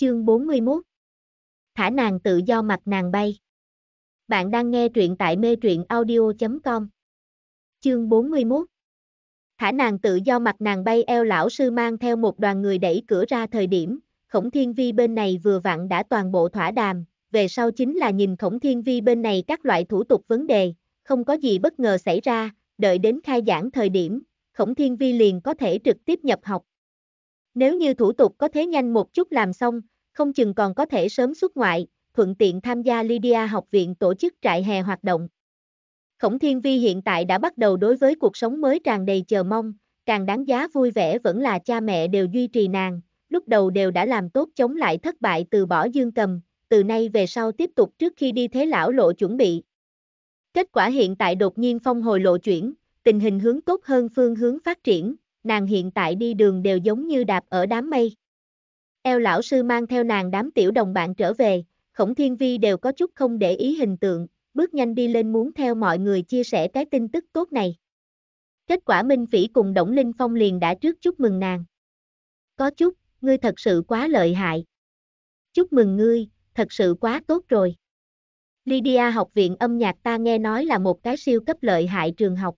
Chương 41 Thả nàng tự do mặt nàng bay Bạn đang nghe truyện tại mê truyện audio.com Chương 41 Thả nàng tự do mặt nàng bay eo lão sư mang theo một đoàn người đẩy cửa ra thời điểm, khổng thiên vi bên này vừa vặn đã toàn bộ thỏa đàm, về sau chính là nhìn khổng thiên vi bên này các loại thủ tục vấn đề, không có gì bất ngờ xảy ra, đợi đến khai giảng thời điểm, khổng thiên vi liền có thể trực tiếp nhập học. Nếu như thủ tục có thế nhanh một chút làm xong, không chừng còn có thể sớm xuất ngoại, thuận tiện tham gia Lydia học viện tổ chức trại hè hoạt động. Khổng Thiên Vi hiện tại đã bắt đầu đối với cuộc sống mới tràn đầy chờ mong, càng đáng giá vui vẻ vẫn là cha mẹ đều duy trì nàng, lúc đầu đều đã làm tốt chống lại thất bại từ bỏ dương cầm, từ nay về sau tiếp tục trước khi đi thế lão lộ chuẩn bị. Kết quả hiện tại đột nhiên phong hồi lộ chuyển, tình hình hướng tốt hơn phương hướng phát triển, nàng hiện tại đi đường đều giống như đạp ở đám mây. Eo lão sư mang theo nàng đám tiểu đồng bạn trở về, khổng thiên vi đều có chút không để ý hình tượng, bước nhanh đi lên muốn theo mọi người chia sẻ cái tin tức tốt này. Kết quả Minh Phỉ cùng Đổng Linh Phong liền đã trước chúc mừng nàng. Có chút, ngươi thật sự quá lợi hại. Chúc mừng ngươi, thật sự quá tốt rồi. Lydia học viện âm nhạc ta nghe nói là một cái siêu cấp lợi hại trường học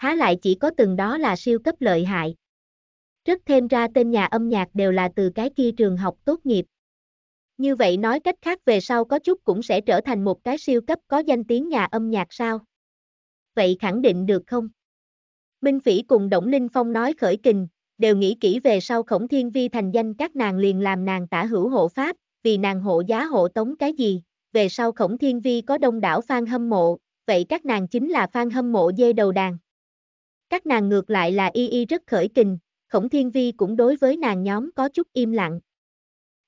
há lại chỉ có từng đó là siêu cấp lợi hại. Rất thêm ra tên nhà âm nhạc đều là từ cái kia trường học tốt nghiệp. Như vậy nói cách khác về sau có chút cũng sẽ trở thành một cái siêu cấp có danh tiếng nhà âm nhạc sao? Vậy khẳng định được không? Minh Phỉ cùng Đổng Linh Phong nói khởi kình, đều nghĩ kỹ về sau khổng thiên vi thành danh các nàng liền làm nàng tả hữu hộ pháp, vì nàng hộ giá hộ tống cái gì, về sau khổng thiên vi có đông đảo phan hâm mộ, vậy các nàng chính là phan hâm mộ dê đầu đàn. Các nàng ngược lại là y y rất khởi kình, khổng thiên vi cũng đối với nàng nhóm có chút im lặng.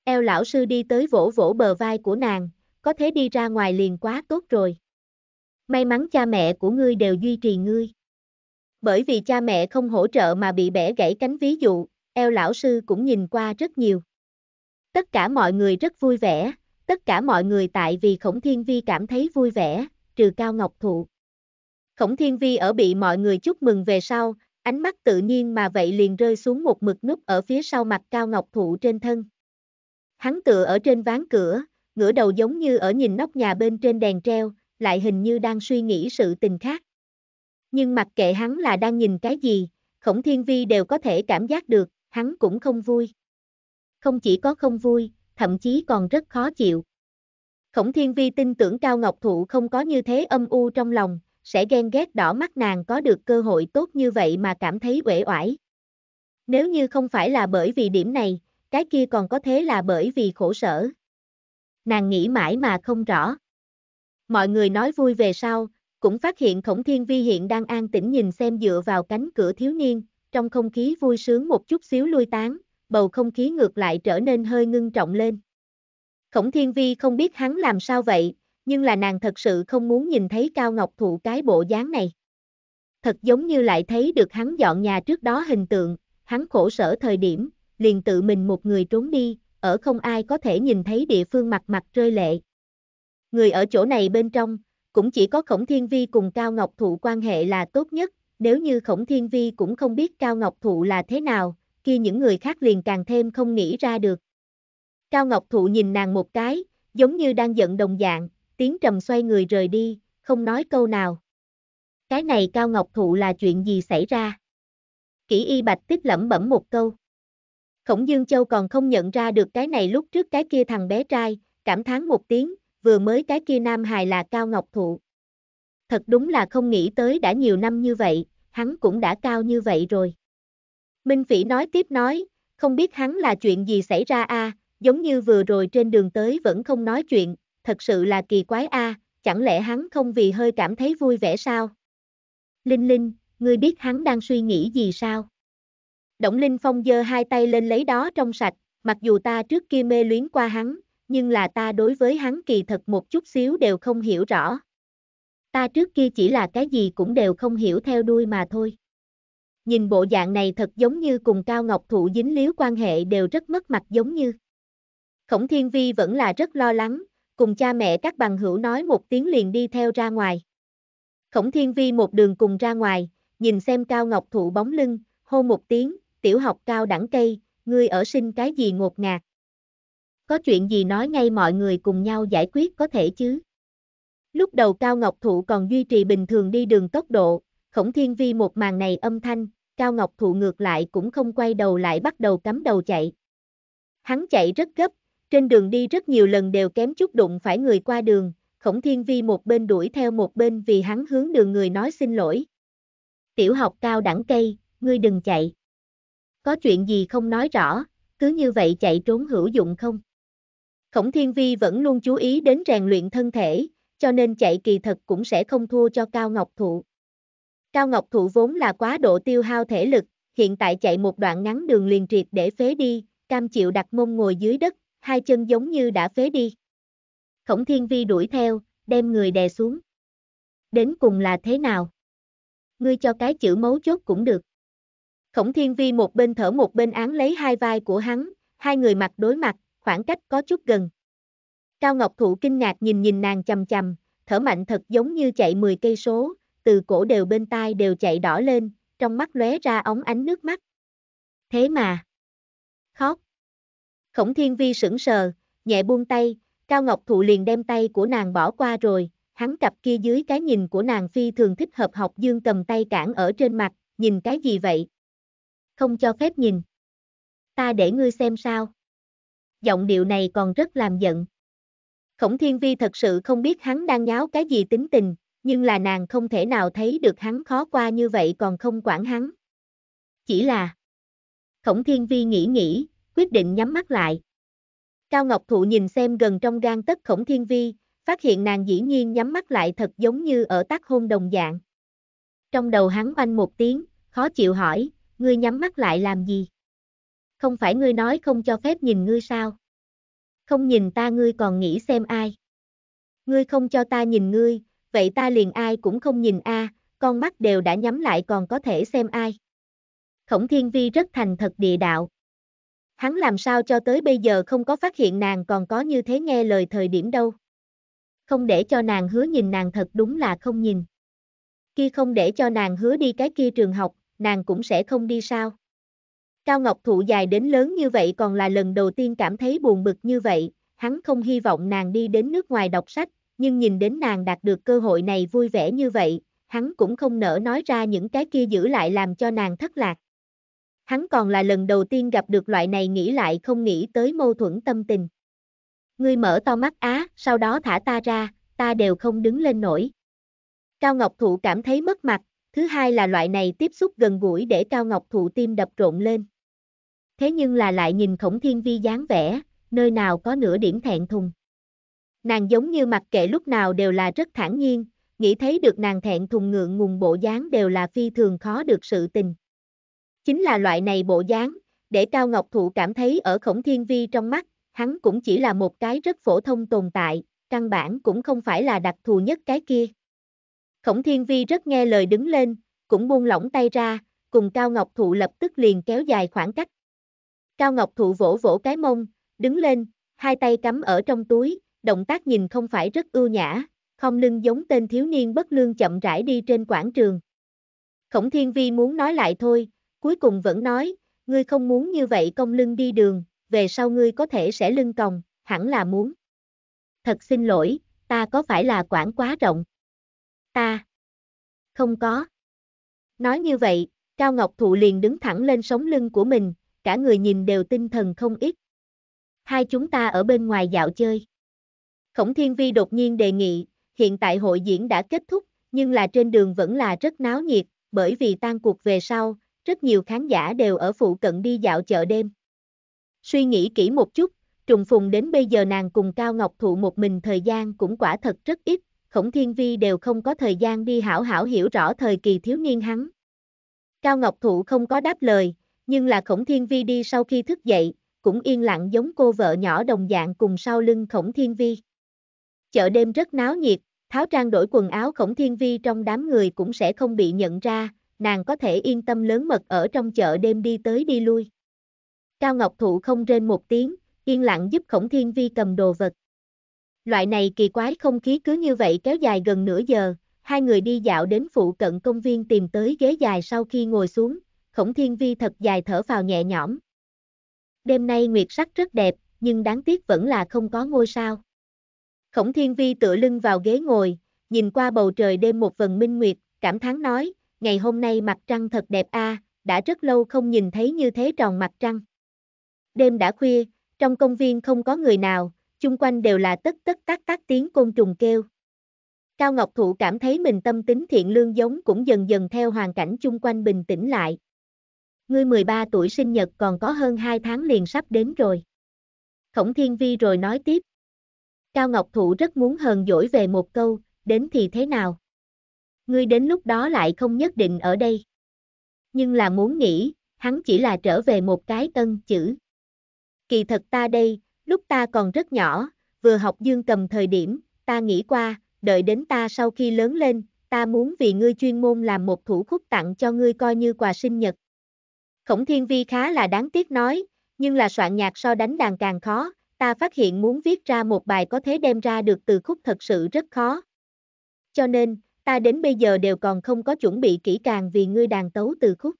Eo lão sư đi tới vỗ vỗ bờ vai của nàng, có thể đi ra ngoài liền quá tốt rồi. May mắn cha mẹ của ngươi đều duy trì ngươi. Bởi vì cha mẹ không hỗ trợ mà bị bẻ gãy cánh ví dụ, eo lão sư cũng nhìn qua rất nhiều. Tất cả mọi người rất vui vẻ, tất cả mọi người tại vì khổng thiên vi cảm thấy vui vẻ, trừ cao ngọc thụ. Khổng Thiên Vi ở bị mọi người chúc mừng về sau, ánh mắt tự nhiên mà vậy liền rơi xuống một mực nút ở phía sau mặt Cao Ngọc Thụ trên thân. Hắn tựa ở trên ván cửa, ngửa đầu giống như ở nhìn nóc nhà bên trên đèn treo, lại hình như đang suy nghĩ sự tình khác. Nhưng mặc kệ hắn là đang nhìn cái gì, Khổng Thiên Vi đều có thể cảm giác được, hắn cũng không vui. Không chỉ có không vui, thậm chí còn rất khó chịu. Khổng Thiên Vi tin tưởng Cao Ngọc Thụ không có như thế âm u trong lòng, sẽ ghen ghét đỏ mắt nàng có được cơ hội tốt như vậy mà cảm thấy uể oải. Nếu như không phải là bởi vì điểm này, cái kia còn có thế là bởi vì khổ sở. Nàng nghĩ mãi mà không rõ. Mọi người nói vui về sau, cũng phát hiện Khổng Thiên Vi hiện đang an tĩnh nhìn xem dựa vào cánh cửa thiếu niên, trong không khí vui sướng một chút xíu lui tán, bầu không khí ngược lại trở nên hơi ngưng trọng lên. Khổng Thiên Vi không biết hắn làm sao vậy, nhưng là nàng thật sự không muốn nhìn thấy Cao Ngọc Thụ cái bộ dáng này. Thật giống như lại thấy được hắn dọn nhà trước đó hình tượng, hắn khổ sở thời điểm, liền tự mình một người trốn đi, ở không ai có thể nhìn thấy địa phương mặt mặt rơi lệ. Người ở chỗ này bên trong, cũng chỉ có Khổng Thiên Vi cùng Cao Ngọc Thụ quan hệ là tốt nhất, nếu như Khổng Thiên Vi cũng không biết Cao Ngọc Thụ là thế nào, kia những người khác liền càng thêm không nghĩ ra được. Cao Ngọc Thụ nhìn nàng một cái, giống như đang giận đồng dạng, tiếng trầm xoay người rời đi, không nói câu nào. Cái này cao ngọc thụ là chuyện gì xảy ra? Kỷ y bạch tích lẩm bẩm một câu. Khổng Dương Châu còn không nhận ra được cái này lúc trước cái kia thằng bé trai, cảm thán một tiếng, vừa mới cái kia nam hài là cao ngọc thụ. Thật đúng là không nghĩ tới đã nhiều năm như vậy, hắn cũng đã cao như vậy rồi. Minh Phỉ nói tiếp nói, không biết hắn là chuyện gì xảy ra a à, giống như vừa rồi trên đường tới vẫn không nói chuyện, thật sự là kỳ quái a, chẳng lẽ hắn không vì hơi cảm thấy vui vẻ sao? Linh Linh, ngươi biết hắn đang suy nghĩ gì sao? Động Linh Phong giơ hai tay lên lấy đó trong sạch, mặc dù ta trước kia mê luyến qua hắn, nhưng là ta đối với hắn kỳ thật một chút xíu đều không hiểu rõ. Ta trước kia chỉ là cái gì cũng đều không hiểu theo đuôi mà thôi. Nhìn bộ dạng này thật giống như cùng Cao Ngọc Thụ dính líu quan hệ đều rất mất mặt giống như. Khổng Thiên Vi vẫn là rất lo lắng, cùng cha mẹ các bằng hữu nói một tiếng liền đi theo ra ngoài. Khổng Thiên Vi một đường cùng ra ngoài, nhìn xem Cao Ngọc Thụ bóng lưng, hô một tiếng, tiểu học cao đẳng cây, ngươi ở sinh cái gì ngột ngạt. Có chuyện gì nói ngay mọi người cùng nhau giải quyết có thể chứ. Lúc đầu Cao Ngọc Thụ còn duy trì bình thường đi đường tốc độ, Khổng Thiên Vi một màn này âm thanh, Cao Ngọc Thụ ngược lại cũng không quay đầu lại bắt đầu cắm đầu chạy. Hắn chạy rất gấp, trên đường đi rất nhiều lần đều kém chút đụng phải người qua đường, khổng thiên vi một bên đuổi theo một bên vì hắn hướng đường người nói xin lỗi. Tiểu học cao đẳng cây, ngươi đừng chạy. Có chuyện gì không nói rõ, cứ như vậy chạy trốn hữu dụng không? Khổng thiên vi vẫn luôn chú ý đến rèn luyện thân thể, cho nên chạy kỳ thật cũng sẽ không thua cho Cao Ngọc Thụ. Cao Ngọc Thụ vốn là quá độ tiêu hao thể lực, hiện tại chạy một đoạn ngắn đường liền triệt để phế đi, cam chịu đặt mông ngồi dưới đất hai chân giống như đã phế đi. Khổng Thiên Vi đuổi theo, đem người đè xuống. Đến cùng là thế nào? Ngươi cho cái chữ mấu chốt cũng được. Khổng Thiên Vi một bên thở một bên án lấy hai vai của hắn, hai người mặt đối mặt, khoảng cách có chút gần. Cao Ngọc Thụ kinh ngạc nhìn nhìn nàng chầm chầm, thở mạnh thật giống như chạy 10 cây số, từ cổ đều bên tai đều chạy đỏ lên, trong mắt lóe ra ống ánh nước mắt. Thế mà, khó Khổng Thiên Vi sững sờ, nhẹ buông tay, Cao Ngọc Thụ liền đem tay của nàng bỏ qua rồi, hắn cặp kia dưới cái nhìn của nàng phi thường thích hợp học dương cầm tay cản ở trên mặt, nhìn cái gì vậy? Không cho phép nhìn. Ta để ngươi xem sao. Giọng điệu này còn rất làm giận. Khổng Thiên Vi thật sự không biết hắn đang nháo cái gì tính tình, nhưng là nàng không thể nào thấy được hắn khó qua như vậy còn không quản hắn. Chỉ là Khổng Thiên Vi nghĩ nghĩ, quyết định nhắm mắt lại. Cao Ngọc Thụ nhìn xem gần trong gan tất khổng thiên vi, phát hiện nàng dĩ nhiên nhắm mắt lại thật giống như ở tác hôn đồng dạng. Trong đầu hắn oanh một tiếng, khó chịu hỏi, ngươi nhắm mắt lại làm gì? Không phải ngươi nói không cho phép nhìn ngươi sao? Không nhìn ta ngươi còn nghĩ xem ai? Ngươi không cho ta nhìn ngươi, vậy ta liền ai cũng không nhìn a, à, con mắt đều đã nhắm lại còn có thể xem ai. Khổng Thiên Vi rất thành thật địa đạo, hắn làm sao cho tới bây giờ không có phát hiện nàng còn có như thế nghe lời thời điểm đâu. Không để cho nàng hứa nhìn nàng thật đúng là không nhìn. Khi không để cho nàng hứa đi cái kia trường học, nàng cũng sẽ không đi sao. Cao Ngọc Thụ dài đến lớn như vậy còn là lần đầu tiên cảm thấy buồn bực như vậy, hắn không hy vọng nàng đi đến nước ngoài đọc sách, nhưng nhìn đến nàng đạt được cơ hội này vui vẻ như vậy, hắn cũng không nỡ nói ra những cái kia giữ lại làm cho nàng thất lạc. Hắn còn là lần đầu tiên gặp được loại này nghĩ lại không nghĩ tới mâu thuẫn tâm tình. Ngươi mở to mắt á, sau đó thả ta ra, ta đều không đứng lên nổi. Cao Ngọc Thụ cảm thấy mất mặt, thứ hai là loại này tiếp xúc gần gũi để Cao Ngọc Thụ tim đập rộn lên. Thế nhưng là lại nhìn Khổng Thiên Vi dáng vẻ, nơi nào có nửa điểm thẹn thùng. Nàng giống như mặc kệ lúc nào đều là rất thản nhiên, nghĩ thấy được nàng thẹn thùng ngượng ngùng bộ dáng đều là phi thường khó được sự tình. Chính là loại này bộ dáng, để Cao Ngọc Thụ cảm thấy ở khổng thiên vi trong mắt, hắn cũng chỉ là một cái rất phổ thông tồn tại, căn bản cũng không phải là đặc thù nhất cái kia. Khổng thiên vi rất nghe lời đứng lên, cũng buông lỏng tay ra, cùng Cao Ngọc Thụ lập tức liền kéo dài khoảng cách. Cao Ngọc Thụ vỗ vỗ cái mông, đứng lên, hai tay cắm ở trong túi, động tác nhìn không phải rất ưu nhã, không lưng giống tên thiếu niên bất lương chậm rãi đi trên quảng trường. Khổng Thiên Vi muốn nói lại thôi, cuối cùng vẫn nói, ngươi không muốn như vậy công lưng đi đường, về sau ngươi có thể sẽ lưng còng, hẳn là muốn. Thật xin lỗi, ta có phải là quản quá rộng? Ta. Không có. Nói như vậy, Cao Ngọc Thụ liền đứng thẳng lên sống lưng của mình, cả người nhìn đều tinh thần không ít. Hai chúng ta ở bên ngoài dạo chơi. Khổng Thiên Vi đột nhiên đề nghị, hiện tại hội diễn đã kết thúc, nhưng là trên đường vẫn là rất náo nhiệt, bởi vì tan cuộc về sau, rất nhiều khán giả đều ở phụ cận đi dạo chợ đêm. Suy nghĩ kỹ một chút, trùng phùng đến bây giờ nàng cùng Cao Ngọc Thụ một mình thời gian cũng quả thật rất ít, Khổng Thiên Vi đều không có thời gian đi hảo hảo hiểu rõ thời kỳ thiếu niên hắn. Cao Ngọc Thụ không có đáp lời, nhưng là Khổng Thiên Vi đi sau khi thức dậy, cũng yên lặng giống cô vợ nhỏ đồng dạng cùng sau lưng Khổng Thiên Vi. Chợ đêm rất náo nhiệt, tháo trang đổi quần áo Khổng Thiên Vi trong đám người cũng sẽ không bị nhận ra, nàng có thể yên tâm lớn mật ở trong chợ đêm đi tới đi lui. Cao Ngọc Thụ không rên một tiếng, yên lặng giúp Khổng Thiên Vi cầm đồ vật. Loại này kỳ quái không khí cứ như vậy kéo dài gần nửa giờ, hai người đi dạo đến phụ cận công viên tìm tới ghế dài sau khi ngồi xuống, Khổng Thiên Vi thật dài thở vào nhẹ nhõm. Đêm nay nguyệt sắc rất đẹp, nhưng đáng tiếc vẫn là không có ngôi sao. Khổng Thiên Vi tựa lưng vào ghế ngồi, nhìn qua bầu trời đêm một vần minh nguyệt, cảm thán nói, ngày hôm nay mặt trăng thật đẹp a, à, đã rất lâu không nhìn thấy như thế tròn mặt trăng. Đêm đã khuya, trong công viên không có người nào, chung quanh đều là tất tất tác tác tiếng côn trùng kêu. Cao Ngọc Thụ cảm thấy mình tâm tính thiện lương giống cũng dần dần theo hoàn cảnh chung quanh bình tĩnh lại. Ngươi 13 tuổi sinh nhật còn có hơn 2 tháng liền sắp đến rồi. Khổng Thiên Vi rồi nói tiếp. Cao Ngọc Thụ rất muốn hờn dỗi về một câu, đến thì thế nào? ngươi đến lúc đó lại không nhất định ở đây. Nhưng là muốn nghĩ, hắn chỉ là trở về một cái tân chữ. Kỳ thật ta đây, lúc ta còn rất nhỏ, vừa học dương cầm thời điểm, ta nghĩ qua, đợi đến ta sau khi lớn lên, ta muốn vì ngươi chuyên môn làm một thủ khúc tặng cho ngươi coi như quà sinh nhật. Khổng Thiên Vi khá là đáng tiếc nói, nhưng là soạn nhạc so đánh đàn càng khó, ta phát hiện muốn viết ra một bài có thế đem ra được từ khúc thật sự rất khó. Cho nên, ta đến bây giờ đều còn không có chuẩn bị kỹ càng vì ngươi đàn tấu từ khúc.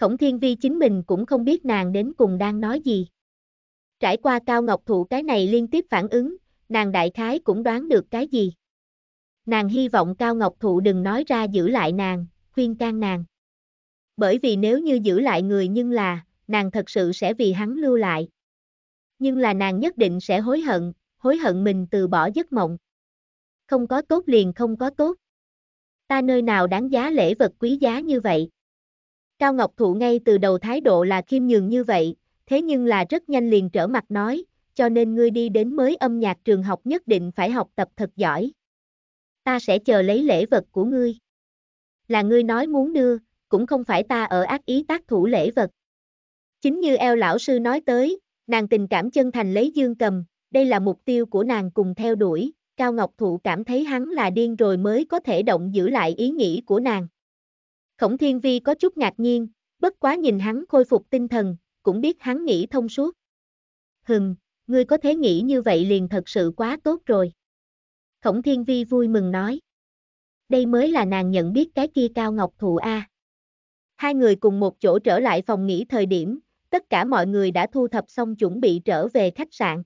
Khổng Thiên Vi chính mình cũng không biết nàng đến cùng đang nói gì. Trải qua Cao Ngọc Thụ cái này liên tiếp phản ứng, nàng đại khái cũng đoán được cái gì. Nàng hy vọng Cao Ngọc Thụ đừng nói ra giữ lại nàng, khuyên can nàng. Bởi vì nếu như giữ lại người nhưng là, nàng thật sự sẽ vì hắn lưu lại. Nhưng là nàng nhất định sẽ hối hận, hối hận mình từ bỏ giấc mộng. Không có tốt liền không có tốt ta nơi nào đáng giá lễ vật quý giá như vậy. Cao Ngọc Thụ ngay từ đầu thái độ là khiêm nhường như vậy, thế nhưng là rất nhanh liền trở mặt nói, cho nên ngươi đi đến mới âm nhạc trường học nhất định phải học tập thật giỏi. Ta sẽ chờ lấy lễ vật của ngươi. Là ngươi nói muốn đưa, cũng không phải ta ở ác ý tác thủ lễ vật. Chính như eo lão sư nói tới, nàng tình cảm chân thành lấy dương cầm, đây là mục tiêu của nàng cùng theo đuổi, Cao Ngọc Thụ cảm thấy hắn là điên rồi mới có thể động giữ lại ý nghĩ của nàng. Khổng Thiên Vi có chút ngạc nhiên, bất quá nhìn hắn khôi phục tinh thần, cũng biết hắn nghĩ thông suốt. Hừng, ngươi có thể nghĩ như vậy liền thật sự quá tốt rồi. Khổng Thiên Vi vui mừng nói. Đây mới là nàng nhận biết cái kia Cao Ngọc Thụ A. Hai người cùng một chỗ trở lại phòng nghỉ thời điểm, tất cả mọi người đã thu thập xong chuẩn bị trở về khách sạn.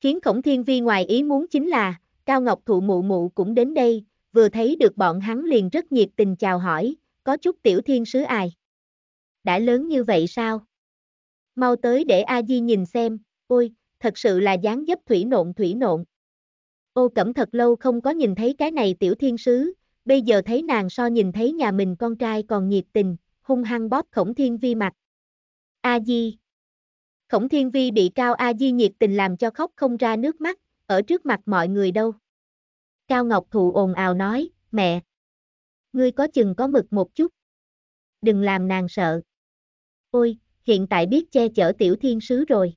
Khiến khổng thiên vi ngoài ý muốn chính là, Cao Ngọc Thụ mụ mụ cũng đến đây, vừa thấy được bọn hắn liền rất nhiệt tình chào hỏi, có chút tiểu thiên sứ ai. Đã lớn như vậy sao? Mau tới để A Di nhìn xem, ôi, thật sự là dáng dấp thủy nộn thủy nộn. Ô cẩm thật lâu không có nhìn thấy cái này tiểu thiên sứ, bây giờ thấy nàng so nhìn thấy nhà mình con trai còn nhiệt tình, hung hăng bóp khổng thiên vi mặt. A Di, Khổng Thiên Vi bị Cao A Di nhiệt tình làm cho khóc không ra nước mắt, ở trước mặt mọi người đâu. Cao Ngọc Thụ ồn ào nói, mẹ, ngươi có chừng có mực một chút. Đừng làm nàng sợ. Ôi, hiện tại biết che chở tiểu thiên sứ rồi.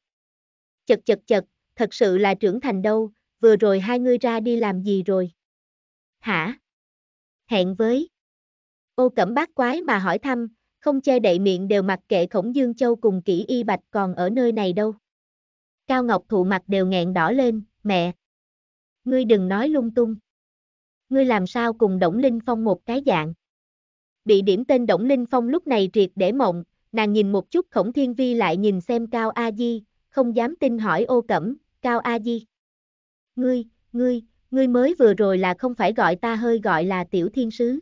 Chật chật chật, thật sự là trưởng thành đâu, vừa rồi hai ngươi ra đi làm gì rồi? Hả? Hẹn với. Ô cẩm bác quái mà hỏi thăm, không che đậy miệng đều mặc kệ khổng dương châu cùng kỹ y bạch còn ở nơi này đâu. Cao Ngọc thụ mặt đều nghẹn đỏ lên, mẹ. Ngươi đừng nói lung tung. Ngươi làm sao cùng Đổng Linh Phong một cái dạng. Bị điểm tên Đổng Linh Phong lúc này triệt để mộng, nàng nhìn một chút khổng thiên vi lại nhìn xem Cao A Di, không dám tin hỏi ô cẩm, Cao A Di. Ngươi, ngươi, ngươi mới vừa rồi là không phải gọi ta hơi gọi là tiểu thiên sứ.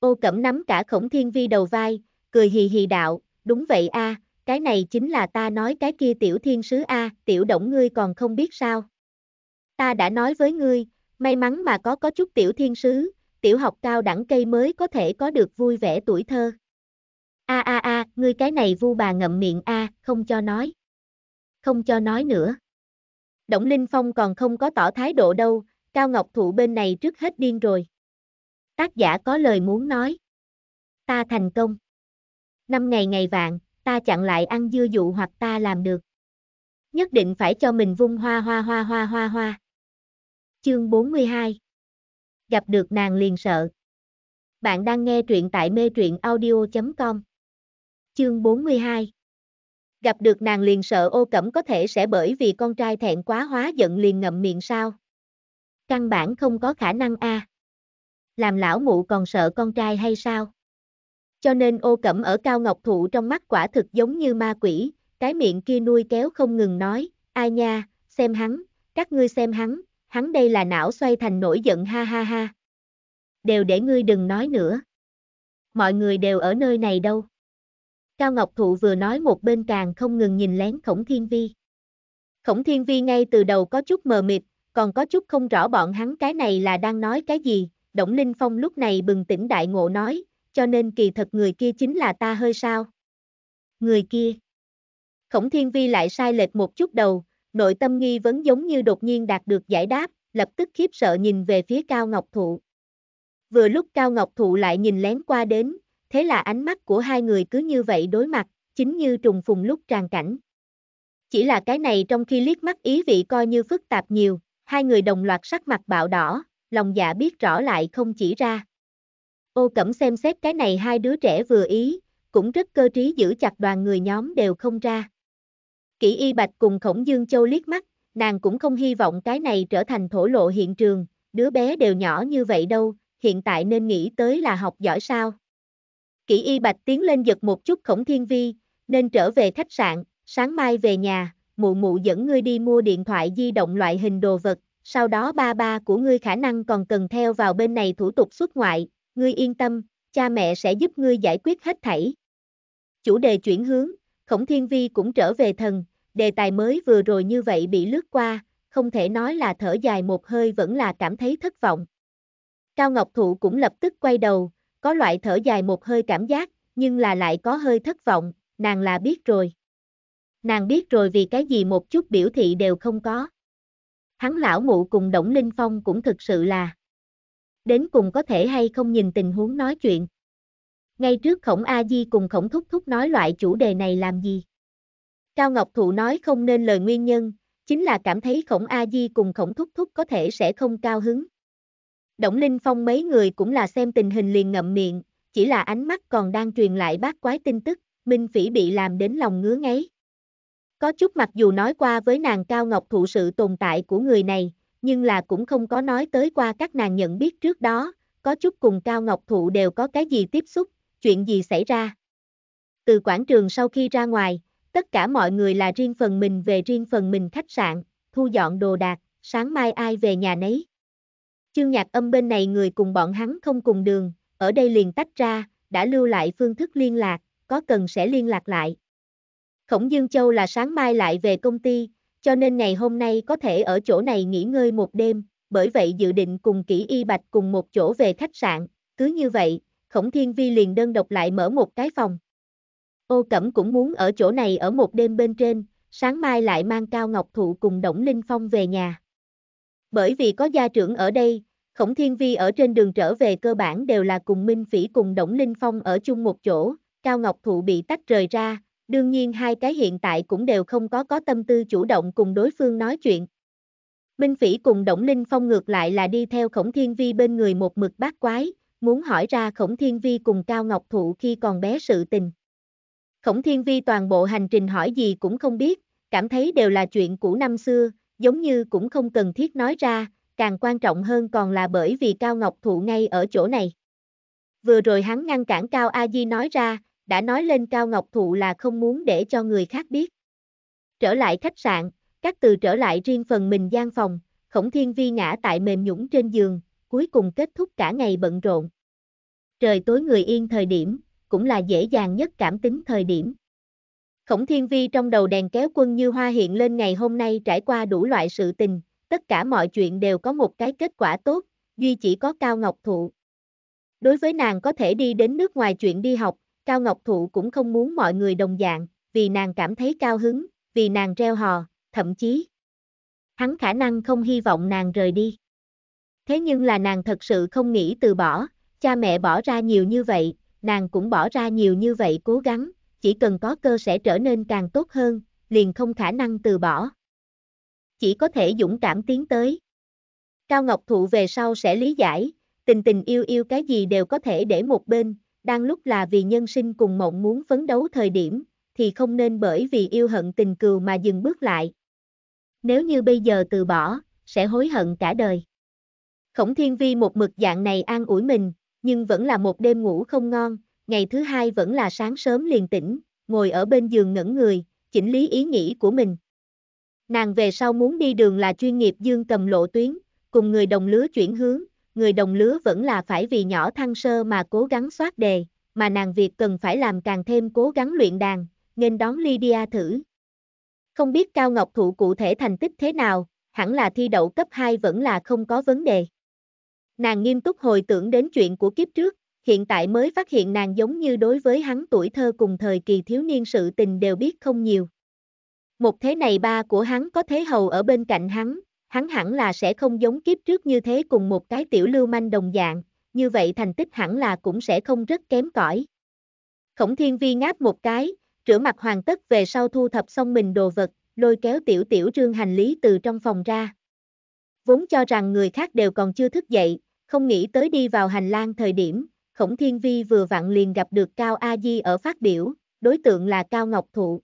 Ô cẩm nắm cả khổng thiên vi đầu vai, cười hì hì đạo, đúng vậy a, cái này chính là ta nói cái kia tiểu thiên sứ a, tiểu động ngươi còn không biết sao. Ta đã nói với ngươi, may mắn mà có có chút tiểu thiên sứ, tiểu học cao đẳng cây mới có thể có được vui vẻ tuổi thơ. A a a, ngươi cái này vu bà ngậm miệng a, không cho nói. Không cho nói nữa. Động Linh Phong còn không có tỏ thái độ đâu, Cao Ngọc Thụ bên này trước hết điên rồi tác giả có lời muốn nói. Ta thành công. Năm ngày ngày vạn, ta chặn lại ăn dưa dụ hoặc ta làm được. Nhất định phải cho mình vung hoa hoa hoa hoa hoa hoa. Chương 42 Gặp được nàng liền sợ. Bạn đang nghe truyện tại mê truyện audio.com Chương 42 Gặp được nàng liền sợ ô cẩm có thể sẽ bởi vì con trai thẹn quá hóa giận liền ngậm miệng sao. Căn bản không có khả năng a. À làm lão mụ còn sợ con trai hay sao? Cho nên ô cẩm ở cao ngọc thụ trong mắt quả thực giống như ma quỷ, cái miệng kia nuôi kéo không ngừng nói, ai nha, xem hắn, các ngươi xem hắn, hắn đây là não xoay thành nổi giận ha ha ha. Đều để ngươi đừng nói nữa. Mọi người đều ở nơi này đâu. Cao Ngọc Thụ vừa nói một bên càng không ngừng nhìn lén Khổng Thiên Vi. Khổng Thiên Vi ngay từ đầu có chút mờ mịt, còn có chút không rõ bọn hắn cái này là đang nói cái gì, Đổng Linh Phong lúc này bừng tỉnh đại ngộ nói, cho nên kỳ thật người kia chính là ta hơi sao. Người kia. Khổng Thiên Vi lại sai lệch một chút đầu, nội tâm nghi vấn giống như đột nhiên đạt được giải đáp, lập tức khiếp sợ nhìn về phía Cao Ngọc Thụ. Vừa lúc Cao Ngọc Thụ lại nhìn lén qua đến, thế là ánh mắt của hai người cứ như vậy đối mặt, chính như trùng phùng lúc tràn cảnh. Chỉ là cái này trong khi liếc mắt ý vị coi như phức tạp nhiều, hai người đồng loạt sắc mặt bạo đỏ, lòng dạ biết rõ lại không chỉ ra. Ô Cẩm xem xét cái này hai đứa trẻ vừa ý, cũng rất cơ trí giữ chặt đoàn người nhóm đều không ra. Kỷ Y Bạch cùng Khổng Dương Châu liếc mắt, nàng cũng không hy vọng cái này trở thành thổ lộ hiện trường, đứa bé đều nhỏ như vậy đâu, hiện tại nên nghĩ tới là học giỏi sao. Kỷ Y Bạch tiến lên giật một chút Khổng Thiên Vi, nên trở về khách sạn, sáng mai về nhà, mụ mụ dẫn ngươi đi mua điện thoại di động loại hình đồ vật, sau đó ba ba của ngươi khả năng còn cần theo vào bên này thủ tục xuất ngoại, ngươi yên tâm, cha mẹ sẽ giúp ngươi giải quyết hết thảy. Chủ đề chuyển hướng, Khổng Thiên Vi cũng trở về thần, đề tài mới vừa rồi như vậy bị lướt qua, không thể nói là thở dài một hơi vẫn là cảm thấy thất vọng. Cao Ngọc Thụ cũng lập tức quay đầu, có loại thở dài một hơi cảm giác, nhưng là lại có hơi thất vọng, nàng là biết rồi. Nàng biết rồi vì cái gì một chút biểu thị đều không có hắn lão mụ cùng Đổng Linh Phong cũng thực sự là đến cùng có thể hay không nhìn tình huống nói chuyện. Ngay trước khổng A-di cùng khổng thúc thúc nói loại chủ đề này làm gì? Cao Ngọc Thụ nói không nên lời nguyên nhân, chính là cảm thấy khổng A-di cùng khổng thúc thúc có thể sẽ không cao hứng. Đổng Linh Phong mấy người cũng là xem tình hình liền ngậm miệng, chỉ là ánh mắt còn đang truyền lại bát quái tin tức, Minh Phỉ bị làm đến lòng ngứa ngáy. Có chút mặc dù nói qua với nàng Cao Ngọc thụ sự tồn tại của người này, nhưng là cũng không có nói tới qua các nàng nhận biết trước đó, có chút cùng Cao Ngọc thụ đều có cái gì tiếp xúc, chuyện gì xảy ra. Từ quảng trường sau khi ra ngoài, tất cả mọi người là riêng phần mình về riêng phần mình khách sạn, thu dọn đồ đạc, sáng mai ai về nhà nấy. Chương nhạc âm bên này người cùng bọn hắn không cùng đường, ở đây liền tách ra, đã lưu lại phương thức liên lạc, có cần sẽ liên lạc lại. Khổng Dương Châu là sáng mai lại về công ty, cho nên ngày hôm nay có thể ở chỗ này nghỉ ngơi một đêm, bởi vậy dự định cùng Kỷ Y Bạch cùng một chỗ về khách sạn, cứ như vậy, Khổng Thiên Vi liền đơn độc lại mở một cái phòng. Ô Cẩm cũng muốn ở chỗ này ở một đêm bên trên, sáng mai lại mang Cao Ngọc Thụ cùng Đổng Linh Phong về nhà. Bởi vì có gia trưởng ở đây, Khổng Thiên Vi ở trên đường trở về cơ bản đều là cùng Minh Phỉ cùng Đổng Linh Phong ở chung một chỗ, Cao Ngọc Thụ bị tách rời ra, đương nhiên hai cái hiện tại cũng đều không có có tâm tư chủ động cùng đối phương nói chuyện. Minh Phỉ cùng Đổng Linh Phong ngược lại là đi theo Khổng Thiên Vi bên người một mực bát quái, muốn hỏi ra Khổng Thiên Vi cùng Cao Ngọc Thụ khi còn bé sự tình. Khổng Thiên Vi toàn bộ hành trình hỏi gì cũng không biết, cảm thấy đều là chuyện cũ năm xưa, giống như cũng không cần thiết nói ra, càng quan trọng hơn còn là bởi vì Cao Ngọc Thụ ngay ở chỗ này. Vừa rồi hắn ngăn cản Cao A Di nói ra, đã nói lên Cao Ngọc Thụ là không muốn để cho người khác biết. Trở lại khách sạn, các từ trở lại riêng phần mình gian phòng, khổng thiên vi ngã tại mềm nhũng trên giường, cuối cùng kết thúc cả ngày bận rộn. Trời tối người yên thời điểm, cũng là dễ dàng nhất cảm tính thời điểm. Khổng thiên vi trong đầu đèn kéo quân như hoa hiện lên ngày hôm nay trải qua đủ loại sự tình, tất cả mọi chuyện đều có một cái kết quả tốt, duy chỉ có cao ngọc thụ. Đối với nàng có thể đi đến nước ngoài chuyện đi học, Cao Ngọc Thụ cũng không muốn mọi người đồng dạng, vì nàng cảm thấy cao hứng, vì nàng reo hò, thậm chí. Hắn khả năng không hy vọng nàng rời đi. Thế nhưng là nàng thật sự không nghĩ từ bỏ, cha mẹ bỏ ra nhiều như vậy, nàng cũng bỏ ra nhiều như vậy cố gắng, chỉ cần có cơ sẽ trở nên càng tốt hơn, liền không khả năng từ bỏ. Chỉ có thể dũng cảm tiến tới. Cao Ngọc Thụ về sau sẽ lý giải, tình tình yêu yêu cái gì đều có thể để một bên, đang lúc là vì nhân sinh cùng mộng muốn phấn đấu thời điểm, thì không nên bởi vì yêu hận tình cừu mà dừng bước lại. Nếu như bây giờ từ bỏ, sẽ hối hận cả đời. Khổng Thiên Vi một mực dạng này an ủi mình, nhưng vẫn là một đêm ngủ không ngon, ngày thứ hai vẫn là sáng sớm liền tỉnh, ngồi ở bên giường ngẩn người, chỉnh lý ý nghĩ của mình. Nàng về sau muốn đi đường là chuyên nghiệp dương cầm lộ tuyến, cùng người đồng lứa chuyển hướng, người đồng lứa vẫn là phải vì nhỏ thăng sơ mà cố gắng soát đề, mà nàng việc cần phải làm càng thêm cố gắng luyện đàn, nên đón Lydia thử. Không biết Cao Ngọc Thụ cụ thể thành tích thế nào, hẳn là thi đậu cấp 2 vẫn là không có vấn đề. Nàng nghiêm túc hồi tưởng đến chuyện của kiếp trước, hiện tại mới phát hiện nàng giống như đối với hắn tuổi thơ cùng thời kỳ thiếu niên sự tình đều biết không nhiều. Một thế này ba của hắn có thế hầu ở bên cạnh hắn, hắn hẳn là sẽ không giống kiếp trước như thế cùng một cái tiểu lưu manh đồng dạng, như vậy thành tích hẳn là cũng sẽ không rất kém cỏi. Khổng thiên vi ngáp một cái, rửa mặt hoàn tất về sau thu thập xong mình đồ vật, lôi kéo tiểu tiểu trương hành lý từ trong phòng ra. Vốn cho rằng người khác đều còn chưa thức dậy, không nghĩ tới đi vào hành lang thời điểm, khổng thiên vi vừa vặn liền gặp được Cao A Di ở phát biểu, đối tượng là Cao Ngọc Thụ.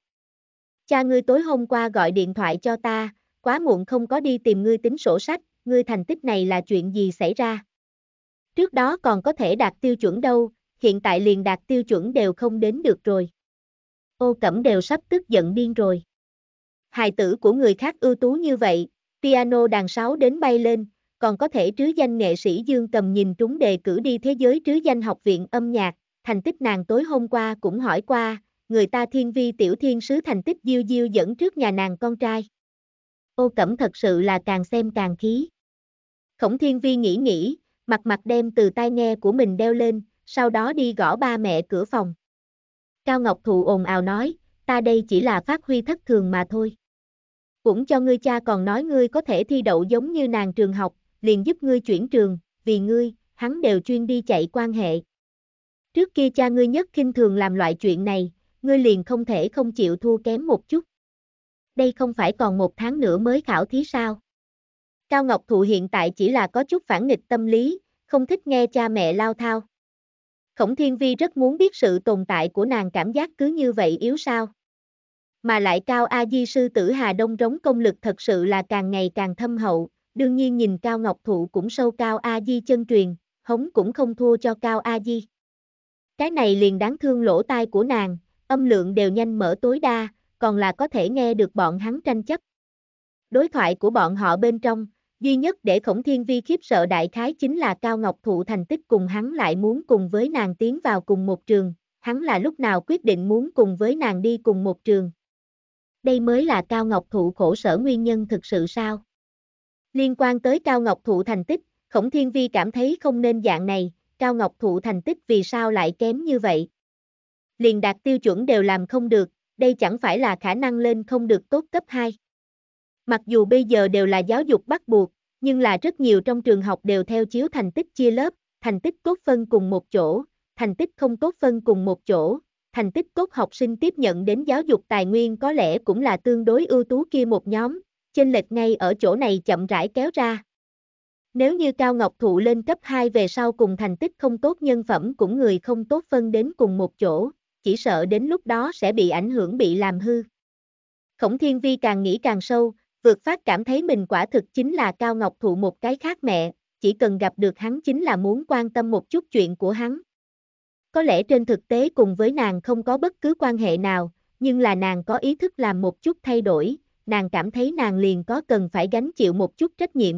Cha ngươi tối hôm qua gọi điện thoại cho ta, quá muộn không có đi tìm ngươi tính sổ sách, ngươi thành tích này là chuyện gì xảy ra. Trước đó còn có thể đạt tiêu chuẩn đâu, hiện tại liền đạt tiêu chuẩn đều không đến được rồi. Ô Cẩm đều sắp tức giận điên rồi. Hài tử của người khác ưu tú như vậy, piano đàn sáu đến bay lên, còn có thể trứ danh nghệ sĩ Dương Cầm nhìn trúng đề cử đi thế giới trứ danh học viện âm nhạc, thành tích nàng tối hôm qua cũng hỏi qua, người ta thiên vi tiểu thiên sứ thành tích diêu diêu dẫn trước nhà nàng con trai ô cẩm thật sự là càng xem càng khí. Khổng thiên vi nghĩ nghĩ, mặt mặt đem từ tai nghe của mình đeo lên, sau đó đi gõ ba mẹ cửa phòng. Cao Ngọc Thụ ồn ào nói, ta đây chỉ là phát huy thất thường mà thôi. Cũng cho ngươi cha còn nói ngươi có thể thi đậu giống như nàng trường học, liền giúp ngươi chuyển trường, vì ngươi, hắn đều chuyên đi chạy quan hệ. Trước kia cha ngươi nhất khinh thường làm loại chuyện này, ngươi liền không thể không chịu thua kém một chút đây không phải còn một tháng nữa mới khảo thí sao. Cao Ngọc Thụ hiện tại chỉ là có chút phản nghịch tâm lý, không thích nghe cha mẹ lao thao. Khổng Thiên Vi rất muốn biết sự tồn tại của nàng cảm giác cứ như vậy yếu sao. Mà lại Cao A Di sư tử Hà Đông rống công lực thật sự là càng ngày càng thâm hậu, đương nhiên nhìn Cao Ngọc Thụ cũng sâu Cao A Di chân truyền, hống cũng không thua cho Cao A Di. Cái này liền đáng thương lỗ tai của nàng, âm lượng đều nhanh mở tối đa, còn là có thể nghe được bọn hắn tranh chấp. Đối thoại của bọn họ bên trong, duy nhất để Khổng Thiên Vi khiếp sợ đại khái chính là Cao Ngọc Thụ thành tích cùng hắn lại muốn cùng với nàng tiến vào cùng một trường, hắn là lúc nào quyết định muốn cùng với nàng đi cùng một trường. Đây mới là Cao Ngọc Thụ khổ sở nguyên nhân thực sự sao? Liên quan tới Cao Ngọc Thụ thành tích, Khổng Thiên Vi cảm thấy không nên dạng này, Cao Ngọc Thụ thành tích vì sao lại kém như vậy? Liền đạt tiêu chuẩn đều làm không được, đây chẳng phải là khả năng lên không được tốt cấp 2. Mặc dù bây giờ đều là giáo dục bắt buộc, nhưng là rất nhiều trong trường học đều theo chiếu thành tích chia lớp, thành tích tốt phân cùng một chỗ, thành tích không tốt phân cùng một chỗ, thành tích tốt học sinh tiếp nhận đến giáo dục tài nguyên có lẽ cũng là tương đối ưu tú kia một nhóm, chênh lệch ngay ở chỗ này chậm rãi kéo ra. Nếu như Cao Ngọc Thụ lên cấp 2 về sau cùng thành tích không tốt nhân phẩm cũng người không tốt phân đến cùng một chỗ, chỉ sợ đến lúc đó sẽ bị ảnh hưởng bị làm hư. Khổng Thiên Vi càng nghĩ càng sâu, vượt phát cảm thấy mình quả thực chính là Cao Ngọc Thụ một cái khác mẹ, chỉ cần gặp được hắn chính là muốn quan tâm một chút chuyện của hắn. Có lẽ trên thực tế cùng với nàng không có bất cứ quan hệ nào, nhưng là nàng có ý thức làm một chút thay đổi, nàng cảm thấy nàng liền có cần phải gánh chịu một chút trách nhiệm.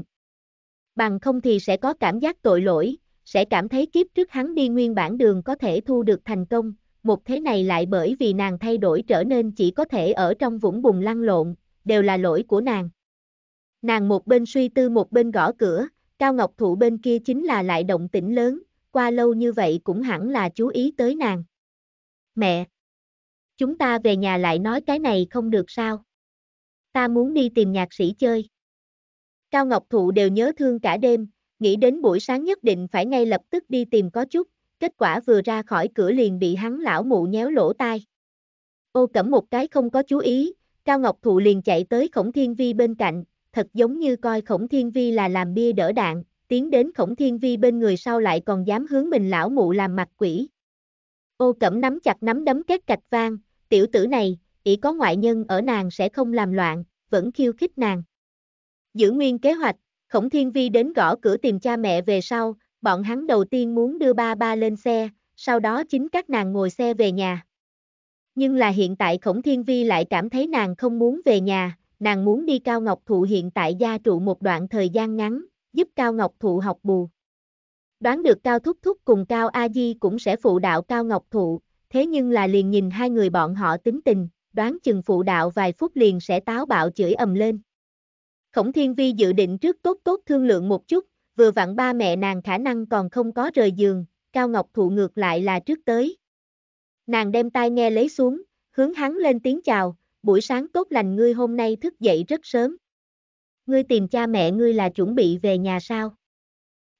Bằng không thì sẽ có cảm giác tội lỗi, sẽ cảm thấy kiếp trước hắn đi nguyên bản đường có thể thu được thành công, một thế này lại bởi vì nàng thay đổi trở nên chỉ có thể ở trong vũng bùng lăn lộn, đều là lỗi của nàng. Nàng một bên suy tư một bên gõ cửa, Cao Ngọc Thụ bên kia chính là lại động tĩnh lớn, qua lâu như vậy cũng hẳn là chú ý tới nàng. Mẹ! Chúng ta về nhà lại nói cái này không được sao? Ta muốn đi tìm nhạc sĩ chơi. Cao Ngọc Thụ đều nhớ thương cả đêm, nghĩ đến buổi sáng nhất định phải ngay lập tức đi tìm có chút, kết quả vừa ra khỏi cửa liền bị hắn lão mụ nhéo lỗ tai. Ô cẩm một cái không có chú ý, Cao Ngọc Thụ liền chạy tới Khổng Thiên Vi bên cạnh, thật giống như coi Khổng Thiên Vi là làm bia đỡ đạn, tiến đến Khổng Thiên Vi bên người sau lại còn dám hướng mình lão mụ làm mặt quỷ. Ô cẩm nắm chặt nắm đấm két cạch vang, tiểu tử này, ỷ có ngoại nhân ở nàng sẽ không làm loạn, vẫn khiêu khích nàng. Giữ nguyên kế hoạch, Khổng Thiên Vi đến gõ cửa tìm cha mẹ về sau, bọn hắn đầu tiên muốn đưa ba ba lên xe, sau đó chính các nàng ngồi xe về nhà. Nhưng là hiện tại Khổng Thiên Vi lại cảm thấy nàng không muốn về nhà, nàng muốn đi Cao Ngọc Thụ hiện tại gia trụ một đoạn thời gian ngắn, giúp Cao Ngọc Thụ học bù. Đoán được Cao Thúc Thúc cùng Cao A Di cũng sẽ phụ đạo Cao Ngọc Thụ, thế nhưng là liền nhìn hai người bọn họ tính tình, đoán chừng phụ đạo vài phút liền sẽ táo bạo chửi ầm lên. Khổng Thiên Vi dự định trước tốt tốt thương lượng một chút, vừa vặn ba mẹ nàng khả năng còn không có rời giường, Cao Ngọc Thụ ngược lại là trước tới. Nàng đem tai nghe lấy xuống, hướng hắn lên tiếng chào, buổi sáng tốt lành ngươi hôm nay thức dậy rất sớm. Ngươi tìm cha mẹ ngươi là chuẩn bị về nhà sao?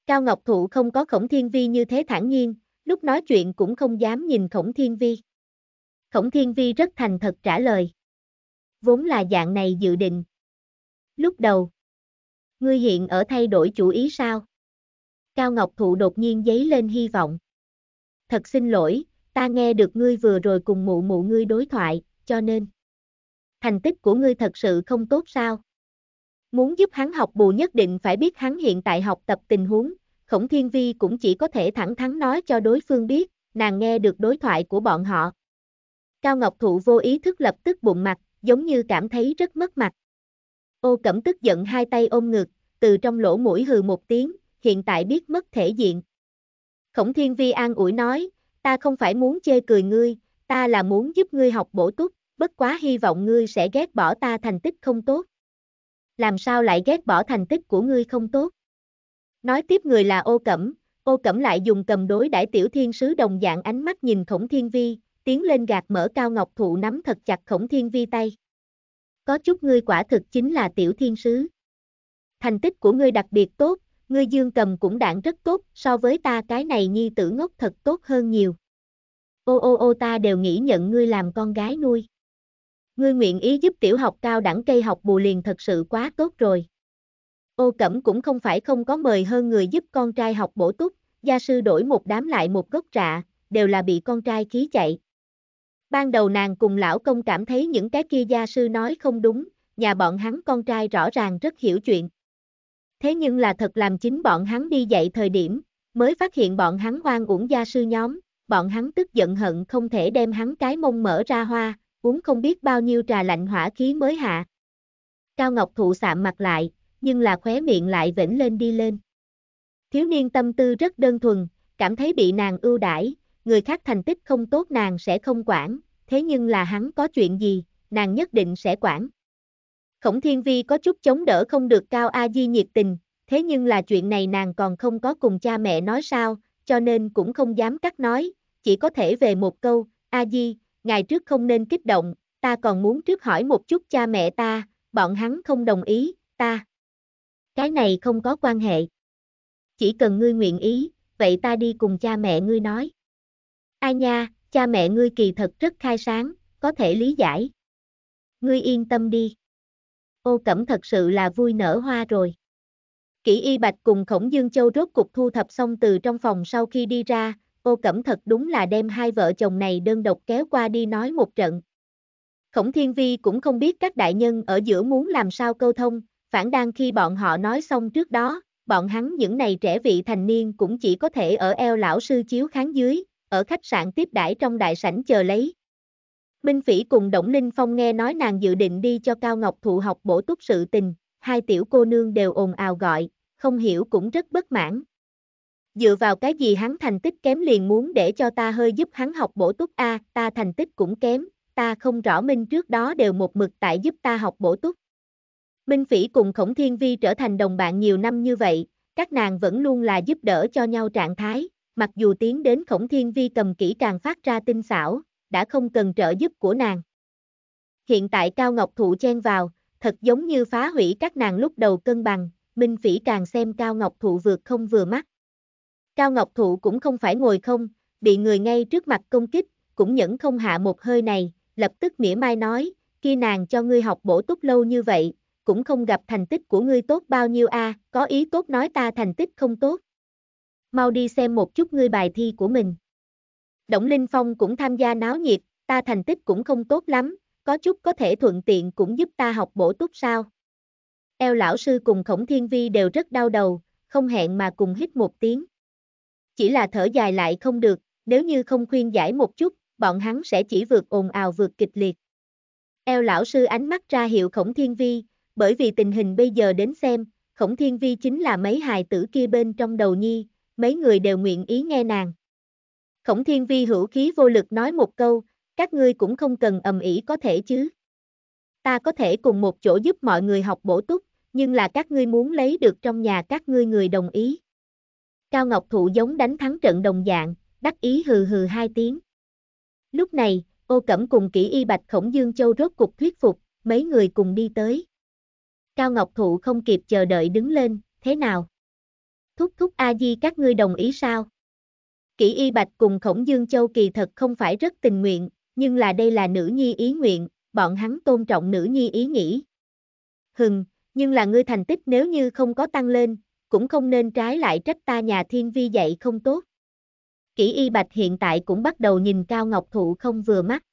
Cao Ngọc Thụ không có khổng thiên vi như thế thản nhiên, lúc nói chuyện cũng không dám nhìn khổng thiên vi. Khổng thiên vi rất thành thật trả lời. Vốn là dạng này dự định. Lúc đầu, Ngươi hiện ở thay đổi chủ ý sao? Cao Ngọc Thụ đột nhiên dấy lên hy vọng. Thật xin lỗi, ta nghe được ngươi vừa rồi cùng mụ mụ ngươi đối thoại, cho nên. Thành tích của ngươi thật sự không tốt sao? Muốn giúp hắn học bù nhất định phải biết hắn hiện tại học tập tình huống, Khổng Thiên Vi cũng chỉ có thể thẳng thắn nói cho đối phương biết, nàng nghe được đối thoại của bọn họ. Cao Ngọc Thụ vô ý thức lập tức bụng mặt, giống như cảm thấy rất mất mặt. Ô Cẩm tức giận hai tay ôm ngực, từ trong lỗ mũi hừ một tiếng, hiện tại biết mất thể diện. Khổng Thiên Vi an ủi nói, ta không phải muốn chê cười ngươi, ta là muốn giúp ngươi học bổ túc, bất quá hy vọng ngươi sẽ ghét bỏ ta thành tích không tốt. Làm sao lại ghét bỏ thành tích của ngươi không tốt? Nói tiếp người là ô cẩm, ô cẩm lại dùng cầm đối đãi tiểu thiên sứ đồng dạng ánh mắt nhìn khổng thiên vi, tiến lên gạt mở cao ngọc thụ nắm thật chặt khổng thiên vi tay có chút ngươi quả thực chính là tiểu thiên sứ. Thành tích của ngươi đặc biệt tốt, ngươi dương cầm cũng đạn rất tốt, so với ta cái này nhi tử ngốc thật tốt hơn nhiều. Ô ô ô ta đều nghĩ nhận ngươi làm con gái nuôi. Ngươi nguyện ý giúp tiểu học cao đẳng cây học bù liền thật sự quá tốt rồi. Ô Cẩm cũng không phải không có mời hơn người giúp con trai học bổ túc, gia sư đổi một đám lại một gốc rạ, đều là bị con trai khí chạy. Ban đầu nàng cùng lão công cảm thấy những cái kia gia sư nói không đúng, nhà bọn hắn con trai rõ ràng rất hiểu chuyện. Thế nhưng là thật làm chính bọn hắn đi dạy thời điểm, mới phát hiện bọn hắn hoang uổng gia sư nhóm, bọn hắn tức giận hận không thể đem hắn cái mông mở ra hoa, uống không biết bao nhiêu trà lạnh hỏa khí mới hạ. Cao Ngọc Thụ sạm mặt lại, nhưng là khóe miệng lại vĩnh lên đi lên. Thiếu niên tâm tư rất đơn thuần, cảm thấy bị nàng ưu đãi, người khác thành tích không tốt nàng sẽ không quản, thế nhưng là hắn có chuyện gì, nàng nhất định sẽ quản. Khổng Thiên Vi có chút chống đỡ không được Cao A Di nhiệt tình, thế nhưng là chuyện này nàng còn không có cùng cha mẹ nói sao, cho nên cũng không dám cắt nói, chỉ có thể về một câu, A Di, ngày trước không nên kích động, ta còn muốn trước hỏi một chút cha mẹ ta, bọn hắn không đồng ý, ta. Cái này không có quan hệ. Chỉ cần ngươi nguyện ý, vậy ta đi cùng cha mẹ ngươi nói. Ai nha, cha mẹ ngươi kỳ thật rất khai sáng, có thể lý giải. Ngươi yên tâm đi. Ô Cẩm thật sự là vui nở hoa rồi. Kỷ Y Bạch cùng Khổng Dương Châu rốt cục thu thập xong từ trong phòng sau khi đi ra, ô Cẩm thật đúng là đem hai vợ chồng này đơn độc kéo qua đi nói một trận. Khổng Thiên Vi cũng không biết các đại nhân ở giữa muốn làm sao câu thông, phản đang khi bọn họ nói xong trước đó, bọn hắn những này trẻ vị thành niên cũng chỉ có thể ở eo lão sư chiếu kháng dưới, ở khách sạn tiếp đãi trong đại sảnh chờ lấy. Minh Phỉ cùng Đổng Linh Phong nghe nói nàng dự định đi cho Cao Ngọc Thụ học bổ túc sự tình, hai tiểu cô nương đều ồn ào gọi, không hiểu cũng rất bất mãn. Dựa vào cái gì hắn thành tích kém liền muốn để cho ta hơi giúp hắn học bổ túc a, ta thành tích cũng kém, ta không rõ Minh trước đó đều một mực tại giúp ta học bổ túc. Minh Phỉ cùng Khổng Thiên Vi trở thành đồng bạn nhiều năm như vậy, các nàng vẫn luôn là giúp đỡ cho nhau trạng thái, mặc dù tiến đến khổng thiên vi cầm kỹ càng phát ra tinh xảo, đã không cần trợ giúp của nàng. Hiện tại Cao Ngọc Thụ chen vào, thật giống như phá hủy các nàng lúc đầu cân bằng, Minh Phỉ càng xem Cao Ngọc Thụ vượt không vừa mắt. Cao Ngọc Thụ cũng không phải ngồi không, bị người ngay trước mặt công kích, cũng nhẫn không hạ một hơi này, lập tức mỉa mai nói, khi nàng cho ngươi học bổ túc lâu như vậy, cũng không gặp thành tích của ngươi tốt bao nhiêu a, à, có ý tốt nói ta thành tích không tốt mau đi xem một chút ngươi bài thi của mình. Đổng Linh Phong cũng tham gia náo nhiệt, ta thành tích cũng không tốt lắm, có chút có thể thuận tiện cũng giúp ta học bổ túc sao. Eo lão sư cùng Khổng Thiên Vi đều rất đau đầu, không hẹn mà cùng hít một tiếng. Chỉ là thở dài lại không được, nếu như không khuyên giải một chút, bọn hắn sẽ chỉ vượt ồn ào vượt kịch liệt. Eo lão sư ánh mắt ra hiệu Khổng Thiên Vi, bởi vì tình hình bây giờ đến xem, Khổng Thiên Vi chính là mấy hài tử kia bên trong đầu nhi, mấy người đều nguyện ý nghe nàng. Khổng thiên vi hữu khí vô lực nói một câu, các ngươi cũng không cần ầm ĩ có thể chứ. Ta có thể cùng một chỗ giúp mọi người học bổ túc, nhưng là các ngươi muốn lấy được trong nhà các ngươi người đồng ý. Cao Ngọc Thụ giống đánh thắng trận đồng dạng, đắc ý hừ hừ hai tiếng. Lúc này, ô cẩm cùng kỹ y bạch khổng dương châu rốt cục thuyết phục, mấy người cùng đi tới. Cao Ngọc Thụ không kịp chờ đợi đứng lên, thế nào? thúc thúc A-di các ngươi đồng ý sao? Kỷ Y Bạch cùng Khổng Dương Châu kỳ thật không phải rất tình nguyện, nhưng là đây là nữ nhi ý nguyện, bọn hắn tôn trọng nữ nhi ý nghĩ. Hừng, nhưng là ngươi thành tích nếu như không có tăng lên, cũng không nên trái lại trách ta nhà thiên vi dạy không tốt. Kỷ Y Bạch hiện tại cũng bắt đầu nhìn Cao Ngọc Thụ không vừa mắt.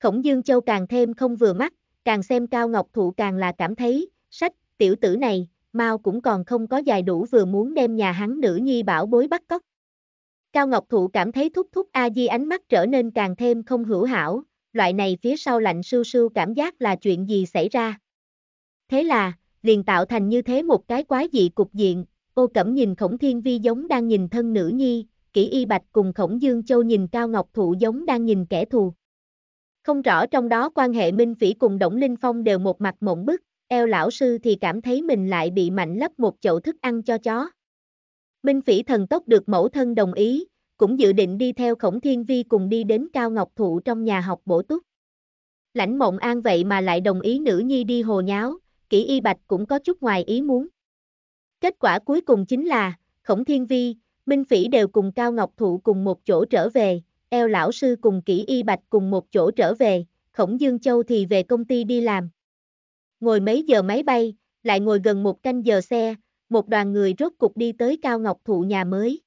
Khổng Dương Châu càng thêm không vừa mắt, càng xem Cao Ngọc Thụ càng là cảm thấy, sách, tiểu tử này, Mao cũng còn không có dài đủ vừa muốn đem nhà hắn nữ nhi bảo bối bắt cóc. Cao Ngọc Thụ cảm thấy thúc thúc A Di ánh mắt trở nên càng thêm không hữu hảo, loại này phía sau lạnh sưu sưu cảm giác là chuyện gì xảy ra. Thế là, liền tạo thành như thế một cái quái dị cục diện, ô cẩm nhìn khổng thiên vi giống đang nhìn thân nữ nhi, kỹ y bạch cùng khổng dương châu nhìn Cao Ngọc Thụ giống đang nhìn kẻ thù. Không rõ trong đó quan hệ Minh Phỉ cùng Đổng Linh Phong đều một mặt mộng bức, eo lão sư thì cảm thấy mình lại bị mạnh lấp một chậu thức ăn cho chó. Minh phỉ thần tốc được mẫu thân đồng ý, cũng dự định đi theo khổng thiên vi cùng đi đến cao ngọc thụ trong nhà học bổ túc. Lãnh mộng an vậy mà lại đồng ý nữ nhi đi hồ nháo, kỹ y bạch cũng có chút ngoài ý muốn. Kết quả cuối cùng chính là, khổng thiên vi, minh phỉ đều cùng cao ngọc thụ cùng một chỗ trở về, eo lão sư cùng kỹ y bạch cùng một chỗ trở về, khổng dương châu thì về công ty đi làm. Ngồi mấy giờ máy bay, lại ngồi gần một canh giờ xe, một đoàn người rốt cục đi tới Cao Ngọc Thụ nhà mới.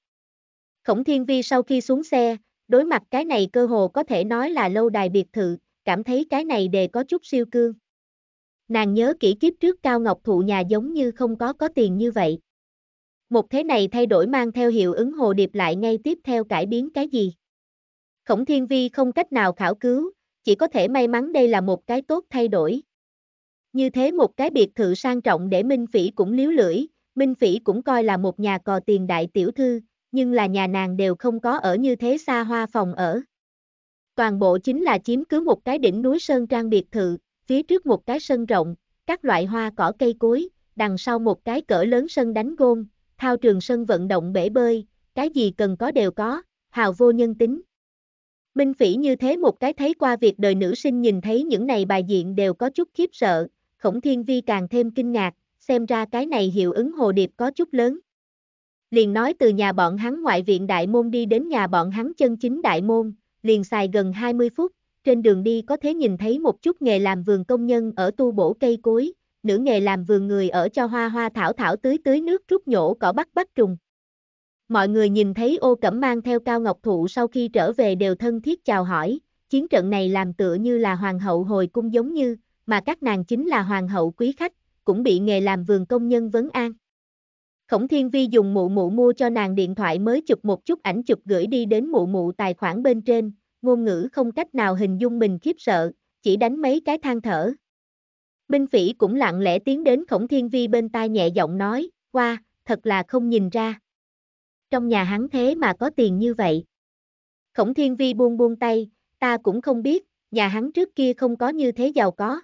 Khổng Thiên Vi sau khi xuống xe, đối mặt cái này cơ hồ có thể nói là lâu đài biệt thự, cảm thấy cái này đề có chút siêu cương. Nàng nhớ kỹ kiếp trước Cao Ngọc Thụ nhà giống như không có có tiền như vậy. Một thế này thay đổi mang theo hiệu ứng hồ điệp lại ngay tiếp theo cải biến cái gì. Khổng Thiên Vi không cách nào khảo cứu, chỉ có thể may mắn đây là một cái tốt thay đổi, như thế một cái biệt thự sang trọng để Minh Phỉ cũng liếu lưỡi, Minh Phỉ cũng coi là một nhà cò tiền đại tiểu thư, nhưng là nhà nàng đều không có ở như thế xa hoa phòng ở. Toàn bộ chính là chiếm cứ một cái đỉnh núi sơn trang biệt thự, phía trước một cái sân rộng, các loại hoa cỏ cây cối, đằng sau một cái cỡ lớn sân đánh gôn, thao trường sân vận động bể bơi, cái gì cần có đều có, hào vô nhân tính. Minh Phỉ như thế một cái thấy qua việc đời nữ sinh nhìn thấy những này bài diện đều có chút khiếp sợ, Khổng Thiên Vi càng thêm kinh ngạc, xem ra cái này hiệu ứng hồ điệp có chút lớn. Liền nói từ nhà bọn hắn ngoại viện đại môn đi đến nhà bọn hắn chân chính đại môn, liền xài gần 20 phút, trên đường đi có thể nhìn thấy một chút nghề làm vườn công nhân ở tu bổ cây cối, nữ nghề làm vườn người ở cho hoa hoa thảo thảo tưới tưới nước rút nhổ cỏ bắt bắt trùng. Mọi người nhìn thấy ô cẩm mang theo cao ngọc thụ sau khi trở về đều thân thiết chào hỏi, chiến trận này làm tựa như là hoàng hậu hồi cung giống như, mà các nàng chính là hoàng hậu quý khách, cũng bị nghề làm vườn công nhân vấn an. Khổng Thiên Vi dùng mụ mụ mua cho nàng điện thoại mới chụp một chút ảnh chụp gửi đi đến mụ mụ tài khoản bên trên, ngôn ngữ không cách nào hình dung mình khiếp sợ, chỉ đánh mấy cái than thở. minh Phỉ cũng lặng lẽ tiến đến Khổng Thiên Vi bên tai nhẹ giọng nói, qua, wow, thật là không nhìn ra. Trong nhà hắn thế mà có tiền như vậy. Khổng Thiên Vi buông buông tay, ta cũng không biết, nhà hắn trước kia không có như thế giàu có.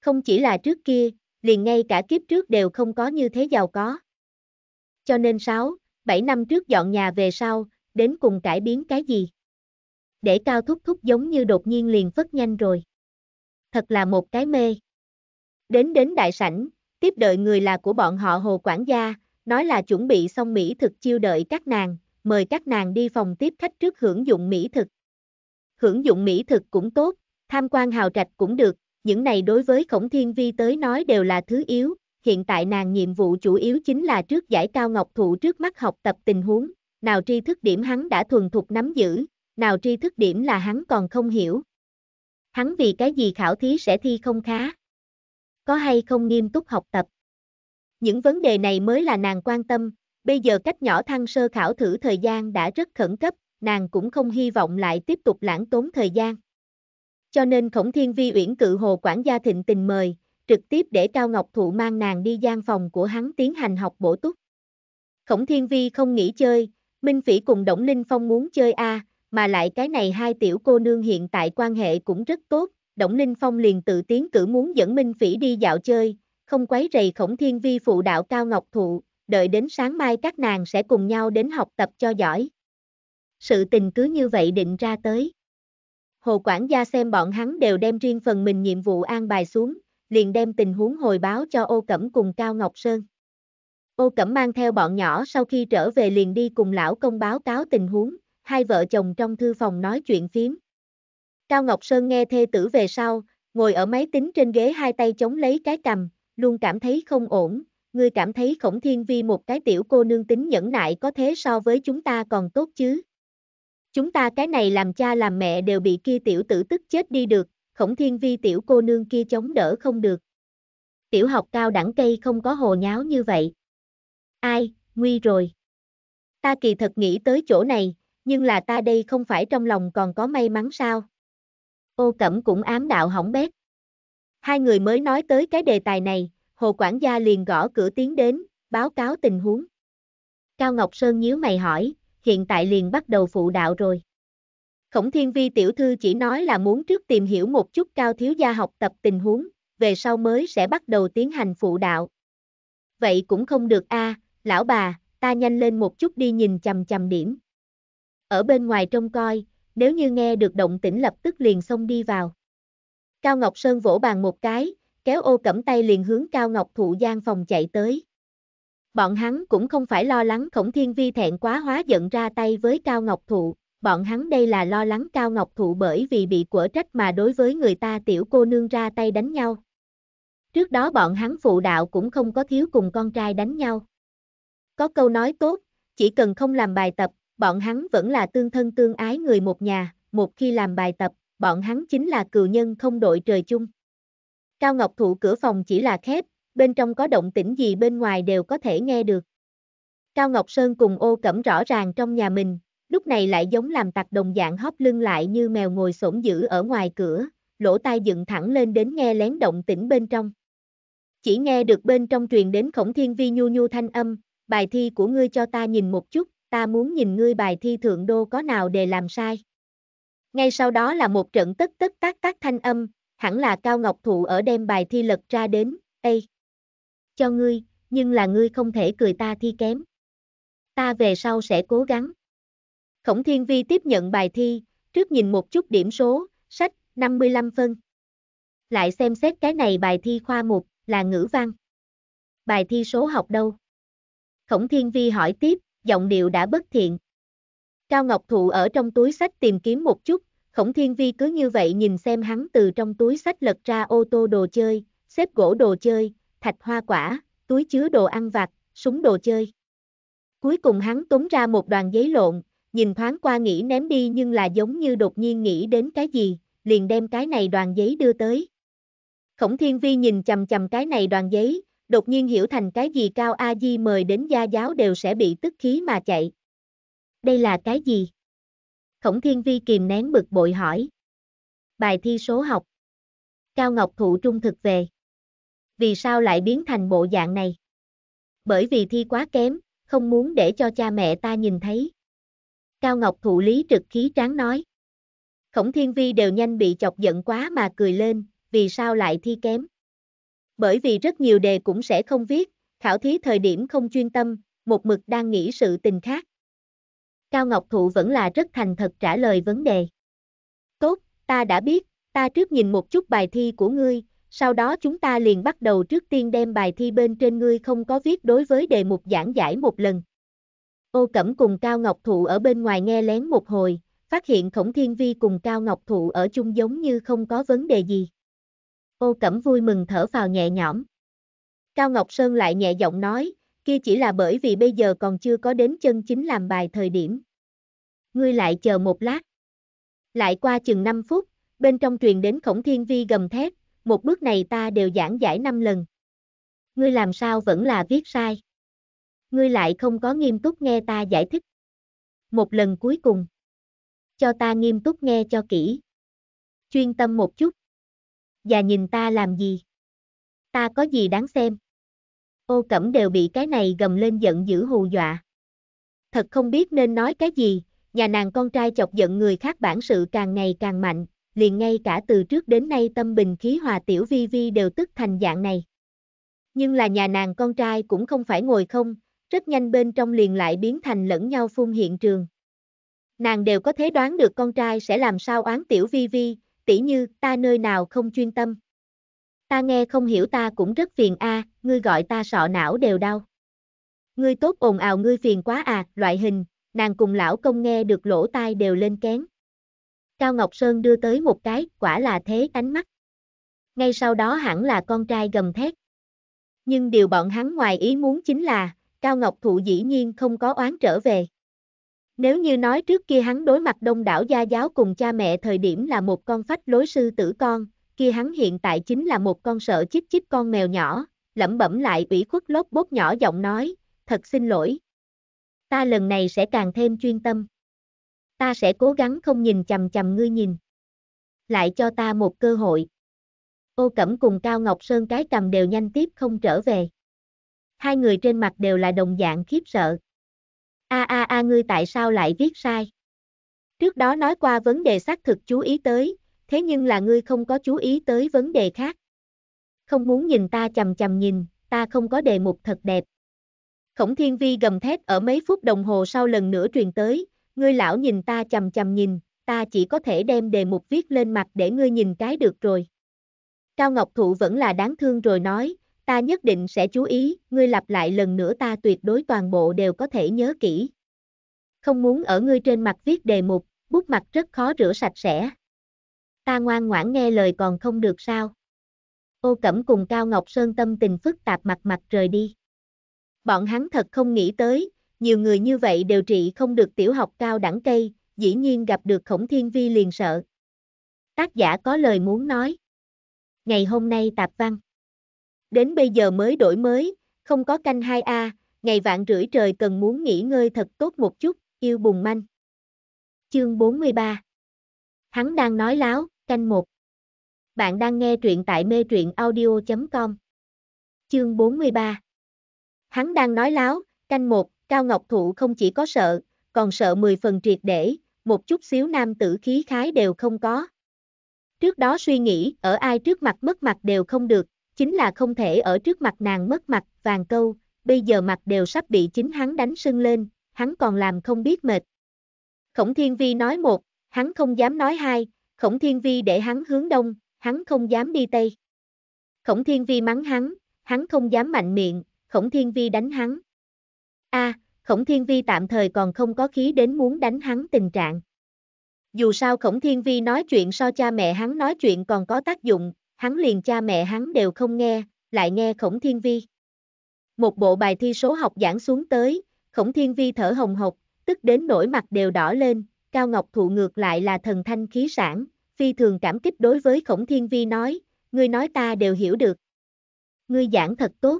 Không chỉ là trước kia, liền ngay cả kiếp trước đều không có như thế giàu có. Cho nên 6, 7 năm trước dọn nhà về sau, đến cùng cải biến cái gì? Để cao thúc thúc giống như đột nhiên liền phất nhanh rồi. Thật là một cái mê. Đến đến đại sảnh, tiếp đợi người là của bọn họ hồ quản gia, nói là chuẩn bị xong mỹ thực chiêu đợi các nàng, mời các nàng đi phòng tiếp khách trước hưởng dụng mỹ thực. Hưởng dụng mỹ thực cũng tốt, tham quan hào trạch cũng được, những này đối với Khổng Thiên Vi tới nói đều là thứ yếu, hiện tại nàng nhiệm vụ chủ yếu chính là trước giải cao ngọc thụ trước mắt học tập tình huống, nào tri thức điểm hắn đã thuần thục nắm giữ, nào tri thức điểm là hắn còn không hiểu. Hắn vì cái gì khảo thí sẽ thi không khá? Có hay không nghiêm túc học tập? Những vấn đề này mới là nàng quan tâm, bây giờ cách nhỏ thăng sơ khảo thử thời gian đã rất khẩn cấp, nàng cũng không hy vọng lại tiếp tục lãng tốn thời gian cho nên Khổng Thiên Vi Uyển cự hồ quản gia thịnh tình mời, trực tiếp để Cao Ngọc Thụ mang nàng đi gian phòng của hắn tiến hành học bổ túc. Khổng Thiên Vi không nghĩ chơi, Minh Phỉ cùng Đổng Linh Phong muốn chơi a, à, mà lại cái này hai tiểu cô nương hiện tại quan hệ cũng rất tốt, Đổng Linh Phong liền tự tiến cử muốn dẫn Minh Phỉ đi dạo chơi, không quấy rầy Khổng Thiên Vi phụ đạo Cao Ngọc Thụ, đợi đến sáng mai các nàng sẽ cùng nhau đến học tập cho giỏi. Sự tình cứ như vậy định ra tới. Hồ quản gia xem bọn hắn đều đem riêng phần mình nhiệm vụ an bài xuống, liền đem tình huống hồi báo cho Ô Cẩm cùng Cao Ngọc Sơn. Ô Cẩm mang theo bọn nhỏ sau khi trở về liền đi cùng lão công báo cáo tình huống, hai vợ chồng trong thư phòng nói chuyện phím. Cao Ngọc Sơn nghe thê tử về sau, ngồi ở máy tính trên ghế hai tay chống lấy cái cầm, luôn cảm thấy không ổn, người cảm thấy khổng thiên vi một cái tiểu cô nương tính nhẫn nại có thế so với chúng ta còn tốt chứ. Chúng ta cái này làm cha làm mẹ đều bị kia tiểu tử tức chết đi được, khổng thiên vi tiểu cô nương kia chống đỡ không được. Tiểu học cao đẳng cây không có hồ nháo như vậy. Ai, nguy rồi. Ta kỳ thật nghĩ tới chỗ này, nhưng là ta đây không phải trong lòng còn có may mắn sao. Ô Cẩm cũng ám đạo hỏng bét. Hai người mới nói tới cái đề tài này, Hồ quản gia liền gõ cửa tiến đến, báo cáo tình huống. Cao Ngọc Sơn nhíu mày hỏi, hiện tại liền bắt đầu phụ đạo rồi. Khổng Thiên Vi tiểu thư chỉ nói là muốn trước tìm hiểu một chút cao thiếu gia học tập tình huống, về sau mới sẽ bắt đầu tiến hành phụ đạo. Vậy cũng không được a, à, lão bà, ta nhanh lên một chút đi nhìn chầm chầm điểm. Ở bên ngoài trông coi, nếu như nghe được động tĩnh lập tức liền xông đi vào. Cao Ngọc Sơn vỗ bàn một cái, kéo ô cẩm tay liền hướng Cao Ngọc Thụ Giang phòng chạy tới. Bọn hắn cũng không phải lo lắng khổng thiên vi thẹn quá hóa giận ra tay với Cao Ngọc Thụ, bọn hắn đây là lo lắng Cao Ngọc Thụ bởi vì bị của trách mà đối với người ta tiểu cô nương ra tay đánh nhau. Trước đó bọn hắn phụ đạo cũng không có thiếu cùng con trai đánh nhau. Có câu nói tốt, chỉ cần không làm bài tập, bọn hắn vẫn là tương thân tương ái người một nhà, một khi làm bài tập, bọn hắn chính là cừu nhân không đội trời chung. Cao Ngọc Thụ cửa phòng chỉ là khép, bên trong có động tĩnh gì bên ngoài đều có thể nghe được. Cao Ngọc Sơn cùng ô cẩm rõ ràng trong nhà mình, lúc này lại giống làm tặc đồng dạng hóp lưng lại như mèo ngồi sổn giữ ở ngoài cửa, lỗ tai dựng thẳng lên đến nghe lén động tĩnh bên trong. Chỉ nghe được bên trong truyền đến khổng thiên vi nhu nhu thanh âm, bài thi của ngươi cho ta nhìn một chút, ta muốn nhìn ngươi bài thi thượng đô có nào để làm sai. Ngay sau đó là một trận tất tất tác tác thanh âm, hẳn là Cao Ngọc Thụ ở đem bài thi lật ra đến, Ê! cho ngươi, nhưng là ngươi không thể cười ta thi kém. Ta về sau sẽ cố gắng. Khổng Thiên Vi tiếp nhận bài thi, trước nhìn một chút điểm số, sách, 55 phân. Lại xem xét cái này bài thi khoa mục, là ngữ văn. Bài thi số học đâu? Khổng Thiên Vi hỏi tiếp, giọng điệu đã bất thiện. Cao Ngọc Thụ ở trong túi sách tìm kiếm một chút, Khổng Thiên Vi cứ như vậy nhìn xem hắn từ trong túi sách lật ra ô tô đồ chơi, xếp gỗ đồ chơi, thạch hoa quả, túi chứa đồ ăn vặt, súng đồ chơi. Cuối cùng hắn tốn ra một đoàn giấy lộn, nhìn thoáng qua nghĩ ném đi nhưng là giống như đột nhiên nghĩ đến cái gì, liền đem cái này đoàn giấy đưa tới. Khổng Thiên Vi nhìn chầm chầm cái này đoàn giấy, đột nhiên hiểu thành cái gì Cao A Di mời đến gia giáo đều sẽ bị tức khí mà chạy. Đây là cái gì? Khổng Thiên Vi kìm nén bực bội hỏi. Bài thi số học. Cao Ngọc Thụ trung thực về vì sao lại biến thành bộ dạng này? Bởi vì thi quá kém, không muốn để cho cha mẹ ta nhìn thấy. Cao Ngọc thụ lý trực khí tráng nói. Khổng Thiên Vi đều nhanh bị chọc giận quá mà cười lên, vì sao lại thi kém? Bởi vì rất nhiều đề cũng sẽ không viết, khảo thí thời điểm không chuyên tâm, một mực đang nghĩ sự tình khác. Cao Ngọc Thụ vẫn là rất thành thật trả lời vấn đề. Tốt, ta đã biết, ta trước nhìn một chút bài thi của ngươi, sau đó chúng ta liền bắt đầu trước tiên đem bài thi bên trên ngươi không có viết đối với đề mục giảng giải một lần. Ô Cẩm cùng Cao Ngọc Thụ ở bên ngoài nghe lén một hồi, phát hiện Khổng Thiên Vi cùng Cao Ngọc Thụ ở chung giống như không có vấn đề gì. Ô Cẩm vui mừng thở vào nhẹ nhõm. Cao Ngọc Sơn lại nhẹ giọng nói, kia chỉ là bởi vì bây giờ còn chưa có đến chân chính làm bài thời điểm. Ngươi lại chờ một lát. Lại qua chừng 5 phút, bên trong truyền đến Khổng Thiên Vi gầm thét, một bước này ta đều giảng giải 5 lần. Ngươi làm sao vẫn là viết sai. Ngươi lại không có nghiêm túc nghe ta giải thích. Một lần cuối cùng. Cho ta nghiêm túc nghe cho kỹ. Chuyên tâm một chút. Và nhìn ta làm gì. Ta có gì đáng xem. Ô cẩm đều bị cái này gầm lên giận dữ hù dọa. Thật không biết nên nói cái gì, nhà nàng con trai chọc giận người khác bản sự càng ngày càng mạnh, liền ngay cả từ trước đến nay tâm bình khí hòa tiểu vi vi đều tức thành dạng này. Nhưng là nhà nàng con trai cũng không phải ngồi không, rất nhanh bên trong liền lại biến thành lẫn nhau phun hiện trường. Nàng đều có thể đoán được con trai sẽ làm sao oán tiểu vi vi, tỉ như ta nơi nào không chuyên tâm. Ta nghe không hiểu ta cũng rất phiền a, à, ngươi gọi ta sọ não đều đau. Ngươi tốt ồn ào ngươi phiền quá à, loại hình, nàng cùng lão công nghe được lỗ tai đều lên kén. Cao Ngọc Sơn đưa tới một cái, quả là thế ánh mắt. Ngay sau đó hẳn là con trai gầm thét. Nhưng điều bọn hắn ngoài ý muốn chính là, Cao Ngọc Thụ dĩ nhiên không có oán trở về. Nếu như nói trước kia hắn đối mặt đông đảo gia giáo cùng cha mẹ thời điểm là một con phách lối sư tử con, kia hắn hiện tại chính là một con sợ chích chích con mèo nhỏ, lẩm bẩm lại ủy khuất lốp bốt nhỏ giọng nói, thật xin lỗi. Ta lần này sẽ càng thêm chuyên tâm ta sẽ cố gắng không nhìn chầm chầm ngươi nhìn. Lại cho ta một cơ hội. Ô Cẩm cùng Cao Ngọc Sơn cái cầm đều nhanh tiếp không trở về. Hai người trên mặt đều là đồng dạng khiếp sợ. A a a ngươi tại sao lại viết sai? Trước đó nói qua vấn đề xác thực chú ý tới, thế nhưng là ngươi không có chú ý tới vấn đề khác. Không muốn nhìn ta chầm chầm nhìn, ta không có đề mục thật đẹp. Khổng Thiên Vi gầm thét ở mấy phút đồng hồ sau lần nữa truyền tới, Ngươi lão nhìn ta chầm chầm nhìn, ta chỉ có thể đem đề mục viết lên mặt để ngươi nhìn cái được rồi. Cao Ngọc Thụ vẫn là đáng thương rồi nói, ta nhất định sẽ chú ý, ngươi lặp lại lần nữa ta tuyệt đối toàn bộ đều có thể nhớ kỹ. Không muốn ở ngươi trên mặt viết đề mục, bút mặt rất khó rửa sạch sẽ. Ta ngoan ngoãn nghe lời còn không được sao. Ô Cẩm cùng Cao Ngọc Sơn tâm tình phức tạp mặt mặt rời đi. Bọn hắn thật không nghĩ tới, nhiều người như vậy đều trị không được tiểu học cao đẳng cây, dĩ nhiên gặp được khổng thiên vi liền sợ. Tác giả có lời muốn nói. Ngày hôm nay tạp văn. Đến bây giờ mới đổi mới, không có canh 2A, ngày vạn rưỡi trời cần muốn nghỉ ngơi thật tốt một chút, yêu bùng manh. Chương 43 Hắn đang nói láo, canh 1 Bạn đang nghe truyện tại mê truyện audio.com Chương 43 Hắn đang nói láo, canh 1 Cao Ngọc Thụ không chỉ có sợ, còn sợ 10 phần triệt để, một chút xíu nam tử khí khái đều không có. Trước đó suy nghĩ, ở ai trước mặt mất mặt đều không được, chính là không thể ở trước mặt nàng mất mặt, vàng câu, bây giờ mặt đều sắp bị chính hắn đánh sưng lên, hắn còn làm không biết mệt. Khổng Thiên Vi nói một, hắn không dám nói hai, Khổng Thiên Vi để hắn hướng đông, hắn không dám đi tây. Khổng Thiên Vi mắng hắn, hắn không dám mạnh miệng, Khổng Thiên Vi đánh hắn a, à, Khổng Thiên Vi tạm thời còn không có khí đến muốn đánh hắn tình trạng. Dù sao Khổng Thiên Vi nói chuyện so cha mẹ hắn nói chuyện còn có tác dụng, hắn liền cha mẹ hắn đều không nghe, lại nghe Khổng Thiên Vi. Một bộ bài thi số học giảng xuống tới, Khổng Thiên Vi thở hồng hộc, tức đến nỗi mặt đều đỏ lên, Cao Ngọc Thụ ngược lại là thần thanh khí sản, phi thường cảm kích đối với Khổng Thiên Vi nói, ngươi nói ta đều hiểu được. Ngươi giảng thật tốt.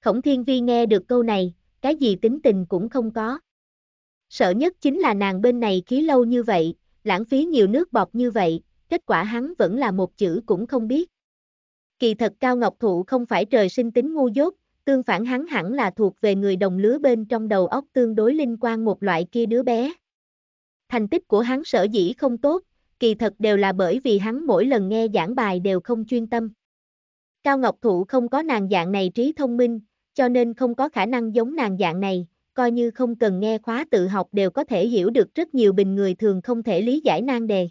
Khổng Thiên Vi nghe được câu này, cái gì tính tình cũng không có. Sợ nhất chính là nàng bên này khí lâu như vậy, lãng phí nhiều nước bọt như vậy, kết quả hắn vẫn là một chữ cũng không biết. Kỳ thật Cao Ngọc Thụ không phải trời sinh tính ngu dốt, tương phản hắn hẳn là thuộc về người đồng lứa bên trong đầu óc tương đối linh quan một loại kia đứa bé. Thành tích của hắn sở dĩ không tốt, kỳ thật đều là bởi vì hắn mỗi lần nghe giảng bài đều không chuyên tâm. Cao Ngọc Thụ không có nàng dạng này trí thông minh, cho nên không có khả năng giống nàng dạng này, coi như không cần nghe khóa tự học đều có thể hiểu được rất nhiều bình người thường không thể lý giải nan đề.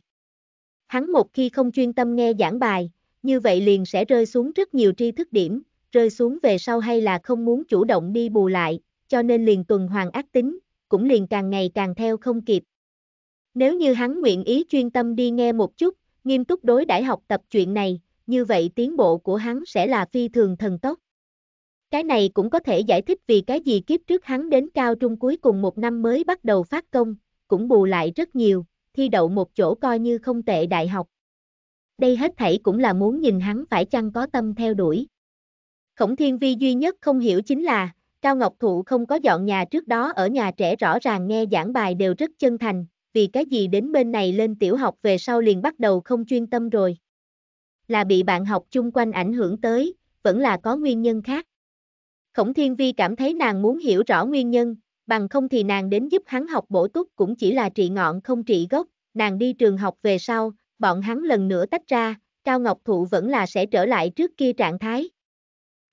Hắn một khi không chuyên tâm nghe giảng bài, như vậy liền sẽ rơi xuống rất nhiều tri thức điểm, rơi xuống về sau hay là không muốn chủ động đi bù lại, cho nên liền tuần hoàn ác tính, cũng liền càng ngày càng theo không kịp. Nếu như hắn nguyện ý chuyên tâm đi nghe một chút, nghiêm túc đối đãi học tập chuyện này, như vậy tiến bộ của hắn sẽ là phi thường thần tốc. Cái này cũng có thể giải thích vì cái gì kiếp trước hắn đến cao trung cuối cùng một năm mới bắt đầu phát công, cũng bù lại rất nhiều, thi đậu một chỗ coi như không tệ đại học. Đây hết thảy cũng là muốn nhìn hắn phải chăng có tâm theo đuổi. Khổng Thiên Vi duy nhất không hiểu chính là, Cao Ngọc Thụ không có dọn nhà trước đó ở nhà trẻ rõ ràng nghe giảng bài đều rất chân thành, vì cái gì đến bên này lên tiểu học về sau liền bắt đầu không chuyên tâm rồi. Là bị bạn học chung quanh ảnh hưởng tới, vẫn là có nguyên nhân khác. Khổng Thiên Vi cảm thấy nàng muốn hiểu rõ nguyên nhân, bằng không thì nàng đến giúp hắn học bổ túc cũng chỉ là trị ngọn không trị gốc, nàng đi trường học về sau, bọn hắn lần nữa tách ra, Cao Ngọc Thụ vẫn là sẽ trở lại trước kia trạng thái.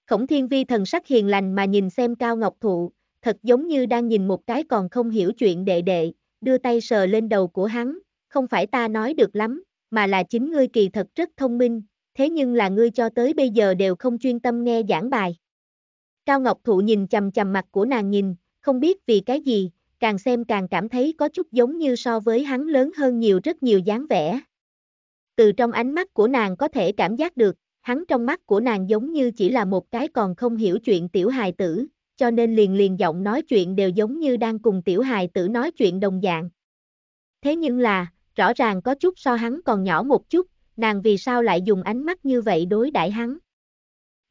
Khổng Thiên Vi thần sắc hiền lành mà nhìn xem Cao Ngọc Thụ, thật giống như đang nhìn một cái còn không hiểu chuyện đệ đệ, đưa tay sờ lên đầu của hắn, không phải ta nói được lắm, mà là chính ngươi kỳ thật rất thông minh, thế nhưng là ngươi cho tới bây giờ đều không chuyên tâm nghe giảng bài. Cao Ngọc Thụ nhìn chầm chầm mặt của nàng nhìn, không biết vì cái gì, càng xem càng cảm thấy có chút giống như so với hắn lớn hơn nhiều rất nhiều dáng vẻ. Từ trong ánh mắt của nàng có thể cảm giác được, hắn trong mắt của nàng giống như chỉ là một cái còn không hiểu chuyện tiểu hài tử, cho nên liền liền giọng nói chuyện đều giống như đang cùng tiểu hài tử nói chuyện đồng dạng. Thế nhưng là, rõ ràng có chút so hắn còn nhỏ một chút, nàng vì sao lại dùng ánh mắt như vậy đối đãi hắn.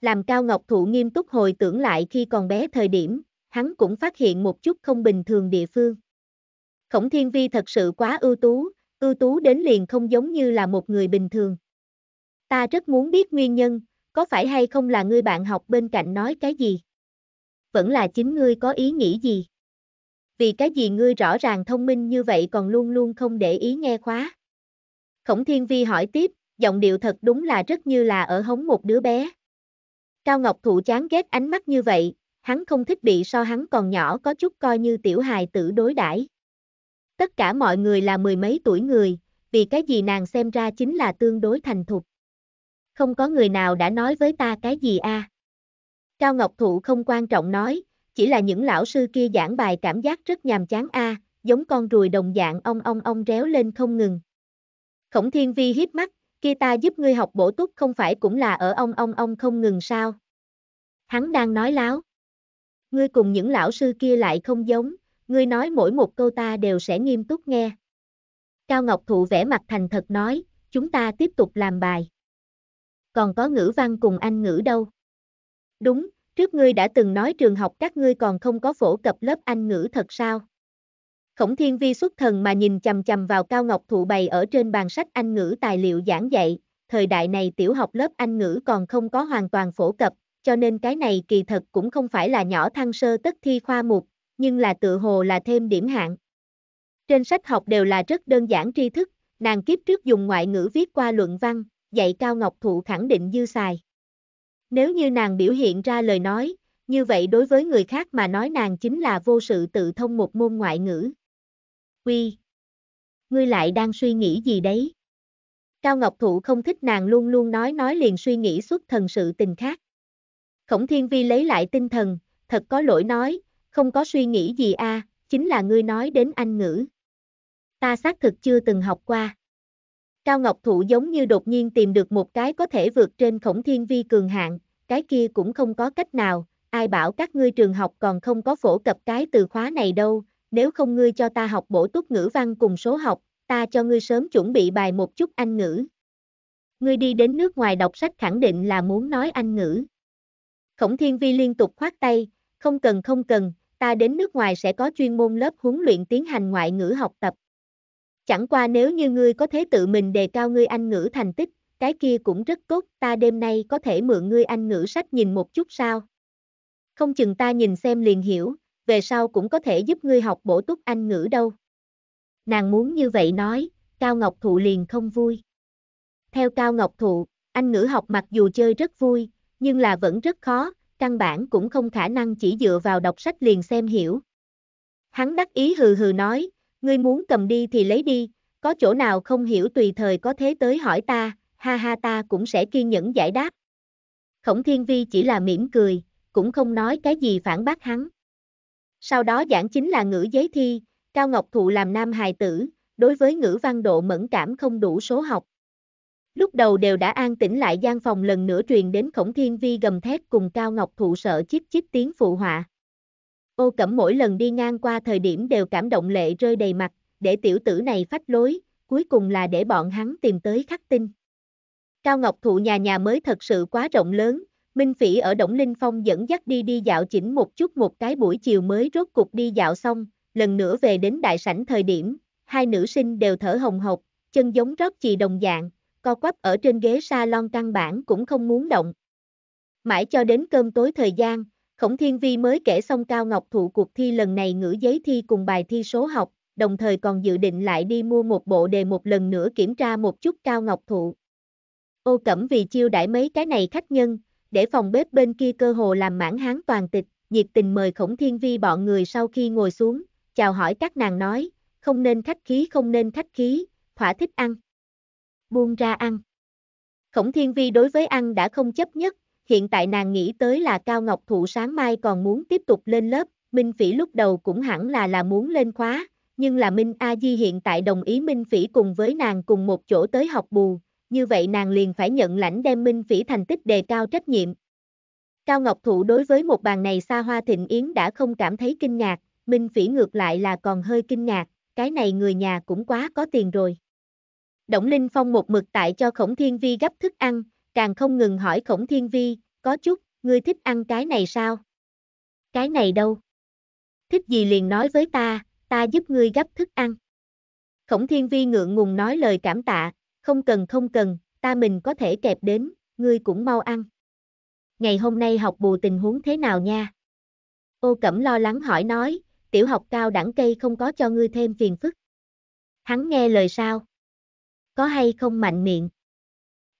Làm Cao Ngọc Thụ nghiêm túc hồi tưởng lại khi còn bé thời điểm, hắn cũng phát hiện một chút không bình thường địa phương. Khổng Thiên Vi thật sự quá ưu tú, ưu tú đến liền không giống như là một người bình thường. Ta rất muốn biết nguyên nhân, có phải hay không là ngươi bạn học bên cạnh nói cái gì? Vẫn là chính ngươi có ý nghĩ gì? Vì cái gì ngươi rõ ràng thông minh như vậy còn luôn luôn không để ý nghe khóa? Khổng Thiên Vi hỏi tiếp, giọng điệu thật đúng là rất như là ở hống một đứa bé. Cao Ngọc Thụ chán ghét ánh mắt như vậy, hắn không thích bị so hắn còn nhỏ có chút coi như tiểu hài tử đối đãi. Tất cả mọi người là mười mấy tuổi người, vì cái gì nàng xem ra chính là tương đối thành thục. Không có người nào đã nói với ta cái gì a? À. Cao Ngọc Thụ không quan trọng nói, chỉ là những lão sư kia giảng bài cảm giác rất nhàm chán a, à, giống con ruồi đồng dạng ong ong ong réo lên không ngừng. Khổng Thiên Vi hít mắt, kia ta giúp ngươi học bổ túc không phải cũng là ở ông ông ông không ngừng sao. Hắn đang nói láo. Ngươi cùng những lão sư kia lại không giống, ngươi nói mỗi một câu ta đều sẽ nghiêm túc nghe. Cao Ngọc Thụ vẽ mặt thành thật nói, chúng ta tiếp tục làm bài. Còn có ngữ văn cùng anh ngữ đâu. Đúng, trước ngươi đã từng nói trường học các ngươi còn không có phổ cập lớp anh ngữ thật sao? Khổng Thiên Vi xuất thần mà nhìn chầm chầm vào cao ngọc thụ bày ở trên bàn sách Anh ngữ tài liệu giảng dạy, thời đại này tiểu học lớp Anh ngữ còn không có hoàn toàn phổ cập, cho nên cái này kỳ thật cũng không phải là nhỏ thăng sơ tất thi khoa mục, nhưng là tự hồ là thêm điểm hạng. Trên sách học đều là rất đơn giản tri thức, nàng kiếp trước dùng ngoại ngữ viết qua luận văn, dạy Cao Ngọc Thụ khẳng định dư xài. Nếu như nàng biểu hiện ra lời nói, như vậy đối với người khác mà nói nàng chính là vô sự tự thông một môn ngoại ngữ. Quy. Ngươi lại đang suy nghĩ gì đấy? Cao Ngọc Thụ không thích nàng luôn luôn nói nói liền suy nghĩ xuất thần sự tình khác. Khổng Thiên Vi lấy lại tinh thần, thật có lỗi nói, không có suy nghĩ gì a, à, chính là ngươi nói đến anh ngữ. Ta xác thực chưa từng học qua. Cao Ngọc Thụ giống như đột nhiên tìm được một cái có thể vượt trên Khổng Thiên Vi cường hạng, cái kia cũng không có cách nào, ai bảo các ngươi trường học còn không có phổ cập cái từ khóa này đâu, nếu không ngươi cho ta học bổ túc ngữ văn cùng số học, ta cho ngươi sớm chuẩn bị bài một chút Anh ngữ. Ngươi đi đến nước ngoài đọc sách khẳng định là muốn nói Anh ngữ. Khổng Thiên Vi liên tục khoát tay, không cần không cần, ta đến nước ngoài sẽ có chuyên môn lớp huấn luyện tiến hành ngoại ngữ học tập. Chẳng qua nếu như ngươi có thể tự mình đề cao ngươi Anh ngữ thành tích, cái kia cũng rất tốt, ta đêm nay có thể mượn ngươi Anh ngữ sách nhìn một chút sao. Không chừng ta nhìn xem liền hiểu, về sau cũng có thể giúp ngươi học bổ túc Anh ngữ đâu. Nàng muốn như vậy nói, Cao Ngọc Thụ liền không vui. Theo Cao Ngọc Thụ, Anh ngữ học mặc dù chơi rất vui, nhưng là vẫn rất khó, căn bản cũng không khả năng chỉ dựa vào đọc sách liền xem hiểu. Hắn đắc ý hừ hừ nói, ngươi muốn cầm đi thì lấy đi, có chỗ nào không hiểu tùy thời có thế tới hỏi ta, ha ha ta cũng sẽ kiên nhẫn giải đáp. Khổng Thiên Vi chỉ là mỉm cười, cũng không nói cái gì phản bác hắn. Sau đó giảng chính là ngữ giấy thi, Cao Ngọc Thụ làm nam hài tử, đối với ngữ văn độ mẫn cảm không đủ số học. Lúc đầu đều đã an tĩnh lại gian phòng lần nữa truyền đến khổng thiên vi gầm thét cùng Cao Ngọc Thụ sợ chít chít tiếng phụ họa. Ô cẩm mỗi lần đi ngang qua thời điểm đều cảm động lệ rơi đầy mặt, để tiểu tử này phách lối, cuối cùng là để bọn hắn tìm tới khắc tinh. Cao Ngọc Thụ nhà nhà mới thật sự quá rộng lớn, Minh Phỉ ở Đổng Linh Phong dẫn dắt đi đi dạo chỉnh một chút một cái buổi chiều mới rốt cục đi dạo xong, lần nữa về đến đại sảnh thời điểm, hai nữ sinh đều thở hồng hộc, chân giống rót chì đồng dạng, co quắp ở trên ghế salon căn bản cũng không muốn động. Mãi cho đến cơm tối thời gian, Khổng Thiên Vi mới kể xong Cao Ngọc thụ cuộc thi lần này ngữ giấy thi cùng bài thi số học, đồng thời còn dự định lại đi mua một bộ đề một lần nữa kiểm tra một chút Cao Ngọc thụ. Ô Cẩm vì chiêu đãi mấy cái này khách nhân, để phòng bếp bên kia cơ hồ làm mãn hán toàn tịch, nhiệt tình mời khổng thiên vi bọn người sau khi ngồi xuống, chào hỏi các nàng nói, không nên khách khí không nên khách khí, thỏa thích ăn. Buông ra ăn. Khổng thiên vi đối với ăn đã không chấp nhất, hiện tại nàng nghĩ tới là Cao Ngọc Thụ sáng mai còn muốn tiếp tục lên lớp, Minh Phỉ lúc đầu cũng hẳn là là muốn lên khóa, nhưng là Minh A Di hiện tại đồng ý Minh Phỉ cùng với nàng cùng một chỗ tới học bù, như vậy nàng liền phải nhận lãnh đem minh phỉ thành tích đề cao trách nhiệm. Cao Ngọc Thụ đối với một bàn này xa hoa thịnh yến đã không cảm thấy kinh ngạc, minh phỉ ngược lại là còn hơi kinh ngạc, cái này người nhà cũng quá có tiền rồi. Động Linh Phong một mực tại cho Khổng Thiên Vi gấp thức ăn, càng không ngừng hỏi Khổng Thiên Vi, có chút, ngươi thích ăn cái này sao? Cái này đâu? Thích gì liền nói với ta, ta giúp ngươi gấp thức ăn. Khổng Thiên Vi ngượng ngùng nói lời cảm tạ, không cần không cần, ta mình có thể kẹp đến, ngươi cũng mau ăn. Ngày hôm nay học bù tình huống thế nào nha? Ô Cẩm lo lắng hỏi nói, tiểu học cao đẳng cây không có cho ngươi thêm phiền phức. Hắn nghe lời sao? Có hay không mạnh miệng?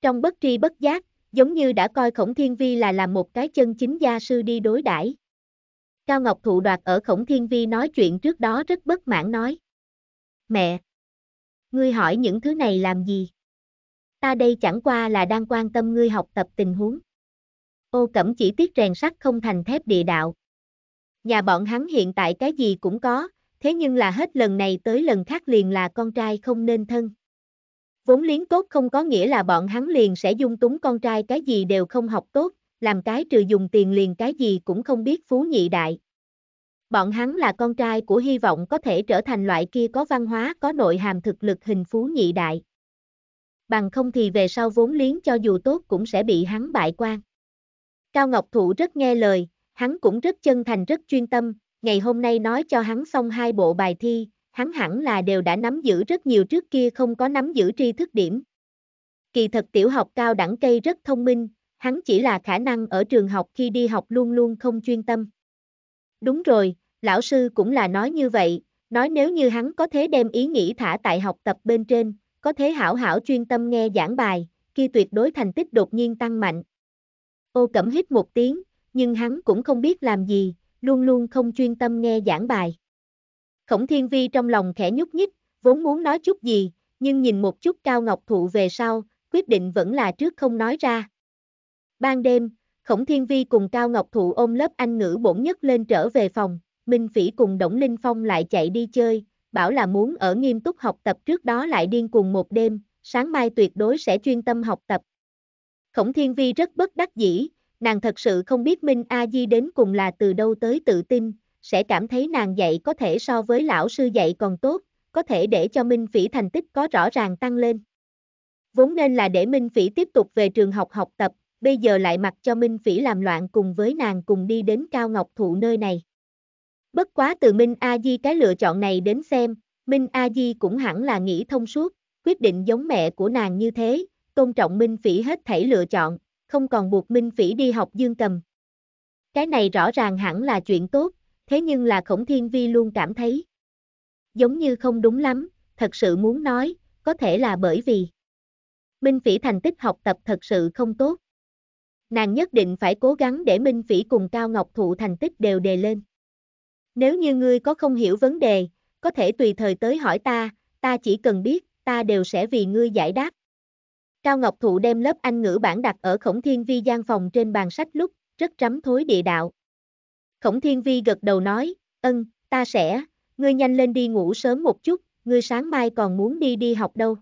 Trong bất tri bất giác, giống như đã coi Khổng Thiên Vi là làm một cái chân chính gia sư đi đối đãi. Cao Ngọc Thụ đoạt ở Khổng Thiên Vi nói chuyện trước đó rất bất mãn nói. Mẹ, Ngươi hỏi những thứ này làm gì? Ta đây chẳng qua là đang quan tâm ngươi học tập tình huống. Ô cẩm chỉ tiếc rèn sắt không thành thép địa đạo. Nhà bọn hắn hiện tại cái gì cũng có, thế nhưng là hết lần này tới lần khác liền là con trai không nên thân. Vốn liếng tốt không có nghĩa là bọn hắn liền sẽ dung túng con trai cái gì đều không học tốt, làm cái trừ dùng tiền liền cái gì cũng không biết phú nhị đại, Bọn hắn là con trai của hy vọng có thể trở thành loại kia có văn hóa có nội hàm thực lực hình phú nhị đại. Bằng không thì về sau vốn liếng cho dù tốt cũng sẽ bị hắn bại quan. Cao Ngọc Thụ rất nghe lời, hắn cũng rất chân thành rất chuyên tâm, ngày hôm nay nói cho hắn xong hai bộ bài thi, hắn hẳn là đều đã nắm giữ rất nhiều trước kia không có nắm giữ tri thức điểm. Kỳ thật tiểu học cao đẳng cây rất thông minh, hắn chỉ là khả năng ở trường học khi đi học luôn luôn không chuyên tâm. Đúng rồi, lão sư cũng là nói như vậy, nói nếu như hắn có thế đem ý nghĩ thả tại học tập bên trên, có thế hảo hảo chuyên tâm nghe giảng bài, kia tuyệt đối thành tích đột nhiên tăng mạnh. Ô cẩm hít một tiếng, nhưng hắn cũng không biết làm gì, luôn luôn không chuyên tâm nghe giảng bài. Khổng Thiên Vi trong lòng khẽ nhúc nhích, vốn muốn nói chút gì, nhưng nhìn một chút Cao Ngọc Thụ về sau, quyết định vẫn là trước không nói ra. Ban đêm, Khổng Thiên Vi cùng Cao Ngọc Thụ ôm lớp anh ngữ bổn nhất lên trở về phòng, Minh Phỉ cùng Đổng Linh Phong lại chạy đi chơi, bảo là muốn ở nghiêm túc học tập trước đó lại điên cùng một đêm, sáng mai tuyệt đối sẽ chuyên tâm học tập. Khổng Thiên Vi rất bất đắc dĩ, nàng thật sự không biết Minh A Di đến cùng là từ đâu tới tự tin, sẽ cảm thấy nàng dạy có thể so với lão sư dạy còn tốt, có thể để cho Minh Phỉ thành tích có rõ ràng tăng lên. Vốn nên là để Minh Phỉ tiếp tục về trường học học tập, bây giờ lại mặc cho Minh Phỉ làm loạn cùng với nàng cùng đi đến Cao Ngọc Thụ nơi này. Bất quá từ Minh A Di cái lựa chọn này đến xem, Minh A Di cũng hẳn là nghĩ thông suốt, quyết định giống mẹ của nàng như thế, tôn trọng Minh Phỉ hết thảy lựa chọn, không còn buộc Minh Phỉ đi học dương cầm. Cái này rõ ràng hẳn là chuyện tốt, thế nhưng là Khổng Thiên Vi luôn cảm thấy giống như không đúng lắm, thật sự muốn nói, có thể là bởi vì Minh Phỉ thành tích học tập thật sự không tốt nàng nhất định phải cố gắng để Minh Phỉ cùng Cao Ngọc Thụ thành tích đều đề lên. Nếu như ngươi có không hiểu vấn đề, có thể tùy thời tới hỏi ta, ta chỉ cần biết, ta đều sẽ vì ngươi giải đáp. Cao Ngọc Thụ đem lớp Anh ngữ bản đặt ở Khổng Thiên Vi gian phòng trên bàn sách lúc, rất trắm thối địa đạo. Khổng Thiên Vi gật đầu nói, ân, ta sẽ, ngươi nhanh lên đi ngủ sớm một chút, ngươi sáng mai còn muốn đi đi học đâu.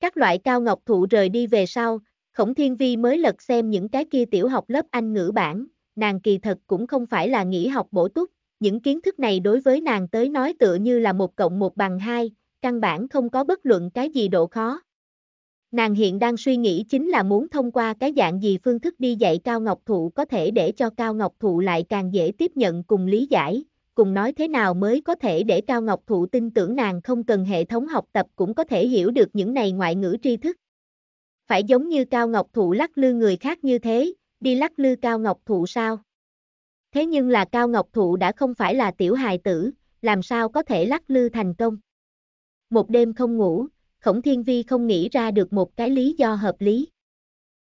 Các loại Cao Ngọc Thụ rời đi về sau, Khổng Thiên Vi mới lật xem những cái kia tiểu học lớp Anh ngữ bản, nàng kỳ thật cũng không phải là nghỉ học bổ túc, những kiến thức này đối với nàng tới nói tựa như là một cộng một bằng hai, căn bản không có bất luận cái gì độ khó. Nàng hiện đang suy nghĩ chính là muốn thông qua cái dạng gì phương thức đi dạy Cao Ngọc Thụ có thể để cho Cao Ngọc Thụ lại càng dễ tiếp nhận cùng lý giải, cùng nói thế nào mới có thể để Cao Ngọc Thụ tin tưởng nàng không cần hệ thống học tập cũng có thể hiểu được những này ngoại ngữ tri thức phải giống như cao ngọc thụ lắc lư người khác như thế, đi lắc lư cao ngọc thụ sao? Thế nhưng là cao ngọc thụ đã không phải là tiểu hài tử, làm sao có thể lắc lư thành công? Một đêm không ngủ, khổng thiên vi không nghĩ ra được một cái lý do hợp lý.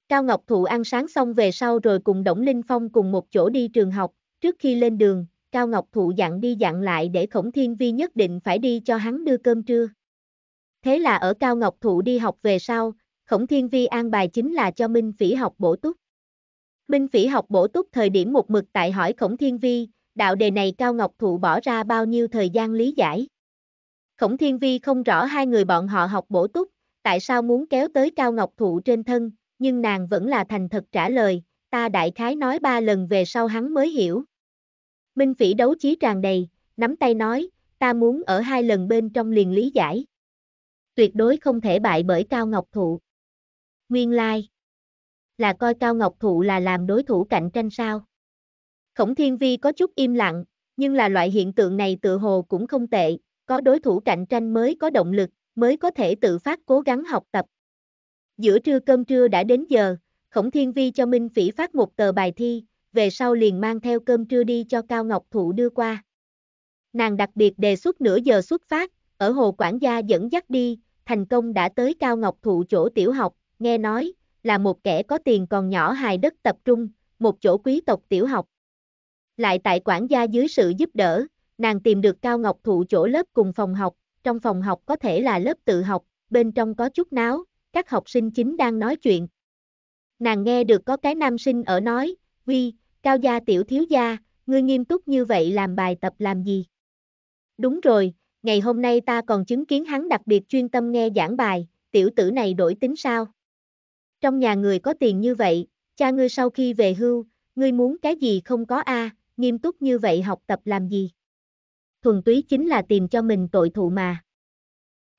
Cao Ngọc Thụ ăn sáng xong về sau rồi cùng Đổng Linh Phong cùng một chỗ đi trường học, trước khi lên đường, Cao Ngọc Thụ dặn đi dặn lại để Khổng Thiên Vi nhất định phải đi cho hắn đưa cơm trưa. Thế là ở Cao Ngọc Thụ đi học về sau, Khổng Thiên Vi an bài chính là cho Minh Phỉ học bổ túc. Minh Phỉ học bổ túc thời điểm một mực tại hỏi Khổng Thiên Vi, đạo đề này Cao Ngọc Thụ bỏ ra bao nhiêu thời gian lý giải. Khổng Thiên Vi không rõ hai người bọn họ học bổ túc, tại sao muốn kéo tới Cao Ngọc Thụ trên thân, nhưng nàng vẫn là thành thật trả lời, ta đại khái nói ba lần về sau hắn mới hiểu. Minh Phỉ đấu trí tràn đầy, nắm tay nói, ta muốn ở hai lần bên trong liền lý giải. Tuyệt đối không thể bại bởi Cao Ngọc Thụ. Nguyên lai. Like. Là coi Cao Ngọc Thụ là làm đối thủ cạnh tranh sao? Khổng Thiên Vi có chút im lặng, nhưng là loại hiện tượng này tự hồ cũng không tệ, có đối thủ cạnh tranh mới có động lực, mới có thể tự phát cố gắng học tập. Giữa trưa cơm trưa đã đến giờ, Khổng Thiên Vi cho Minh Phỉ phát một tờ bài thi, về sau liền mang theo cơm trưa đi cho Cao Ngọc Thụ đưa qua. Nàng đặc biệt đề xuất nửa giờ xuất phát, ở hồ quản gia dẫn dắt đi, thành công đã tới Cao Ngọc Thụ chỗ tiểu học, nghe nói, là một kẻ có tiền còn nhỏ hài đất tập trung, một chỗ quý tộc tiểu học. Lại tại quản gia dưới sự giúp đỡ, nàng tìm được Cao Ngọc Thụ chỗ lớp cùng phòng học, trong phòng học có thể là lớp tự học, bên trong có chút náo, các học sinh chính đang nói chuyện. Nàng nghe được có cái nam sinh ở nói, Huy, Cao gia tiểu thiếu gia, ngươi nghiêm túc như vậy làm bài tập làm gì? Đúng rồi, ngày hôm nay ta còn chứng kiến hắn đặc biệt chuyên tâm nghe giảng bài, tiểu tử này đổi tính sao? Trong nhà người có tiền như vậy, cha ngươi sau khi về hưu, ngươi muốn cái gì không có a, à, nghiêm túc như vậy học tập làm gì? Thuần túy chính là tìm cho mình tội thụ mà.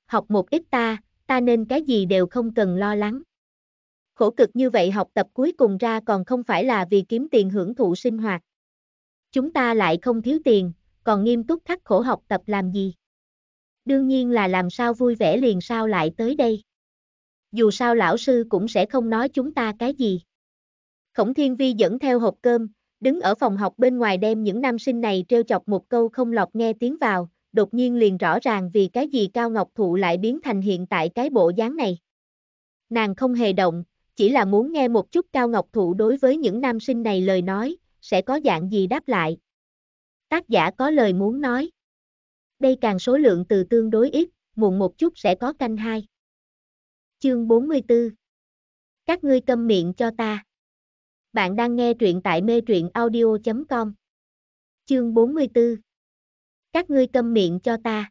Học một ít ta, ta nên cái gì đều không cần lo lắng. Khổ cực như vậy học tập cuối cùng ra còn không phải là vì kiếm tiền hưởng thụ sinh hoạt. Chúng ta lại không thiếu tiền, còn nghiêm túc khắc khổ học tập làm gì? Đương nhiên là làm sao vui vẻ liền sao lại tới đây dù sao lão sư cũng sẽ không nói chúng ta cái gì. Khổng Thiên Vi dẫn theo hộp cơm, đứng ở phòng học bên ngoài đem những nam sinh này trêu chọc một câu không lọt nghe tiếng vào, đột nhiên liền rõ ràng vì cái gì Cao Ngọc Thụ lại biến thành hiện tại cái bộ dáng này. Nàng không hề động, chỉ là muốn nghe một chút Cao Ngọc Thụ đối với những nam sinh này lời nói, sẽ có dạng gì đáp lại. Tác giả có lời muốn nói. Đây càng số lượng từ tương đối ít, muộn một chút sẽ có canh hai. Chương 44 Các ngươi câm miệng cho ta. Bạn đang nghe truyện tại mê truyện audio.com Chương 44 Các ngươi câm miệng cho ta.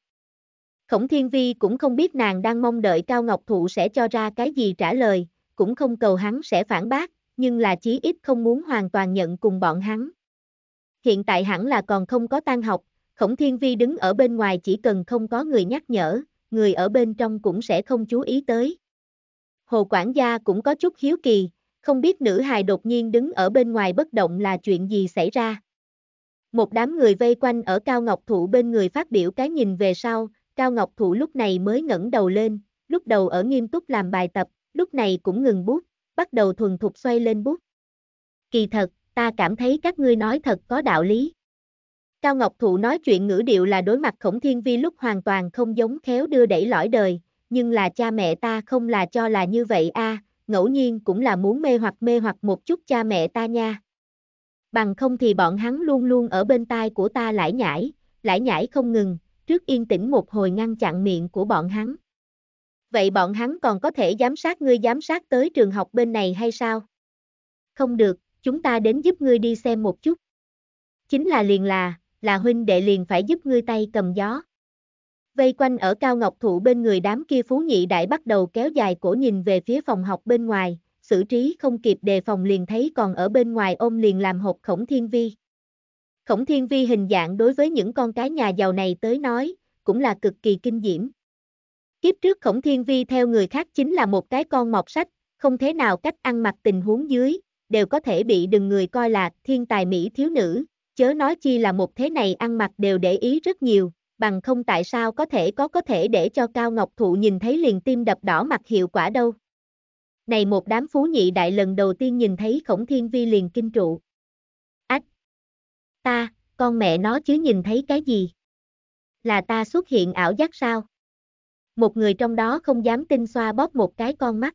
Khổng Thiên Vi cũng không biết nàng đang mong đợi Cao Ngọc Thụ sẽ cho ra cái gì trả lời, cũng không cầu hắn sẽ phản bác, nhưng là chí ít không muốn hoàn toàn nhận cùng bọn hắn. Hiện tại hẳn là còn không có tan học, Khổng Thiên Vi đứng ở bên ngoài chỉ cần không có người nhắc nhở, người ở bên trong cũng sẽ không chú ý tới. Hồ quản gia cũng có chút hiếu kỳ, không biết nữ hài đột nhiên đứng ở bên ngoài bất động là chuyện gì xảy ra. Một đám người vây quanh ở Cao Ngọc Thụ bên người phát biểu cái nhìn về sau, Cao Ngọc Thụ lúc này mới ngẩng đầu lên, lúc đầu ở nghiêm túc làm bài tập, lúc này cũng ngừng bút, bắt đầu thuần thục xoay lên bút. Kỳ thật, ta cảm thấy các ngươi nói thật có đạo lý. Cao Ngọc Thụ nói chuyện ngữ điệu là đối mặt khổng thiên vi lúc hoàn toàn không giống khéo đưa đẩy lõi đời, nhưng là cha mẹ ta không là cho là như vậy a, à, ngẫu nhiên cũng là muốn mê hoặc mê hoặc một chút cha mẹ ta nha. Bằng không thì bọn hắn luôn luôn ở bên tai của ta lải nhải, lải nhải không ngừng, trước yên tĩnh một hồi ngăn chặn miệng của bọn hắn. Vậy bọn hắn còn có thể giám sát ngươi giám sát tới trường học bên này hay sao? Không được, chúng ta đến giúp ngươi đi xem một chút. Chính là liền là, là huynh đệ liền phải giúp ngươi tay cầm gió. Vây quanh ở cao ngọc thụ bên người đám kia phú nhị đại bắt đầu kéo dài cổ nhìn về phía phòng học bên ngoài, xử trí không kịp đề phòng liền thấy còn ở bên ngoài ôm liền làm hộp khổng thiên vi. Khổng thiên vi hình dạng đối với những con cái nhà giàu này tới nói, cũng là cực kỳ kinh diễm. Kiếp trước khổng thiên vi theo người khác chính là một cái con mọc sách, không thế nào cách ăn mặc tình huống dưới, đều có thể bị đừng người coi là thiên tài mỹ thiếu nữ, chớ nói chi là một thế này ăn mặc đều để ý rất nhiều, bằng không tại sao có thể có có thể để cho Cao Ngọc Thụ nhìn thấy liền tim đập đỏ mặt hiệu quả đâu. Này một đám phú nhị đại lần đầu tiên nhìn thấy khổng thiên vi liền kinh trụ. Ách! Ta, con mẹ nó chứ nhìn thấy cái gì? Là ta xuất hiện ảo giác sao? Một người trong đó không dám tin xoa bóp một cái con mắt.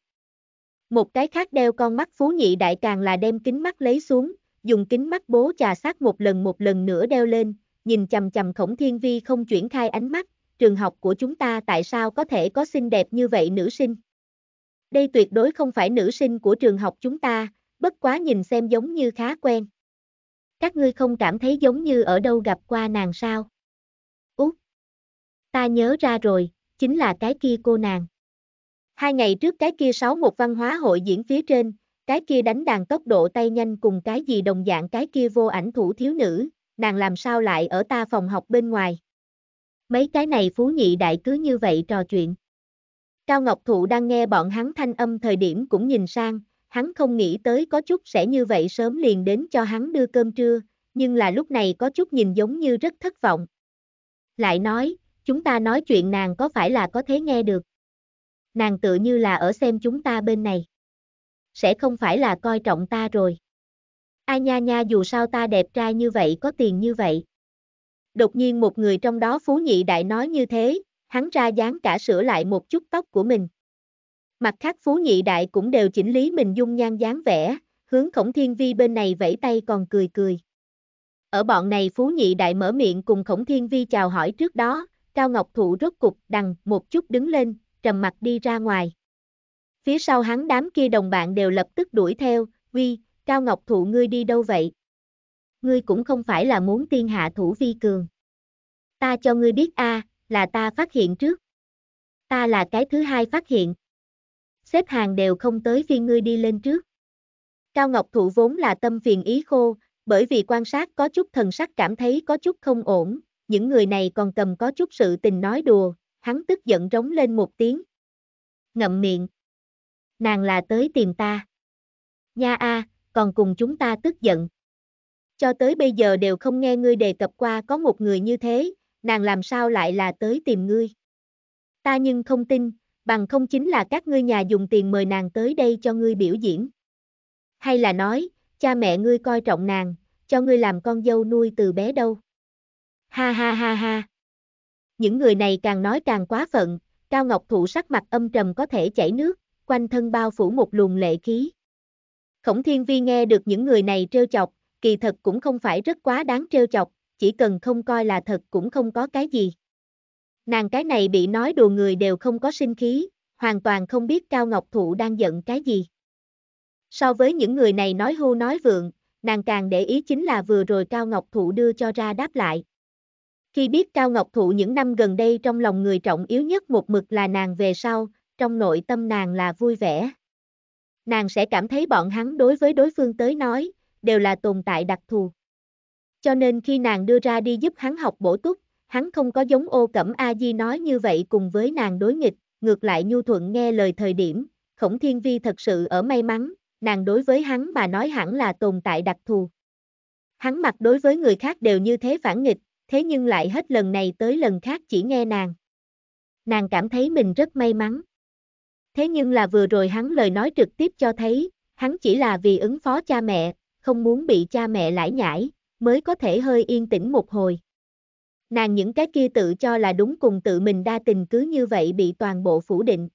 Một cái khác đeo con mắt phú nhị đại càng là đem kính mắt lấy xuống, dùng kính mắt bố trà sát một lần một lần nữa đeo lên, nhìn chầm chầm khổng thiên vi không chuyển khai ánh mắt, trường học của chúng ta tại sao có thể có xinh đẹp như vậy nữ sinh? Đây tuyệt đối không phải nữ sinh của trường học chúng ta, bất quá nhìn xem giống như khá quen. Các ngươi không cảm thấy giống như ở đâu gặp qua nàng sao? Út! Ta nhớ ra rồi, chính là cái kia cô nàng. Hai ngày trước cái kia sáu một văn hóa hội diễn phía trên, cái kia đánh đàn tốc độ tay nhanh cùng cái gì đồng dạng cái kia vô ảnh thủ thiếu nữ, nàng làm sao lại ở ta phòng học bên ngoài. Mấy cái này phú nhị đại cứ như vậy trò chuyện. Cao Ngọc Thụ đang nghe bọn hắn thanh âm thời điểm cũng nhìn sang, hắn không nghĩ tới có chút sẽ như vậy sớm liền đến cho hắn đưa cơm trưa, nhưng là lúc này có chút nhìn giống như rất thất vọng. Lại nói, chúng ta nói chuyện nàng có phải là có thể nghe được. Nàng tự như là ở xem chúng ta bên này. Sẽ không phải là coi trọng ta rồi. Ai nha nha dù sao ta đẹp trai như vậy có tiền như vậy. Đột nhiên một người trong đó phú nhị đại nói như thế, hắn ra dáng cả sửa lại một chút tóc của mình. Mặt khác phú nhị đại cũng đều chỉnh lý mình dung nhan dáng vẻ, hướng khổng thiên vi bên này vẫy tay còn cười cười. Ở bọn này phú nhị đại mở miệng cùng khổng thiên vi chào hỏi trước đó, cao ngọc thụ rốt cục đằng một chút đứng lên, trầm mặt đi ra ngoài. Phía sau hắn đám kia đồng bạn đều lập tức đuổi theo, Vi. Cao Ngọc Thụ ngươi đi đâu vậy? Ngươi cũng không phải là muốn tiên hạ thủ vi cường. Ta cho ngươi biết a, à, là ta phát hiện trước. Ta là cái thứ hai phát hiện. Xếp hàng đều không tới phiên ngươi đi lên trước. Cao Ngọc Thụ vốn là tâm phiền ý khô, bởi vì quan sát có chút thần sắc cảm thấy có chút không ổn, những người này còn cầm có chút sự tình nói đùa, hắn tức giận rống lên một tiếng. Ngậm miệng. Nàng là tới tìm ta. Nha a, à, còn cùng chúng ta tức giận. Cho tới bây giờ đều không nghe ngươi đề cập qua có một người như thế, nàng làm sao lại là tới tìm ngươi. Ta nhưng không tin, bằng không chính là các ngươi nhà dùng tiền mời nàng tới đây cho ngươi biểu diễn. Hay là nói, cha mẹ ngươi coi trọng nàng, cho ngươi làm con dâu nuôi từ bé đâu. Ha ha ha ha. Những người này càng nói càng quá phận, Cao Ngọc Thụ sắc mặt âm trầm có thể chảy nước, quanh thân bao phủ một luồng lệ khí. Khổng Thiên Vi nghe được những người này trêu chọc, kỳ thật cũng không phải rất quá đáng trêu chọc, chỉ cần không coi là thật cũng không có cái gì. Nàng cái này bị nói đùa người đều không có sinh khí, hoàn toàn không biết Cao Ngọc Thụ đang giận cái gì. So với những người này nói hưu nói vượng, nàng càng để ý chính là vừa rồi Cao Ngọc Thụ đưa cho ra đáp lại. Khi biết Cao Ngọc Thụ những năm gần đây trong lòng người trọng yếu nhất một mực là nàng về sau, trong nội tâm nàng là vui vẻ nàng sẽ cảm thấy bọn hắn đối với đối phương tới nói, đều là tồn tại đặc thù. Cho nên khi nàng đưa ra đi giúp hắn học bổ túc, hắn không có giống ô cẩm A-di nói như vậy cùng với nàng đối nghịch, ngược lại nhu thuận nghe lời thời điểm, khổng thiên vi thật sự ở may mắn, nàng đối với hắn mà nói hẳn là tồn tại đặc thù. Hắn mặc đối với người khác đều như thế phản nghịch, thế nhưng lại hết lần này tới lần khác chỉ nghe nàng. Nàng cảm thấy mình rất may mắn. Thế nhưng là vừa rồi hắn lời nói trực tiếp cho thấy, hắn chỉ là vì ứng phó cha mẹ, không muốn bị cha mẹ lãi nhải, mới có thể hơi yên tĩnh một hồi. Nàng những cái kia tự cho là đúng cùng tự mình đa tình cứ như vậy bị toàn bộ phủ định.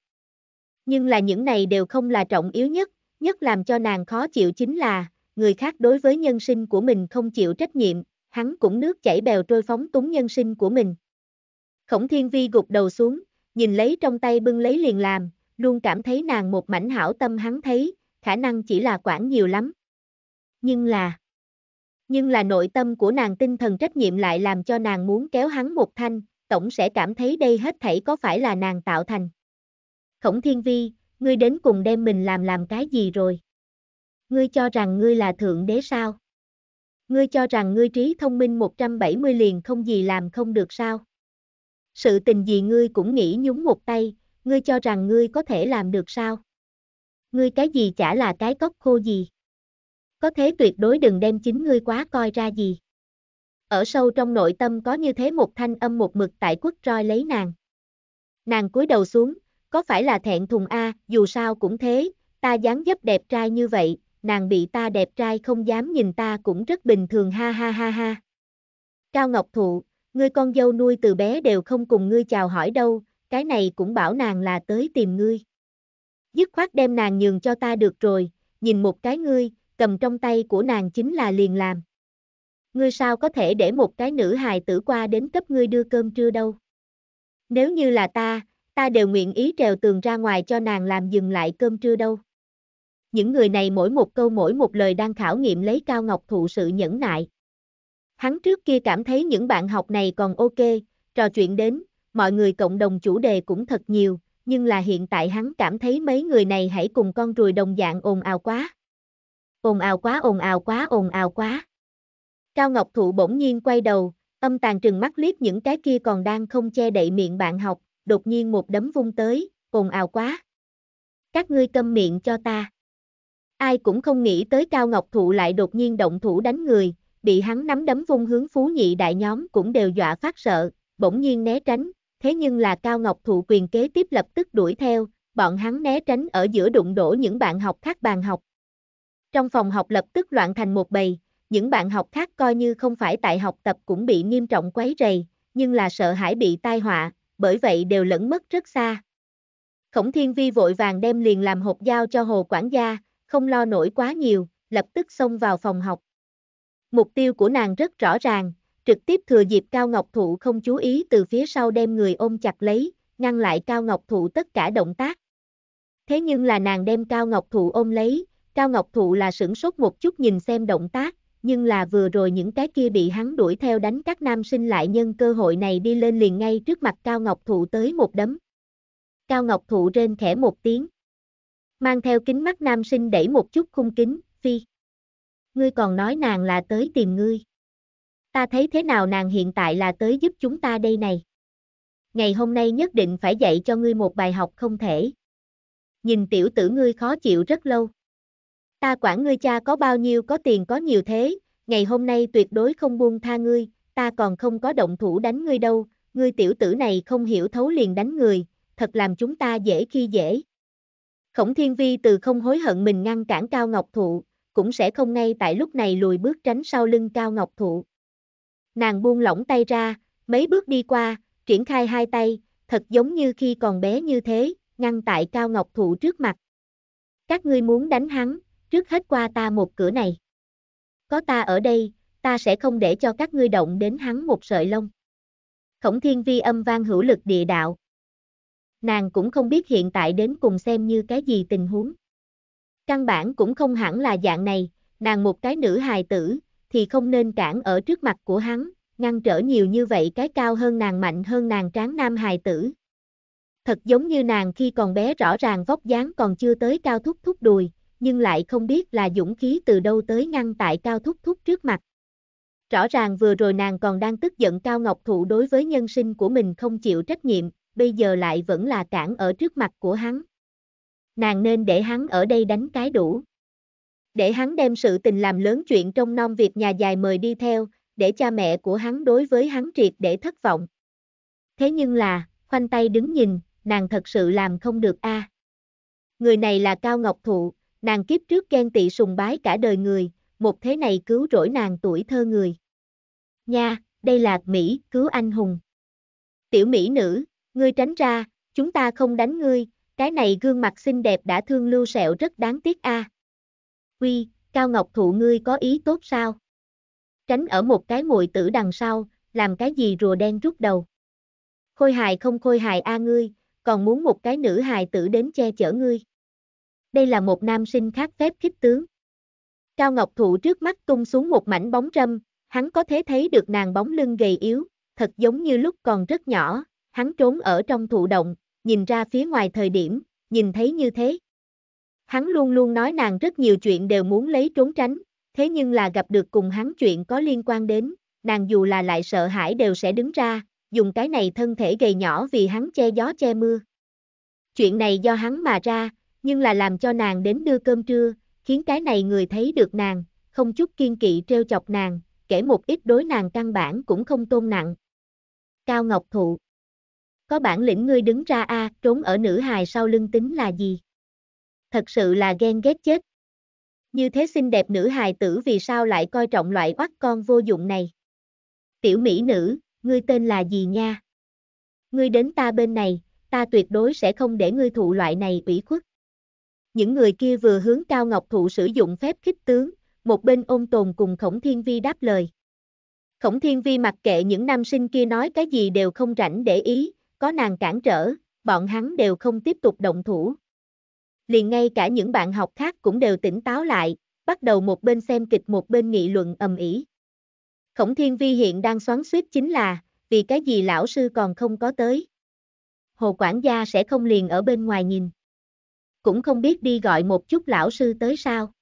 Nhưng là những này đều không là trọng yếu nhất, nhất làm cho nàng khó chịu chính là, người khác đối với nhân sinh của mình không chịu trách nhiệm, hắn cũng nước chảy bèo trôi phóng túng nhân sinh của mình. Khổng Thiên Vi gục đầu xuống, nhìn lấy trong tay bưng lấy liền làm, luôn cảm thấy nàng một mảnh hảo tâm hắn thấy, khả năng chỉ là quản nhiều lắm. Nhưng là... Nhưng là nội tâm của nàng tinh thần trách nhiệm lại làm cho nàng muốn kéo hắn một thanh, tổng sẽ cảm thấy đây hết thảy có phải là nàng tạo thành. Khổng thiên vi, ngươi đến cùng đem mình làm làm cái gì rồi? Ngươi cho rằng ngươi là thượng đế sao? Ngươi cho rằng ngươi trí thông minh 170 liền không gì làm không được sao? Sự tình gì ngươi cũng nghĩ nhúng một tay, ngươi cho rằng ngươi có thể làm được sao? Ngươi cái gì chả là cái cốc khô gì? Có thế tuyệt đối đừng đem chính ngươi quá coi ra gì. Ở sâu trong nội tâm có như thế một thanh âm một mực tại quất roi lấy nàng. Nàng cúi đầu xuống, có phải là thẹn thùng a, dù sao cũng thế, ta dáng dấp đẹp trai như vậy, nàng bị ta đẹp trai không dám nhìn ta cũng rất bình thường ha ha ha ha. Cao Ngọc Thụ, ngươi con dâu nuôi từ bé đều không cùng ngươi chào hỏi đâu, cái này cũng bảo nàng là tới tìm ngươi. Dứt khoát đem nàng nhường cho ta được rồi, nhìn một cái ngươi, cầm trong tay của nàng chính là liền làm. Ngươi sao có thể để một cái nữ hài tử qua đến cấp ngươi đưa cơm trưa đâu. Nếu như là ta, ta đều nguyện ý trèo tường ra ngoài cho nàng làm dừng lại cơm trưa đâu. Những người này mỗi một câu mỗi một lời đang khảo nghiệm lấy cao ngọc thụ sự nhẫn nại. Hắn trước kia cảm thấy những bạn học này còn ok, trò chuyện đến, mọi người cộng đồng chủ đề cũng thật nhiều, nhưng là hiện tại hắn cảm thấy mấy người này hãy cùng con ruồi đồng dạng ồn ào quá. Ồn ào quá ồn ào quá ồn ào quá. Cao Ngọc Thụ bỗng nhiên quay đầu, âm tàn trừng mắt liếc những cái kia còn đang không che đậy miệng bạn học, đột nhiên một đấm vung tới, ồn ào quá. Các ngươi câm miệng cho ta. Ai cũng không nghĩ tới Cao Ngọc Thụ lại đột nhiên động thủ đánh người, bị hắn nắm đấm vung hướng phú nhị đại nhóm cũng đều dọa phát sợ, bỗng nhiên né tránh, thế nhưng là Cao Ngọc thụ quyền kế tiếp lập tức đuổi theo, bọn hắn né tránh ở giữa đụng đổ những bạn học khác bàn học. Trong phòng học lập tức loạn thành một bầy, những bạn học khác coi như không phải tại học tập cũng bị nghiêm trọng quấy rầy, nhưng là sợ hãi bị tai họa, bởi vậy đều lẫn mất rất xa. Khổng Thiên Vi vội vàng đem liền làm hộp giao cho Hồ quản gia, không lo nổi quá nhiều, lập tức xông vào phòng học. Mục tiêu của nàng rất rõ ràng, trực tiếp thừa dịp Cao Ngọc Thụ không chú ý từ phía sau đem người ôm chặt lấy, ngăn lại Cao Ngọc Thụ tất cả động tác. Thế nhưng là nàng đem Cao Ngọc Thụ ôm lấy, Cao Ngọc Thụ là sửng sốt một chút nhìn xem động tác, nhưng là vừa rồi những cái kia bị hắn đuổi theo đánh các nam sinh lại nhân cơ hội này đi lên liền ngay trước mặt Cao Ngọc Thụ tới một đấm. Cao Ngọc Thụ rên khẽ một tiếng. Mang theo kính mắt nam sinh đẩy một chút khung kính, phi. Ngươi còn nói nàng là tới tìm ngươi ta thấy thế nào nàng hiện tại là tới giúp chúng ta đây này. Ngày hôm nay nhất định phải dạy cho ngươi một bài học không thể. Nhìn tiểu tử ngươi khó chịu rất lâu. Ta quản ngươi cha có bao nhiêu có tiền có nhiều thế, ngày hôm nay tuyệt đối không buông tha ngươi, ta còn không có động thủ đánh ngươi đâu, ngươi tiểu tử này không hiểu thấu liền đánh người, thật làm chúng ta dễ khi dễ. Khổng Thiên Vi từ không hối hận mình ngăn cản Cao Ngọc Thụ, cũng sẽ không ngay tại lúc này lùi bước tránh sau lưng Cao Ngọc Thụ. Nàng buông lỏng tay ra, mấy bước đi qua, triển khai hai tay, thật giống như khi còn bé như thế, ngăn tại cao ngọc thụ trước mặt. Các ngươi muốn đánh hắn, trước hết qua ta một cửa này. Có ta ở đây, ta sẽ không để cho các ngươi động đến hắn một sợi lông. Khổng thiên vi âm vang hữu lực địa đạo. Nàng cũng không biết hiện tại đến cùng xem như cái gì tình huống. Căn bản cũng không hẳn là dạng này, nàng một cái nữ hài tử, thì không nên cản ở trước mặt của hắn, ngăn trở nhiều như vậy cái cao hơn nàng mạnh hơn nàng tráng nam hài tử. Thật giống như nàng khi còn bé rõ ràng vóc dáng còn chưa tới cao thúc thúc đùi, nhưng lại không biết là dũng khí từ đâu tới ngăn tại cao thúc thúc trước mặt. Rõ ràng vừa rồi nàng còn đang tức giận Cao Ngọc Thụ đối với nhân sinh của mình không chịu trách nhiệm, bây giờ lại vẫn là cản ở trước mặt của hắn. Nàng nên để hắn ở đây đánh cái đủ. Để hắn đem sự tình làm lớn chuyện trong non việc nhà dài mời đi theo, để cha mẹ của hắn đối với hắn triệt để thất vọng. Thế nhưng là, khoanh tay đứng nhìn, nàng thật sự làm không được a. À. Người này là Cao Ngọc Thụ, nàng kiếp trước ghen tị sùng bái cả đời người, một thế này cứu rỗi nàng tuổi thơ người. Nha, đây là Mỹ, cứu anh hùng. Tiểu Mỹ nữ, ngươi tránh ra, chúng ta không đánh ngươi, cái này gương mặt xinh đẹp đã thương lưu sẹo rất đáng tiếc a. À uy, cao ngọc thụ ngươi có ý tốt sao? Tránh ở một cái muội tử đằng sau, làm cái gì rùa đen rút đầu. Khôi hài không khôi hài a ngươi, còn muốn một cái nữ hài tử đến che chở ngươi. Đây là một nam sinh khác phép khích tướng. Cao Ngọc Thụ trước mắt tung xuống một mảnh bóng râm, hắn có thể thấy được nàng bóng lưng gầy yếu, thật giống như lúc còn rất nhỏ, hắn trốn ở trong thụ động, nhìn ra phía ngoài thời điểm, nhìn thấy như thế. Hắn luôn luôn nói nàng rất nhiều chuyện đều muốn lấy trốn tránh, thế nhưng là gặp được cùng hắn chuyện có liên quan đến, nàng dù là lại sợ hãi đều sẽ đứng ra, dùng cái này thân thể gầy nhỏ vì hắn che gió che mưa. Chuyện này do hắn mà ra, nhưng là làm cho nàng đến đưa cơm trưa, khiến cái này người thấy được nàng, không chút kiên kỵ treo chọc nàng, kể một ít đối nàng căn bản cũng không tôn nặng. Cao Ngọc Thụ Có bản lĩnh ngươi đứng ra a, trốn ở nữ hài sau lưng tính là gì? thật sự là ghen ghét chết. Như thế xinh đẹp nữ hài tử vì sao lại coi trọng loại oắt con vô dụng này. Tiểu mỹ nữ, ngươi tên là gì nha? Ngươi đến ta bên này, ta tuyệt đối sẽ không để ngươi thụ loại này ủy khuất. Những người kia vừa hướng Cao Ngọc Thụ sử dụng phép khích tướng, một bên ôn tồn cùng Khổng Thiên Vi đáp lời. Khổng Thiên Vi mặc kệ những nam sinh kia nói cái gì đều không rảnh để ý, có nàng cản trở, bọn hắn đều không tiếp tục động thủ liền ngay cả những bạn học khác cũng đều tỉnh táo lại, bắt đầu một bên xem kịch một bên nghị luận ầm ĩ. Khổng Thiên Vi hiện đang xoắn suýt chính là, vì cái gì lão sư còn không có tới. Hồ quản gia sẽ không liền ở bên ngoài nhìn. Cũng không biết đi gọi một chút lão sư tới sao.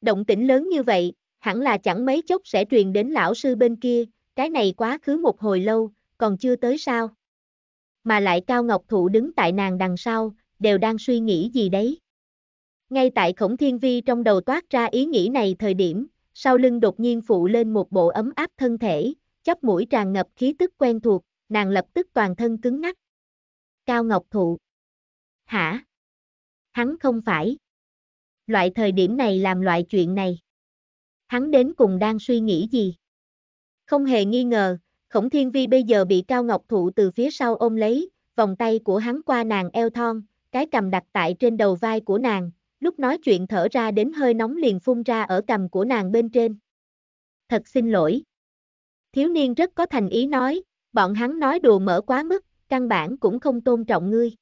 Động tĩnh lớn như vậy, hẳn là chẳng mấy chốc sẽ truyền đến lão sư bên kia, cái này quá khứ một hồi lâu, còn chưa tới sao. Mà lại Cao Ngọc Thụ đứng tại nàng đằng sau, đều đang suy nghĩ gì đấy. Ngay tại khổng thiên vi trong đầu toát ra ý nghĩ này thời điểm, sau lưng đột nhiên phụ lên một bộ ấm áp thân thể, chóp mũi tràn ngập khí tức quen thuộc, nàng lập tức toàn thân cứng ngắc. Cao Ngọc Thụ. Hả? Hắn không phải. Loại thời điểm này làm loại chuyện này. Hắn đến cùng đang suy nghĩ gì? Không hề nghi ngờ, Khổng Thiên Vi bây giờ bị Cao Ngọc Thụ từ phía sau ôm lấy, vòng tay của hắn qua nàng eo thon, cái cầm đặt tại trên đầu vai của nàng, lúc nói chuyện thở ra đến hơi nóng liền phun ra ở cầm của nàng bên trên. Thật xin lỗi. Thiếu niên rất có thành ý nói, bọn hắn nói đùa mở quá mức, căn bản cũng không tôn trọng ngươi.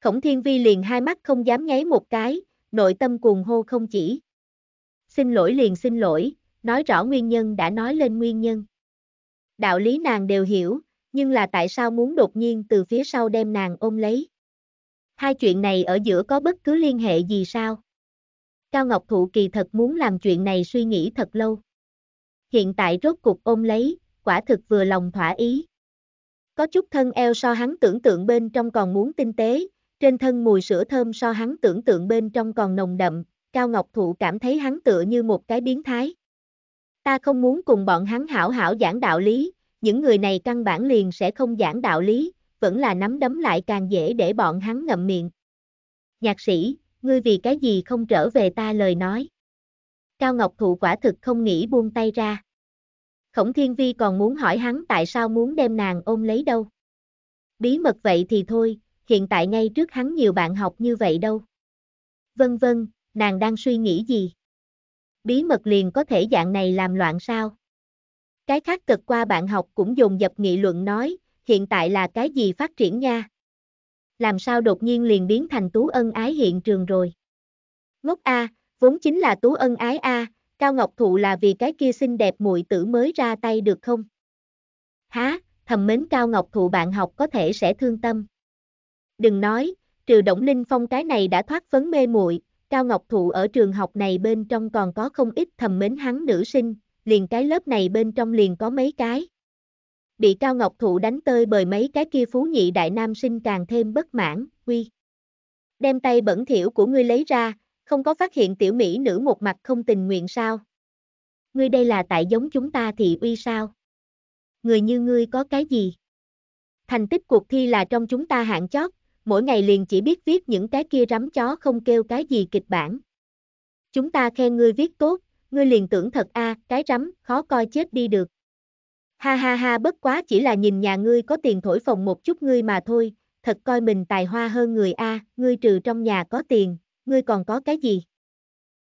Khổng thiên vi liền hai mắt không dám nháy một cái, nội tâm cuồng hô không chỉ. Xin lỗi liền xin lỗi, nói rõ nguyên nhân đã nói lên nguyên nhân. Đạo lý nàng đều hiểu, nhưng là tại sao muốn đột nhiên từ phía sau đem nàng ôm lấy. Hai chuyện này ở giữa có bất cứ liên hệ gì sao? Cao Ngọc Thụ kỳ thật muốn làm chuyện này suy nghĩ thật lâu. Hiện tại rốt cục ôm lấy, quả thực vừa lòng thỏa ý. Có chút thân eo so hắn tưởng tượng bên trong còn muốn tinh tế, trên thân mùi sữa thơm so hắn tưởng tượng bên trong còn nồng đậm, Cao Ngọc Thụ cảm thấy hắn tựa như một cái biến thái. Ta không muốn cùng bọn hắn hảo hảo giảng đạo lý, những người này căn bản liền sẽ không giảng đạo lý, vẫn là nắm đấm lại càng dễ để bọn hắn ngậm miệng. Nhạc sĩ, ngươi vì cái gì không trở về ta lời nói. Cao Ngọc Thụ quả thực không nghĩ buông tay ra. Khổng Thiên Vi còn muốn hỏi hắn tại sao muốn đem nàng ôm lấy đâu. Bí mật vậy thì thôi, hiện tại ngay trước hắn nhiều bạn học như vậy đâu. Vân vân, nàng đang suy nghĩ gì? Bí mật liền có thể dạng này làm loạn sao? Cái khác cực qua bạn học cũng dùng dập nghị luận nói, hiện tại là cái gì phát triển nha? Làm sao đột nhiên liền biến thành Tú Ân Ái hiện trường rồi? Ngốc A, vốn chính là Tú Ân Ái A, Cao Ngọc Thụ là vì cái kia xinh đẹp muội tử mới ra tay được không? Há, thầm mến Cao Ngọc Thụ bạn học có thể sẽ thương tâm. Đừng nói, trừ Động Linh Phong cái này đã thoát phấn mê muội, Cao Ngọc Thụ ở trường học này bên trong còn có không ít thầm mến hắn nữ sinh, liền cái lớp này bên trong liền có mấy cái bị Cao Ngọc Thụ đánh tơi bời mấy cái kia phú nhị đại nam sinh càng thêm bất mãn, uy. Đem tay bẩn thỉu của ngươi lấy ra, không có phát hiện tiểu mỹ nữ một mặt không tình nguyện sao? Ngươi đây là tại giống chúng ta thì uy sao? Người như ngươi có cái gì? Thành tích cuộc thi là trong chúng ta hạng chót, mỗi ngày liền chỉ biết viết những cái kia rắm chó không kêu cái gì kịch bản. Chúng ta khen ngươi viết tốt, ngươi liền tưởng thật a, à, cái rắm, khó coi chết đi được. Ha ha ha bất quá chỉ là nhìn nhà ngươi có tiền thổi phồng một chút ngươi mà thôi, thật coi mình tài hoa hơn người A, ngươi trừ trong nhà có tiền, ngươi còn có cái gì?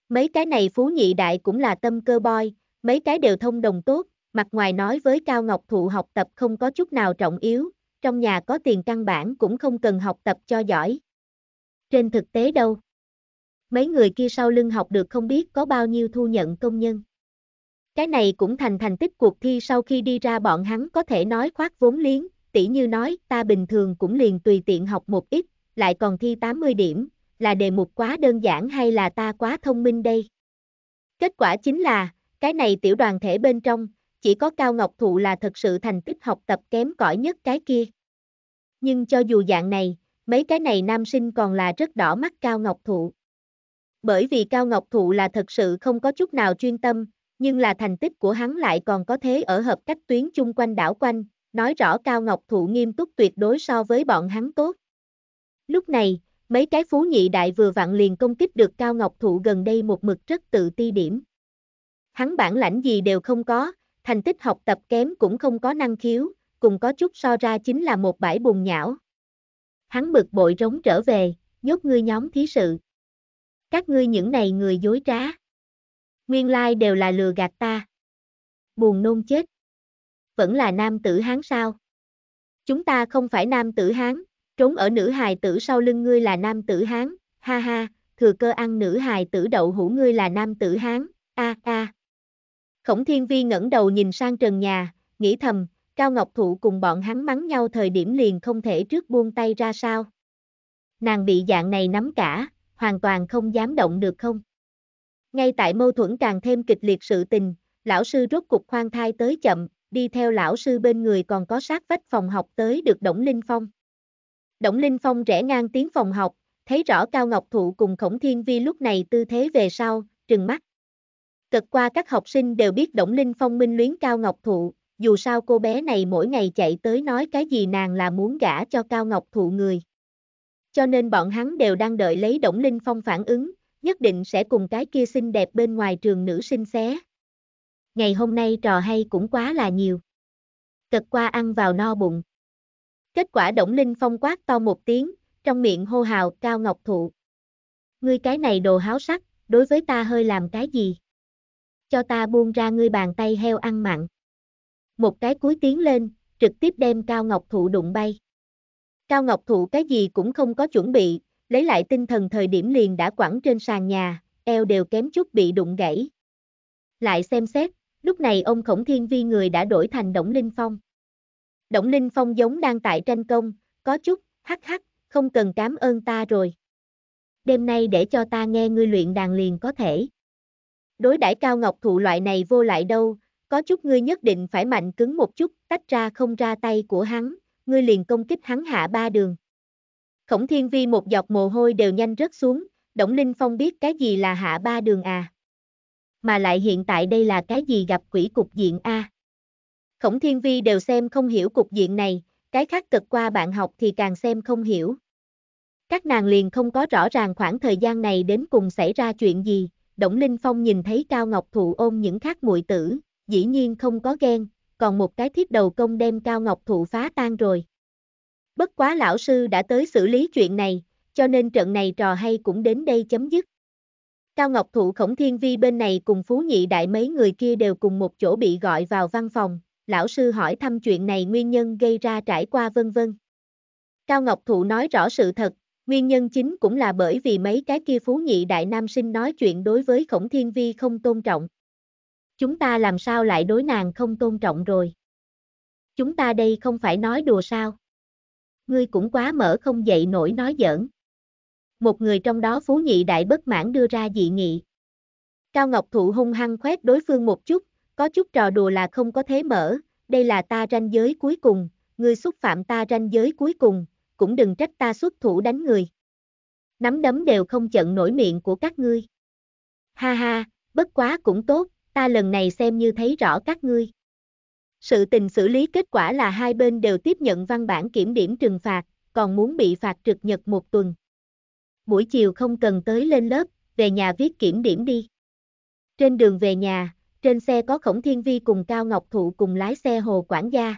Mấy cái này phú nhị đại cũng là tâm cơ boy, mấy cái đều thông đồng tốt, mặt ngoài nói với Cao Ngọc Thụ học tập không có chút nào trọng yếu, trong nhà có tiền căn bản cũng không cần học tập cho giỏi. Trên thực tế đâu? Mấy người kia sau lưng học được không biết có bao nhiêu thu nhận công nhân. Cái này cũng thành thành tích cuộc thi sau khi đi ra bọn hắn có thể nói khoác vốn liếng, tỷ như nói ta bình thường cũng liền tùy tiện học một ít, lại còn thi 80 điểm, là đề mục quá đơn giản hay là ta quá thông minh đây? Kết quả chính là, cái này tiểu đoàn thể bên trong, chỉ có Cao Ngọc Thụ là thật sự thành tích học tập kém cỏi nhất cái kia. Nhưng cho dù dạng này, mấy cái này nam sinh còn là rất đỏ mắt Cao Ngọc Thụ. Bởi vì Cao Ngọc Thụ là thật sự không có chút nào chuyên tâm, nhưng là thành tích của hắn lại còn có thế ở hợp cách tuyến chung quanh đảo quanh, nói rõ Cao Ngọc Thụ nghiêm túc tuyệt đối so với bọn hắn tốt. Lúc này, mấy cái phú nhị đại vừa vặn liền công kích được Cao Ngọc Thụ gần đây một mực rất tự ti điểm. Hắn bản lãnh gì đều không có, thành tích học tập kém cũng không có năng khiếu, cùng có chút so ra chính là một bãi bùn nhão. Hắn bực bội rống trở về, nhốt ngươi nhóm thí sự. Các ngươi những này người dối trá. Nguyên lai like đều là lừa gạt ta. Buồn nôn chết. Vẫn là nam tử Hán sao? Chúng ta không phải nam tử Hán, trốn ở nữ hài tử sau lưng ngươi là nam tử Hán, ha ha, thừa cơ ăn nữ hài tử đậu hũ ngươi là nam tử Hán, a a. Khổng Thiên Vi ngẩng đầu nhìn sang trần nhà, nghĩ thầm, Cao Ngọc Thụ cùng bọn hắn mắng nhau thời điểm liền không thể trước buông tay ra sao. Nàng bị dạng này nắm cả, hoàn toàn không dám động được không? Ngay tại mâu thuẫn càng thêm kịch liệt sự tình, lão sư rốt cục khoan thai tới chậm, đi theo lão sư bên người còn có sát vách phòng học tới được Đổng Linh Phong. Đổng Linh Phong rẽ ngang tiếng phòng học, thấy rõ Cao Ngọc Thụ cùng Khổng Thiên Vi lúc này tư thế về sau, trừng mắt. Cực qua các học sinh đều biết Đổng Linh Phong minh luyến Cao Ngọc Thụ, dù sao cô bé này mỗi ngày chạy tới nói cái gì nàng là muốn gả cho Cao Ngọc Thụ người. Cho nên bọn hắn đều đang đợi lấy Đổng Linh Phong phản ứng, nhất định sẽ cùng cái kia xinh đẹp bên ngoài trường nữ sinh xé. Ngày hôm nay trò hay cũng quá là nhiều. Cật qua ăn vào no bụng. Kết quả Đổng Linh Phong quát to một tiếng, trong miệng hô hào cao ngọc thụ. Ngươi cái này đồ háo sắc, đối với ta hơi làm cái gì? Cho ta buông ra ngươi bàn tay heo ăn mặn. Một cái cuối tiến lên, trực tiếp đem cao ngọc thụ đụng bay. Cao ngọc thụ cái gì cũng không có chuẩn bị, lấy lại tinh thần thời điểm liền đã quẳng trên sàn nhà, eo đều kém chút bị đụng gãy. Lại xem xét, lúc này ông Khổng Thiên Vi người đã đổi thành Đổng Linh Phong. Đổng Linh Phong giống đang tại tranh công, có chút, hắc hắc, không cần cảm ơn ta rồi. Đêm nay để cho ta nghe ngươi luyện đàn liền có thể. Đối đãi cao ngọc thụ loại này vô lại đâu, có chút ngươi nhất định phải mạnh cứng một chút, tách ra không ra tay của hắn, ngươi liền công kích hắn hạ ba đường. Khổng Thiên Vi một giọt mồ hôi đều nhanh rớt xuống, Đổng Linh Phong biết cái gì là hạ ba đường à. Mà lại hiện tại đây là cái gì gặp quỷ cục diện a? À? Khổng Thiên Vi đều xem không hiểu cục diện này, cái khác cực qua bạn học thì càng xem không hiểu. Các nàng liền không có rõ ràng khoảng thời gian này đến cùng xảy ra chuyện gì, Đổng Linh Phong nhìn thấy Cao Ngọc Thụ ôm những khác muội tử, dĩ nhiên không có ghen, còn một cái thiết đầu công đem Cao Ngọc Thụ phá tan rồi. Bất quá lão sư đã tới xử lý chuyện này, cho nên trận này trò hay cũng đến đây chấm dứt. Cao Ngọc Thụ Khổng Thiên Vi bên này cùng Phú Nhị Đại mấy người kia đều cùng một chỗ bị gọi vào văn phòng, lão sư hỏi thăm chuyện này nguyên nhân gây ra trải qua vân vân. Cao Ngọc Thụ nói rõ sự thật, nguyên nhân chính cũng là bởi vì mấy cái kia Phú Nhị Đại Nam sinh nói chuyện đối với Khổng Thiên Vi không tôn trọng. Chúng ta làm sao lại đối nàng không tôn trọng rồi? Chúng ta đây không phải nói đùa sao? ngươi cũng quá mở không dậy nổi nói giỡn. Một người trong đó phú nhị đại bất mãn đưa ra dị nghị. Cao Ngọc Thụ hung hăng khoét đối phương một chút, có chút trò đùa là không có thế mở, đây là ta ranh giới cuối cùng, ngươi xúc phạm ta ranh giới cuối cùng, cũng đừng trách ta xuất thủ đánh người. Nắm đấm đều không chận nổi miệng của các ngươi. Ha ha, bất quá cũng tốt, ta lần này xem như thấy rõ các ngươi. Sự tình xử lý kết quả là hai bên đều tiếp nhận văn bản kiểm điểm trừng phạt, còn muốn bị phạt trực nhật một tuần. Buổi chiều không cần tới lên lớp, về nhà viết kiểm điểm đi. Trên đường về nhà, trên xe có Khổng Thiên Vi cùng Cao Ngọc Thụ cùng lái xe Hồ Quản gia.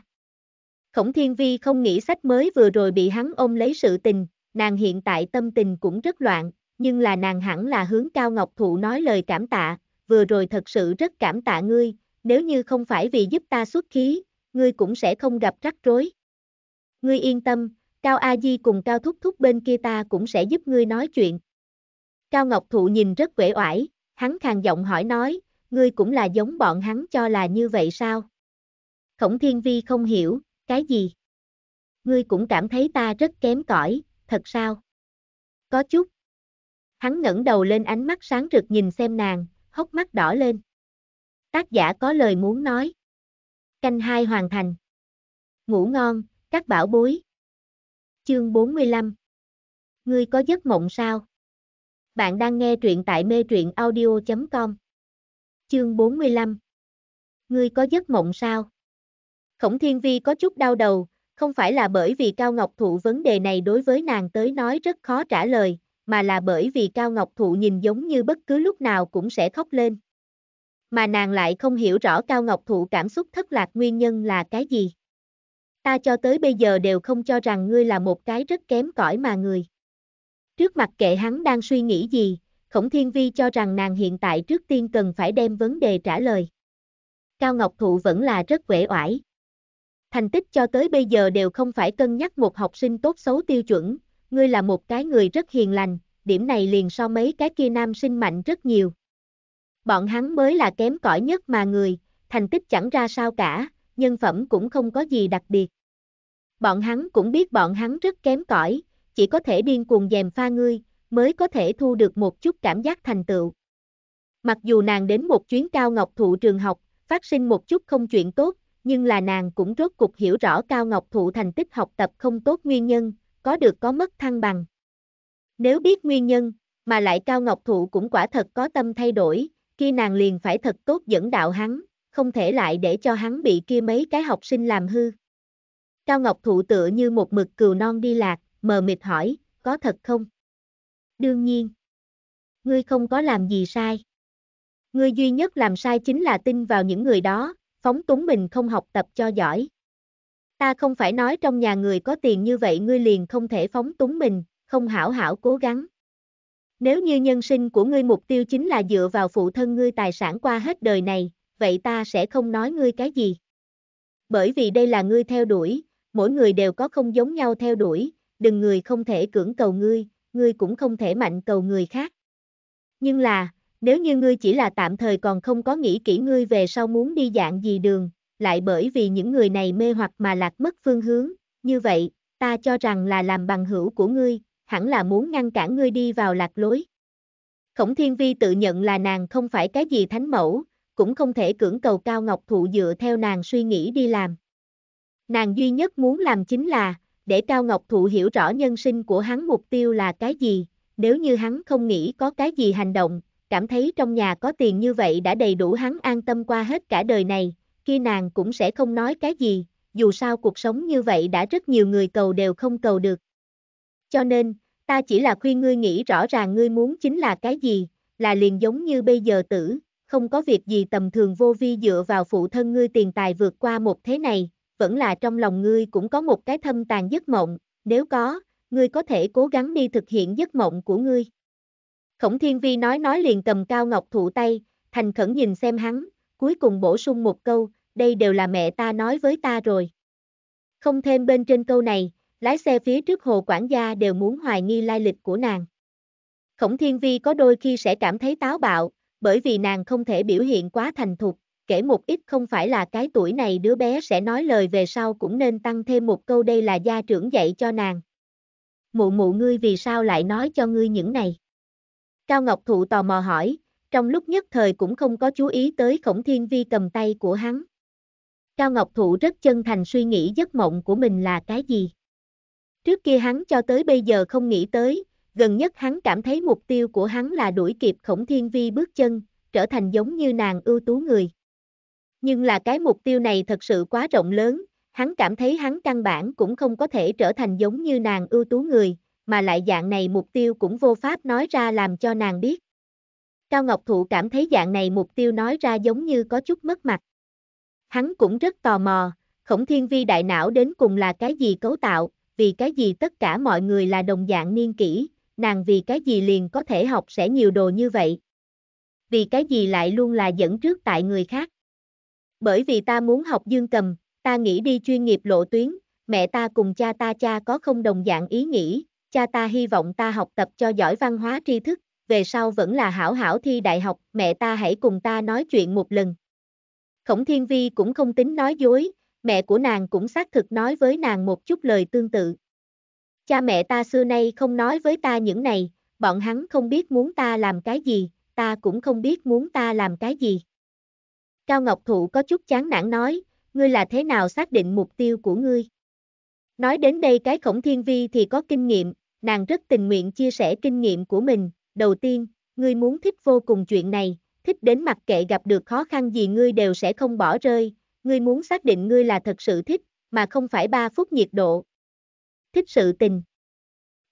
Khổng Thiên Vi không nghĩ sách mới vừa rồi bị hắn ôm lấy sự tình, nàng hiện tại tâm tình cũng rất loạn, nhưng là nàng hẳn là hướng Cao Ngọc Thụ nói lời cảm tạ, vừa rồi thật sự rất cảm tạ ngươi, nếu như không phải vì giúp ta xuất khí, ngươi cũng sẽ không gặp rắc rối. Ngươi yên tâm, Cao A Di cùng Cao Thúc Thúc bên kia ta cũng sẽ giúp ngươi nói chuyện. Cao Ngọc Thụ nhìn rất uể oải, hắn khàn giọng hỏi nói, ngươi cũng là giống bọn hắn cho là như vậy sao? Khổng Thiên Vi không hiểu, cái gì? Ngươi cũng cảm thấy ta rất kém cỏi, thật sao? Có chút. Hắn ngẩng đầu lên ánh mắt sáng rực nhìn xem nàng, hốc mắt đỏ lên. Tác giả có lời muốn nói. Canh hai hoàn thành. Ngủ ngon, các bảo bối. Chương 45 Ngươi có giấc mộng sao? Bạn đang nghe truyện tại mê truyện audio.com Chương 45 Ngươi có giấc mộng sao? Khổng Thiên Vi có chút đau đầu, không phải là bởi vì Cao Ngọc Thụ vấn đề này đối với nàng tới nói rất khó trả lời, mà là bởi vì Cao Ngọc Thụ nhìn giống như bất cứ lúc nào cũng sẽ khóc lên mà nàng lại không hiểu rõ Cao Ngọc Thụ cảm xúc thất lạc nguyên nhân là cái gì. Ta cho tới bây giờ đều không cho rằng ngươi là một cái rất kém cỏi mà người. Trước mặt kệ hắn đang suy nghĩ gì, Khổng Thiên Vi cho rằng nàng hiện tại trước tiên cần phải đem vấn đề trả lời. Cao Ngọc Thụ vẫn là rất uể oải. Thành tích cho tới bây giờ đều không phải cân nhắc một học sinh tốt xấu tiêu chuẩn, ngươi là một cái người rất hiền lành, điểm này liền so mấy cái kia nam sinh mạnh rất nhiều. Bọn hắn mới là kém cỏi nhất mà người, thành tích chẳng ra sao cả, nhân phẩm cũng không có gì đặc biệt. Bọn hắn cũng biết bọn hắn rất kém cỏi, chỉ có thể điên cuồng dèm pha ngươi, mới có thể thu được một chút cảm giác thành tựu. Mặc dù nàng đến một chuyến cao ngọc thụ trường học, phát sinh một chút không chuyện tốt, nhưng là nàng cũng rốt cục hiểu rõ cao ngọc thụ thành tích học tập không tốt nguyên nhân, có được có mất thăng bằng. Nếu biết nguyên nhân, mà lại cao ngọc thụ cũng quả thật có tâm thay đổi, kia nàng liền phải thật tốt dẫn đạo hắn, không thể lại để cho hắn bị kia mấy cái học sinh làm hư. Cao Ngọc Thụ tựa như một mực cừu non đi lạc, mờ mịt hỏi, có thật không? Đương nhiên, ngươi không có làm gì sai. Ngươi duy nhất làm sai chính là tin vào những người đó, phóng túng mình không học tập cho giỏi. Ta không phải nói trong nhà người có tiền như vậy ngươi liền không thể phóng túng mình, không hảo hảo cố gắng. Nếu như nhân sinh của ngươi mục tiêu chính là dựa vào phụ thân ngươi tài sản qua hết đời này, vậy ta sẽ không nói ngươi cái gì. Bởi vì đây là ngươi theo đuổi, mỗi người đều có không giống nhau theo đuổi, đừng người không thể cưỡng cầu ngươi, ngươi cũng không thể mạnh cầu người khác. Nhưng là, nếu như ngươi chỉ là tạm thời còn không có nghĩ kỹ ngươi về sau muốn đi dạng gì đường, lại bởi vì những người này mê hoặc mà lạc mất phương hướng, như vậy, ta cho rằng là làm bằng hữu của ngươi, hẳn là muốn ngăn cản ngươi đi vào lạc lối. Khổng Thiên Vi tự nhận là nàng không phải cái gì thánh mẫu, cũng không thể cưỡng cầu Cao Ngọc Thụ dựa theo nàng suy nghĩ đi làm. Nàng duy nhất muốn làm chính là, để Cao Ngọc Thụ hiểu rõ nhân sinh của hắn mục tiêu là cái gì, nếu như hắn không nghĩ có cái gì hành động, cảm thấy trong nhà có tiền như vậy đã đầy đủ hắn an tâm qua hết cả đời này, kia nàng cũng sẽ không nói cái gì, dù sao cuộc sống như vậy đã rất nhiều người cầu đều không cầu được. Cho nên, ta chỉ là khuyên ngươi nghĩ rõ ràng ngươi muốn chính là cái gì, là liền giống như bây giờ tử, không có việc gì tầm thường vô vi dựa vào phụ thân ngươi tiền tài vượt qua một thế này, vẫn là trong lòng ngươi cũng có một cái thâm tàn giấc mộng, nếu có, ngươi có thể cố gắng đi thực hiện giấc mộng của ngươi. Khổng Thiên Vi nói nói liền cầm cao ngọc thụ tay, thành khẩn nhìn xem hắn, cuối cùng bổ sung một câu, đây đều là mẹ ta nói với ta rồi. Không thêm bên trên câu này, lái xe phía trước hồ quản gia đều muốn hoài nghi lai lịch của nàng. Khổng Thiên Vi có đôi khi sẽ cảm thấy táo bạo, bởi vì nàng không thể biểu hiện quá thành thục, kể một ít không phải là cái tuổi này đứa bé sẽ nói lời về sau cũng nên tăng thêm một câu đây là gia trưởng dạy cho nàng. Mụ mụ ngươi vì sao lại nói cho ngươi những này? Cao Ngọc Thụ tò mò hỏi, trong lúc nhất thời cũng không có chú ý tới Khổng Thiên Vi cầm tay của hắn. Cao Ngọc Thụ rất chân thành suy nghĩ giấc mộng của mình là cái gì? Trước kia hắn cho tới bây giờ không nghĩ tới, gần nhất hắn cảm thấy mục tiêu của hắn là đuổi kịp khổng thiên vi bước chân, trở thành giống như nàng ưu tú người. Nhưng là cái mục tiêu này thật sự quá rộng lớn, hắn cảm thấy hắn căn bản cũng không có thể trở thành giống như nàng ưu tú người, mà lại dạng này mục tiêu cũng vô pháp nói ra làm cho nàng biết. Cao Ngọc Thụ cảm thấy dạng này mục tiêu nói ra giống như có chút mất mặt. Hắn cũng rất tò mò, khổng thiên vi đại não đến cùng là cái gì cấu tạo, vì cái gì tất cả mọi người là đồng dạng niên kỷ, nàng vì cái gì liền có thể học sẽ nhiều đồ như vậy. Vì cái gì lại luôn là dẫn trước tại người khác. Bởi vì ta muốn học dương cầm, ta nghĩ đi chuyên nghiệp lộ tuyến, mẹ ta cùng cha ta cha có không đồng dạng ý nghĩ, cha ta hy vọng ta học tập cho giỏi văn hóa tri thức, về sau vẫn là hảo hảo thi đại học, mẹ ta hãy cùng ta nói chuyện một lần. Khổng Thiên Vi cũng không tính nói dối, Mẹ của nàng cũng xác thực nói với nàng một chút lời tương tự. Cha mẹ ta xưa nay không nói với ta những này, bọn hắn không biết muốn ta làm cái gì, ta cũng không biết muốn ta làm cái gì. Cao Ngọc Thụ có chút chán nản nói, ngươi là thế nào xác định mục tiêu của ngươi? Nói đến đây cái khổng thiên vi thì có kinh nghiệm, nàng rất tình nguyện chia sẻ kinh nghiệm của mình. Đầu tiên, ngươi muốn thích vô cùng chuyện này, thích đến mặc kệ gặp được khó khăn gì ngươi đều sẽ không bỏ rơi, ngươi muốn xác định ngươi là thật sự thích, mà không phải 3 phút nhiệt độ. Thích sự tình.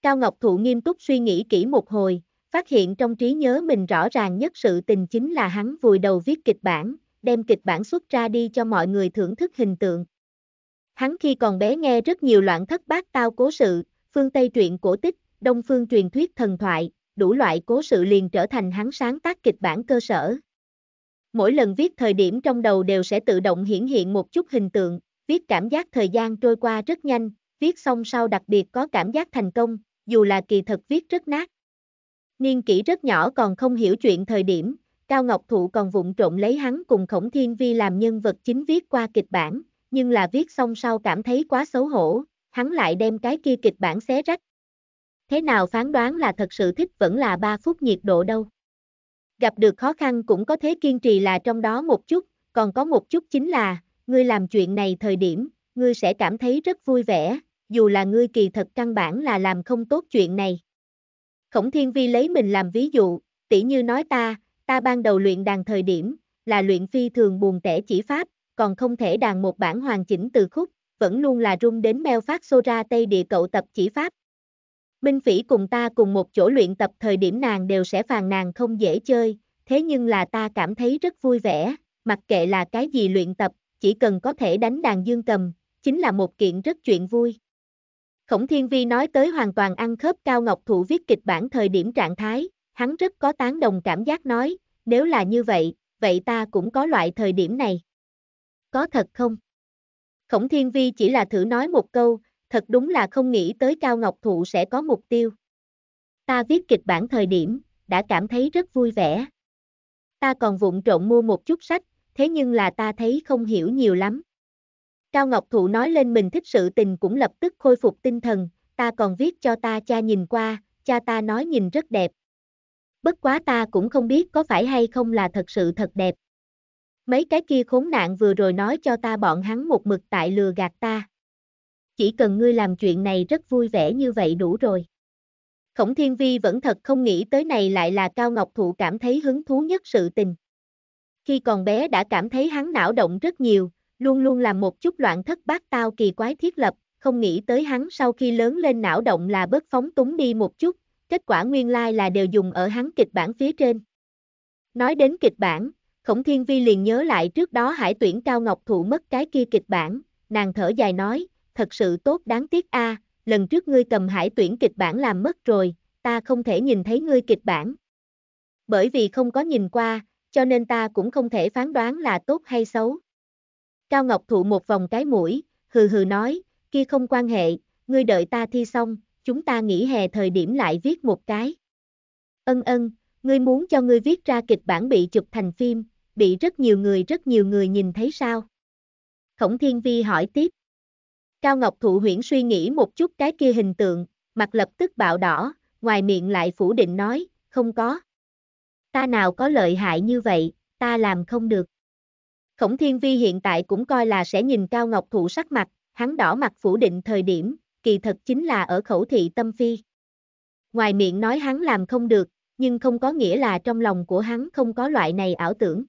Cao Ngọc Thụ nghiêm túc suy nghĩ kỹ một hồi, phát hiện trong trí nhớ mình rõ ràng nhất sự tình chính là hắn vùi đầu viết kịch bản, đem kịch bản xuất ra đi cho mọi người thưởng thức hình tượng. Hắn khi còn bé nghe rất nhiều loạn thất bát tao cố sự, phương Tây truyện cổ tích, đông phương truyền thuyết thần thoại, đủ loại cố sự liền trở thành hắn sáng tác kịch bản cơ sở, Mỗi lần viết thời điểm trong đầu đều sẽ tự động hiển hiện một chút hình tượng, viết cảm giác thời gian trôi qua rất nhanh, viết xong sau đặc biệt có cảm giác thành công, dù là kỳ thật viết rất nát. Niên kỷ rất nhỏ còn không hiểu chuyện thời điểm, Cao Ngọc Thụ còn vụng trộn lấy hắn cùng Khổng Thiên Vi làm nhân vật chính viết qua kịch bản, nhưng là viết xong sau cảm thấy quá xấu hổ, hắn lại đem cái kia kịch bản xé rách. Thế nào phán đoán là thật sự thích vẫn là 3 phút nhiệt độ đâu? gặp được khó khăn cũng có thế kiên trì là trong đó một chút, còn có một chút chính là, ngươi làm chuyện này thời điểm, ngươi sẽ cảm thấy rất vui vẻ, dù là ngươi kỳ thật căn bản là làm không tốt chuyện này. Khổng Thiên Vi lấy mình làm ví dụ, tỷ như nói ta, ta ban đầu luyện đàn thời điểm, là luyện phi thường buồn tẻ chỉ pháp, còn không thể đàn một bản hoàn chỉnh từ khúc, vẫn luôn là rung đến meo phát xô ra tây địa cậu tập chỉ pháp, Minh Phỉ cùng ta cùng một chỗ luyện tập thời điểm nàng đều sẽ phàn nàng không dễ chơi, thế nhưng là ta cảm thấy rất vui vẻ, mặc kệ là cái gì luyện tập, chỉ cần có thể đánh đàn dương cầm, chính là một kiện rất chuyện vui. Khổng Thiên Vi nói tới hoàn toàn ăn khớp Cao Ngọc Thụ viết kịch bản thời điểm trạng thái, hắn rất có tán đồng cảm giác nói, nếu là như vậy, vậy ta cũng có loại thời điểm này. Có thật không? Khổng Thiên Vi chỉ là thử nói một câu, thật đúng là không nghĩ tới Cao Ngọc Thụ sẽ có mục tiêu. Ta viết kịch bản thời điểm, đã cảm thấy rất vui vẻ. Ta còn vụng trộn mua một chút sách, thế nhưng là ta thấy không hiểu nhiều lắm. Cao Ngọc Thụ nói lên mình thích sự tình cũng lập tức khôi phục tinh thần, ta còn viết cho ta cha nhìn qua, cha ta nói nhìn rất đẹp. Bất quá ta cũng không biết có phải hay không là thật sự thật đẹp. Mấy cái kia khốn nạn vừa rồi nói cho ta bọn hắn một mực tại lừa gạt ta chỉ cần ngươi làm chuyện này rất vui vẻ như vậy đủ rồi. Khổng Thiên Vi vẫn thật không nghĩ tới này lại là Cao Ngọc Thụ cảm thấy hứng thú nhất sự tình. Khi còn bé đã cảm thấy hắn não động rất nhiều, luôn luôn làm một chút loạn thất bát tao kỳ quái thiết lập, không nghĩ tới hắn sau khi lớn lên não động là bớt phóng túng đi một chút, kết quả nguyên lai là đều dùng ở hắn kịch bản phía trên. Nói đến kịch bản, Khổng Thiên Vi liền nhớ lại trước đó hải tuyển Cao Ngọc Thụ mất cái kia kịch bản, nàng thở dài nói, thật sự tốt đáng tiếc a, à, lần trước ngươi cầm hải tuyển kịch bản làm mất rồi, ta không thể nhìn thấy ngươi kịch bản. Bởi vì không có nhìn qua, cho nên ta cũng không thể phán đoán là tốt hay xấu. Cao Ngọc thụ một vòng cái mũi, hừ hừ nói, kia không quan hệ, ngươi đợi ta thi xong, chúng ta nghỉ hè thời điểm lại viết một cái. Ân ân, ngươi muốn cho ngươi viết ra kịch bản bị chụp thành phim, bị rất nhiều người rất nhiều người nhìn thấy sao? Khổng Thiên Vi hỏi tiếp. Cao Ngọc Thụ huyễn suy nghĩ một chút cái kia hình tượng, mặt lập tức bạo đỏ, ngoài miệng lại phủ định nói, không có. Ta nào có lợi hại như vậy, ta làm không được. Khổng Thiên Vi hiện tại cũng coi là sẽ nhìn Cao Ngọc Thụ sắc mặt, hắn đỏ mặt phủ định thời điểm, kỳ thật chính là ở khẩu thị tâm phi. Ngoài miệng nói hắn làm không được, nhưng không có nghĩa là trong lòng của hắn không có loại này ảo tưởng.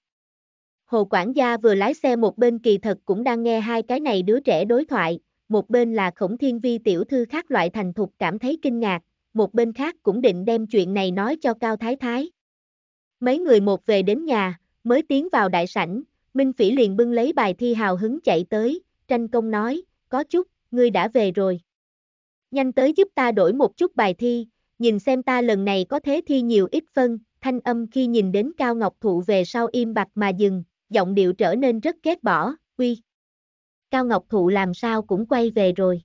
Hồ quản gia vừa lái xe một bên kỳ thật cũng đang nghe hai cái này đứa trẻ đối thoại, một bên là khổng thiên vi tiểu thư khác loại thành thục cảm thấy kinh ngạc, một bên khác cũng định đem chuyện này nói cho Cao Thái Thái. Mấy người một về đến nhà, mới tiến vào đại sảnh, Minh Phỉ liền bưng lấy bài thi hào hứng chạy tới, tranh công nói, có chút, ngươi đã về rồi. Nhanh tới giúp ta đổi một chút bài thi, nhìn xem ta lần này có thế thi nhiều ít phân, thanh âm khi nhìn đến Cao Ngọc Thụ về sau im bặt mà dừng, giọng điệu trở nên rất ghét bỏ, uy. Cao Ngọc Thụ làm sao cũng quay về rồi.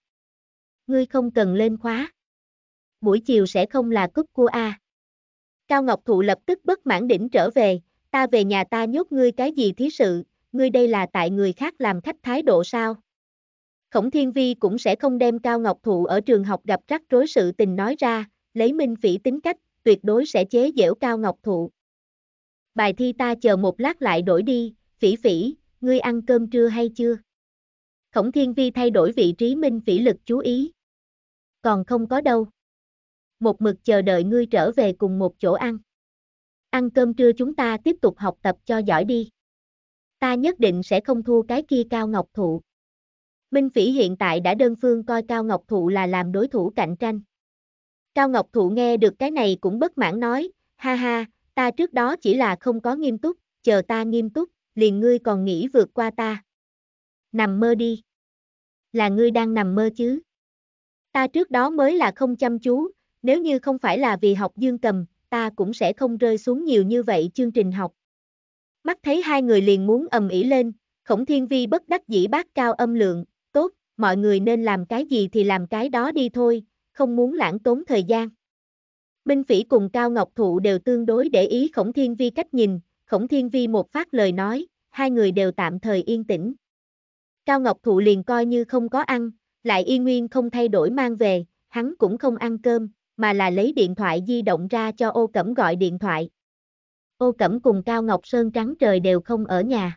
Ngươi không cần lên khóa. Buổi chiều sẽ không là cúp cua A. Cao Ngọc Thụ lập tức bất mãn đỉnh trở về, ta về nhà ta nhốt ngươi cái gì thí sự, ngươi đây là tại người khác làm khách thái độ sao? Khổng Thiên Vi cũng sẽ không đem Cao Ngọc Thụ ở trường học gặp rắc rối sự tình nói ra, lấy minh phỉ tính cách, tuyệt đối sẽ chế giễu Cao Ngọc Thụ. Bài thi ta chờ một lát lại đổi đi, phỉ phỉ, ngươi ăn cơm trưa hay chưa? Khổng Thiên Vi thay đổi vị trí minh vĩ lực chú ý. Còn không có đâu. Một mực chờ đợi ngươi trở về cùng một chỗ ăn. Ăn cơm trưa chúng ta tiếp tục học tập cho giỏi đi. Ta nhất định sẽ không thua cái kia cao ngọc thụ. Minh Phỉ hiện tại đã đơn phương coi Cao Ngọc Thụ là làm đối thủ cạnh tranh. Cao Ngọc Thụ nghe được cái này cũng bất mãn nói, ha ha, ta trước đó chỉ là không có nghiêm túc, chờ ta nghiêm túc, liền ngươi còn nghĩ vượt qua ta nằm mơ đi. Là ngươi đang nằm mơ chứ. Ta trước đó mới là không chăm chú, nếu như không phải là vì học dương cầm, ta cũng sẽ không rơi xuống nhiều như vậy chương trình học. Mắt thấy hai người liền muốn ầm ĩ lên, khổng thiên vi bất đắc dĩ bác cao âm lượng, tốt, mọi người nên làm cái gì thì làm cái đó đi thôi, không muốn lãng tốn thời gian. Minh Phỉ cùng Cao Ngọc Thụ đều tương đối để ý Khổng Thiên Vi cách nhìn, Khổng Thiên Vi một phát lời nói, hai người đều tạm thời yên tĩnh. Cao Ngọc Thụ liền coi như không có ăn, lại y nguyên không thay đổi mang về, hắn cũng không ăn cơm, mà là lấy điện thoại di động ra cho ô cẩm gọi điện thoại. Ô cẩm cùng Cao Ngọc Sơn trắng trời đều không ở nhà.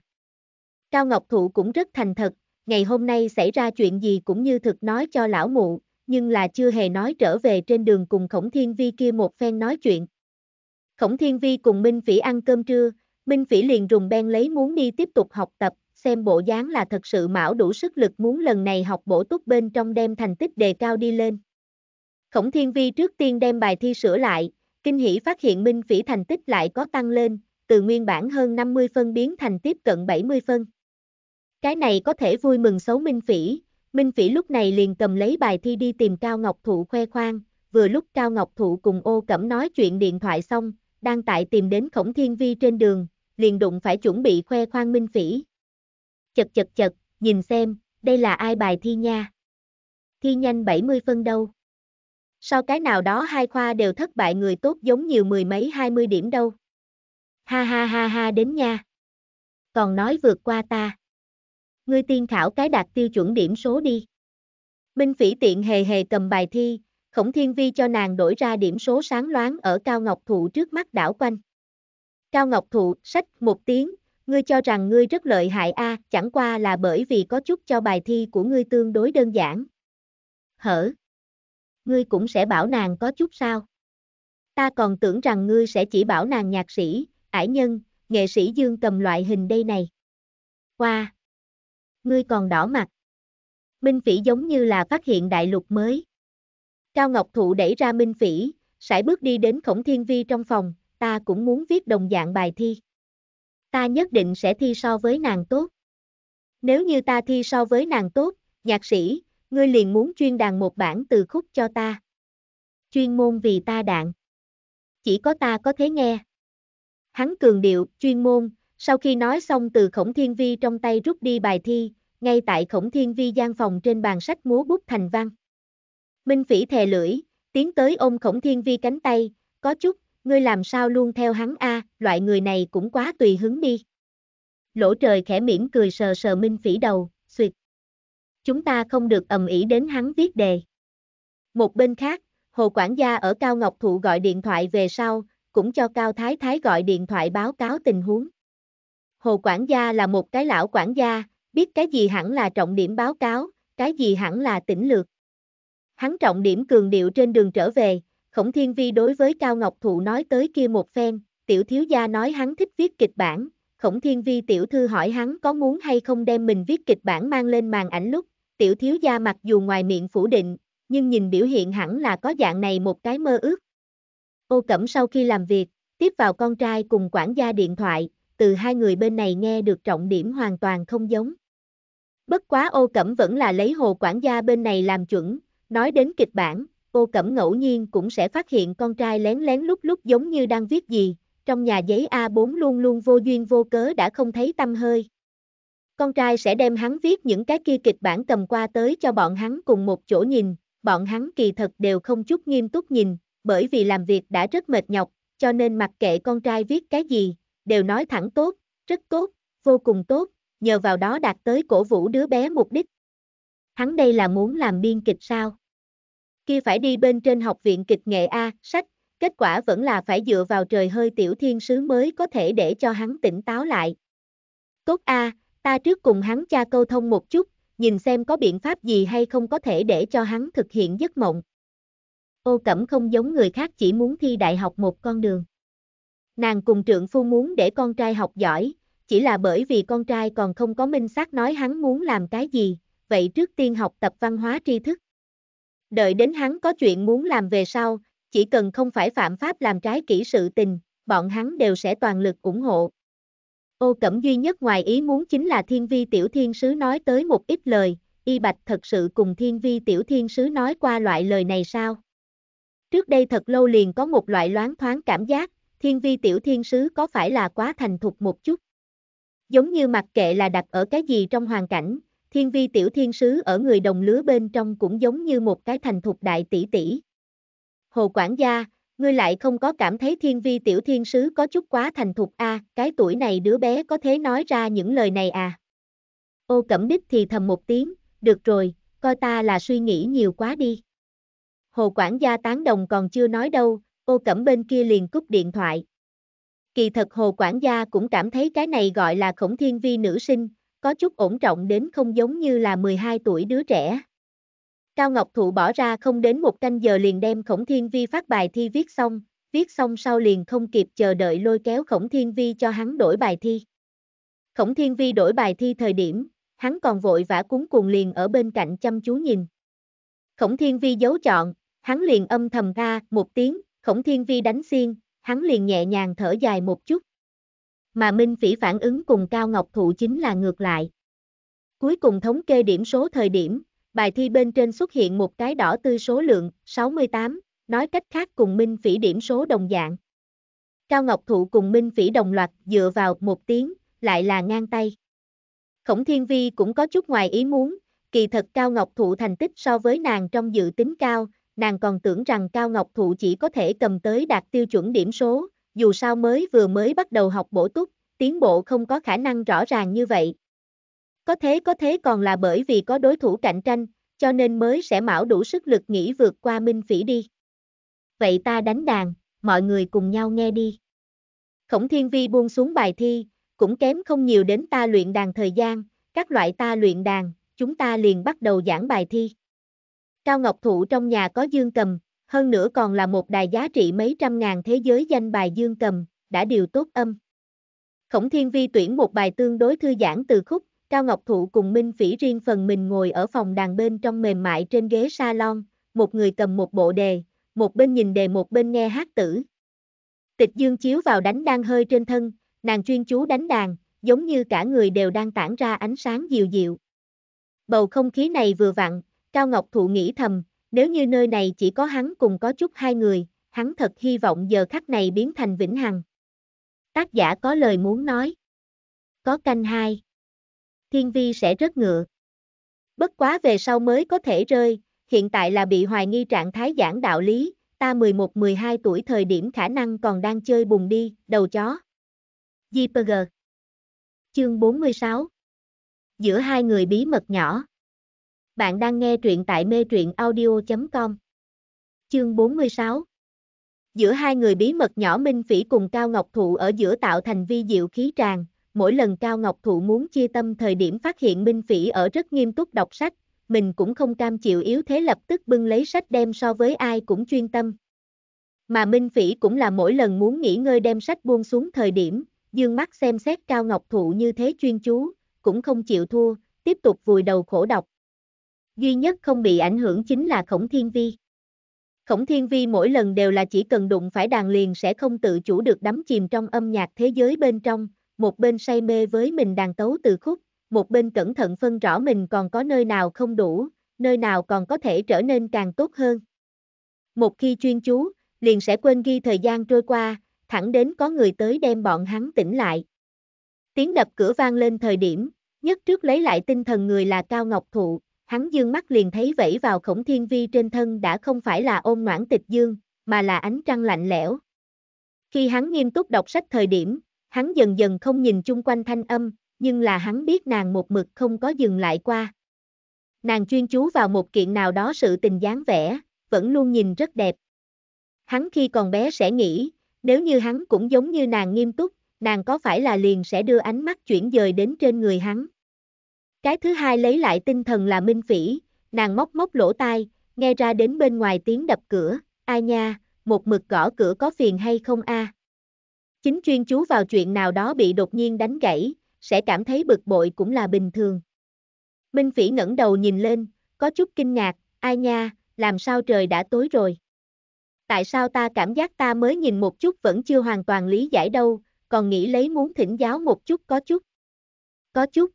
Cao Ngọc Thụ cũng rất thành thật, ngày hôm nay xảy ra chuyện gì cũng như thực nói cho lão mụ, nhưng là chưa hề nói trở về trên đường cùng Khổng Thiên Vi kia một phen nói chuyện. Khổng Thiên Vi cùng Minh Phỉ ăn cơm trưa, Minh Phỉ liền rùng ben lấy muốn đi tiếp tục học tập, xem bộ dáng là thật sự mão đủ sức lực muốn lần này học bổ túc bên trong đem thành tích đề cao đi lên. Khổng Thiên Vi trước tiên đem bài thi sửa lại, kinh hỷ phát hiện Minh Phỉ thành tích lại có tăng lên, từ nguyên bản hơn 50 phân biến thành tiếp cận 70 phân. Cái này có thể vui mừng xấu Minh Phỉ, Minh Phỉ lúc này liền cầm lấy bài thi đi tìm Cao Ngọc Thụ khoe khoang, vừa lúc Cao Ngọc Thụ cùng ô cẩm nói chuyện điện thoại xong, đang tại tìm đến Khổng Thiên Vi trên đường, liền đụng phải chuẩn bị khoe khoang Minh Phỉ chật chật chật, nhìn xem, đây là ai bài thi nha. Thi nhanh 70 phân đâu. Sau cái nào đó hai khoa đều thất bại người tốt giống nhiều mười mấy hai mươi điểm đâu. Ha ha ha ha đến nha. Còn nói vượt qua ta. Ngươi tiên khảo cái đạt tiêu chuẩn điểm số đi. Minh phỉ tiện hề hề cầm bài thi, khổng thiên vi cho nàng đổi ra điểm số sáng loáng ở cao ngọc thụ trước mắt đảo quanh. Cao Ngọc Thụ, sách, một tiếng, Ngươi cho rằng ngươi rất lợi hại a, à, chẳng qua là bởi vì có chút cho bài thi của ngươi tương đối đơn giản. Hở? Ngươi cũng sẽ bảo nàng có chút sao? Ta còn tưởng rằng ngươi sẽ chỉ bảo nàng nhạc sĩ, ải nhân, nghệ sĩ dương cầm loại hình đây này. Qua! Ngươi còn đỏ mặt. Minh Phỉ giống như là phát hiện đại lục mới. Cao Ngọc Thụ đẩy ra Minh Phỉ, sải bước đi đến Khổng Thiên Vi trong phòng, ta cũng muốn viết đồng dạng bài thi ta nhất định sẽ thi so với nàng tốt. Nếu như ta thi so với nàng tốt, nhạc sĩ, ngươi liền muốn chuyên đàn một bản từ khúc cho ta. Chuyên môn vì ta đạn. Chỉ có ta có thế nghe. Hắn cường điệu, chuyên môn, sau khi nói xong từ khổng thiên vi trong tay rút đi bài thi, ngay tại khổng thiên vi gian phòng trên bàn sách múa bút thành văn. Minh phỉ thè lưỡi, tiến tới ôm khổng thiên vi cánh tay, có chút ngươi làm sao luôn theo hắn a, à, loại người này cũng quá tùy hứng đi. Lỗ trời khẽ mỉm cười sờ sờ Minh Phỉ đầu, suyệt. Chúng ta không được ầm ĩ đến hắn viết đề. Một bên khác, Hồ quản gia ở Cao Ngọc Thụ gọi điện thoại về sau, cũng cho Cao Thái Thái gọi điện thoại báo cáo tình huống. Hồ quản gia là một cái lão quản gia, biết cái gì hẳn là trọng điểm báo cáo, cái gì hẳn là tỉnh lược. Hắn trọng điểm cường điệu trên đường trở về, Khổng Thiên Vi đối với Cao Ngọc Thụ nói tới kia một phen, tiểu thiếu gia nói hắn thích viết kịch bản, Khổng Thiên Vi tiểu thư hỏi hắn có muốn hay không đem mình viết kịch bản mang lên màn ảnh lúc, tiểu thiếu gia mặc dù ngoài miệng phủ định, nhưng nhìn biểu hiện hẳn là có dạng này một cái mơ ước. Ô Cẩm sau khi làm việc, tiếp vào con trai cùng quản gia điện thoại, từ hai người bên này nghe được trọng điểm hoàn toàn không giống. Bất quá ô cẩm vẫn là lấy hồ quản gia bên này làm chuẩn, nói đến kịch bản, ô cẩm ngẫu nhiên cũng sẽ phát hiện con trai lén lén lúc lúc giống như đang viết gì, trong nhà giấy A4 luôn luôn vô duyên vô cớ đã không thấy tâm hơi. Con trai sẽ đem hắn viết những cái kia kịch bản cầm qua tới cho bọn hắn cùng một chỗ nhìn, bọn hắn kỳ thật đều không chút nghiêm túc nhìn, bởi vì làm việc đã rất mệt nhọc, cho nên mặc kệ con trai viết cái gì, đều nói thẳng tốt, rất tốt, vô cùng tốt, nhờ vào đó đạt tới cổ vũ đứa bé mục đích. Hắn đây là muốn làm biên kịch sao? kia phải đi bên trên học viện kịch nghệ A, sách, kết quả vẫn là phải dựa vào trời hơi tiểu thiên sứ mới có thể để cho hắn tỉnh táo lại. Tốt A, ta trước cùng hắn cha câu thông một chút, nhìn xem có biện pháp gì hay không có thể để cho hắn thực hiện giấc mộng. Ô Cẩm không giống người khác chỉ muốn thi đại học một con đường. Nàng cùng trượng phu muốn để con trai học giỏi, chỉ là bởi vì con trai còn không có minh xác nói hắn muốn làm cái gì, vậy trước tiên học tập văn hóa tri thức. Đợi đến hắn có chuyện muốn làm về sau, chỉ cần không phải phạm pháp làm trái kỹ sự tình, bọn hắn đều sẽ toàn lực ủng hộ. Ô Cẩm duy nhất ngoài ý muốn chính là Thiên Vi Tiểu Thiên Sứ nói tới một ít lời, Y Bạch thật sự cùng Thiên Vi Tiểu Thiên Sứ nói qua loại lời này sao? Trước đây thật lâu liền có một loại loáng thoáng cảm giác, Thiên Vi Tiểu Thiên Sứ có phải là quá thành thục một chút? Giống như mặc kệ là đặt ở cái gì trong hoàn cảnh, Thiên vi tiểu thiên sứ ở người đồng lứa bên trong cũng giống như một cái thành thục đại tỷ tỷ. Hồ quản gia, ngươi lại không có cảm thấy thiên vi tiểu thiên sứ có chút quá thành thục a, à, cái tuổi này đứa bé có thể nói ra những lời này à. Ô cẩm đích thì thầm một tiếng, được rồi, coi ta là suy nghĩ nhiều quá đi. Hồ quản gia tán đồng còn chưa nói đâu, ô cẩm bên kia liền cúp điện thoại. Kỳ thật hồ quản gia cũng cảm thấy cái này gọi là khổng thiên vi nữ sinh, có chút ổn trọng đến không giống như là 12 tuổi đứa trẻ. Cao Ngọc Thụ bỏ ra không đến một canh giờ liền đem Khổng Thiên Vi phát bài thi viết xong, viết xong sau liền không kịp chờ đợi lôi kéo Khổng Thiên Vi cho hắn đổi bài thi. Khổng Thiên Vi đổi bài thi thời điểm, hắn còn vội vã cúng cuồng liền ở bên cạnh chăm chú nhìn. Khổng Thiên Vi giấu chọn, hắn liền âm thầm ra một tiếng, Khổng Thiên Vi đánh xiên, hắn liền nhẹ nhàng thở dài một chút mà Minh Phỉ phản ứng cùng Cao Ngọc Thụ chính là ngược lại. Cuối cùng thống kê điểm số thời điểm, bài thi bên trên xuất hiện một cái đỏ tươi số lượng 68, nói cách khác cùng Minh Phỉ điểm số đồng dạng. Cao Ngọc Thụ cùng Minh Phỉ đồng loạt dựa vào một tiếng, lại là ngang tay. Khổng Thiên Vi cũng có chút ngoài ý muốn, kỳ thật Cao Ngọc Thụ thành tích so với nàng trong dự tính cao, nàng còn tưởng rằng Cao Ngọc Thụ chỉ có thể cầm tới đạt tiêu chuẩn điểm số, dù sao mới vừa mới bắt đầu học bổ túc, tiến bộ không có khả năng rõ ràng như vậy. Có thế có thế còn là bởi vì có đối thủ cạnh tranh, cho nên mới sẽ mạo đủ sức lực nghĩ vượt qua Minh Phỉ đi. Vậy ta đánh đàn, mọi người cùng nhau nghe đi. Khổng Thiên Vi buông xuống bài thi, cũng kém không nhiều đến ta luyện đàn thời gian, các loại ta luyện đàn, chúng ta liền bắt đầu giảng bài thi. Cao Ngọc Thụ trong nhà có dương cầm, hơn nữa còn là một đài giá trị mấy trăm ngàn thế giới danh bài dương cầm, đã điều tốt âm. Khổng Thiên Vi tuyển một bài tương đối thư giãn từ khúc, Cao Ngọc Thụ cùng Minh Phỉ riêng phần mình ngồi ở phòng đàn bên trong mềm mại trên ghế salon, một người cầm một bộ đề, một bên nhìn đề một bên nghe hát tử. Tịch Dương chiếu vào đánh đang hơi trên thân, nàng chuyên chú đánh đàn, giống như cả người đều đang tản ra ánh sáng dịu dịu. Bầu không khí này vừa vặn, Cao Ngọc Thụ nghĩ thầm, nếu như nơi này chỉ có hắn cùng có chút hai người, hắn thật hy vọng giờ khắc này biến thành vĩnh hằng. Tác giả có lời muốn nói. Có canh hai. Thiên vi sẽ rất ngựa. Bất quá về sau mới có thể rơi, hiện tại là bị hoài nghi trạng thái giảng đạo lý, ta 11-12 tuổi thời điểm khả năng còn đang chơi bùng đi, đầu chó. JPG Chương 46 Giữa hai người bí mật nhỏ bạn đang nghe truyện tại mê truyện audio.com. Chương 46 Giữa hai người bí mật nhỏ Minh Phỉ cùng Cao Ngọc Thụ ở giữa tạo thành vi diệu khí tràn, mỗi lần Cao Ngọc Thụ muốn chia tâm thời điểm phát hiện Minh Phỉ ở rất nghiêm túc đọc sách, mình cũng không cam chịu yếu thế lập tức bưng lấy sách đem so với ai cũng chuyên tâm. Mà Minh Phỉ cũng là mỗi lần muốn nghỉ ngơi đem sách buông xuống thời điểm, dương mắt xem xét Cao Ngọc Thụ như thế chuyên chú, cũng không chịu thua, tiếp tục vùi đầu khổ đọc, duy nhất không bị ảnh hưởng chính là Khổng Thiên Vi. Khổng Thiên Vi mỗi lần đều là chỉ cần đụng phải đàn liền sẽ không tự chủ được đắm chìm trong âm nhạc thế giới bên trong, một bên say mê với mình đàn tấu từ khúc, một bên cẩn thận phân rõ mình còn có nơi nào không đủ, nơi nào còn có thể trở nên càng tốt hơn. Một khi chuyên chú, liền sẽ quên ghi thời gian trôi qua, thẳng đến có người tới đem bọn hắn tỉnh lại. Tiếng đập cửa vang lên thời điểm, nhất trước lấy lại tinh thần người là Cao Ngọc Thụ, hắn dương mắt liền thấy vẫy vào khổng thiên vi trên thân đã không phải là ôn ngoãn tịch dương, mà là ánh trăng lạnh lẽo. Khi hắn nghiêm túc đọc sách thời điểm, hắn dần dần không nhìn chung quanh thanh âm, nhưng là hắn biết nàng một mực không có dừng lại qua. Nàng chuyên chú vào một kiện nào đó sự tình dáng vẻ, vẫn luôn nhìn rất đẹp. Hắn khi còn bé sẽ nghĩ, nếu như hắn cũng giống như nàng nghiêm túc, nàng có phải là liền sẽ đưa ánh mắt chuyển dời đến trên người hắn. Cái thứ hai lấy lại tinh thần là Minh Phỉ, nàng móc móc lỗ tai, nghe ra đến bên ngoài tiếng đập cửa, ai nha, một mực gõ cửa có phiền hay không a? À? Chính chuyên chú vào chuyện nào đó bị đột nhiên đánh gãy, sẽ cảm thấy bực bội cũng là bình thường. Minh Phỉ ngẩng đầu nhìn lên, có chút kinh ngạc, ai nha, làm sao trời đã tối rồi. Tại sao ta cảm giác ta mới nhìn một chút vẫn chưa hoàn toàn lý giải đâu, còn nghĩ lấy muốn thỉnh giáo một chút có chút. Có chút.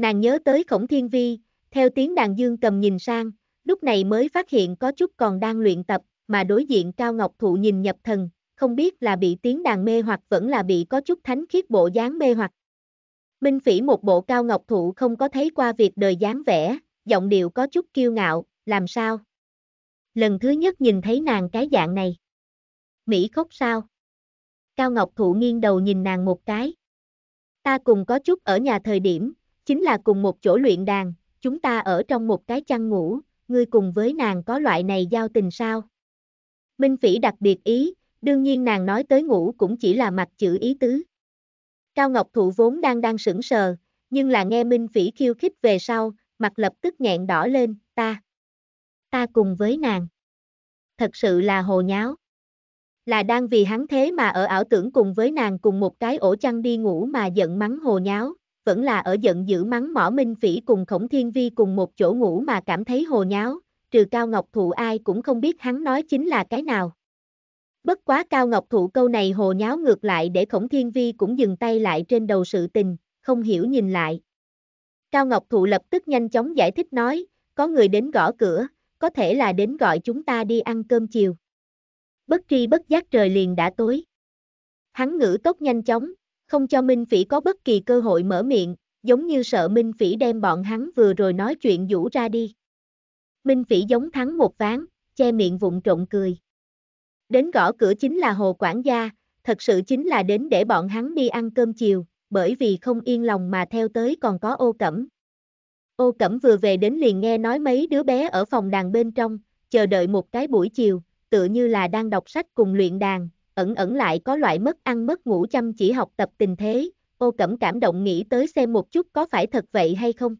Nàng nhớ tới khổng thiên vi, theo tiếng đàn dương cầm nhìn sang, lúc này mới phát hiện có chút còn đang luyện tập, mà đối diện Cao Ngọc Thụ nhìn nhập thần, không biết là bị tiếng đàn mê hoặc vẫn là bị có chút thánh khiết bộ dáng mê hoặc. Minh Phỉ một bộ Cao Ngọc Thụ không có thấy qua việc đời dáng vẻ, giọng điệu có chút kiêu ngạo, làm sao? Lần thứ nhất nhìn thấy nàng cái dạng này. Mỹ khóc sao? Cao Ngọc Thụ nghiêng đầu nhìn nàng một cái. Ta cùng có chút ở nhà thời điểm, chính là cùng một chỗ luyện đàn, chúng ta ở trong một cái chăn ngủ, ngươi cùng với nàng có loại này giao tình sao? Minh Phỉ đặc biệt ý, đương nhiên nàng nói tới ngủ cũng chỉ là mặt chữ ý tứ. Cao Ngọc Thụ vốn đang đang sững sờ, nhưng là nghe Minh Phỉ khiêu khích về sau, mặt lập tức nghẹn đỏ lên, ta. Ta cùng với nàng. Thật sự là hồ nháo. Là đang vì hắn thế mà ở ảo tưởng cùng với nàng cùng một cái ổ chăn đi ngủ mà giận mắng hồ nháo, vẫn là ở giận dữ mắng mỏ Minh Phỉ cùng Khổng Thiên Vi cùng một chỗ ngủ mà cảm thấy hồ nháo, trừ Cao Ngọc Thụ ai cũng không biết hắn nói chính là cái nào. Bất quá Cao Ngọc Thụ câu này hồ nháo ngược lại để Khổng Thiên Vi cũng dừng tay lại trên đầu sự tình, không hiểu nhìn lại. Cao Ngọc Thụ lập tức nhanh chóng giải thích nói, có người đến gõ cửa, có thể là đến gọi chúng ta đi ăn cơm chiều. Bất tri bất giác trời liền đã tối. Hắn ngữ tốt nhanh chóng, không cho Minh Phỉ có bất kỳ cơ hội mở miệng, giống như sợ Minh Phỉ đem bọn hắn vừa rồi nói chuyện vũ ra đi. Minh Phỉ giống thắng một ván, che miệng vụng trộn cười. Đến gõ cửa chính là Hồ Quản gia, thật sự chính là đến để bọn hắn đi ăn cơm chiều, bởi vì không yên lòng mà theo tới còn có ô cẩm. Ô cẩm vừa về đến liền nghe nói mấy đứa bé ở phòng đàn bên trong, chờ đợi một cái buổi chiều, tựa như là đang đọc sách cùng luyện đàn, ẩn ẩn lại có loại mất ăn mất ngủ chăm chỉ học tập tình thế, ô cẩm cảm động nghĩ tới xem một chút có phải thật vậy hay không.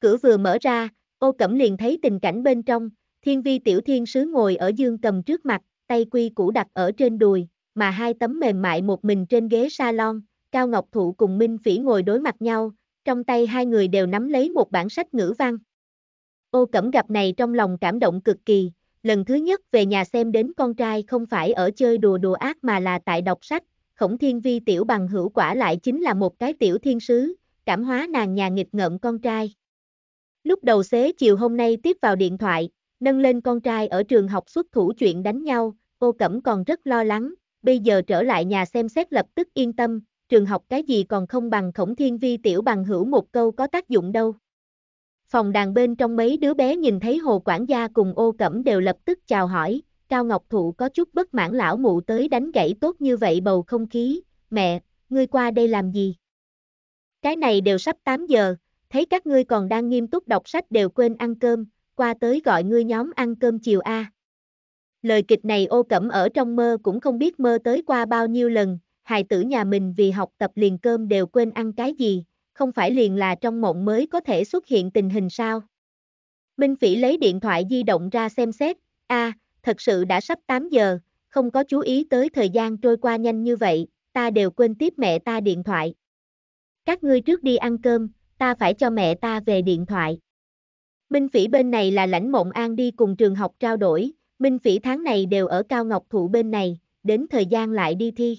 Cửa vừa mở ra, ô cẩm liền thấy tình cảnh bên trong, thiên vi tiểu thiên sứ ngồi ở dương cầm trước mặt, tay quy củ đặt ở trên đùi, mà hai tấm mềm mại một mình trên ghế salon, Cao Ngọc Thụ cùng Minh Phỉ ngồi đối mặt nhau, trong tay hai người đều nắm lấy một bản sách ngữ văn. Ô Cẩm gặp này trong lòng cảm động cực kỳ, Lần thứ nhất về nhà xem đến con trai không phải ở chơi đùa đùa ác mà là tại đọc sách, khổng thiên vi tiểu bằng hữu quả lại chính là một cái tiểu thiên sứ, cảm hóa nàng nhà nghịch ngợm con trai. Lúc đầu xế chiều hôm nay tiếp vào điện thoại, nâng lên con trai ở trường học xuất thủ chuyện đánh nhau, cô Cẩm còn rất lo lắng, bây giờ trở lại nhà xem xét lập tức yên tâm, trường học cái gì còn không bằng khổng thiên vi tiểu bằng hữu một câu có tác dụng đâu. Phòng đàn bên trong mấy đứa bé nhìn thấy hồ quản gia cùng ô cẩm đều lập tức chào hỏi, Cao Ngọc Thụ có chút bất mãn lão mụ tới đánh gãy tốt như vậy bầu không khí, mẹ, ngươi qua đây làm gì? Cái này đều sắp 8 giờ, thấy các ngươi còn đang nghiêm túc đọc sách đều quên ăn cơm, qua tới gọi ngươi nhóm ăn cơm chiều A. Lời kịch này ô cẩm ở trong mơ cũng không biết mơ tới qua bao nhiêu lần, hài tử nhà mình vì học tập liền cơm đều quên ăn cái gì, không phải liền là trong mộng mới có thể xuất hiện tình hình sao. Minh Phỉ lấy điện thoại di động ra xem xét, a, thật sự đã sắp 8 giờ, không có chú ý tới thời gian trôi qua nhanh như vậy, ta đều quên tiếp mẹ ta điện thoại. Các ngươi trước đi ăn cơm, ta phải cho mẹ ta về điện thoại. Minh Phỉ bên này là lãnh mộng an đi cùng trường học trao đổi, Minh Phỉ tháng này đều ở Cao Ngọc Thụ bên này, đến thời gian lại đi thi.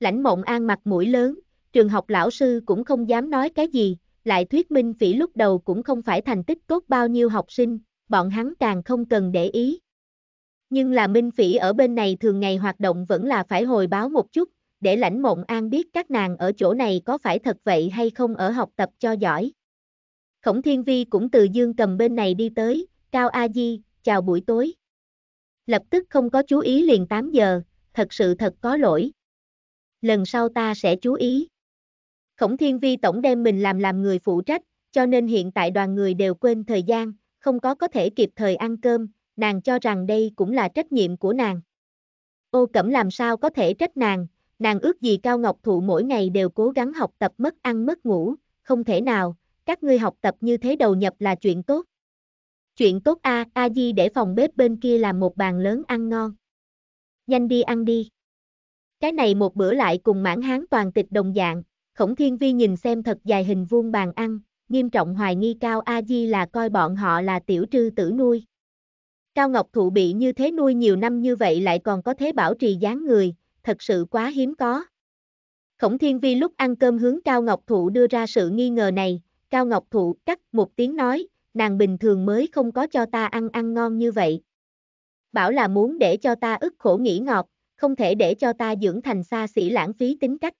Lãnh mộng an mặt mũi lớn, trường học lão sư cũng không dám nói cái gì, lại thuyết minh phỉ lúc đầu cũng không phải thành tích tốt bao nhiêu học sinh, bọn hắn càng không cần để ý. Nhưng là minh phỉ ở bên này thường ngày hoạt động vẫn là phải hồi báo một chút, để lãnh mộng an biết các nàng ở chỗ này có phải thật vậy hay không ở học tập cho giỏi. Khổng Thiên Vi cũng từ dương cầm bên này đi tới, Cao A Di, chào buổi tối. Lập tức không có chú ý liền 8 giờ, thật sự thật có lỗi. Lần sau ta sẽ chú ý. Khổng Thiên Vi tổng đem mình làm làm người phụ trách, cho nên hiện tại đoàn người đều quên thời gian, không có có thể kịp thời ăn cơm, nàng cho rằng đây cũng là trách nhiệm của nàng. Ô Cẩm làm sao có thể trách nàng, nàng ước gì Cao Ngọc Thụ mỗi ngày đều cố gắng học tập mất ăn mất ngủ, không thể nào, các ngươi học tập như thế đầu nhập là chuyện tốt. Chuyện tốt a, a di để phòng bếp bên kia làm một bàn lớn ăn ngon. Nhanh đi ăn đi. Cái này một bữa lại cùng mãn hán toàn tịch đồng dạng, Khổng Thiên Vi nhìn xem thật dài hình vuông bàn ăn, nghiêm trọng hoài nghi Cao A Di là coi bọn họ là tiểu trư tử nuôi. Cao Ngọc Thụ bị như thế nuôi nhiều năm như vậy lại còn có thế bảo trì dáng người, thật sự quá hiếm có. Khổng Thiên Vi lúc ăn cơm hướng Cao Ngọc Thụ đưa ra sự nghi ngờ này, Cao Ngọc Thụ cắt một tiếng nói, nàng bình thường mới không có cho ta ăn ăn ngon như vậy. Bảo là muốn để cho ta ức khổ nghỉ ngọt, không thể để cho ta dưỡng thành xa xỉ lãng phí tính cách.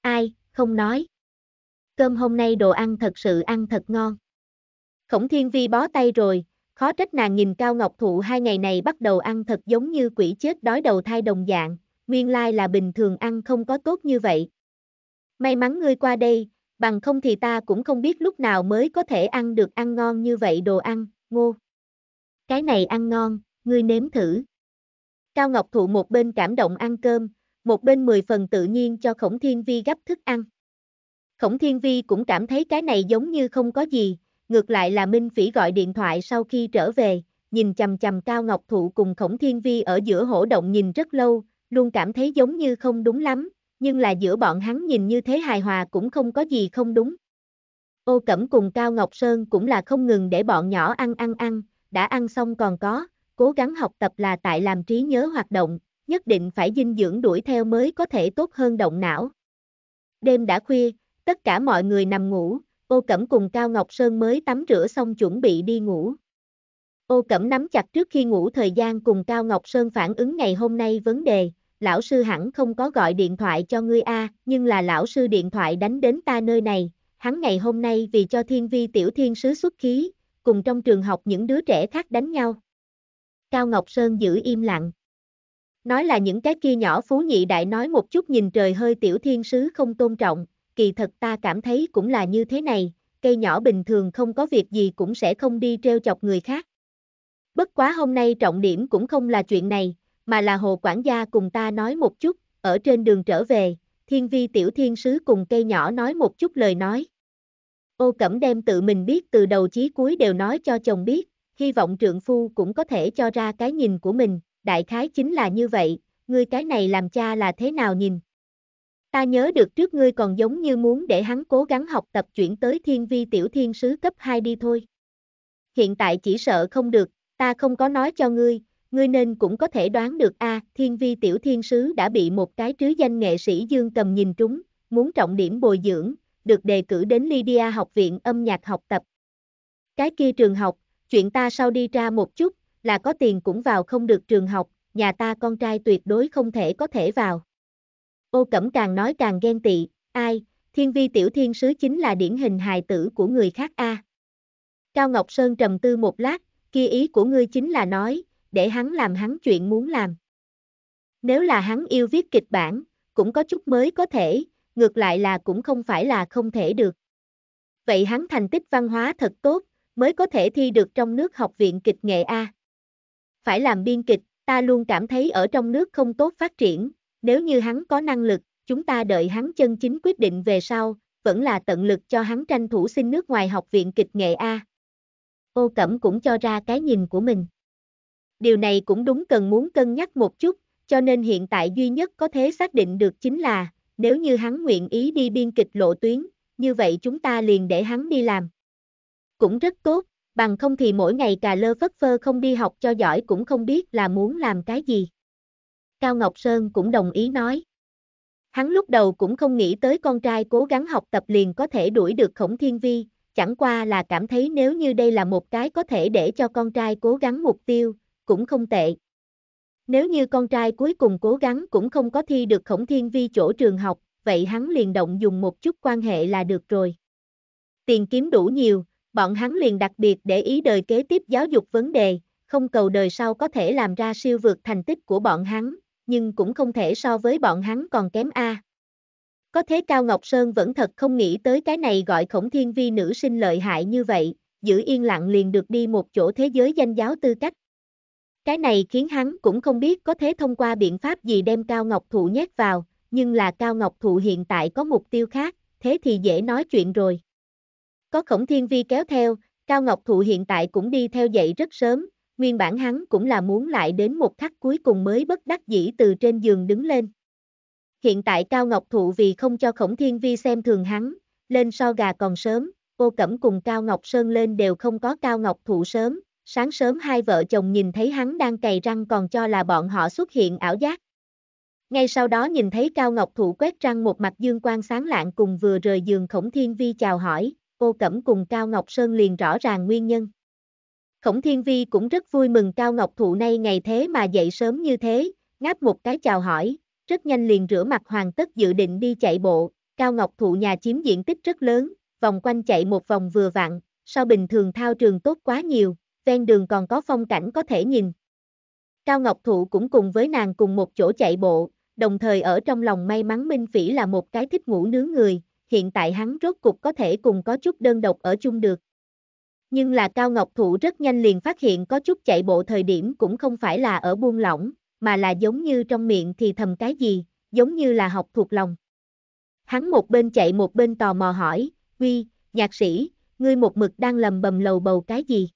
Ai, không nói. Cơm hôm nay đồ ăn thật sự ăn thật ngon. Khổng Thiên Vi bó tay rồi, khó trách nàng nhìn Cao Ngọc Thụ hai ngày này bắt đầu ăn thật giống như quỷ chết đói đầu thai đồng dạng, nguyên lai là bình thường ăn không có tốt như vậy. May mắn ngươi qua đây, bằng không thì ta cũng không biết lúc nào mới có thể ăn được ăn ngon như vậy đồ ăn, ngô. Cái này ăn ngon, ngươi nếm thử. Cao Ngọc Thụ một bên cảm động ăn cơm, một bên mười phần tự nhiên cho Khổng Thiên Vi gấp thức ăn. Khổng Thiên Vi cũng cảm thấy cái này giống như không có gì, ngược lại là Minh Phỉ gọi điện thoại sau khi trở về, nhìn chầm chầm Cao Ngọc Thụ cùng Khổng Thiên Vi ở giữa hổ động nhìn rất lâu, luôn cảm thấy giống như không đúng lắm, nhưng là giữa bọn hắn nhìn như thế hài hòa cũng không có gì không đúng. Ô Cẩm cùng Cao Ngọc Sơn cũng là không ngừng để bọn nhỏ ăn ăn ăn, đã ăn xong còn có, cố gắng học tập là tại làm trí nhớ hoạt động, nhất định phải dinh dưỡng đuổi theo mới có thể tốt hơn động não. Đêm đã khuya, tất cả mọi người nằm ngủ, ô cẩm cùng Cao Ngọc Sơn mới tắm rửa xong chuẩn bị đi ngủ. Ô cẩm nắm chặt trước khi ngủ thời gian cùng Cao Ngọc Sơn phản ứng ngày hôm nay vấn đề, lão sư hẳn không có gọi điện thoại cho ngươi A, nhưng là lão sư điện thoại đánh đến ta nơi này, hắn ngày hôm nay vì cho thiên vi tiểu thiên sứ xuất khí, cùng trong trường học những đứa trẻ khác đánh nhau. Cao Ngọc Sơn giữ im lặng. Nói là những cái kia nhỏ phú nhị đại nói một chút nhìn trời hơi tiểu thiên sứ không tôn trọng, kỳ thật ta cảm thấy cũng là như thế này, cây nhỏ bình thường không có việc gì cũng sẽ không đi treo chọc người khác. Bất quá hôm nay trọng điểm cũng không là chuyện này, mà là hồ quản gia cùng ta nói một chút, ở trên đường trở về, thiên vi tiểu thiên sứ cùng cây nhỏ nói một chút lời nói. Ô Cẩm đem tự mình biết từ đầu chí cuối đều nói cho chồng biết, hy vọng trượng phu cũng có thể cho ra cái nhìn của mình, đại khái chính là như vậy, ngươi cái này làm cha là thế nào nhìn. Ta nhớ được trước ngươi còn giống như muốn để hắn cố gắng học tập chuyển tới thiên vi tiểu thiên sứ cấp 2 đi thôi. Hiện tại chỉ sợ không được, ta không có nói cho ngươi, ngươi nên cũng có thể đoán được a à, thiên vi tiểu thiên sứ đã bị một cái trứ danh nghệ sĩ dương cầm nhìn trúng, muốn trọng điểm bồi dưỡng, được đề cử đến Lydia học viện âm nhạc học tập. Cái kia trường học, chuyện ta sau đi ra một chút, là có tiền cũng vào không được trường học, nhà ta con trai tuyệt đối không thể có thể vào. Ô Cẩm càng nói càng ghen tị, ai, thiên vi tiểu thiên sứ chính là điển hình hài tử của người khác a. Cao Ngọc Sơn trầm tư một lát, kia ý của ngươi chính là nói, để hắn làm hắn chuyện muốn làm. Nếu là hắn yêu viết kịch bản, cũng có chút mới có thể, ngược lại là cũng không phải là không thể được. Vậy hắn thành tích văn hóa thật tốt, mới có thể thi được trong nước học viện kịch nghệ A phải làm biên kịch, ta luôn cảm thấy ở trong nước không tốt phát triển, nếu như hắn có năng lực, chúng ta đợi hắn chân chính quyết định về sau, vẫn là tận lực cho hắn tranh thủ xin nước ngoài học viện kịch nghệ A. Ô Cẩm cũng cho ra cái nhìn của mình. Điều này cũng đúng cần muốn cân nhắc một chút, cho nên hiện tại duy nhất có thể xác định được chính là, nếu như hắn nguyện ý đi biên kịch lộ tuyến, như vậy chúng ta liền để hắn đi làm. Cũng rất tốt, bằng không thì mỗi ngày cà lơ phất phơ không đi học cho giỏi cũng không biết là muốn làm cái gì. Cao Ngọc Sơn cũng đồng ý nói. Hắn lúc đầu cũng không nghĩ tới con trai cố gắng học tập liền có thể đuổi được khổng thiên vi, chẳng qua là cảm thấy nếu như đây là một cái có thể để cho con trai cố gắng mục tiêu, cũng không tệ. Nếu như con trai cuối cùng cố gắng cũng không có thi được khổng thiên vi chỗ trường học, vậy hắn liền động dùng một chút quan hệ là được rồi. Tiền kiếm đủ nhiều, bọn hắn liền đặc biệt để ý đời kế tiếp giáo dục vấn đề, không cầu đời sau có thể làm ra siêu vượt thành tích của bọn hắn, nhưng cũng không thể so với bọn hắn còn kém A. Có thế Cao Ngọc Sơn vẫn thật không nghĩ tới cái này gọi khổng thiên vi nữ sinh lợi hại như vậy, giữ yên lặng liền được đi một chỗ thế giới danh giáo tư cách. Cái này khiến hắn cũng không biết có thế thông qua biện pháp gì đem Cao Ngọc Thụ nhét vào, nhưng là Cao Ngọc Thụ hiện tại có mục tiêu khác, thế thì dễ nói chuyện rồi. Có khổng thiên vi kéo theo, Cao Ngọc Thụ hiện tại cũng đi theo dậy rất sớm, nguyên bản hắn cũng là muốn lại đến một khắc cuối cùng mới bất đắc dĩ từ trên giường đứng lên. Hiện tại Cao Ngọc Thụ vì không cho khổng thiên vi xem thường hắn, lên so gà còn sớm, ô cẩm cùng Cao Ngọc Sơn lên đều không có Cao Ngọc Thụ sớm, sáng sớm hai vợ chồng nhìn thấy hắn đang cày răng còn cho là bọn họ xuất hiện ảo giác. Ngay sau đó nhìn thấy Cao Ngọc Thụ quét răng một mặt dương quang sáng lạng cùng vừa rời giường khổng thiên vi chào hỏi, Ô Cẩm cùng Cao Ngọc Sơn liền rõ ràng nguyên nhân. Khổng Thiên Vi cũng rất vui mừng Cao Ngọc Thụ nay ngày thế mà dậy sớm như thế, ngáp một cái chào hỏi, rất nhanh liền rửa mặt hoàn tất dự định đi chạy bộ, Cao Ngọc Thụ nhà chiếm diện tích rất lớn, vòng quanh chạy một vòng vừa vặn, so bình thường thao trường tốt quá nhiều, ven đường còn có phong cảnh có thể nhìn. Cao Ngọc Thụ cũng cùng với nàng cùng một chỗ chạy bộ, đồng thời ở trong lòng may mắn Minh Phỉ là một cái thích ngủ nướng người, hiện tại hắn rốt cục có thể cùng có chút đơn độc ở chung được. Nhưng là Cao Ngọc Thụ rất nhanh liền phát hiện có chút chạy bộ thời điểm cũng không phải là ở buông lỏng, mà là giống như trong miệng thì thầm cái gì, giống như là học thuộc lòng. Hắn một bên chạy một bên tò mò hỏi, uy, nhạc sĩ, ngươi một mực đang lầm bầm lầu bầu cái gì?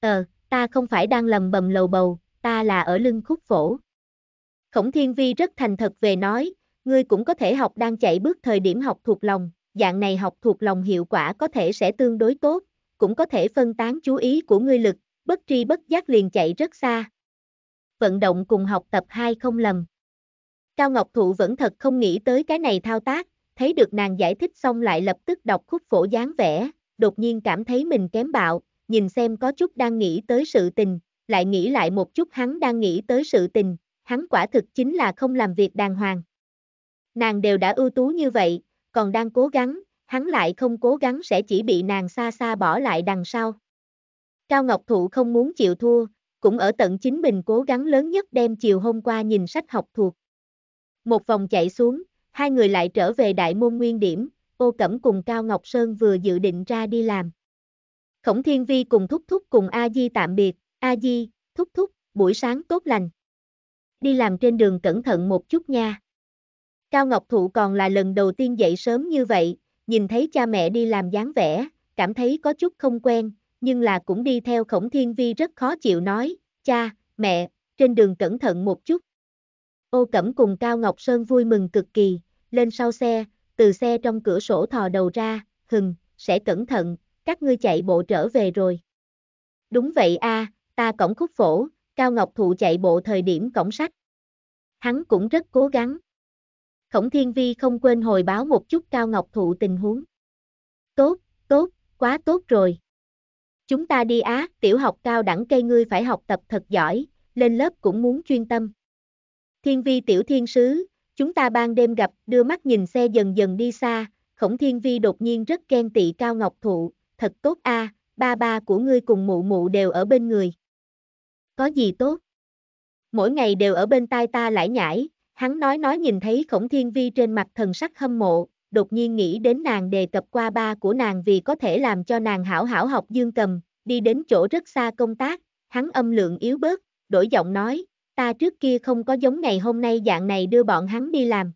Ờ, ta không phải đang lầm bầm lầu bầu, ta là ở lưng khúc phổ. Khổng Thiên Vi rất thành thật về nói, ngươi cũng có thể học đang chạy bước thời điểm học thuộc lòng, dạng này học thuộc lòng hiệu quả có thể sẽ tương đối tốt, cũng có thể phân tán chú ý của ngươi lực, bất tri bất giác liền chạy rất xa. Vận động cùng học tập hai không lầm. Cao Ngọc Thụ vẫn thật không nghĩ tới cái này thao tác, thấy được nàng giải thích xong lại lập tức đọc khúc phổ dáng vẻ, đột nhiên cảm thấy mình kém bạo, nhìn xem có chút đang nghĩ tới sự tình, lại nghĩ lại một chút hắn đang nghĩ tới sự tình, hắn quả thực chính là không làm việc đàng hoàng. Nàng đều đã ưu tú như vậy, còn đang cố gắng, hắn lại không cố gắng sẽ chỉ bị nàng xa xa bỏ lại đằng sau. Cao Ngọc Thụ không muốn chịu thua, cũng ở tận chính mình cố gắng lớn nhất đem chiều hôm qua nhìn sách học thuộc. Một vòng chạy xuống, hai người lại trở về đại môn nguyên điểm, ô cẩm cùng Cao Ngọc Sơn vừa dự định ra đi làm. Khổng Thiên Vi cùng Thúc Thúc cùng A Di tạm biệt, A Di, Thúc Thúc, buổi sáng tốt lành. Đi làm trên đường cẩn thận một chút nha. Cao Ngọc Thụ còn là lần đầu tiên dậy sớm như vậy, nhìn thấy cha mẹ đi làm dáng vẻ, cảm thấy có chút không quen, nhưng là cũng đi theo Khổng Thiên Vi rất khó chịu nói, cha, mẹ, trên đường cẩn thận một chút. Ô Cẩm cùng Cao Ngọc Sơn vui mừng cực kỳ, lên sau xe, từ xe trong cửa sổ thò đầu ra, hừng, sẽ cẩn thận, các ngươi chạy bộ trở về rồi. Đúng vậy a, ta cổng khúc phổ, Cao Ngọc Thụ chạy bộ thời điểm cổng sách. Hắn cũng rất cố gắng. Khổng Thiên Vi không quên hồi báo một chút Cao Ngọc Thụ tình huống. Tốt, tốt, quá tốt rồi. Chúng ta đi á, tiểu học cao đẳng cây ngươi phải học tập thật giỏi, lên lớp cũng muốn chuyên tâm. Thiên Vi tiểu thiên sứ, chúng ta ban đêm gặp, đưa mắt nhìn xe dần dần đi xa, Khổng Thiên Vi đột nhiên rất khen tị Cao Ngọc Thụ, thật tốt a, ba ba của ngươi cùng mụ mụ đều ở bên người. Có gì tốt? Mỗi ngày đều ở bên tai ta lải nhải, Hắn nói nói nhìn thấy khổng thiên vi trên mặt thần sắc hâm mộ, đột nhiên nghĩ đến nàng đề tập qua ba của nàng vì có thể làm cho nàng hảo hảo học dương cầm, đi đến chỗ rất xa công tác, hắn âm lượng yếu bớt, đổi giọng nói, ta trước kia không có giống ngày hôm nay dạng này đưa bọn hắn đi làm.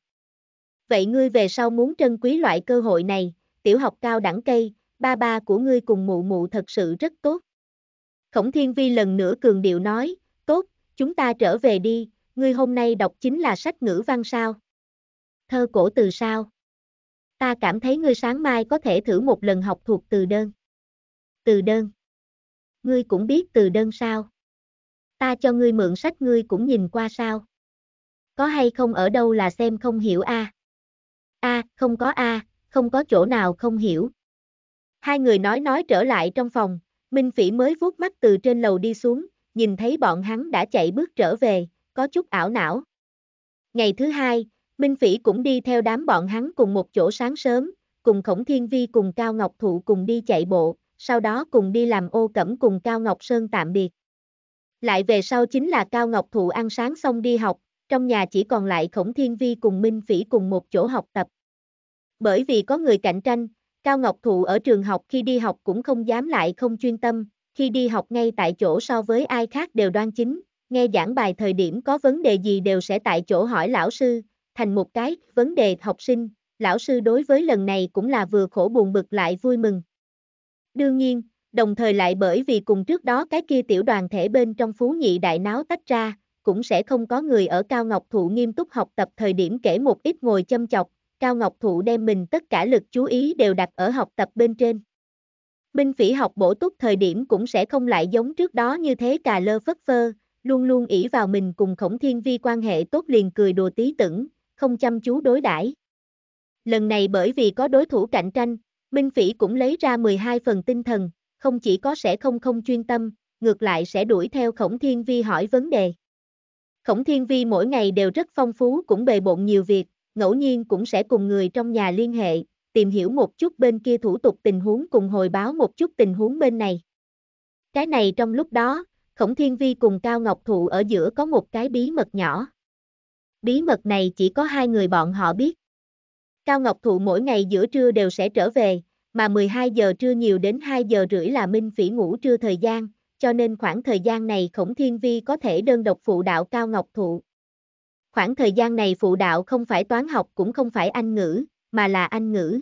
Vậy ngươi về sau muốn trân quý loại cơ hội này, tiểu học cao đẳng cây, ba ba của ngươi cùng mụ mụ thật sự rất tốt. Khổng Thiên Vi lần nữa cường điệu nói, tốt, chúng ta trở về đi, ngươi hôm nay đọc chính là sách ngữ văn sao? Thơ cổ từ sao? Ta cảm thấy ngươi sáng mai có thể thử một lần học thuộc từ đơn. Từ đơn. Ngươi cũng biết từ đơn sao? Ta cho ngươi mượn sách ngươi cũng nhìn qua sao? Có hay không ở đâu là xem không hiểu a? A, không có a, không có chỗ nào không hiểu. Hai người nói nói trở lại trong phòng, Minh Phỉ mới vuốt mắt từ trên lầu đi xuống, nhìn thấy bọn hắn đã chạy bước trở về, có chút ảo não. Ngày thứ hai, Minh Phỉ cũng đi theo đám bọn hắn cùng một chỗ sáng sớm, cùng Khổng Thiên Vi cùng Cao Ngọc Thụ cùng đi chạy bộ, sau đó cùng đi làm ô cẩm cùng Cao Ngọc Sơn tạm biệt. Lại về sau chính là Cao Ngọc Thụ ăn sáng xong đi học, trong nhà chỉ còn lại Khổng Thiên Vi cùng Minh Phỉ cùng một chỗ học tập. Bởi vì có người cạnh tranh, Cao Ngọc Thụ ở trường học khi đi học cũng không dám lại không chuyên tâm, khi đi học ngay tại chỗ so với ai khác đều đoan chính, nghe giảng bài thời điểm có vấn đề gì đều sẽ tại chỗ hỏi lão sư, thành một cái vấn đề học sinh, lão sư đối với lần này cũng là vừa khổ buồn bực lại vui mừng. Đương nhiên, đồng thời lại bởi vì cùng trước đó cái kia tiểu đoàn thể bên trong phú nhị đại náo tách ra, cũng sẽ không có người ở Cao Ngọc Thụ nghiêm túc học tập thời điểm kể một ít ngồi châm chọc, Cao Ngọc Thụ đem mình tất cả lực chú ý đều đặt ở học tập bên trên. Minh Phỉ học bổ túc thời điểm cũng sẽ không lại giống trước đó như thế cà lơ phất phơ, luôn luôn ỷ vào mình cùng khổng thiên vi quan hệ tốt liền cười đùa tí tửng, không chăm chú đối đãi. Lần này bởi vì có đối thủ cạnh tranh, Minh Phỉ cũng lấy ra 12 phần tinh thần, không chỉ có sẽ không không chuyên tâm, ngược lại sẽ đuổi theo Khổng Thiên Vi hỏi vấn đề. Khổng Thiên Vi mỗi ngày đều rất phong phú cũng bề bộn nhiều việc, ngẫu nhiên cũng sẽ cùng người trong nhà liên hệ, tìm hiểu một chút bên kia thủ tục tình huống cùng hồi báo một chút tình huống bên này. Cái này trong lúc đó, Khổng Thiên Vi cùng Cao Ngọc Thụ ở giữa có một cái bí mật nhỏ. Bí mật này chỉ có hai người bọn họ biết. Cao Ngọc Thụ mỗi ngày giữa trưa đều sẽ trở về, mà 12 giờ trưa nhiều đến 2 giờ rưỡi là Minh Phỉ ngủ trưa thời gian, cho nên khoảng thời gian này Khổng Thiên Vi có thể đơn độc phụ đạo Cao Ngọc Thụ. Khoảng thời gian này phụ đạo không phải toán học cũng không phải anh ngữ, mà là anh ngữ.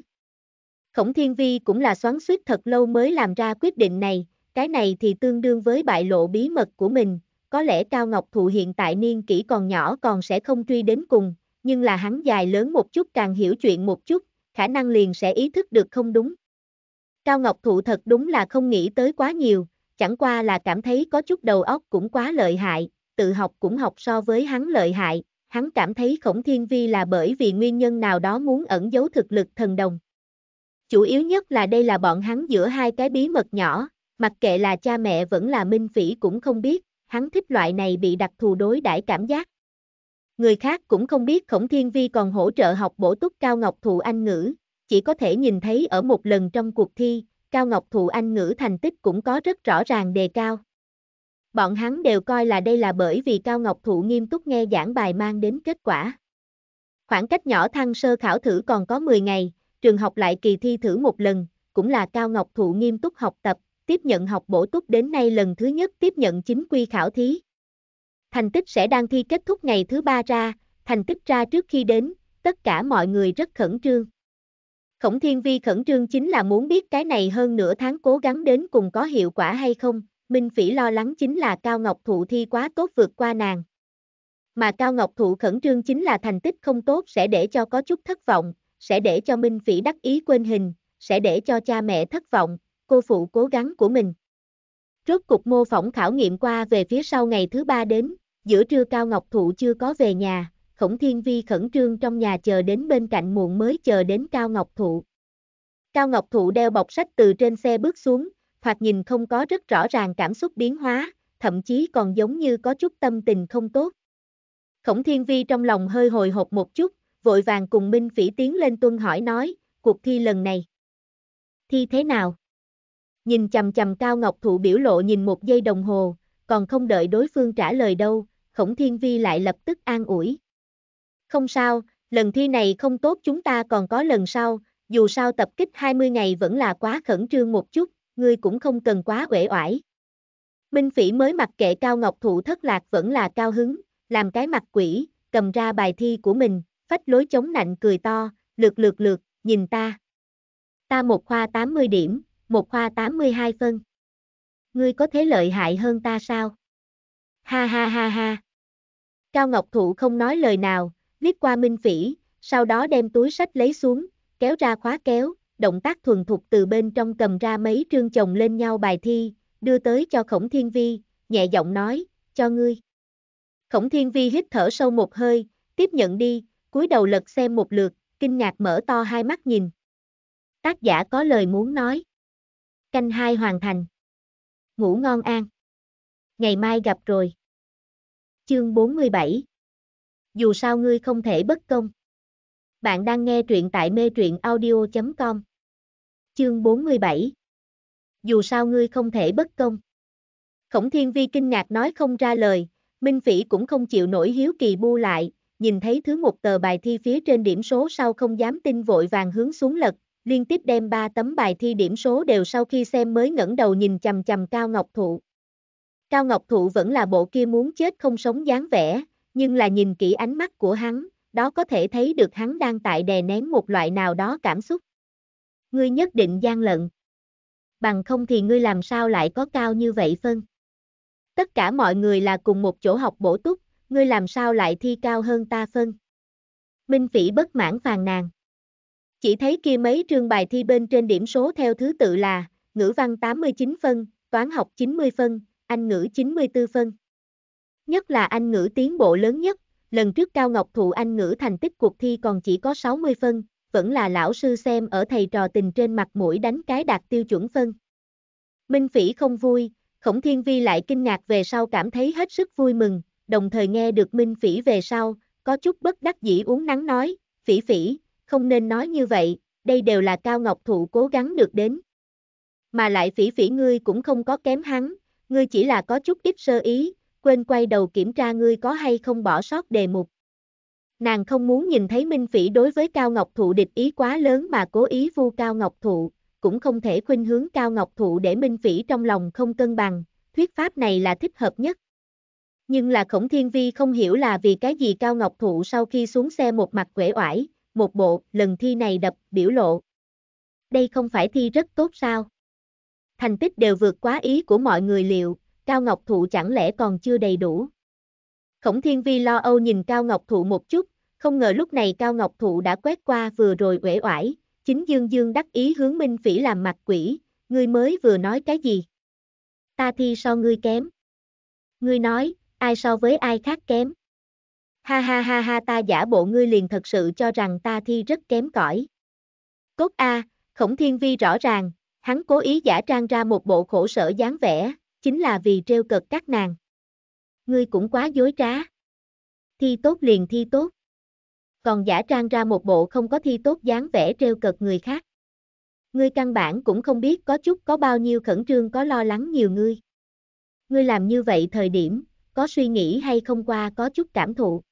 Khổng Thiên Vi cũng là xoắn suýt thật lâu mới làm ra quyết định này, cái này thì tương đương với bại lộ bí mật của mình, có lẽ Cao Ngọc Thụ hiện tại niên kỷ còn nhỏ còn sẽ không truy đến cùng, nhưng là hắn dài lớn một chút càng hiểu chuyện một chút, khả năng liền sẽ ý thức được không đúng. Cao Ngọc Thụ thật đúng là không nghĩ tới quá nhiều, chẳng qua là cảm thấy có chút đầu óc cũng quá lợi hại, tự học cũng học so với hắn lợi hại, hắn cảm thấy khổng thiên vi là bởi vì nguyên nhân nào đó muốn ẩn giấu thực lực thần đồng. Chủ yếu nhất là đây là bọn hắn giữa hai cái bí mật nhỏ, Mặc kệ là cha mẹ vẫn là Minh Phỉ cũng không biết, hắn thích loại này bị đặc thù đối đãi cảm giác. Người khác cũng không biết Khổng Thiên Vi còn hỗ trợ học bổ túc Cao Ngọc Thụ Anh ngữ, chỉ có thể nhìn thấy ở một lần trong cuộc thi, Cao Ngọc Thụ Anh ngữ thành tích cũng có rất rõ ràng đề cao. Bọn hắn đều coi là đây là bởi vì Cao Ngọc Thụ nghiêm túc nghe giảng bài mang đến kết quả. Khoảng cách nhỏ thăng sơ khảo thử còn có 10 ngày, trường học lại kỳ thi thử một lần, cũng là Cao Ngọc Thụ nghiêm túc học tập, tiếp nhận học bổ túc đến nay lần thứ nhất tiếp nhận chính quy khảo thí. Thành tích sẽ đang thi kết thúc ngày thứ ba ra, thành tích ra trước khi đến, tất cả mọi người rất khẩn trương. Khổng Thiên Vi khẩn trương chính là muốn biết cái này hơn nửa tháng cố gắng đến cùng có hiệu quả hay không, Minh Phỉ lo lắng chính là Cao Ngọc Thụ thi quá tốt vượt qua nàng. Mà Cao Ngọc Thụ khẩn trương chính là thành tích không tốt sẽ để cho có chút thất vọng, sẽ để cho Minh Phỉ đắc ý quên hình, sẽ để cho cha mẹ thất vọng, cô phụ cố gắng của mình. Rốt cục mô phỏng khảo nghiệm qua về phía sau ngày thứ ba đến, giữa trưa Cao Ngọc Thụ chưa có về nhà, Khổng Thiên Vi khẩn trương trong nhà chờ đến bên cạnh muộn mới chờ đến Cao Ngọc Thụ. Cao Ngọc Thụ đeo bọc sách từ trên xe bước xuống, thoạt nhìn không có rất rõ ràng cảm xúc biến hóa, thậm chí còn giống như có chút tâm tình không tốt. Khổng Thiên Vi trong lòng hơi hồi hộp một chút, vội vàng cùng Minh Phỉ tiến lên tuân hỏi nói, cuộc thi lần này. Thi thế nào? Nhìn chầm chầm Cao Ngọc Thụ biểu lộ nhìn một giây đồng hồ, còn không đợi đối phương trả lời đâu, Khổng Thiên Vi lại lập tức an ủi. Không sao, lần thi này không tốt chúng ta còn có lần sau, dù sao tập kích 20 ngày vẫn là quá khẩn trương một chút, ngươi cũng không cần quá uể oải. Minh Phỉ mới mặc kệ Cao Ngọc Thụ thất lạc vẫn là cao hứng, làm cái mặt quỷ, cầm ra bài thi của mình, phách lối chống nạnh cười to, lượt lượt lượt, nhìn ta. Ta một khoa 80 điểm, một khoa 82 phân. Ngươi có thế lợi hại hơn ta sao? Ha ha ha ha. Cao Ngọc Thụ không nói lời nào, liếc qua Minh Phỉ, sau đó đem túi sách lấy xuống, kéo ra khóa kéo, động tác thuần thục từ bên trong cầm ra mấy trương chồng lên nhau bài thi, đưa tới cho Khổng Thiên Vi, nhẹ giọng nói, cho ngươi. Khổng Thiên Vi hít thở sâu một hơi, tiếp nhận đi, cúi đầu lật xem một lượt, kinh ngạc mở to hai mắt nhìn. Tác giả có lời muốn nói. Canh hai hoàn thành. Ngủ ngon an. Ngày mai gặp rồi. Chương 47 Dù sao ngươi không thể bất công. Bạn đang nghe truyện tại mê truyện audio.com Chương 47 Dù sao ngươi không thể bất công. Khổng Thiên Vi kinh ngạc nói không ra lời, Minh Phỉ cũng không chịu nổi hiếu kỳ bu lại, nhìn thấy thứ một tờ bài thi phía trên điểm số sau không dám tin vội vàng hướng xuống lật, liên tiếp đem ba tấm bài thi điểm số đều sau khi xem mới ngẩng đầu nhìn chầm chầm Cao Ngọc Thụ. Cao Ngọc Thụ vẫn là bộ kia muốn chết không sống dáng vẻ, nhưng là nhìn kỹ ánh mắt của hắn, đó có thể thấy được hắn đang tại đè nén một loại nào đó cảm xúc. Ngươi nhất định gian lận. Bằng không thì ngươi làm sao lại có cao như vậy phân. Tất cả mọi người là cùng một chỗ học bổ túc, ngươi làm sao lại thi cao hơn ta phân. Minh Phỉ bất mãn phàn nàn. Chỉ thấy kia mấy trương bài thi bên trên điểm số theo thứ tự là ngữ văn 89 phân, toán học 90 phân, anh ngữ 94 phân. Nhất là anh ngữ tiến bộ lớn nhất, lần trước Cao Ngọc Thụ anh ngữ thành tích cuộc thi còn chỉ có 60 phân, vẫn là lão sư xem ở thầy trò tình trên mặt mũi đánh cái đạt tiêu chuẩn phân. Minh Phỉ không vui, Khổng Thiên Vi lại kinh ngạc về sau cảm thấy hết sức vui mừng, đồng thời nghe được Minh Phỉ về sau, có chút bất đắc dĩ uống nắng nói, Phỉ Phỉ, không nên nói như vậy, đây đều là cao ngọc thụ cố gắng được đến. Mà lại phỉ phỉ ngươi cũng không có kém hắn, ngươi chỉ là có chút ít sơ ý, quên quay đầu kiểm tra ngươi có hay không bỏ sót đề mục. Nàng không muốn nhìn thấy Minh Phỉ đối với Cao Ngọc Thụ địch ý quá lớn mà cố ý vu Cao Ngọc Thụ, cũng không thể khuynh hướng Cao Ngọc Thụ để Minh Phỉ trong lòng không cân bằng, thuyết pháp này là thích hợp nhất. Nhưng là Khổng Thiên Vi không hiểu là vì cái gì Cao Ngọc Thụ sau khi xuống xe một mặt quể oải, một bộ, lần thi này đập, biểu lộ. Đây không phải thi rất tốt sao? Thành tích đều vượt quá ý của mọi người liệu, Cao Ngọc Thụ chẳng lẽ còn chưa đầy đủ? Khổng Thiên Vi lo âu nhìn Cao Ngọc Thụ một chút, không ngờ lúc này Cao Ngọc Thụ đã quét qua vừa rồi uể oải, chính Dương Dương đắc ý hướng Minh Phỉ làm mặt quỷ, ngươi mới vừa nói cái gì? Ta thi so ngươi kém. Ngươi nói, ai so với ai khác kém? Ha ha ha ha ta giả bộ ngươi liền thật sự cho rằng ta thi rất kém cỏi. Cốt A, khổng thiên vi rõ ràng, hắn cố ý giả trang ra một bộ khổ sở dáng vẻ, chính là vì trêu cợt các nàng. Ngươi cũng quá dối trá. Thi tốt liền thi tốt. Còn giả trang ra một bộ không có thi tốt dáng vẻ trêu cợt người khác. Ngươi căn bản cũng không biết có chút có bao nhiêu khẩn trương có lo lắng nhiều ngươi. Ngươi làm như vậy thời điểm, có suy nghĩ hay không qua có chút cảm thụ.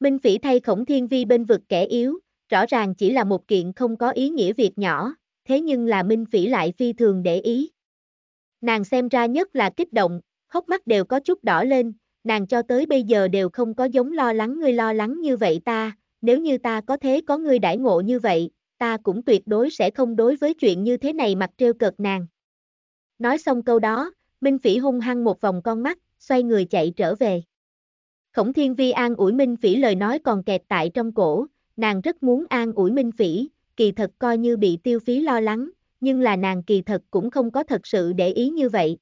Minh Phỉ thay khổng thiên vi bên vực kẻ yếu, rõ ràng chỉ là một kiện không có ý nghĩa việc nhỏ, thế nhưng là Minh Phỉ lại phi thường để ý. Nàng xem ra nhất là kích động, khóc mắt đều có chút đỏ lên, nàng cho tới bây giờ đều không có giống lo lắng ngươi lo lắng như vậy ta, nếu như ta có thế có ngươi đãi ngộ như vậy, ta cũng tuyệt đối sẽ không đối với chuyện như thế này mặt trêu cợt nàng. Nói xong câu đó, Minh Phỉ hung hăng một vòng con mắt, xoay người chạy trở về. Khổng Thiên Vi an ủi Minh Phỉ lời nói còn kẹt tại trong cổ, nàng rất muốn an ủi Minh Phỉ, kỳ thật coi như bị tiêu phí lo lắng, nhưng là nàng kỳ thật cũng không có thật sự để ý như vậy.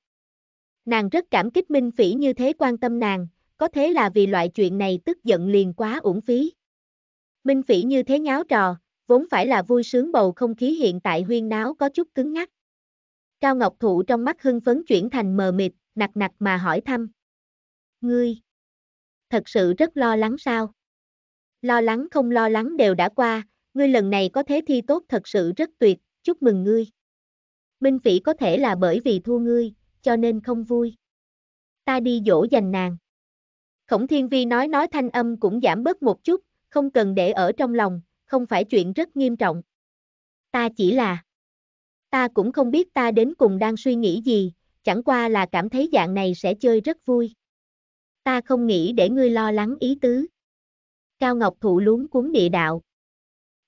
Nàng rất cảm kích Minh Phỉ như thế quan tâm nàng, có thế là vì loại chuyện này tức giận liền quá uổng phí. Minh Phỉ như thế nháo trò, vốn phải là vui sướng bầu không khí hiện tại huyên náo có chút cứng ngắc. Cao Ngọc Thụ trong mắt hưng phấn chuyển thành mờ mịt, nặc nặc mà hỏi thăm. Ngươi, thật sự rất lo lắng sao? Lo lắng không lo lắng đều đã qua, ngươi lần này có thế thi tốt thật sự rất tuyệt, chúc mừng ngươi. Minh Phỉ có thể là bởi vì thua ngươi, cho nên không vui. Ta đi dỗ dành nàng. Khổng Thiên Vi nói nói thanh âm cũng giảm bớt một chút, không cần để ở trong lòng, không phải chuyện rất nghiêm trọng. Ta chỉ là... Ta cũng không biết ta đến cùng đang suy nghĩ gì, chẳng qua là cảm thấy dạng này sẽ chơi rất vui ta không nghĩ để ngươi lo lắng ý tứ. Cao Ngọc Thụ luống cuốn địa đạo.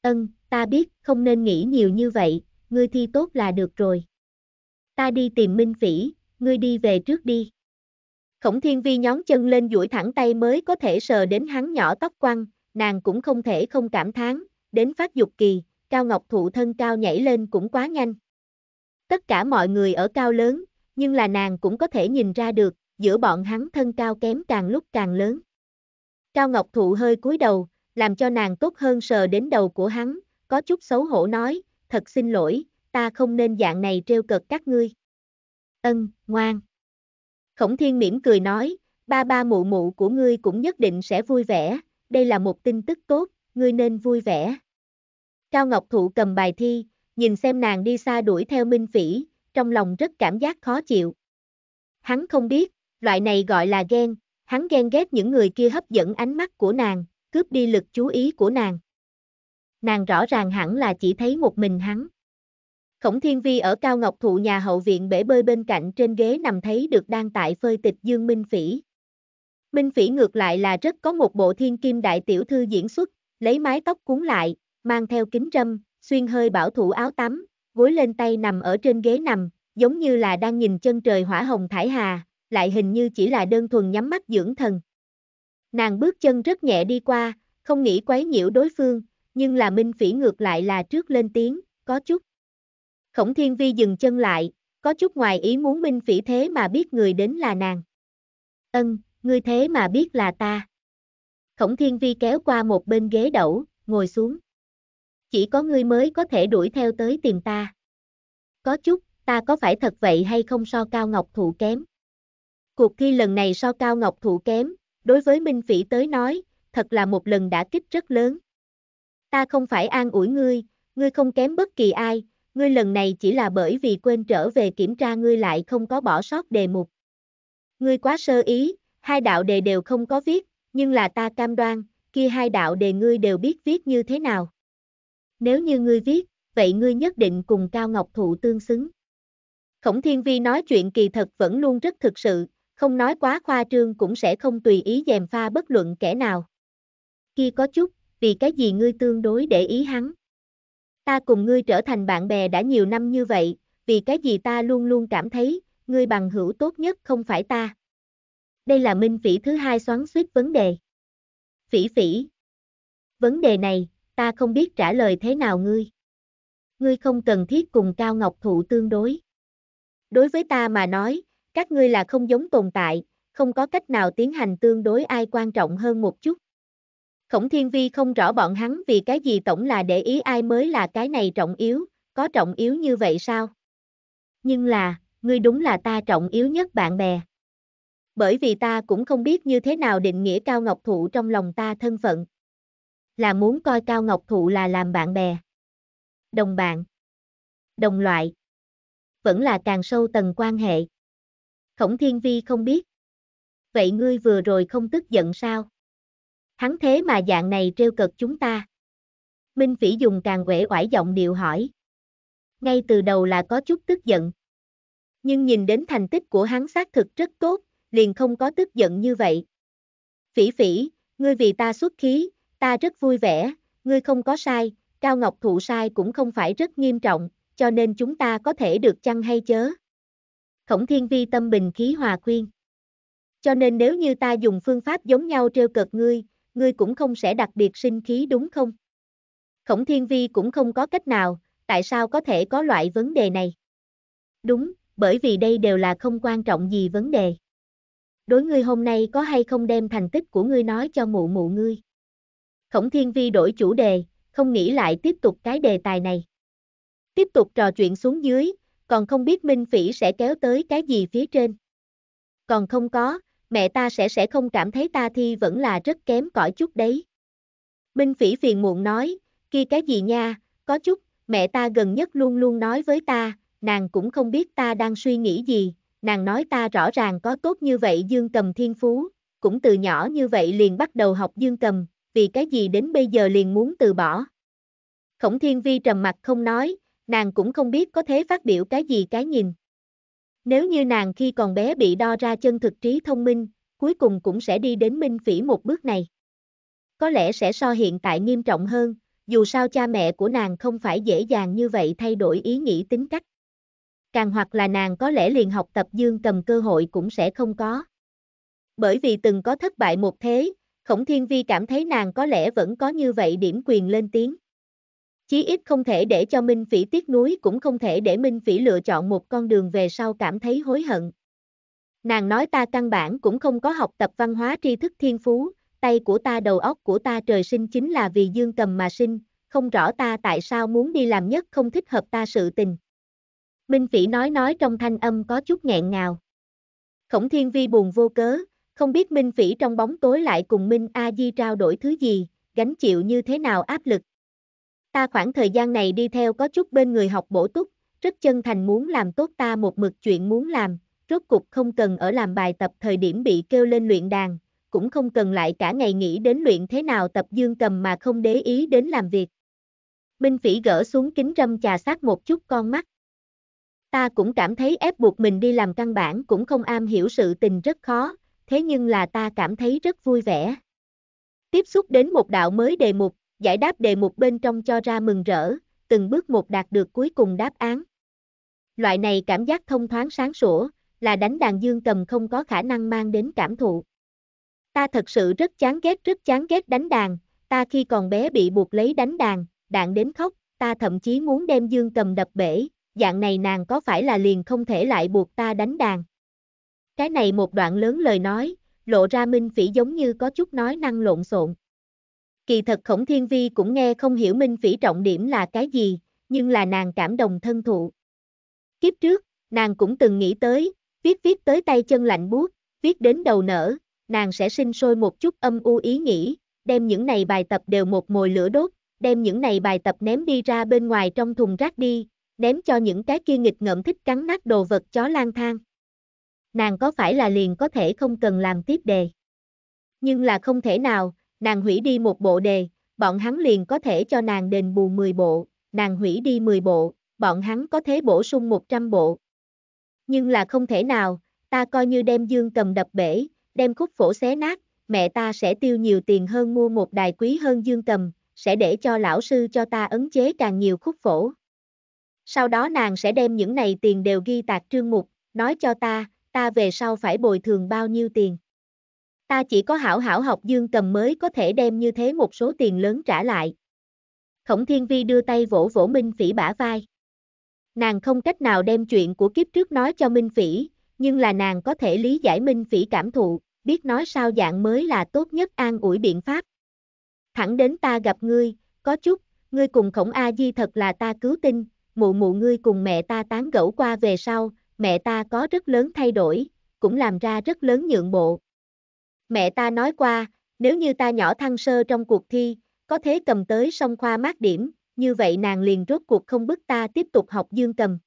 Ân, ta biết, không nên nghĩ nhiều như vậy, ngươi thi tốt là được rồi. Ta đi tìm Minh Phỉ, ngươi đi về trước đi. Khổng Thiên Vi nhón chân lên duỗi thẳng tay mới có thể sờ đến hắn nhỏ tóc quăng, nàng cũng không thể không cảm thán, đến phát dục kỳ, Cao Ngọc Thụ thân cao nhảy lên cũng quá nhanh. Tất cả mọi người ở cao lớn, nhưng là nàng cũng có thể nhìn ra được, giữa bọn hắn thân cao kém càng lúc càng lớn. Cao Ngọc Thụ hơi cúi đầu, làm cho nàng tốt hơn sờ đến đầu của hắn, có chút xấu hổ nói, thật xin lỗi, ta không nên dạng này trêu cợt các ngươi. Ân, ngoan. Khổng Thiên mỉm cười nói, ba ba mụ mụ của ngươi cũng nhất định sẽ vui vẻ, đây là một tin tức tốt, ngươi nên vui vẻ. Cao Ngọc Thụ cầm bài thi, nhìn xem nàng đi xa đuổi theo Minh Phỉ, trong lòng rất cảm giác khó chịu. Hắn không biết, loại này gọi là ghen, hắn ghen ghét những người kia hấp dẫn ánh mắt của nàng, cướp đi lực chú ý của nàng. Nàng rõ ràng hẳn là chỉ thấy một mình hắn. Khổng Thiên Vi ở Cao Ngọc Thụ nhà hậu viện bể bơi bên cạnh trên ghế nằm thấy được đang tại phơi tịch Dương Minh Phỉ. Minh Phỉ ngược lại là rất có một bộ thiên kim đại tiểu thư diễn xuất, lấy mái tóc cuốn lại, mang theo kính râm, xuyên hơi bảo thủ áo tắm, gối lên tay nằm ở trên ghế nằm, giống như là đang nhìn chân trời hỏa hồng thải hà, lại hình như chỉ là đơn thuần nhắm mắt dưỡng thần. Nàng bước chân rất nhẹ đi qua, không nghĩ quấy nhiễu đối phương, nhưng là Minh Phỉ ngược lại là trước lên tiếng, có chút. Khổng Thiên Vi dừng chân lại, có chút ngoài ý muốn Minh Phỉ thế mà biết người đến là nàng. Ân, ngươi thế mà biết là ta. Khổng Thiên Vi kéo qua một bên ghế đẩu, ngồi xuống. Chỉ có ngươi mới có thể đuổi theo tới tìm ta. Có chút, ta có phải thật vậy hay không so cao ngọc thụ kém? Cuộc thi lần này so cao ngọc thụ kém, đối với Minh Phỉ tới nói, thật là một lần đã kích rất lớn. Ta không phải an ủi ngươi, ngươi không kém bất kỳ ai, ngươi lần này chỉ là bởi vì quên trở về kiểm tra ngươi lại không có bỏ sót đề mục. Ngươi quá sơ ý, hai đạo đề đều không có viết, nhưng là ta cam đoan, kia hai đạo đề ngươi đều biết viết như thế nào. Nếu như ngươi viết, vậy ngươi nhất định cùng Cao Ngọc Thụ tương xứng. Khổng Thiên Vi nói chuyện kỳ thật vẫn luôn rất thực sự, không nói quá khoa trương cũng sẽ không tùy ý dèm pha bất luận kẻ nào. Khi có chút, vì cái gì ngươi tương đối để ý hắn? Ta cùng ngươi trở thành bạn bè đã nhiều năm như vậy, vì cái gì ta luôn luôn cảm thấy, ngươi bằng hữu tốt nhất không phải ta. Đây là minh phỉ thứ hai xoắn suýt vấn đề. Phỉ phỉ. Vấn đề này, ta không biết trả lời thế nào ngươi. Ngươi không cần thiết cùng Cao Ngọc Thụ tương đối. Đối với ta mà nói, các ngươi là không giống tồn tại, không có cách nào tiến hành tương đối ai quan trọng hơn một chút. Khổng Thiên Vi không rõ bọn hắn vì cái gì tổng là để ý ai mới là cái này trọng yếu, có trọng yếu như vậy sao? Nhưng là, ngươi đúng là ta trọng yếu nhất bạn bè. Bởi vì ta cũng không biết như thế nào định nghĩa Cao Ngọc Thụ trong lòng ta thân phận. Là muốn coi Cao Ngọc Thụ là làm bạn bè. Đồng bạn. Đồng loại. Vẫn là càng sâu tầng quan hệ. Khổng Thiên Vi không biết. Vậy ngươi vừa rồi không tức giận sao? Hắn thế mà dạng này trêu cợt chúng ta. Minh Phỉ dùng càng quể oải giọng điệu hỏi. Ngay từ đầu là có chút tức giận. Nhưng nhìn đến thành tích của hắn xác thực rất tốt, liền không có tức giận như vậy. Phỉ phỉ, ngươi vì ta xuất khí, ta rất vui vẻ, ngươi không có sai, Cao Ngọc Thụ sai cũng không phải rất nghiêm trọng, cho nên chúng ta có thể được chăng hay chớ khổng thiên vi tâm bình khí hòa khuyên. Cho nên nếu như ta dùng phương pháp giống nhau trêu cợt ngươi, ngươi cũng không sẽ đặc biệt sinh khí đúng không? Khổng thiên vi cũng không có cách nào, tại sao có thể có loại vấn đề này? Đúng, bởi vì đây đều là không quan trọng gì vấn đề. Đối ngươi hôm nay có hay không đem thành tích của ngươi nói cho mụ mụ ngươi? Khổng thiên vi đổi chủ đề, không nghĩ lại tiếp tục cái đề tài này. Tiếp tục trò chuyện xuống dưới, còn không biết Minh Phỉ sẽ kéo tới cái gì phía trên. Còn không có, mẹ ta sẽ sẽ không cảm thấy ta thi vẫn là rất kém cỏi chút đấy. Minh Phỉ phiền muộn nói, kia cái gì nha, có chút, mẹ ta gần nhất luôn luôn nói với ta, nàng cũng không biết ta đang suy nghĩ gì, nàng nói ta rõ ràng có tốt như vậy dương cầm thiên phú, cũng từ nhỏ như vậy liền bắt đầu học dương cầm, vì cái gì đến bây giờ liền muốn từ bỏ. Khổng Thiên Vi trầm mặt không nói, nàng cũng không biết có thế phát biểu cái gì cái nhìn. Nếu như nàng khi còn bé bị đo ra chân thực trí thông minh, cuối cùng cũng sẽ đi đến minh phỉ một bước này. Có lẽ sẽ so hiện tại nghiêm trọng hơn, dù sao cha mẹ của nàng không phải dễ dàng như vậy thay đổi ý nghĩ tính cách. Càng hoặc là nàng có lẽ liền học tập dương cầm cơ hội cũng sẽ không có. Bởi vì từng có thất bại một thế, Khổng Thiên Vi cảm thấy nàng có lẽ vẫn có như vậy điểm quyền lên tiếng. Chí ít không thể để cho Minh Phỉ tiếc nuối cũng không thể để Minh Phỉ lựa chọn một con đường về sau cảm thấy hối hận. Nàng nói ta căn bản cũng không có học tập văn hóa tri thức thiên phú, tay của ta đầu óc của ta trời sinh chính là vì dương cầm mà sinh, không rõ ta tại sao muốn đi làm nhất không thích hợp ta sự tình. Minh Phỉ nói nói trong thanh âm có chút nghẹn ngào. Khổng Thiên Vi buồn vô cớ, không biết Minh Phỉ trong bóng tối lại cùng Minh A Di trao đổi thứ gì, gánh chịu như thế nào áp lực. Ta khoảng thời gian này đi theo có chút bên người học bổ túc, rất chân thành muốn làm tốt ta một mực chuyện muốn làm, rốt cục không cần ở làm bài tập thời điểm bị kêu lên luyện đàn, cũng không cần lại cả ngày nghĩ đến luyện thế nào tập dương cầm mà không để ý đến làm việc. Minh Phỉ gỡ xuống kính râm trà sát một chút con mắt. Ta cũng cảm thấy ép buộc mình đi làm căn bản cũng không am hiểu sự tình rất khó, thế nhưng là ta cảm thấy rất vui vẻ. Tiếp xúc đến một đạo mới đề mục, giải đáp đề mục bên trong cho ra mừng rỡ, từng bước một đạt được cuối cùng đáp án. Loại này cảm giác thông thoáng sáng sủa, là đánh đàn dương cầm không có khả năng mang đến cảm thụ. Ta thật sự rất chán ghét rất chán ghét đánh đàn, ta khi còn bé bị buộc lấy đánh đàn, đạn đến khóc, ta thậm chí muốn đem dương cầm đập bể, dạng này nàng có phải là liền không thể lại buộc ta đánh đàn. Cái này một đoạn lớn lời nói, lộ ra minh phỉ giống như có chút nói năng lộn xộn. Kỳ thật Khổng Thiên Vi cũng nghe không hiểu Minh Phỉ trọng điểm là cái gì, nhưng là nàng cảm đồng thân thụ. Kiếp trước, nàng cũng từng nghĩ tới, viết viết tới tay chân lạnh buốt, viết đến đầu nở, nàng sẽ sinh sôi một chút âm u ý nghĩ, đem những này bài tập đều một mồi lửa đốt, đem những này bài tập ném đi ra bên ngoài trong thùng rác đi, ném cho những cái kia nghịch ngợm thích cắn nát đồ vật chó lang thang. Nàng có phải là liền có thể không cần làm tiếp đề? Nhưng là không thể nào, Nàng hủy đi một bộ đề, bọn hắn liền có thể cho nàng đền bù 10 bộ, nàng hủy đi 10 bộ, bọn hắn có thể bổ sung 100 bộ. Nhưng là không thể nào, ta coi như đem dương cầm đập bể, đem khúc phổ xé nát, mẹ ta sẽ tiêu nhiều tiền hơn mua một đài quý hơn dương cầm, sẽ để cho lão sư cho ta ấn chế càng nhiều khúc phổ. Sau đó nàng sẽ đem những này tiền đều ghi tạc trương mục, nói cho ta, ta về sau phải bồi thường bao nhiêu tiền. Ta chỉ có hảo hảo học dương cầm mới có thể đem như thế một số tiền lớn trả lại. Khổng Thiên Vi đưa tay vỗ vỗ Minh Phỉ bả vai. Nàng không cách nào đem chuyện của kiếp trước nói cho Minh Phỉ, nhưng là nàng có thể lý giải Minh Phỉ cảm thụ, biết nói sao dạng mới là tốt nhất an ủi biện pháp. Thẳng đến ta gặp ngươi, có chút, ngươi cùng khổng A-di thật là ta cứu tinh, mụ mụ ngươi cùng mẹ ta tán gẫu qua về sau, mẹ ta có rất lớn thay đổi, cũng làm ra rất lớn nhượng bộ, Mẹ ta nói qua, nếu như ta nhỏ thăng sơ trong cuộc thi, có thế cầm tới song khoa mát điểm, như vậy nàng liền rốt cuộc không bức ta tiếp tục học dương cầm.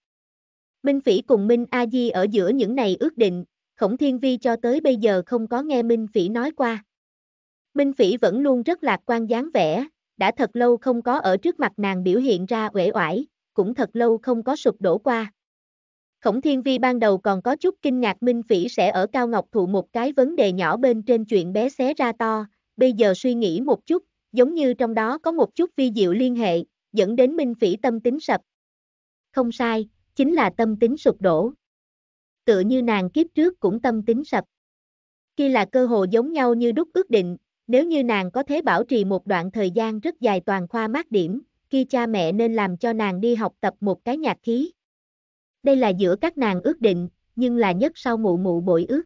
Minh Phỉ cùng Minh A Di ở giữa những này ước định, Khổng Thiên Vi cho tới bây giờ không có nghe Minh Phỉ nói qua. Minh Phỉ vẫn luôn rất lạc quan dáng vẻ, đã thật lâu không có ở trước mặt nàng biểu hiện ra uể oải, cũng thật lâu không có sụp đổ qua. Khổng Thiên Vi ban đầu còn có chút kinh ngạc Minh Phỉ sẽ ở Cao Ngọc Thụ một cái vấn đề nhỏ bên trên chuyện bé xé ra to, bây giờ suy nghĩ một chút, giống như trong đó có một chút vi diệu liên hệ, dẫn đến Minh Phỉ tâm tính sập. Không sai, chính là tâm tính sụp đổ. Tựa như nàng kiếp trước cũng tâm tính sập. Khi là cơ hội giống nhau như đúc ước định, nếu như nàng có thể bảo trì một đoạn thời gian rất dài toàn khoa mát điểm, khi cha mẹ nên làm cho nàng đi học tập một cái nhạc khí. Đây là giữa các nàng ước định, nhưng là nhất sau mụ mụ bội ước.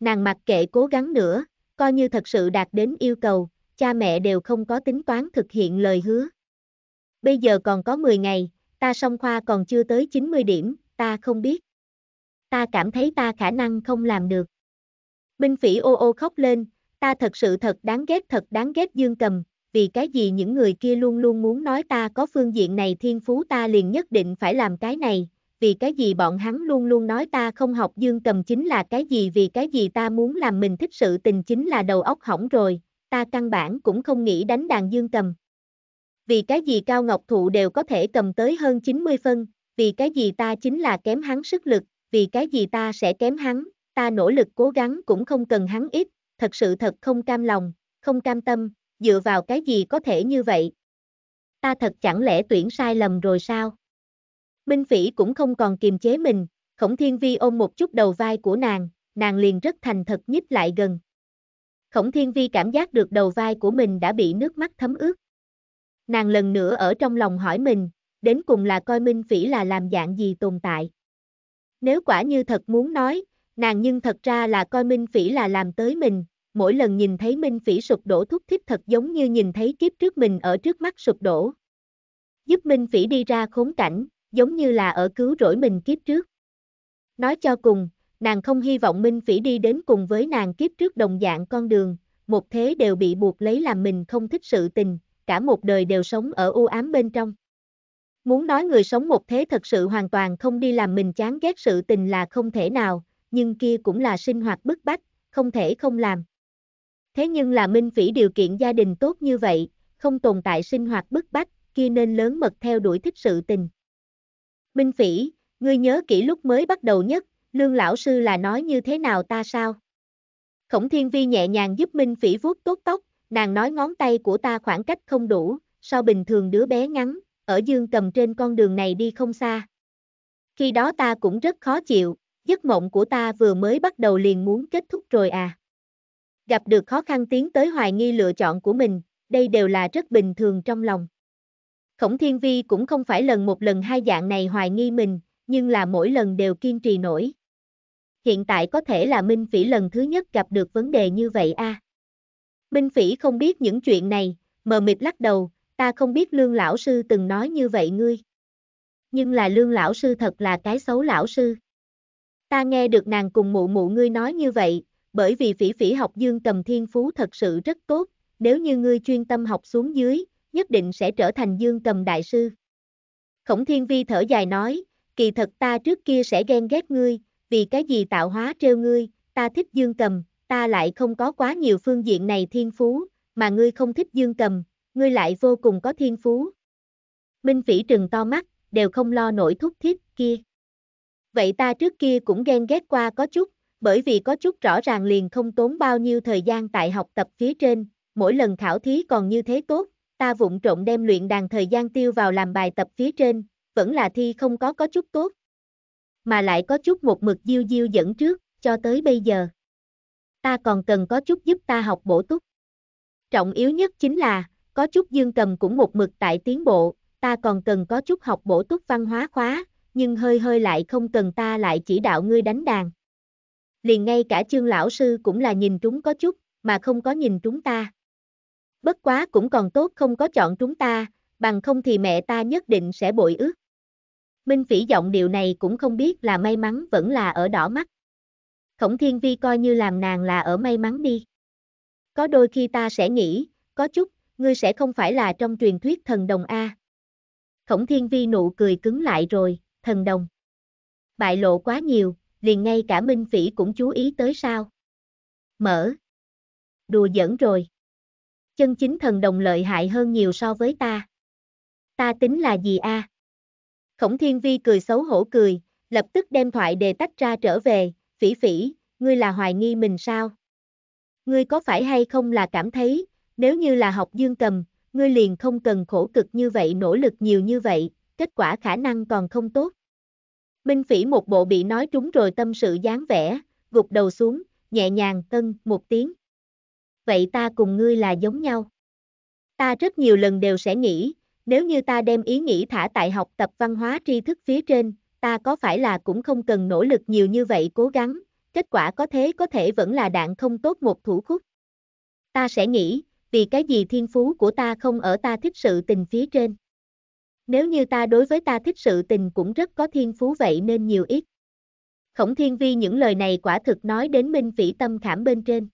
Nàng mặc kệ cố gắng nữa, coi như thật sự đạt đến yêu cầu, cha mẹ đều không có tính toán thực hiện lời hứa. Bây giờ còn có 10 ngày, ta song khoa còn chưa tới 90 điểm, ta không biết. Ta cảm thấy ta khả năng không làm được. Minh Phỉ ô ô khóc lên, ta thật sự thật đáng ghét thật đáng ghét Dương Cầm, vì cái gì những người kia luôn luôn muốn nói ta có phương diện này thiên phú ta liền nhất định phải làm cái này, vì cái gì bọn hắn luôn luôn nói ta không học dương cầm chính là cái gì vì cái gì ta muốn làm mình thích sự tình chính là đầu óc hỏng rồi, ta căn bản cũng không nghĩ đánh đàn dương cầm. Vì cái gì Cao Ngọc Thụ đều có thể cầm tới hơn 90 phân, vì cái gì ta chính là kém hắn sức lực, vì cái gì ta sẽ kém hắn, ta nỗ lực cố gắng cũng không cần hắn ít, thật sự thật không cam lòng, không cam tâm, dựa vào cái gì có thể như vậy. Ta thật chẳng lẽ tuyển sai lầm rồi sao? Minh Phỉ cũng không còn kiềm chế mình, Khổng Thiên Vi ôm một chút đầu vai của nàng, nàng liền rất thành thật nhích lại gần. Khổng Thiên Vi cảm giác được đầu vai của mình đã bị nước mắt thấm ướt. Nàng lần nữa ở trong lòng hỏi mình, đến cùng là coi Minh Phỉ là làm dạng gì tồn tại. Nếu quả như thật muốn nói, nàng nhưng thật ra là coi Minh Phỉ là làm tới mình, mỗi lần nhìn thấy Minh Phỉ sụp đổ thúc thích thật giống như nhìn thấy kiếp trước mình ở trước mắt sụp đổ. Giúp Minh Phỉ đi ra khốn cảnh, giống như là ở cứu rỗi mình kiếp trước. Nói cho cùng, nàng không hy vọng Minh Phỉ đi đến cùng với nàng kiếp trước đồng dạng con đường, một thế đều bị buộc lấy làm mình không thích sự tình, cả một đời đều sống ở u ám bên trong. Muốn nói người sống một thế thật sự hoàn toàn không đi làm mình chán ghét sự tình là không thể nào, nhưng kia cũng là sinh hoạt bức bách, không thể không làm. Thế nhưng là Minh Phỉ điều kiện gia đình tốt như vậy, không tồn tại sinh hoạt bức bách, kia nên lớn mật theo đuổi thích sự tình. Minh Phỉ, ngươi nhớ kỹ lúc mới bắt đầu nhất, lương lão sư là nói như thế nào ta sao? Khổng Thiên Vi nhẹ nhàng giúp Minh Phỉ vuốt tốt tóc, nàng nói ngón tay của ta khoảng cách không đủ, so bình thường đứa bé ngắn, ở dương cầm trên con đường này đi không xa. Khi đó ta cũng rất khó chịu, giấc mộng của ta vừa mới bắt đầu liền muốn kết thúc rồi à. Gặp được khó khăn tiến tới hoài nghi lựa chọn của mình, đây đều là rất bình thường trong lòng. Khổng Thiên Vi cũng không phải lần một lần hai dạng này hoài nghi mình, nhưng là mỗi lần đều kiên trì nổi. Hiện tại có thể là Minh Phỉ lần thứ nhất gặp được vấn đề như vậy a. À. Minh Phỉ không biết những chuyện này, mờ mịt lắc đầu, ta không biết Lương lão sư từng nói như vậy ngươi. Nhưng là Lương lão sư thật là cái xấu lão sư. Ta nghe được nàng cùng mụ mụ ngươi nói như vậy, bởi vì Phỉ Phỉ học Dương Cầm Thiên Phú thật sự rất tốt, nếu như ngươi chuyên tâm học xuống dưới, nhất định sẽ trở thành dương cầm đại sư. Khổng Thiên Vi thở dài nói, kỳ thật ta trước kia sẽ ghen ghét ngươi, vì cái gì tạo hóa trêu ngươi, ta thích dương cầm, ta lại không có quá nhiều phương diện này thiên phú, mà ngươi không thích dương cầm, ngươi lại vô cùng có thiên phú. Minh Phỉ trừng to mắt, đều không lo nổi thúc thiết kia. Vậy ta trước kia cũng ghen ghét qua có chút, bởi vì có chút rõ ràng liền không tốn bao nhiêu thời gian tại học tập phía trên, mỗi lần khảo thí còn như thế tốt, ta vụng trộn đem luyện đàn thời gian tiêu vào làm bài tập phía trên, vẫn là thi không có có chút tốt. Mà lại có chút một mực diêu diêu dẫn trước, cho tới bây giờ. Ta còn cần có chút giúp ta học bổ túc. Trọng yếu nhất chính là, có chút dương cầm cũng một mực tại tiến bộ, ta còn cần có chút học bổ túc văn hóa khóa, nhưng hơi hơi lại không cần ta lại chỉ đạo ngươi đánh đàn. Liền ngay cả chương lão sư cũng là nhìn trúng có chút, mà không có nhìn trúng ta bất quá cũng còn tốt không có chọn chúng ta, bằng không thì mẹ ta nhất định sẽ bội ước. Minh Phỉ giọng điều này cũng không biết là may mắn vẫn là ở đỏ mắt. Khổng Thiên Vi coi như làm nàng là ở may mắn đi. Có đôi khi ta sẽ nghĩ, có chút, ngươi sẽ không phải là trong truyền thuyết thần đồng A. Khổng Thiên Vi nụ cười cứng lại rồi, thần đồng. Bại lộ quá nhiều, liền ngay cả Minh Phỉ cũng chú ý tới sao. Mở. Đùa giỡn rồi chân chính thần đồng lợi hại hơn nhiều so với ta. Ta tính là gì a? Khổng thiên vi cười xấu hổ cười, lập tức đem thoại đề tách ra trở về, phỉ phỉ, ngươi là hoài nghi mình sao? Ngươi có phải hay không là cảm thấy, nếu như là học dương cầm, ngươi liền không cần khổ cực như vậy nỗ lực nhiều như vậy, kết quả khả năng còn không tốt. Minh phỉ một bộ bị nói trúng rồi tâm sự dáng vẻ, gục đầu xuống, nhẹ nhàng tân một tiếng vậy ta cùng ngươi là giống nhau. Ta rất nhiều lần đều sẽ nghĩ, nếu như ta đem ý nghĩ thả tại học tập văn hóa tri thức phía trên, ta có phải là cũng không cần nỗ lực nhiều như vậy cố gắng, kết quả có thế có thể vẫn là đạn không tốt một thủ khúc. Ta sẽ nghĩ, vì cái gì thiên phú của ta không ở ta thích sự tình phía trên. Nếu như ta đối với ta thích sự tình cũng rất có thiên phú vậy nên nhiều ít. Khổng thiên vi những lời này quả thực nói đến minh phỉ tâm khảm bên trên.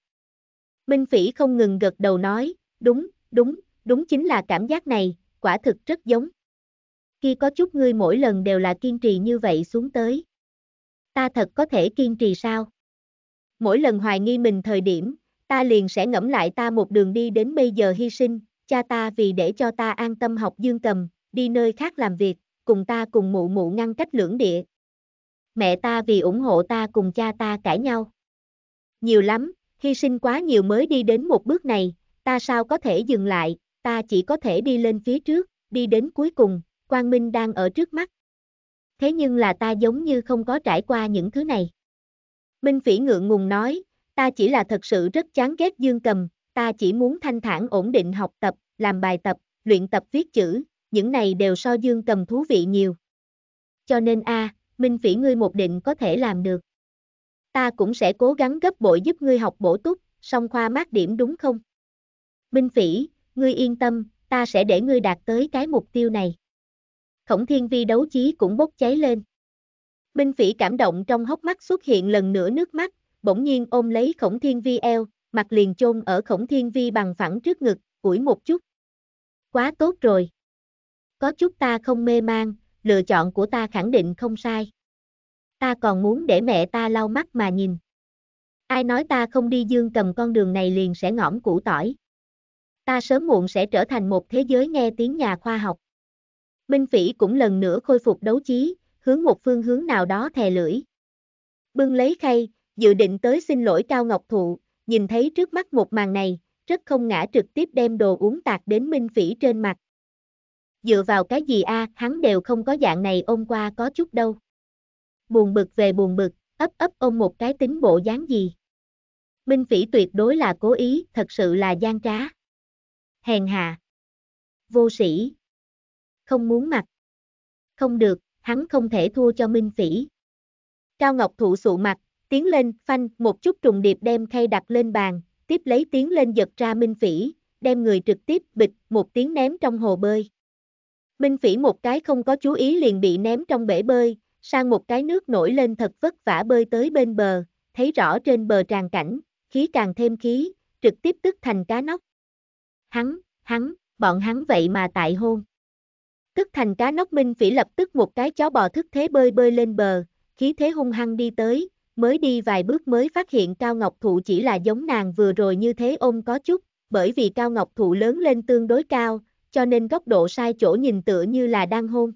Minh Phỉ không ngừng gật đầu nói, đúng, đúng, đúng chính là cảm giác này, quả thực rất giống. Khi có chút ngươi mỗi lần đều là kiên trì như vậy xuống tới. Ta thật có thể kiên trì sao? Mỗi lần hoài nghi mình thời điểm, ta liền sẽ ngẫm lại ta một đường đi đến bây giờ hy sinh, cha ta vì để cho ta an tâm học dương cầm, đi nơi khác làm việc, cùng ta cùng mụ mụ ngăn cách lưỡng địa. Mẹ ta vì ủng hộ ta cùng cha ta cãi nhau. Nhiều lắm, hy sinh quá nhiều mới đi đến một bước này, ta sao có thể dừng lại, ta chỉ có thể đi lên phía trước, đi đến cuối cùng, quang minh đang ở trước mắt. Thế nhưng là ta giống như không có trải qua những thứ này. Minh Phỉ ngượng ngùng nói, ta chỉ là thật sự rất chán ghét dương cầm, ta chỉ muốn thanh thản ổn định học tập, làm bài tập, luyện tập viết chữ, những này đều so dương cầm thú vị nhiều. Cho nên a, à, Minh Phỉ ngươi một định có thể làm được ta cũng sẽ cố gắng gấp bội giúp ngươi học bổ túc, song khoa mát điểm đúng không? Minh Phỉ, ngươi yên tâm, ta sẽ để ngươi đạt tới cái mục tiêu này. Khổng Thiên Vi đấu chí cũng bốc cháy lên. Minh Phỉ cảm động trong hốc mắt xuất hiện lần nữa nước mắt, bỗng nhiên ôm lấy Khổng Thiên Vi eo, mặt liền chôn ở Khổng Thiên Vi bằng phẳng trước ngực, ủi một chút. Quá tốt rồi. Có chút ta không mê mang, lựa chọn của ta khẳng định không sai ta còn muốn để mẹ ta lau mắt mà nhìn. Ai nói ta không đi dương cầm con đường này liền sẽ ngõm củ tỏi. Ta sớm muộn sẽ trở thành một thế giới nghe tiếng nhà khoa học. Minh Phỉ cũng lần nữa khôi phục đấu trí, hướng một phương hướng nào đó thè lưỡi. Bưng lấy khay, dự định tới xin lỗi Cao Ngọc Thụ, nhìn thấy trước mắt một màn này, rất không ngã trực tiếp đem đồ uống tạc đến Minh Phỉ trên mặt. Dựa vào cái gì a, hắn đều không có dạng này ôm qua có chút đâu buồn bực về buồn bực, ấp ấp ôm một cái tính bộ dáng gì. Minh Phỉ tuyệt đối là cố ý, thật sự là gian trá. Hèn hạ. Vô sĩ. Không muốn mặt. Không được, hắn không thể thua cho Minh Phỉ. Cao Ngọc thụ sụ mặt, tiến lên, phanh, một chút trùng điệp đem khay đặt lên bàn, tiếp lấy tiến lên giật ra Minh Phỉ, đem người trực tiếp bịch, một tiếng ném trong hồ bơi. Minh Phỉ một cái không có chú ý liền bị ném trong bể bơi, sang một cái nước nổi lên thật vất vả bơi tới bên bờ, thấy rõ trên bờ tràn cảnh, khí càng thêm khí, trực tiếp tức thành cá nóc. Hắn, hắn, bọn hắn vậy mà tại hôn. Tức thành cá nóc Minh Phỉ lập tức một cái chó bò thức thế bơi bơi lên bờ, khí thế hung hăng đi tới, mới đi vài bước mới phát hiện Cao Ngọc Thụ chỉ là giống nàng vừa rồi như thế ôm có chút, bởi vì Cao Ngọc Thụ lớn lên tương đối cao, cho nên góc độ sai chỗ nhìn tựa như là đang hôn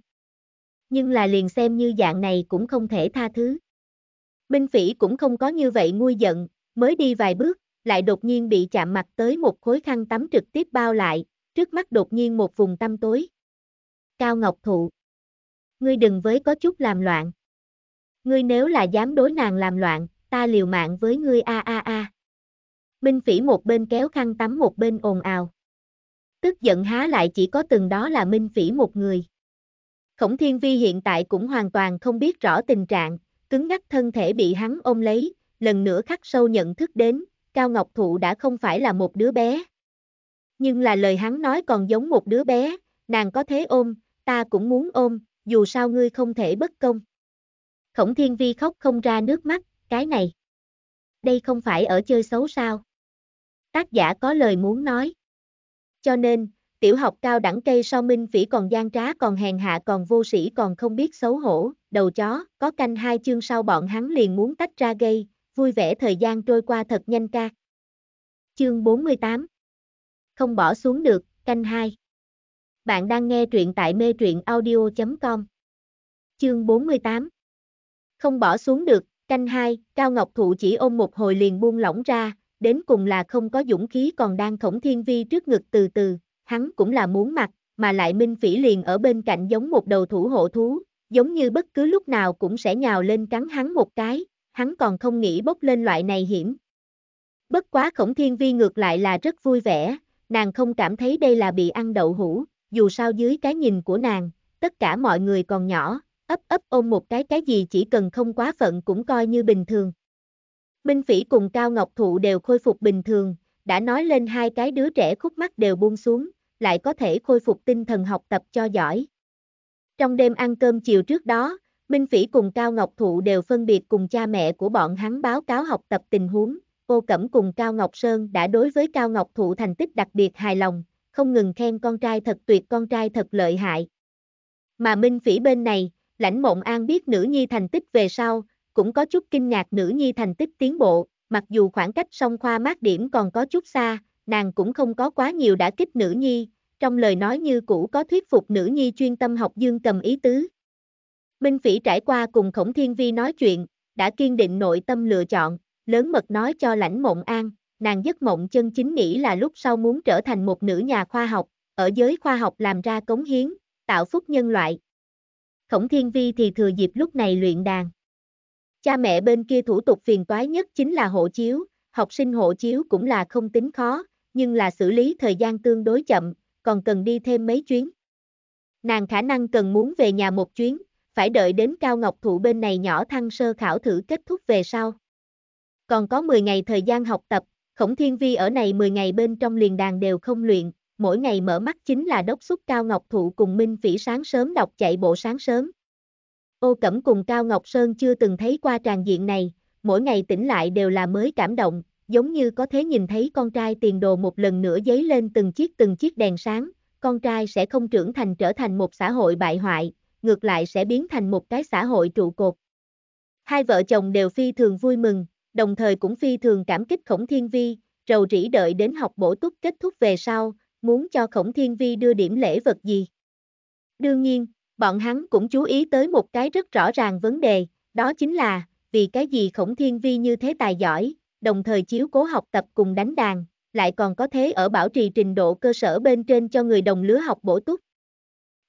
nhưng là liền xem như dạng này cũng không thể tha thứ. Minh Phỉ cũng không có như vậy nguôi giận, mới đi vài bước, lại đột nhiên bị chạm mặt tới một khối khăn tắm trực tiếp bao lại, trước mắt đột nhiên một vùng tăm tối. Cao Ngọc Thụ Ngươi đừng với có chút làm loạn. Ngươi nếu là dám đối nàng làm loạn, ta liều mạng với ngươi a a a. Minh Phỉ một bên kéo khăn tắm một bên ồn ào. Tức giận há lại chỉ có từng đó là Minh Phỉ một người. Khổng Thiên Vi hiện tại cũng hoàn toàn không biết rõ tình trạng, cứng ngắc thân thể bị hắn ôm lấy, lần nữa khắc sâu nhận thức đến, Cao Ngọc Thụ đã không phải là một đứa bé. Nhưng là lời hắn nói còn giống một đứa bé, nàng có thế ôm, ta cũng muốn ôm, dù sao ngươi không thể bất công. Khổng Thiên Vi khóc không ra nước mắt, cái này. Đây không phải ở chơi xấu sao. Tác giả có lời muốn nói. Cho nên, tiểu học cao đẳng cây so minh vĩ còn gian trá còn hèn hạ còn vô sĩ còn không biết xấu hổ, đầu chó, có canh hai chương sau bọn hắn liền muốn tách ra gây, vui vẻ thời gian trôi qua thật nhanh ca. Chương 48 Không bỏ xuống được, canh hai Bạn đang nghe truyện tại mê truyện audio.com Chương 48 Không bỏ xuống được, canh hai Cao Ngọc Thụ chỉ ôm một hồi liền buông lỏng ra, đến cùng là không có dũng khí còn đang khổng thiên vi trước ngực từ từ, hắn cũng là muốn mặt, mà lại Minh Phỉ liền ở bên cạnh giống một đầu thủ hộ thú, giống như bất cứ lúc nào cũng sẽ nhào lên cắn hắn một cái, hắn còn không nghĩ bốc lên loại này hiểm. Bất quá khổng thiên vi ngược lại là rất vui vẻ, nàng không cảm thấy đây là bị ăn đậu hũ, dù sao dưới cái nhìn của nàng, tất cả mọi người còn nhỏ, ấp ấp ôm một cái cái gì chỉ cần không quá phận cũng coi như bình thường. Minh Phỉ cùng Cao Ngọc Thụ đều khôi phục bình thường, đã nói lên hai cái đứa trẻ khúc mắt đều buông xuống, lại có thể khôi phục tinh thần học tập cho giỏi. Trong đêm ăn cơm chiều trước đó, Minh Phỉ cùng Cao Ngọc Thụ đều phân biệt cùng cha mẹ của bọn hắn báo cáo học tập tình huống, cô Cẩm cùng Cao Ngọc Sơn đã đối với Cao Ngọc Thụ thành tích đặc biệt hài lòng, không ngừng khen con trai thật tuyệt con trai thật lợi hại. Mà Minh Phỉ bên này, lãnh mộng an biết nữ nhi thành tích về sau, cũng có chút kinh ngạc nữ nhi thành tích tiến bộ, mặc dù khoảng cách song khoa mát điểm còn có chút xa, nàng cũng không có quá nhiều đã kích nữ nhi, trong lời nói như cũ có thuyết phục nữ nhi chuyên tâm học dương cầm ý tứ. Minh Phỉ trải qua cùng Khổng Thiên Vi nói chuyện, đã kiên định nội tâm lựa chọn, lớn mật nói cho lãnh mộng an, nàng giấc mộng chân chính nghĩ là lúc sau muốn trở thành một nữ nhà khoa học, ở giới khoa học làm ra cống hiến, tạo phúc nhân loại. Khổng Thiên Vi thì thừa dịp lúc này luyện đàn. Cha mẹ bên kia thủ tục phiền toái nhất chính là hộ chiếu, học sinh hộ chiếu cũng là không tính khó, nhưng là xử lý thời gian tương đối chậm, còn cần đi thêm mấy chuyến. Nàng khả năng cần muốn về nhà một chuyến, phải đợi đến Cao Ngọc Thụ bên này nhỏ thăng sơ khảo thử kết thúc về sau. Còn có 10 ngày thời gian học tập, Khổng Thiên Vi ở này 10 ngày bên trong liền đàn đều không luyện, mỗi ngày mở mắt chính là đốc xúc Cao Ngọc Thụ cùng Minh Phỉ sáng sớm đọc chạy bộ sáng sớm. Ô Cẩm cùng Cao Ngọc Sơn chưa từng thấy qua tràn diện này, mỗi ngày tỉnh lại đều là mới cảm động, giống như có thể nhìn thấy con trai tiền đồ một lần nữa dấy lên từng chiếc từng chiếc đèn sáng, con trai sẽ không trưởng thành trở thành một xã hội bại hoại, ngược lại sẽ biến thành một cái xã hội trụ cột. Hai vợ chồng đều phi thường vui mừng, đồng thời cũng phi thường cảm kích Khổng Thiên Vi, rầu rĩ đợi đến học bổ túc kết thúc về sau, muốn cho Khổng Thiên Vi đưa điểm lễ vật gì. Đương nhiên, bọn hắn cũng chú ý tới một cái rất rõ ràng vấn đề, đó chính là, vì cái gì Khổng Thiên Vi như thế tài giỏi, đồng thời chiếu cố học tập cùng đánh đàn, lại còn có thế ở bảo trì trình độ cơ sở bên trên cho người đồng lứa học bổ túc.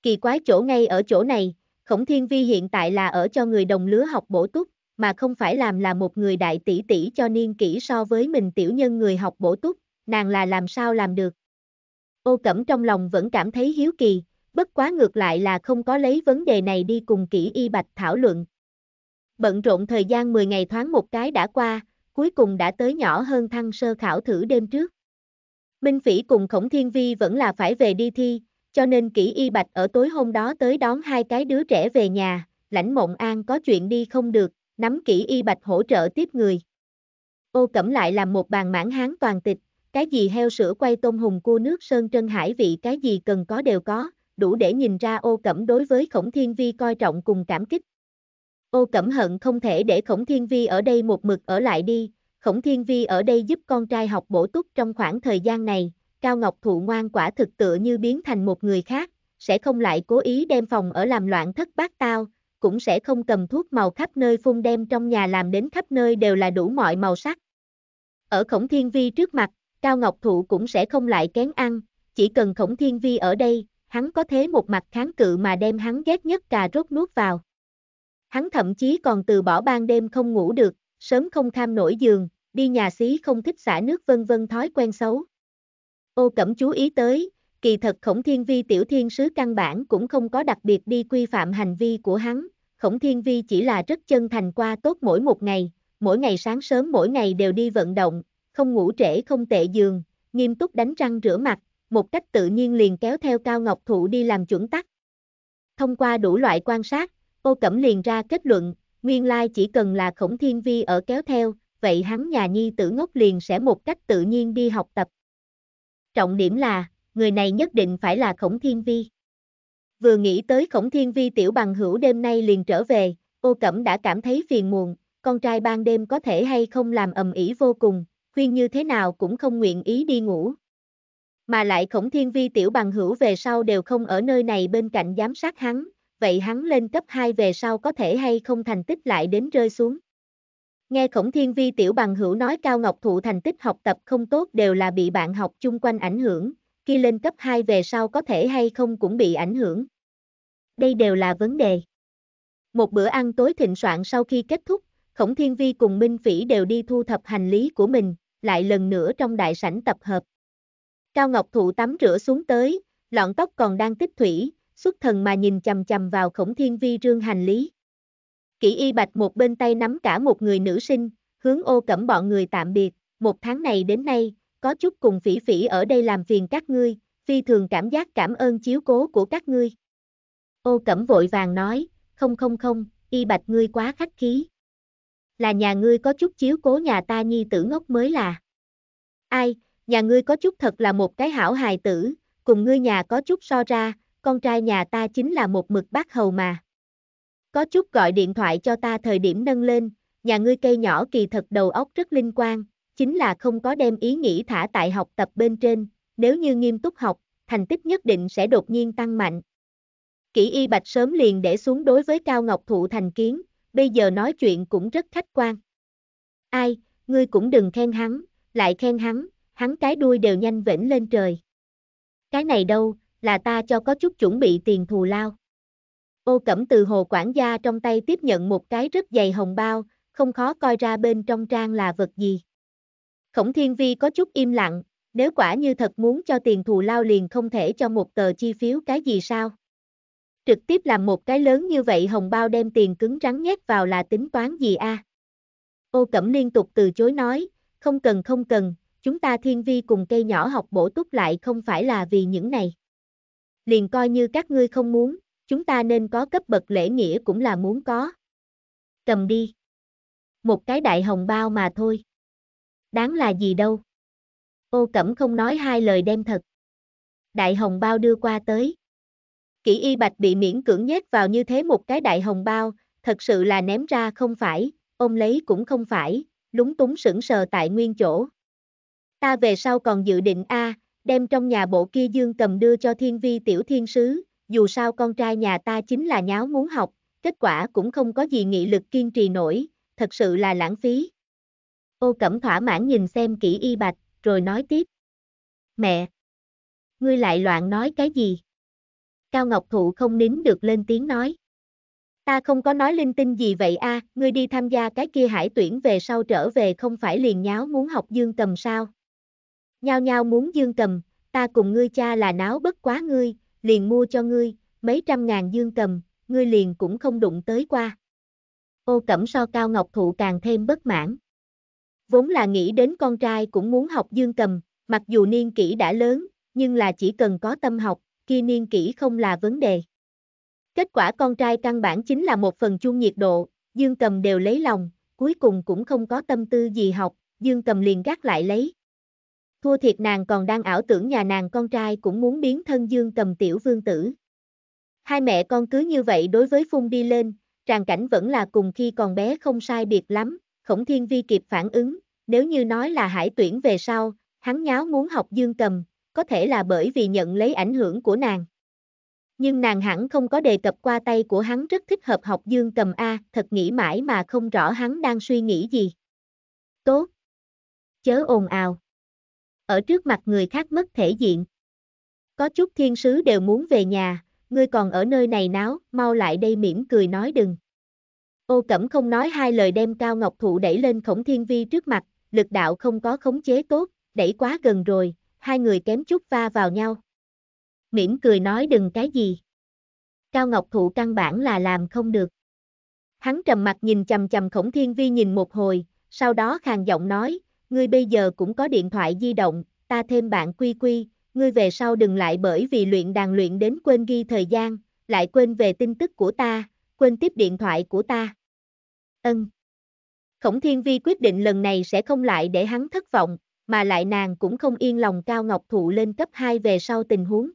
Kỳ quái chỗ ngay ở chỗ này, Khổng Thiên Vi hiện tại là ở cho người đồng lứa học bổ túc, mà không phải làm là một người đại tỷ tỷ cho niên kỷ so với mình tiểu nhân người học bổ túc, nàng là làm sao làm được. Ô Cẩm trong lòng vẫn cảm thấy hiếu kỳ, bất quá ngược lại là không có lấy vấn đề này đi cùng kỹ y bạch thảo luận. Bận rộn thời gian 10 ngày thoáng một cái đã qua, cuối cùng đã tới nhỏ hơn thăng sơ khảo thử đêm trước. Minh Phỉ cùng Khổng Thiên Vi vẫn là phải về đi thi, cho nên Kỷ y bạch ở tối hôm đó tới đón hai cái đứa trẻ về nhà, lãnh mộng an có chuyện đi không được, nắm Kỷ y bạch hỗ trợ tiếp người. Ô cẩm lại làm một bàn mãn hán toàn tịch, cái gì heo sữa quay tôm hùm cua nước sơn trân hải vị cái gì cần có đều có, đủ để nhìn ra ô cẩm đối với khổng thiên vi coi trọng cùng cảm kích. Ô cẩm hận không thể để khổng thiên vi ở đây một mực ở lại đi, khổng thiên vi ở đây giúp con trai học bổ túc trong khoảng thời gian này, Cao Ngọc Thụ ngoan quả thực tựa như biến thành một người khác, sẽ không lại cố ý đem phòng ở làm loạn thất bát tao, cũng sẽ không cầm thuốc màu khắp nơi phun đem trong nhà làm đến khắp nơi đều là đủ mọi màu sắc. Ở khổng thiên vi trước mặt, Cao Ngọc Thụ cũng sẽ không lại kén ăn, chỉ cần khổng thiên vi ở đây, hắn có thế một mặt kháng cự mà đem hắn ghét nhất cà rốt nuốt vào. Hắn thậm chí còn từ bỏ ban đêm không ngủ được, sớm không tham nổi giường, đi nhà xí không thích xả nước vân vân thói quen xấu. Ô Cẩm chú ý tới, kỳ thật Khổng Thiên Vi tiểu thiên sứ căn bản cũng không có đặc biệt đi quy phạm hành vi của hắn, Khổng Thiên Vi chỉ là rất chân thành qua tốt mỗi một ngày, mỗi ngày sáng sớm mỗi ngày đều đi vận động, không ngủ trễ không tệ giường, nghiêm túc đánh răng rửa mặt, một cách tự nhiên liền kéo theo Cao Ngọc Thụ đi làm chuẩn tắc. Thông qua đủ loại quan sát, Ô Cẩm liền ra kết luận, nguyên lai chỉ cần là khổng thiên vi ở kéo theo, vậy hắn nhà nhi tử ngốc liền sẽ một cách tự nhiên đi học tập. Trọng điểm là, người này nhất định phải là khổng thiên vi. Vừa nghĩ tới khổng thiên vi tiểu bằng hữu đêm nay liền trở về, ô cẩm đã cảm thấy phiền muộn, con trai ban đêm có thể hay không làm ầm ĩ vô cùng, khuyên như thế nào cũng không nguyện ý đi ngủ. Mà lại khổng thiên vi tiểu bằng hữu về sau đều không ở nơi này bên cạnh giám sát hắn, vậy hắn lên cấp 2 về sau có thể hay không thành tích lại đến rơi xuống. Nghe Khổng Thiên Vi tiểu bằng hữu nói Cao Ngọc Thụ thành tích học tập không tốt đều là bị bạn học chung quanh ảnh hưởng, khi lên cấp 2 về sau có thể hay không cũng bị ảnh hưởng. Đây đều là vấn đề. Một bữa ăn tối thịnh soạn sau khi kết thúc, Khổng Thiên Vi cùng Minh Phỉ đều đi thu thập hành lý của mình, lại lần nữa trong đại sảnh tập hợp. Cao Ngọc Thụ tắm rửa xuống tới, lọn tóc còn đang tích thủy, xuất thần mà nhìn chầm chầm vào khổng thiên vi rương hành lý. Kỷ y bạch một bên tay nắm cả một người nữ sinh, hướng ô cẩm bọn người tạm biệt, một tháng này đến nay, có chút cùng phỉ phỉ ở đây làm phiền các ngươi, phi thường cảm giác cảm ơn chiếu cố của các ngươi. Ô cẩm vội vàng nói, không không không, y bạch ngươi quá khách khí. Là nhà ngươi có chút chiếu cố nhà ta nhi tử ngốc mới là. Ai, nhà ngươi có chút thật là một cái hảo hài tử, cùng ngươi nhà có chút so ra, con trai nhà ta chính là một mực bác hầu mà. Có chút gọi điện thoại cho ta thời điểm nâng lên, nhà ngươi cây nhỏ kỳ thật đầu óc rất linh quan, chính là không có đem ý nghĩ thả tại học tập bên trên, nếu như nghiêm túc học, thành tích nhất định sẽ đột nhiên tăng mạnh. Kỷ y bạch sớm liền để xuống đối với Cao Ngọc Thụ thành kiến, bây giờ nói chuyện cũng rất khách quan. Ai, ngươi cũng đừng khen hắn, lại khen hắn, hắn cái đuôi đều nhanh vĩnh lên trời. Cái này đâu, là ta cho có chút chuẩn bị tiền thù lao. Ô cẩm từ hồ quản gia trong tay tiếp nhận một cái rất dày hồng bao, không khó coi ra bên trong trang là vật gì. Khổng thiên vi có chút im lặng, nếu quả như thật muốn cho tiền thù lao liền không thể cho một tờ chi phiếu cái gì sao. Trực tiếp làm một cái lớn như vậy hồng bao đem tiền cứng rắn nhét vào là tính toán gì a? À? Ô Cẩm liên tục từ chối nói, không cần không cần, chúng ta thiên vi cùng cây nhỏ học bổ túc lại không phải là vì những này liền coi như các ngươi không muốn, chúng ta nên có cấp bậc lễ nghĩa cũng là muốn có. Cầm đi. Một cái đại hồng bao mà thôi. Đáng là gì đâu. Ô Cẩm không nói hai lời đem thật. Đại hồng bao đưa qua tới. Kỷ y bạch bị miễn cưỡng nhét vào như thế một cái đại hồng bao, thật sự là ném ra không phải, ôm lấy cũng không phải, lúng túng sững sờ tại nguyên chỗ. Ta về sau còn dự định a, à, đem trong nhà bộ kia dương cầm đưa cho thiên vi tiểu thiên sứ, dù sao con trai nhà ta chính là nháo muốn học, kết quả cũng không có gì nghị lực kiên trì nổi, thật sự là lãng phí. Ô cẩm thỏa mãn nhìn xem kỹ y bạch, rồi nói tiếp. Mẹ! Ngươi lại loạn nói cái gì? Cao Ngọc Thụ không nín được lên tiếng nói. Ta không có nói linh tinh gì vậy a, ngươi đi tham gia cái kia hải tuyển về sau trở về không phải liền nháo muốn học dương cầm sao? nhao nhao muốn dương cầm, ta cùng ngươi cha là náo bất quá ngươi, liền mua cho ngươi, mấy trăm ngàn dương cầm, ngươi liền cũng không đụng tới qua. Ô cẩm so cao ngọc thụ càng thêm bất mãn. Vốn là nghĩ đến con trai cũng muốn học dương cầm, mặc dù niên kỷ đã lớn, nhưng là chỉ cần có tâm học, kia niên kỷ không là vấn đề. Kết quả con trai căn bản chính là một phần chung nhiệt độ, dương cầm đều lấy lòng, cuối cùng cũng không có tâm tư gì học, dương cầm liền gác lại lấy. Thua thiệt nàng còn đang ảo tưởng nhà nàng con trai cũng muốn biến thân dương cầm tiểu vương tử. Hai mẹ con cứ như vậy đối với Phung đi lên, tràn cảnh vẫn là cùng khi còn bé không sai biệt lắm, khổng thiên vi kịp phản ứng, nếu như nói là hải tuyển về sau, hắn nháo muốn học dương cầm, có thể là bởi vì nhận lấy ảnh hưởng của nàng. Nhưng nàng hẳn không có đề cập qua tay của hắn rất thích hợp học dương cầm A, thật nghĩ mãi mà không rõ hắn đang suy nghĩ gì. Tốt. Chớ ồn ào ở trước mặt người khác mất thể diện. Có chút thiên sứ đều muốn về nhà, ngươi còn ở nơi này náo, mau lại đây mỉm cười nói đừng. Ô Cẩm không nói hai lời đem Cao Ngọc Thụ đẩy lên khổng thiên vi trước mặt, lực đạo không có khống chế tốt, đẩy quá gần rồi, hai người kém chút va vào nhau. Mỉm cười nói đừng cái gì. Cao Ngọc Thụ căn bản là làm không được. Hắn trầm mặt nhìn chầm chầm khổng thiên vi nhìn một hồi, sau đó khàn giọng nói, ngươi bây giờ cũng có điện thoại di động, ta thêm bạn quy quy, ngươi về sau đừng lại bởi vì luyện đàn luyện đến quên ghi thời gian, lại quên về tin tức của ta, quên tiếp điện thoại của ta. Ân. Khổng Thiên Vi quyết định lần này sẽ không lại để hắn thất vọng, mà lại nàng cũng không yên lòng Cao Ngọc Thụ lên cấp 2 về sau tình huống.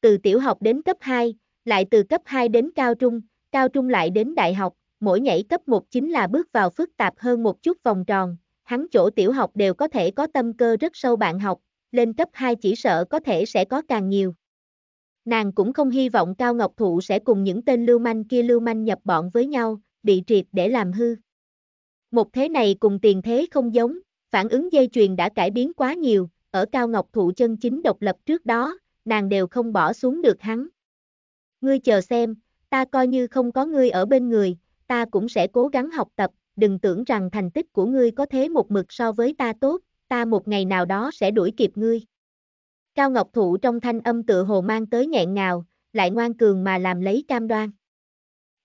Từ tiểu học đến cấp 2, lại từ cấp 2 đến cao trung, cao trung lại đến đại học, mỗi nhảy cấp 1 chính là bước vào phức tạp hơn một chút vòng tròn, hắn chỗ tiểu học đều có thể có tâm cơ rất sâu bạn học, lên cấp 2 chỉ sợ có thể sẽ có càng nhiều. Nàng cũng không hy vọng Cao Ngọc Thụ sẽ cùng những tên lưu manh kia lưu manh nhập bọn với nhau, bị triệt để làm hư. Một thế này cùng tiền thế không giống, phản ứng dây chuyền đã cải biến quá nhiều, ở Cao Ngọc Thụ chân chính độc lập trước đó, nàng đều không bỏ xuống được hắn. Ngươi chờ xem, ta coi như không có ngươi ở bên người, ta cũng sẽ cố gắng học tập, đừng tưởng rằng thành tích của ngươi có thế một mực so với ta tốt, ta một ngày nào đó sẽ đuổi kịp ngươi. Cao Ngọc Thụ trong thanh âm tựa hồ mang tới nghẹn ngào, lại ngoan cường mà làm lấy cam đoan.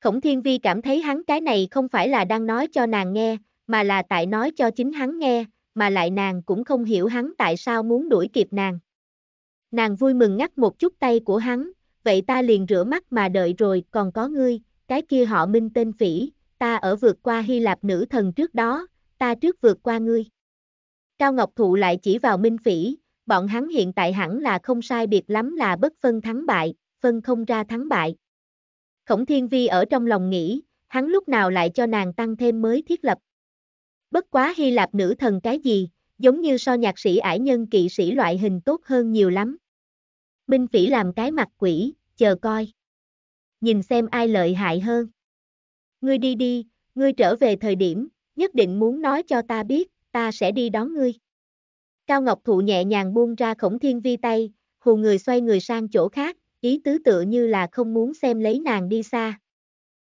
Khổng Thiên Vi cảm thấy hắn cái này không phải là đang nói cho nàng nghe, mà là tại nói cho chính hắn nghe, mà lại nàng cũng không hiểu hắn tại sao muốn đuổi kịp nàng. Nàng vui mừng ngắt một chút tay của hắn, vậy ta liền rửa mắt mà đợi rồi còn có ngươi, cái kia họ minh tên phỉ, ta ở vượt qua Hy Lạp nữ thần trước đó, ta trước vượt qua ngươi. Cao Ngọc Thụ lại chỉ vào Minh Phỉ, bọn hắn hiện tại hẳn là không sai biệt lắm là bất phân thắng bại, phân không ra thắng bại. Khổng Thiên Vi ở trong lòng nghĩ, hắn lúc nào lại cho nàng tăng thêm mới thiết lập. Bất quá Hy Lạp nữ thần cái gì, giống như so nhạc sĩ ải nhân kỵ sĩ loại hình tốt hơn nhiều lắm. Minh Phỉ làm cái mặt quỷ, chờ coi. Nhìn xem ai lợi hại hơn. Ngươi đi đi, ngươi trở về thời điểm, nhất định muốn nói cho ta biết, ta sẽ đi đón ngươi. Cao Ngọc Thụ nhẹ nhàng buông ra khổng thiên vi tay, hù người xoay người sang chỗ khác, ý tứ tự như là không muốn xem lấy nàng đi xa.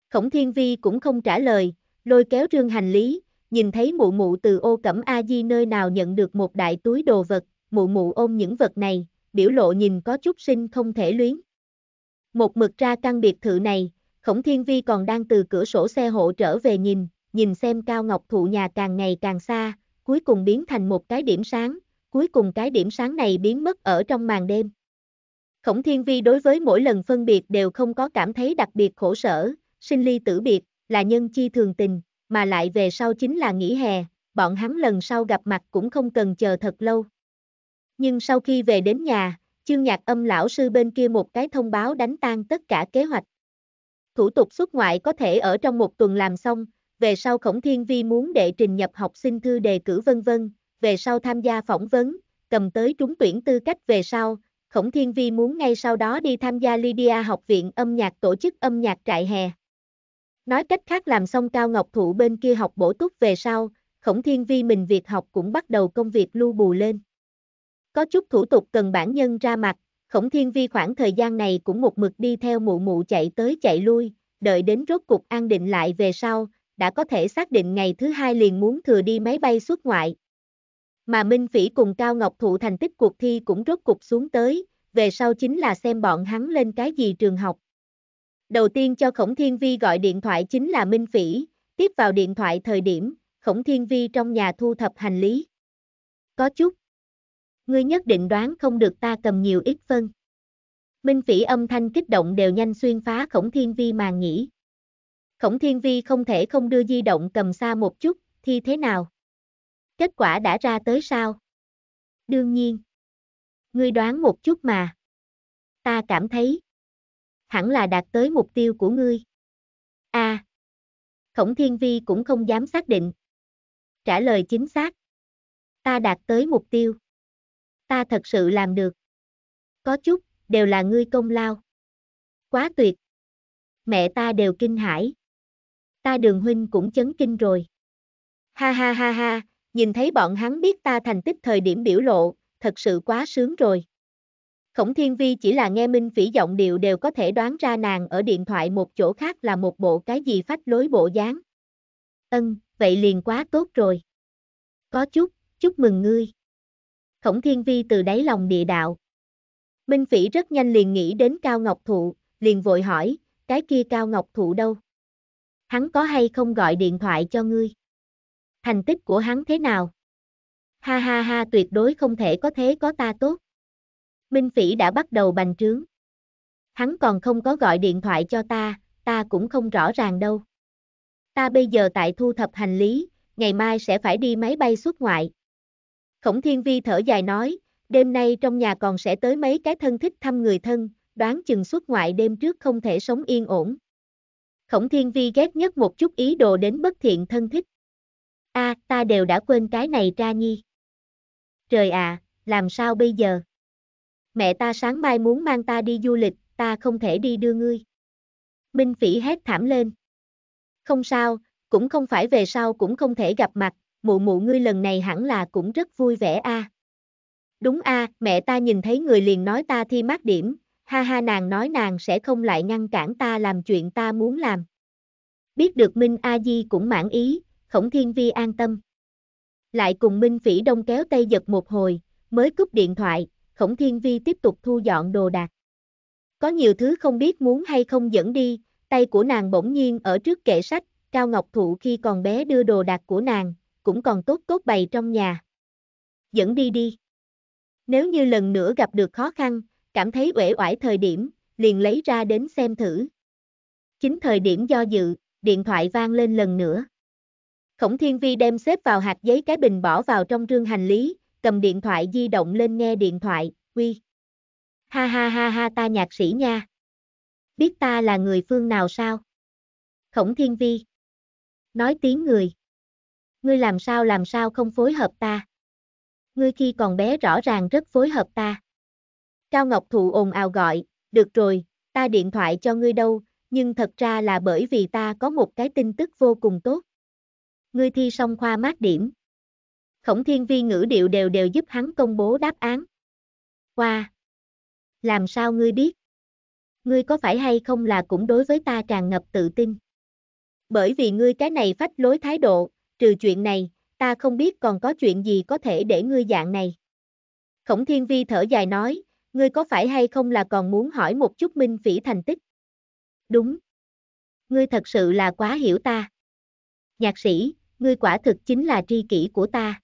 Khổng thiên vi cũng không trả lời, lôi kéo trương hành lý, nhìn thấy mụ mụ từ ô cẩm a di nơi nào nhận được một đại túi đồ vật, mụ mụ ôm những vật này, biểu lộ nhìn có chút sinh không thể luyến. Một mực ra căn biệt thự này, Khổng Thiên Vi còn đang từ cửa sổ xe hộ trở về nhìn, nhìn xem cao ngọc thụ nhà càng ngày càng xa, cuối cùng biến thành một cái điểm sáng, cuối cùng cái điểm sáng này biến mất ở trong màn đêm. Khổng Thiên Vi đối với mỗi lần phân biệt đều không có cảm thấy đặc biệt khổ sở, sinh ly tử biệt, là nhân chi thường tình, mà lại về sau chính là nghỉ hè, bọn hắn lần sau gặp mặt cũng không cần chờ thật lâu. Nhưng sau khi về đến nhà, chương nhạc âm lão sư bên kia một cái thông báo đánh tan tất cả kế hoạch. Thủ tục xuất ngoại có thể ở trong một tuần làm xong, về sau Khổng Thiên Vi muốn đệ trình nhập học sinh thư đề cử vân vân, về sau tham gia phỏng vấn, cầm tới trúng tuyển tư cách về sau, Khổng Thiên Vi muốn ngay sau đó đi tham gia Lydia học viện âm nhạc tổ chức âm nhạc trại hè. Nói cách khác làm xong Cao Ngọc Thụ bên kia học bổ túc về sau, Khổng Thiên Vi mình việc học cũng bắt đầu công việc lưu bù lên. Có chút thủ tục cần bản nhân ra mặt, Khổng Thiên Vi khoảng thời gian này cũng một mực đi theo mụ mụ chạy tới chạy lui, đợi đến rốt cục an định lại về sau, đã có thể xác định ngày thứ hai liền muốn thừa đi máy bay xuất ngoại. Mà Minh Phỉ cùng Cao Ngọc Thụ thành tích cuộc thi cũng rốt cục xuống tới, về sau chính là xem bọn hắn lên cái gì trường học. Đầu tiên cho Khổng Thiên Vi gọi điện thoại chính là Minh Phỉ, tiếp vào điện thoại thời điểm, Khổng Thiên Vi trong nhà thu thập hành lý. Có chút ngươi nhất định đoán không được ta cầm nhiều ít phân. Minh phỉ âm thanh kích động đều nhanh xuyên phá khổng thiên vi màng nhĩ. Khổng thiên vi không thể không đưa di động cầm xa một chút, thì thế nào? Kết quả đã ra tới sao? Đương nhiên. Ngươi đoán một chút mà. Ta cảm thấy. Hẳn là đạt tới mục tiêu của ngươi. a à, Khổng thiên vi cũng không dám xác định. Trả lời chính xác. Ta đạt tới mục tiêu ta thật sự làm được. Có chút, đều là ngươi công lao. Quá tuyệt. Mẹ ta đều kinh hãi. Ta đường huynh cũng chấn kinh rồi. Ha ha ha ha, nhìn thấy bọn hắn biết ta thành tích thời điểm biểu lộ, thật sự quá sướng rồi. Khổng Thiên Vi chỉ là nghe Minh Phỉ giọng điệu đều có thể đoán ra nàng ở điện thoại một chỗ khác là một bộ cái gì phách lối bộ dáng. Ân, vậy liền quá tốt rồi. Có chút, chúc mừng ngươi. Khổng Thiên Vi từ đáy lòng địa đạo. Minh Phỉ rất nhanh liền nghĩ đến Cao Ngọc Thụ, liền vội hỏi, cái kia Cao Ngọc Thụ đâu? Hắn có hay không gọi điện thoại cho ngươi? Thành tích của hắn thế nào? Ha ha ha tuyệt đối không thể có thế có ta tốt. Minh Phỉ đã bắt đầu bành trướng. Hắn còn không có gọi điện thoại cho ta, ta cũng không rõ ràng đâu. Ta bây giờ tại thu thập hành lý, ngày mai sẽ phải đi máy bay xuất ngoại, Khổng Thiên Vi thở dài nói, đêm nay trong nhà còn sẽ tới mấy cái thân thích thăm người thân, đoán chừng suốt ngoại đêm trước không thể sống yên ổn. Khổng Thiên Vi ghét nhất một chút ý đồ đến bất thiện thân thích. A, ta đều đã quên cái này ra nhi. Trời ạ, à, làm sao bây giờ? Mẹ ta sáng mai muốn mang ta đi du lịch, ta không thể đi đưa ngươi. Minh Phỉ hét thảm lên. Không sao, cũng không phải về sau cũng không thể gặp mặt, mụ mụ ngươi lần này hẳn là cũng rất vui vẻ a. À. Đúng a, à, mẹ ta nhìn thấy người liền nói ta thi mát điểm, ha ha nàng nói nàng sẽ không lại ngăn cản ta làm chuyện ta muốn làm. Biết được Minh A Di cũng mãn ý, Khổng Thiên Vi an tâm. Lại cùng Minh Phỉ Đông kéo tay giật một hồi, mới cúp điện thoại, Khổng Thiên Vi tiếp tục thu dọn đồ đạc. Có nhiều thứ không biết muốn hay không dẫn đi, tay của nàng bỗng nhiên ở trước kệ sách, Cao Ngọc Thụ khi còn bé đưa đồ đạc của nàng, cũng còn tốt tốt bày trong nhà. Dẫn đi đi. Nếu như lần nữa gặp được khó khăn, cảm thấy uể oải thời điểm, liền lấy ra đến xem thử. Chính thời điểm do dự, điện thoại vang lên lần nữa. Khổng Thiên Vi đem xếp vào hạt giấy cái bình bỏ vào trong rương hành lý, cầm điện thoại di động lên nghe điện thoại, uy. Ha ha ha ha ta nhạc sĩ nha. Biết ta là người phương nào sao? Khổng Thiên Vi. Nói tiếng người ngươi làm sao làm sao không phối hợp ta. Ngươi khi còn bé rõ ràng rất phối hợp ta. Cao Ngọc Thụ ồn ào gọi, được rồi, ta điện thoại cho ngươi đâu, nhưng thật ra là bởi vì ta có một cái tin tức vô cùng tốt. Ngươi thi xong khoa mát điểm. Khổng thiên vi ngữ điệu đều đều giúp hắn công bố đáp án. Qua! Làm sao ngươi biết? Ngươi có phải hay không là cũng đối với ta tràn ngập tự tin? Bởi vì ngươi cái này phách lối thái độ, trừ chuyện này, ta không biết còn có chuyện gì có thể để ngươi dạng này. Khổng Thiên Vi thở dài nói, ngươi có phải hay không là còn muốn hỏi một chút Minh Phỉ thành tích? Đúng. Ngươi thật sự là quá hiểu ta. Nhạc sĩ, ngươi quả thực chính là tri kỷ của ta.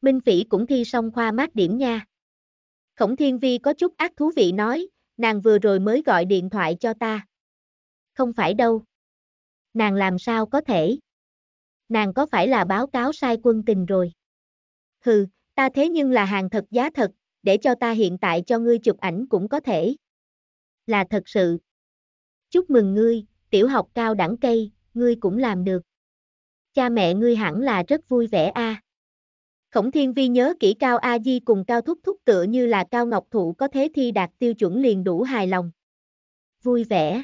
Minh Phỉ cũng thi xong khoa mát điểm nha. Khổng Thiên Vi có chút ác thú vị nói, nàng vừa rồi mới gọi điện thoại cho ta. Không phải đâu. Nàng làm sao có thể? nàng có phải là báo cáo sai quân tình rồi? Hừ, ta thế nhưng là hàng thật giá thật, để cho ta hiện tại cho ngươi chụp ảnh cũng có thể. Là thật sự. Chúc mừng ngươi, tiểu học cao đẳng cây, ngươi cũng làm được. Cha mẹ ngươi hẳn là rất vui vẻ a. À. Khổng Thiên Vi nhớ kỹ Cao A Di cùng Cao Thúc Thúc tựa như là Cao Ngọc Thụ có thế thi đạt tiêu chuẩn liền đủ hài lòng. Vui vẻ.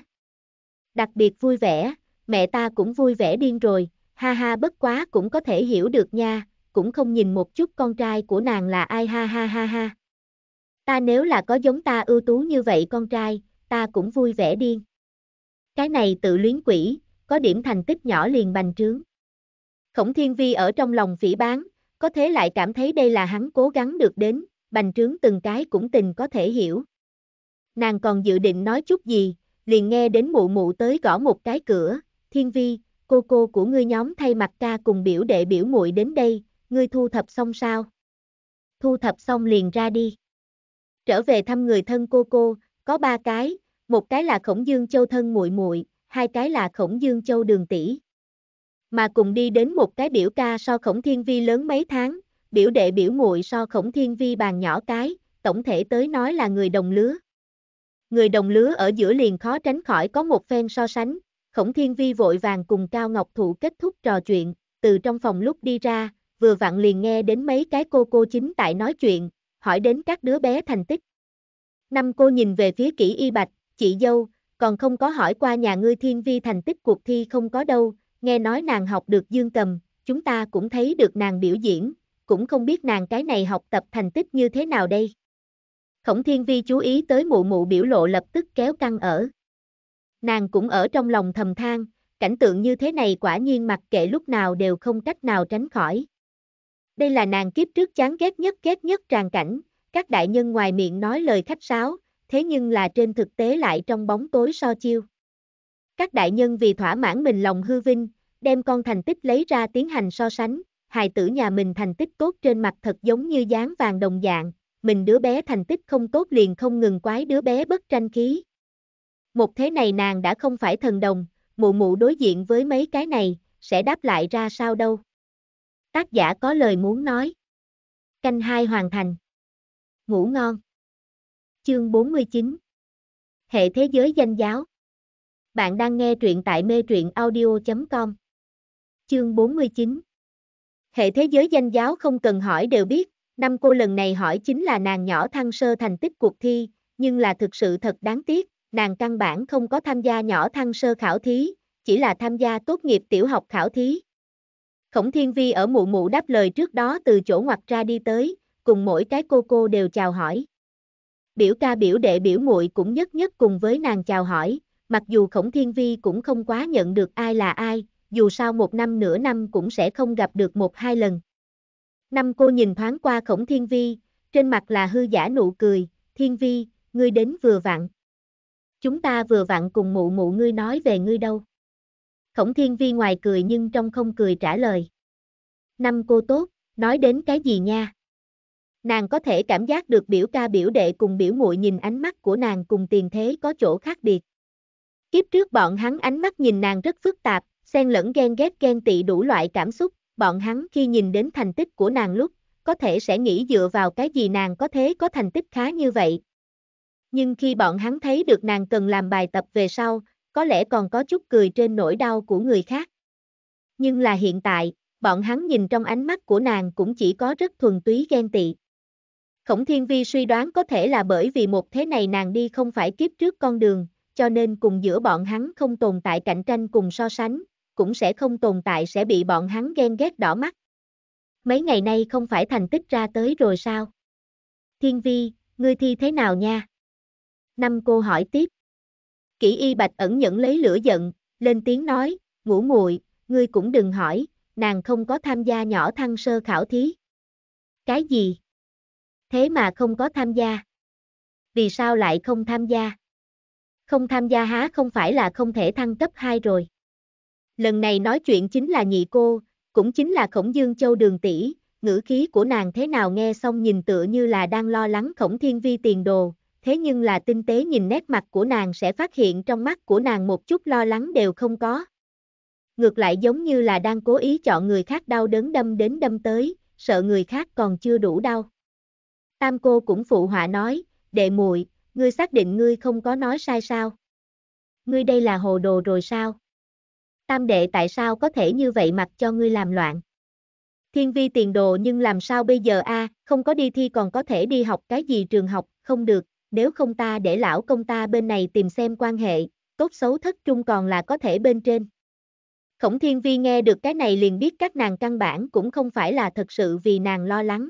Đặc biệt vui vẻ, mẹ ta cũng vui vẻ điên rồi, ha ha bất quá cũng có thể hiểu được nha, cũng không nhìn một chút con trai của nàng là ai ha ha ha ha. Ta nếu là có giống ta ưu tú như vậy con trai, ta cũng vui vẻ điên. Cái này tự luyến quỷ, có điểm thành tích nhỏ liền bành trướng. Khổng Thiên Vi ở trong lòng phỉ bán, có thế lại cảm thấy đây là hắn cố gắng được đến, bành trướng từng cái cũng tình có thể hiểu. Nàng còn dự định nói chút gì, liền nghe đến mụ mụ tới gõ một cái cửa, Thiên Vi, cô cô của ngươi nhóm thay mặt ca cùng biểu đệ biểu muội đến đây, ngươi thu thập xong sao? Thu thập xong liền ra đi. Trở về thăm người thân cô cô, có ba cái, một cái là Khổng Dương Châu thân muội muội, hai cái là Khổng Dương Châu đường tỷ. Mà cùng đi đến một cái biểu ca so Khổng Thiên Vi lớn mấy tháng, biểu đệ biểu muội so Khổng Thiên Vi bàn nhỏ cái, tổng thể tới nói là người đồng lứa. Người đồng lứa ở giữa liền khó tránh khỏi có một phen so sánh, Khổng Thiên Vi vội vàng cùng Cao Ngọc Thụ kết thúc trò chuyện, từ trong phòng lúc đi ra, vừa vặn liền nghe đến mấy cái cô cô chính tại nói chuyện, hỏi đến các đứa bé thành tích. Năm cô nhìn về phía kỹ y bạch, chị dâu, còn không có hỏi qua nhà ngươi Thiên Vi thành tích cuộc thi không có đâu, nghe nói nàng học được dương cầm, chúng ta cũng thấy được nàng biểu diễn, cũng không biết nàng cái này học tập thành tích như thế nào đây. Khổng Thiên Vi chú ý tới mụ mụ biểu lộ lập tức kéo căng ở nàng cũng ở trong lòng thầm than, cảnh tượng như thế này quả nhiên mặc kệ lúc nào đều không cách nào tránh khỏi. Đây là nàng kiếp trước chán ghét nhất ghét nhất tràn cảnh, các đại nhân ngoài miệng nói lời khách sáo, thế nhưng là trên thực tế lại trong bóng tối so chiêu. Các đại nhân vì thỏa mãn mình lòng hư vinh, đem con thành tích lấy ra tiến hành so sánh, hài tử nhà mình thành tích tốt trên mặt thật giống như dáng vàng đồng dạng, mình đứa bé thành tích không tốt liền không ngừng quái đứa bé bất tranh khí, một thế này nàng đã không phải thần đồng, mụ mụ đối diện với mấy cái này, sẽ đáp lại ra sao đâu. Tác giả có lời muốn nói. Canh hai hoàn thành. Ngủ ngon. Chương 49 Hệ thế giới danh giáo Bạn đang nghe truyện tại mê truyện audio.com Chương 49 Hệ thế giới danh giáo không cần hỏi đều biết, năm cô lần này hỏi chính là nàng nhỏ thăng sơ thành tích cuộc thi, nhưng là thực sự thật đáng tiếc, nàng căn bản không có tham gia nhỏ thăng sơ khảo thí, chỉ là tham gia tốt nghiệp tiểu học khảo thí. Khổng Thiên Vi ở mụ mụ đáp lời trước đó từ chỗ ngoặt ra đi tới, cùng mỗi cái cô cô đều chào hỏi. Biểu ca biểu đệ biểu muội cũng nhất nhất cùng với nàng chào hỏi, mặc dù Khổng Thiên Vi cũng không quá nhận được ai là ai, dù sao một năm nửa năm cũng sẽ không gặp được một hai lần. Năm cô nhìn thoáng qua Khổng Thiên Vi, trên mặt là hư giả nụ cười, Thiên Vi, ngươi đến vừa vặn chúng ta vừa vặn cùng mụ mụ ngươi nói về ngươi đâu. Khổng thiên vi ngoài cười nhưng trong không cười trả lời. Năm cô tốt, nói đến cái gì nha? Nàng có thể cảm giác được biểu ca biểu đệ cùng biểu muội nhìn ánh mắt của nàng cùng tiền thế có chỗ khác biệt. Kiếp trước bọn hắn ánh mắt nhìn nàng rất phức tạp, xen lẫn ghen ghét ghen tị đủ loại cảm xúc, bọn hắn khi nhìn đến thành tích của nàng lúc, có thể sẽ nghĩ dựa vào cái gì nàng có thế có thành tích khá như vậy, nhưng khi bọn hắn thấy được nàng cần làm bài tập về sau, có lẽ còn có chút cười trên nỗi đau của người khác. Nhưng là hiện tại, bọn hắn nhìn trong ánh mắt của nàng cũng chỉ có rất thuần túy ghen tị. Khổng Thiên Vi suy đoán có thể là bởi vì một thế này nàng đi không phải kiếp trước con đường, cho nên cùng giữa bọn hắn không tồn tại cạnh tranh cùng so sánh, cũng sẽ không tồn tại sẽ bị bọn hắn ghen ghét đỏ mắt. Mấy ngày nay không phải thành tích ra tới rồi sao? Thiên Vi, ngươi thi thế nào nha? Năm cô hỏi tiếp. Kỷ y bạch ẩn nhẫn lấy lửa giận, lên tiếng nói, ngủ muội, ngươi cũng đừng hỏi, nàng không có tham gia nhỏ thăng sơ khảo thí. Cái gì? Thế mà không có tham gia. Vì sao lại không tham gia? Không tham gia há không phải là không thể thăng cấp 2 rồi. Lần này nói chuyện chính là nhị cô, cũng chính là khổng dương châu đường tỷ, ngữ khí của nàng thế nào nghe xong nhìn tựa như là đang lo lắng khổng thiên vi tiền đồ, thế nhưng là tinh tế nhìn nét mặt của nàng sẽ phát hiện trong mắt của nàng một chút lo lắng đều không có. Ngược lại giống như là đang cố ý chọn người khác đau đớn đâm đến đâm tới, sợ người khác còn chưa đủ đau. Tam cô cũng phụ họa nói, đệ muội, ngươi xác định ngươi không có nói sai sao? Ngươi đây là hồ đồ rồi sao? Tam đệ tại sao có thể như vậy mặc cho ngươi làm loạn? Thiên vi tiền đồ nhưng làm sao bây giờ a, à, không có đi thi còn có thể đi học cái gì trường học, không được, nếu không ta để lão công ta bên này tìm xem quan hệ, tốt xấu thất trung còn là có thể bên trên. Khổng thiên vi nghe được cái này liền biết các nàng căn bản cũng không phải là thật sự vì nàng lo lắng.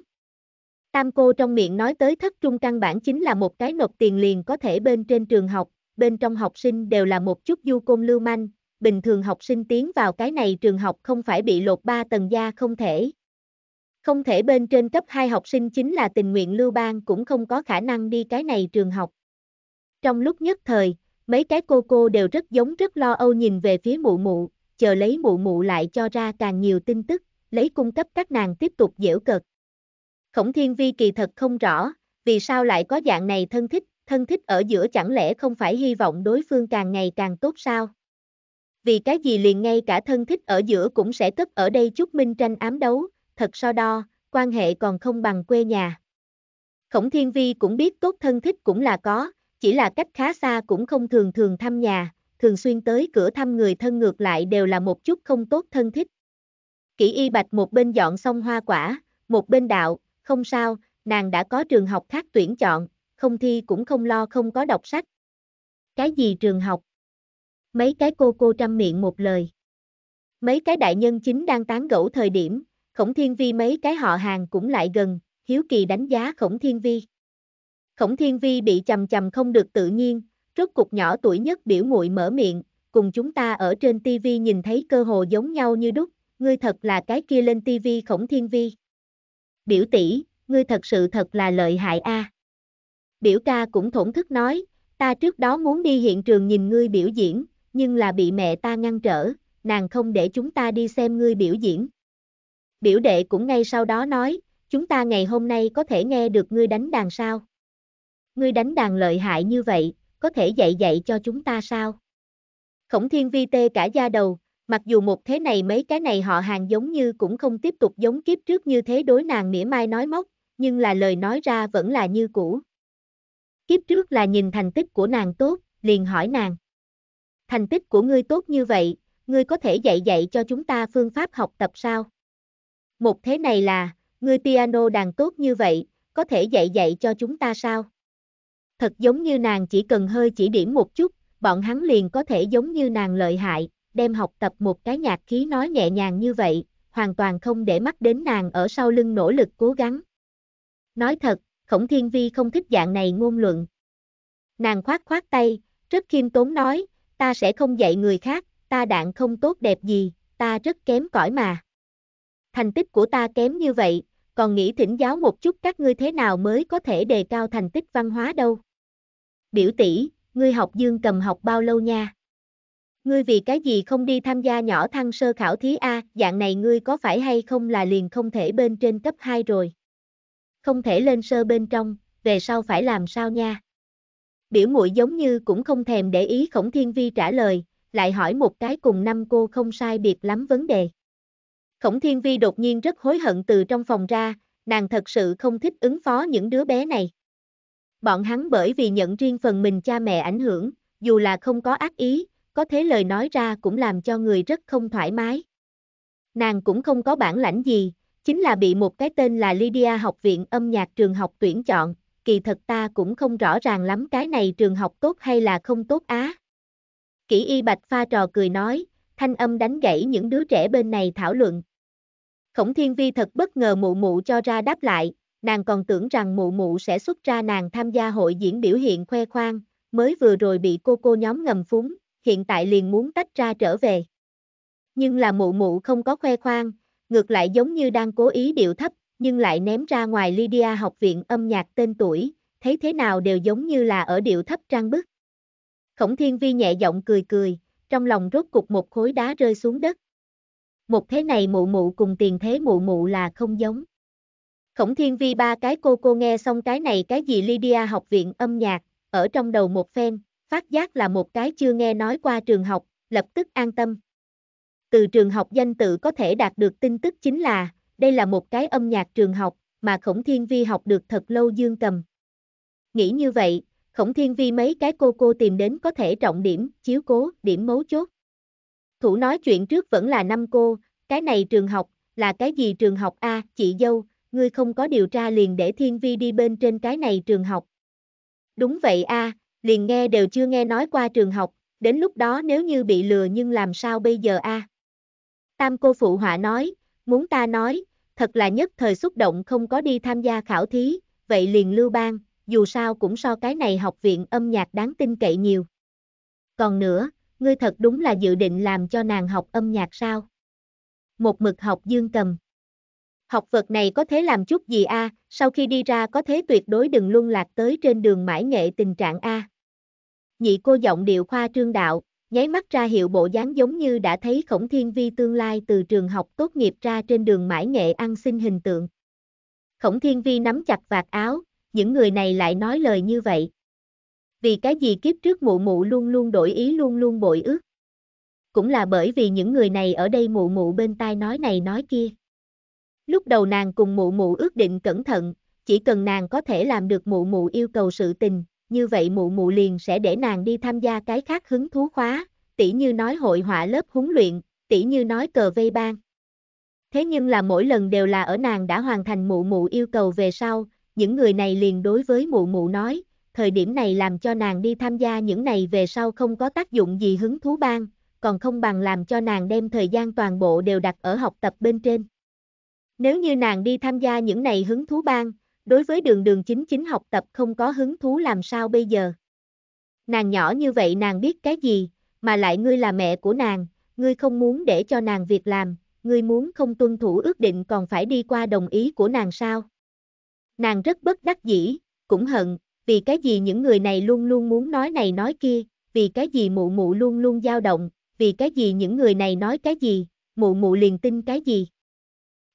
Tam cô trong miệng nói tới thất trung căn bản chính là một cái nộp tiền liền có thể bên trên trường học, bên trong học sinh đều là một chút du côn lưu manh, bình thường học sinh tiến vào cái này trường học không phải bị lột ba tầng da không thể, không thể bên trên cấp 2 học sinh chính là tình nguyện lưu bang cũng không có khả năng đi cái này trường học. Trong lúc nhất thời, mấy cái cô cô đều rất giống rất lo âu nhìn về phía mụ mụ, chờ lấy mụ mụ lại cho ra càng nhiều tin tức, lấy cung cấp các nàng tiếp tục dễu cợt. Khổng Thiên Vi kỳ thật không rõ, vì sao lại có dạng này thân thích, thân thích ở giữa chẳng lẽ không phải hy vọng đối phương càng ngày càng tốt sao? Vì cái gì liền ngay cả thân thích ở giữa cũng sẽ cấp ở đây chút minh tranh ám đấu, thật so đo, quan hệ còn không bằng quê nhà. Khổng Thiên Vi cũng biết tốt thân thích cũng là có, chỉ là cách khá xa cũng không thường thường thăm nhà, thường xuyên tới cửa thăm người thân ngược lại đều là một chút không tốt thân thích. Kỷ y bạch một bên dọn xong hoa quả, một bên đạo, không sao, nàng đã có trường học khác tuyển chọn, không thi cũng không lo không có đọc sách. Cái gì trường học? Mấy cái cô cô trăm miệng một lời. Mấy cái đại nhân chính đang tán gẫu thời điểm, Khổng Thiên Vi mấy cái họ hàng cũng lại gần, hiếu kỳ đánh giá Khổng Thiên Vi. Khổng Thiên Vi bị chầm chầm không được tự nhiên, rốt cục nhỏ tuổi nhất biểu muội mở miệng, cùng chúng ta ở trên TV nhìn thấy cơ hồ giống nhau như đúc, ngươi thật là cái kia lên TV Khổng Thiên Vi. Biểu tỷ, ngươi thật sự thật là lợi hại a. À. Biểu ca cũng thổn thức nói, ta trước đó muốn đi hiện trường nhìn ngươi biểu diễn, nhưng là bị mẹ ta ngăn trở, nàng không để chúng ta đi xem ngươi biểu diễn biểu đệ cũng ngay sau đó nói, chúng ta ngày hôm nay có thể nghe được ngươi đánh đàn sao? Ngươi đánh đàn lợi hại như vậy, có thể dạy dạy cho chúng ta sao? Khổng thiên vi tê cả da đầu, mặc dù một thế này mấy cái này họ hàng giống như cũng không tiếp tục giống kiếp trước như thế đối nàng mỉa mai nói móc, nhưng là lời nói ra vẫn là như cũ. Kiếp trước là nhìn thành tích của nàng tốt, liền hỏi nàng. Thành tích của ngươi tốt như vậy, ngươi có thể dạy dạy cho chúng ta phương pháp học tập sao? Một thế này là, ngươi piano đàn tốt như vậy, có thể dạy dạy cho chúng ta sao? Thật giống như nàng chỉ cần hơi chỉ điểm một chút, bọn hắn liền có thể giống như nàng lợi hại, đem học tập một cái nhạc khí nói nhẹ nhàng như vậy, hoàn toàn không để mắt đến nàng ở sau lưng nỗ lực cố gắng. Nói thật, Khổng Thiên Vi không thích dạng này ngôn luận. Nàng khoát khoát tay, rất khiêm tốn nói, ta sẽ không dạy người khác, ta đạn không tốt đẹp gì, ta rất kém cỏi mà thành tích của ta kém như vậy, còn nghĩ thỉnh giáo một chút các ngươi thế nào mới có thể đề cao thành tích văn hóa đâu. Biểu tỷ, ngươi học dương cầm học bao lâu nha? Ngươi vì cái gì không đi tham gia nhỏ thăng sơ khảo thí A, dạng này ngươi có phải hay không là liền không thể bên trên cấp 2 rồi? Không thể lên sơ bên trong, về sau phải làm sao nha? Biểu muội giống như cũng không thèm để ý khổng thiên vi trả lời, lại hỏi một cái cùng năm cô không sai biệt lắm vấn đề. Khổng Thiên Vi đột nhiên rất hối hận từ trong phòng ra, nàng thật sự không thích ứng phó những đứa bé này. Bọn hắn bởi vì nhận riêng phần mình cha mẹ ảnh hưởng, dù là không có ác ý, có thế lời nói ra cũng làm cho người rất không thoải mái. Nàng cũng không có bản lãnh gì, chính là bị một cái tên là Lydia học viện âm nhạc trường học tuyển chọn, kỳ thật ta cũng không rõ ràng lắm cái này trường học tốt hay là không tốt á. Kỷ y bạch pha trò cười nói, thanh âm đánh gãy những đứa trẻ bên này thảo luận. Khổng Thiên Vi thật bất ngờ mụ mụ cho ra đáp lại, nàng còn tưởng rằng mụ mụ sẽ xuất ra nàng tham gia hội diễn biểu hiện khoe khoang, mới vừa rồi bị cô cô nhóm ngầm phúng, hiện tại liền muốn tách ra trở về. Nhưng là mụ mụ không có khoe khoang, ngược lại giống như đang cố ý điệu thấp, nhưng lại ném ra ngoài Lydia học viện âm nhạc tên tuổi, thấy thế nào đều giống như là ở điệu thấp trang bức. Khổng Thiên Vi nhẹ giọng cười cười, trong lòng rốt cục một khối đá rơi xuống đất một thế này mụ mụ cùng tiền thế mụ mụ là không giống. Khổng thiên vi ba cái cô cô nghe xong cái này cái gì Lydia học viện âm nhạc, ở trong đầu một phen, phát giác là một cái chưa nghe nói qua trường học, lập tức an tâm. Từ trường học danh tự có thể đạt được tin tức chính là, đây là một cái âm nhạc trường học, mà khổng thiên vi học được thật lâu dương cầm. Nghĩ như vậy, khổng thiên vi mấy cái cô cô tìm đến có thể trọng điểm, chiếu cố, điểm mấu chốt. Thủ nói chuyện trước vẫn là năm cô, cái này trường học, là cái gì trường học a chị dâu, ngươi không có điều tra liền để thiên vi đi bên trên cái này trường học. Đúng vậy a liền nghe đều chưa nghe nói qua trường học, đến lúc đó nếu như bị lừa nhưng làm sao bây giờ a Tam cô phụ họa nói, muốn ta nói, thật là nhất thời xúc động không có đi tham gia khảo thí, vậy liền lưu bang, dù sao cũng so cái này học viện âm nhạc đáng tin cậy nhiều. Còn nữa, ngươi thật đúng là dự định làm cho nàng học âm nhạc sao? Một mực học dương cầm. Học vật này có thế làm chút gì a, sau khi đi ra có thế tuyệt đối đừng luân lạc tới trên đường mãi nghệ tình trạng a. Nhị cô giọng điệu khoa trương đạo, nháy mắt ra hiệu bộ dáng giống như đã thấy khổng thiên vi tương lai từ trường học tốt nghiệp ra trên đường mãi nghệ ăn xin hình tượng. Khổng thiên vi nắm chặt vạt áo, những người này lại nói lời như vậy vì cái gì kiếp trước mụ mụ luôn luôn đổi ý luôn luôn bội ước. Cũng là bởi vì những người này ở đây mụ mụ bên tai nói này nói kia. Lúc đầu nàng cùng mụ mụ ước định cẩn thận, chỉ cần nàng có thể làm được mụ mụ yêu cầu sự tình, như vậy mụ mụ liền sẽ để nàng đi tham gia cái khác hứng thú khóa, tỉ như nói hội họa lớp huấn luyện, tỉ như nói cờ vây ban Thế nhưng là mỗi lần đều là ở nàng đã hoàn thành mụ mụ yêu cầu về sau, những người này liền đối với mụ mụ nói, thời điểm này làm cho nàng đi tham gia những này về sau không có tác dụng gì hứng thú ban, còn không bằng làm cho nàng đem thời gian toàn bộ đều đặt ở học tập bên trên. Nếu như nàng đi tham gia những này hứng thú ban, đối với đường đường chính chính học tập không có hứng thú làm sao bây giờ. Nàng nhỏ như vậy nàng biết cái gì, mà lại ngươi là mẹ của nàng, ngươi không muốn để cho nàng việc làm, ngươi muốn không tuân thủ ước định còn phải đi qua đồng ý của nàng sao. Nàng rất bất đắc dĩ, cũng hận, vì cái gì những người này luôn luôn muốn nói này nói kia, vì cái gì mụ mụ luôn luôn dao động, vì cái gì những người này nói cái gì, mụ mụ liền tin cái gì.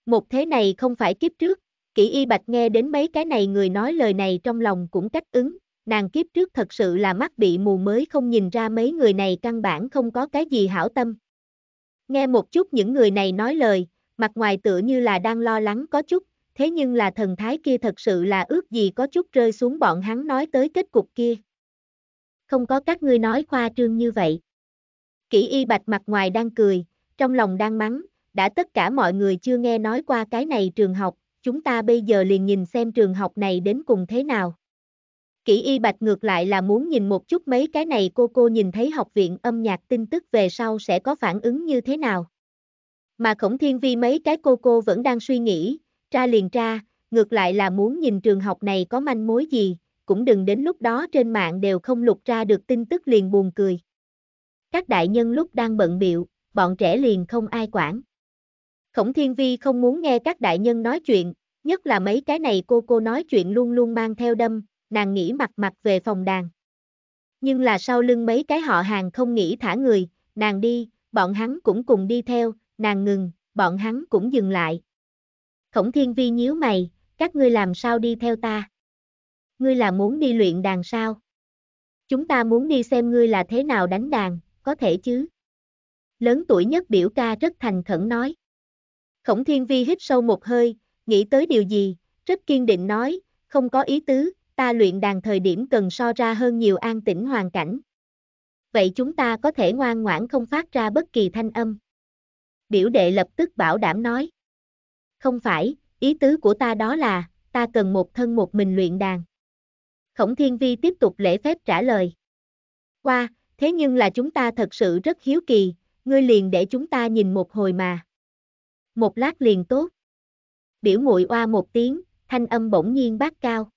Một thế này không phải kiếp trước, kỹ y bạch nghe đến mấy cái này người nói lời này trong lòng cũng cách ứng, nàng kiếp trước thật sự là mắt bị mù mới không nhìn ra mấy người này căn bản không có cái gì hảo tâm. Nghe một chút những người này nói lời, mặt ngoài tựa như là đang lo lắng có chút, thế nhưng là thần thái kia thật sự là ước gì có chút rơi xuống bọn hắn nói tới kết cục kia. Không có các ngươi nói khoa trương như vậy. Kỷ y bạch mặt ngoài đang cười, trong lòng đang mắng, đã tất cả mọi người chưa nghe nói qua cái này trường học, chúng ta bây giờ liền nhìn xem trường học này đến cùng thế nào. Kỷ y bạch ngược lại là muốn nhìn một chút mấy cái này cô cô nhìn thấy học viện âm nhạc tin tức về sau sẽ có phản ứng như thế nào. Mà khổng thiên vi mấy cái cô cô vẫn đang suy nghĩ, tra liền tra, ngược lại là muốn nhìn trường học này có manh mối gì, cũng đừng đến lúc đó trên mạng đều không lục ra được tin tức liền buồn cười. Các đại nhân lúc đang bận biệu, bọn trẻ liền không ai quản. Khổng Thiên Vi không muốn nghe các đại nhân nói chuyện, nhất là mấy cái này cô cô nói chuyện luôn luôn mang theo đâm, nàng nghĩ mặt mặt về phòng đàn. Nhưng là sau lưng mấy cái họ hàng không nghĩ thả người, nàng đi, bọn hắn cũng cùng đi theo, nàng ngừng, bọn hắn cũng dừng lại, Khổng Thiên Vi nhíu mày, các ngươi làm sao đi theo ta? Ngươi là muốn đi luyện đàn sao? Chúng ta muốn đi xem ngươi là thế nào đánh đàn, có thể chứ? Lớn tuổi nhất biểu ca rất thành khẩn nói. Khổng Thiên Vi hít sâu một hơi, nghĩ tới điều gì, rất kiên định nói, không có ý tứ, ta luyện đàn thời điểm cần so ra hơn nhiều an tĩnh hoàn cảnh. Vậy chúng ta có thể ngoan ngoãn không phát ra bất kỳ thanh âm. Biểu đệ lập tức bảo đảm nói. Không phải, ý tứ của ta đó là, ta cần một thân một mình luyện đàn. Khổng Thiên Vi tiếp tục lễ phép trả lời. Qua, thế nhưng là chúng ta thật sự rất hiếu kỳ, ngươi liền để chúng ta nhìn một hồi mà. Một lát liền tốt. Biểu muội oa một tiếng, thanh âm bỗng nhiên bát cao.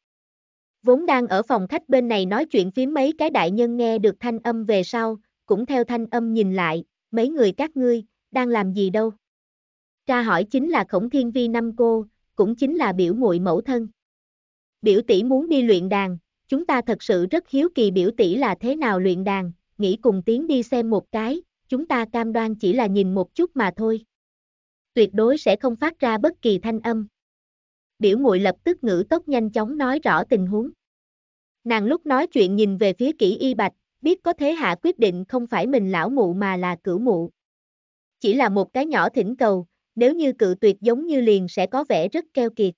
Vốn đang ở phòng khách bên này nói chuyện phím mấy cái đại nhân nghe được thanh âm về sau, cũng theo thanh âm nhìn lại, mấy người các ngươi, đang làm gì đâu. Tra hỏi chính là khổng thiên vi năm cô, cũng chính là biểu muội mẫu thân. Biểu tỷ muốn đi luyện đàn, chúng ta thật sự rất hiếu kỳ biểu tỷ là thế nào luyện đàn, nghĩ cùng tiến đi xem một cái, chúng ta cam đoan chỉ là nhìn một chút mà thôi. Tuyệt đối sẽ không phát ra bất kỳ thanh âm. Biểu muội lập tức ngữ tốc nhanh chóng nói rõ tình huống. Nàng lúc nói chuyện nhìn về phía kỹ y bạch, biết có thế hạ quyết định không phải mình lão mụ mà là cửu mụ. Chỉ là một cái nhỏ thỉnh cầu, nếu như cự tuyệt giống như liền sẽ có vẻ rất keo kiệt.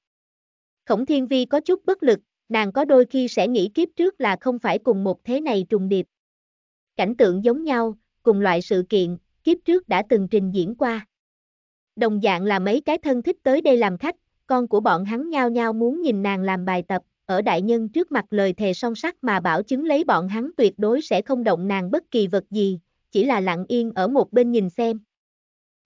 Khổng Thiên Vi có chút bất lực, nàng có đôi khi sẽ nghĩ kiếp trước là không phải cùng một thế này trùng điệp. Cảnh tượng giống nhau, cùng loại sự kiện, kiếp trước đã từng trình diễn qua. Đồng dạng là mấy cái thân thích tới đây làm khách, con của bọn hắn nhao nhao muốn nhìn nàng làm bài tập, ở đại nhân trước mặt lời thề son sắc mà bảo chứng lấy bọn hắn tuyệt đối sẽ không động nàng bất kỳ vật gì, chỉ là lặng yên ở một bên nhìn xem.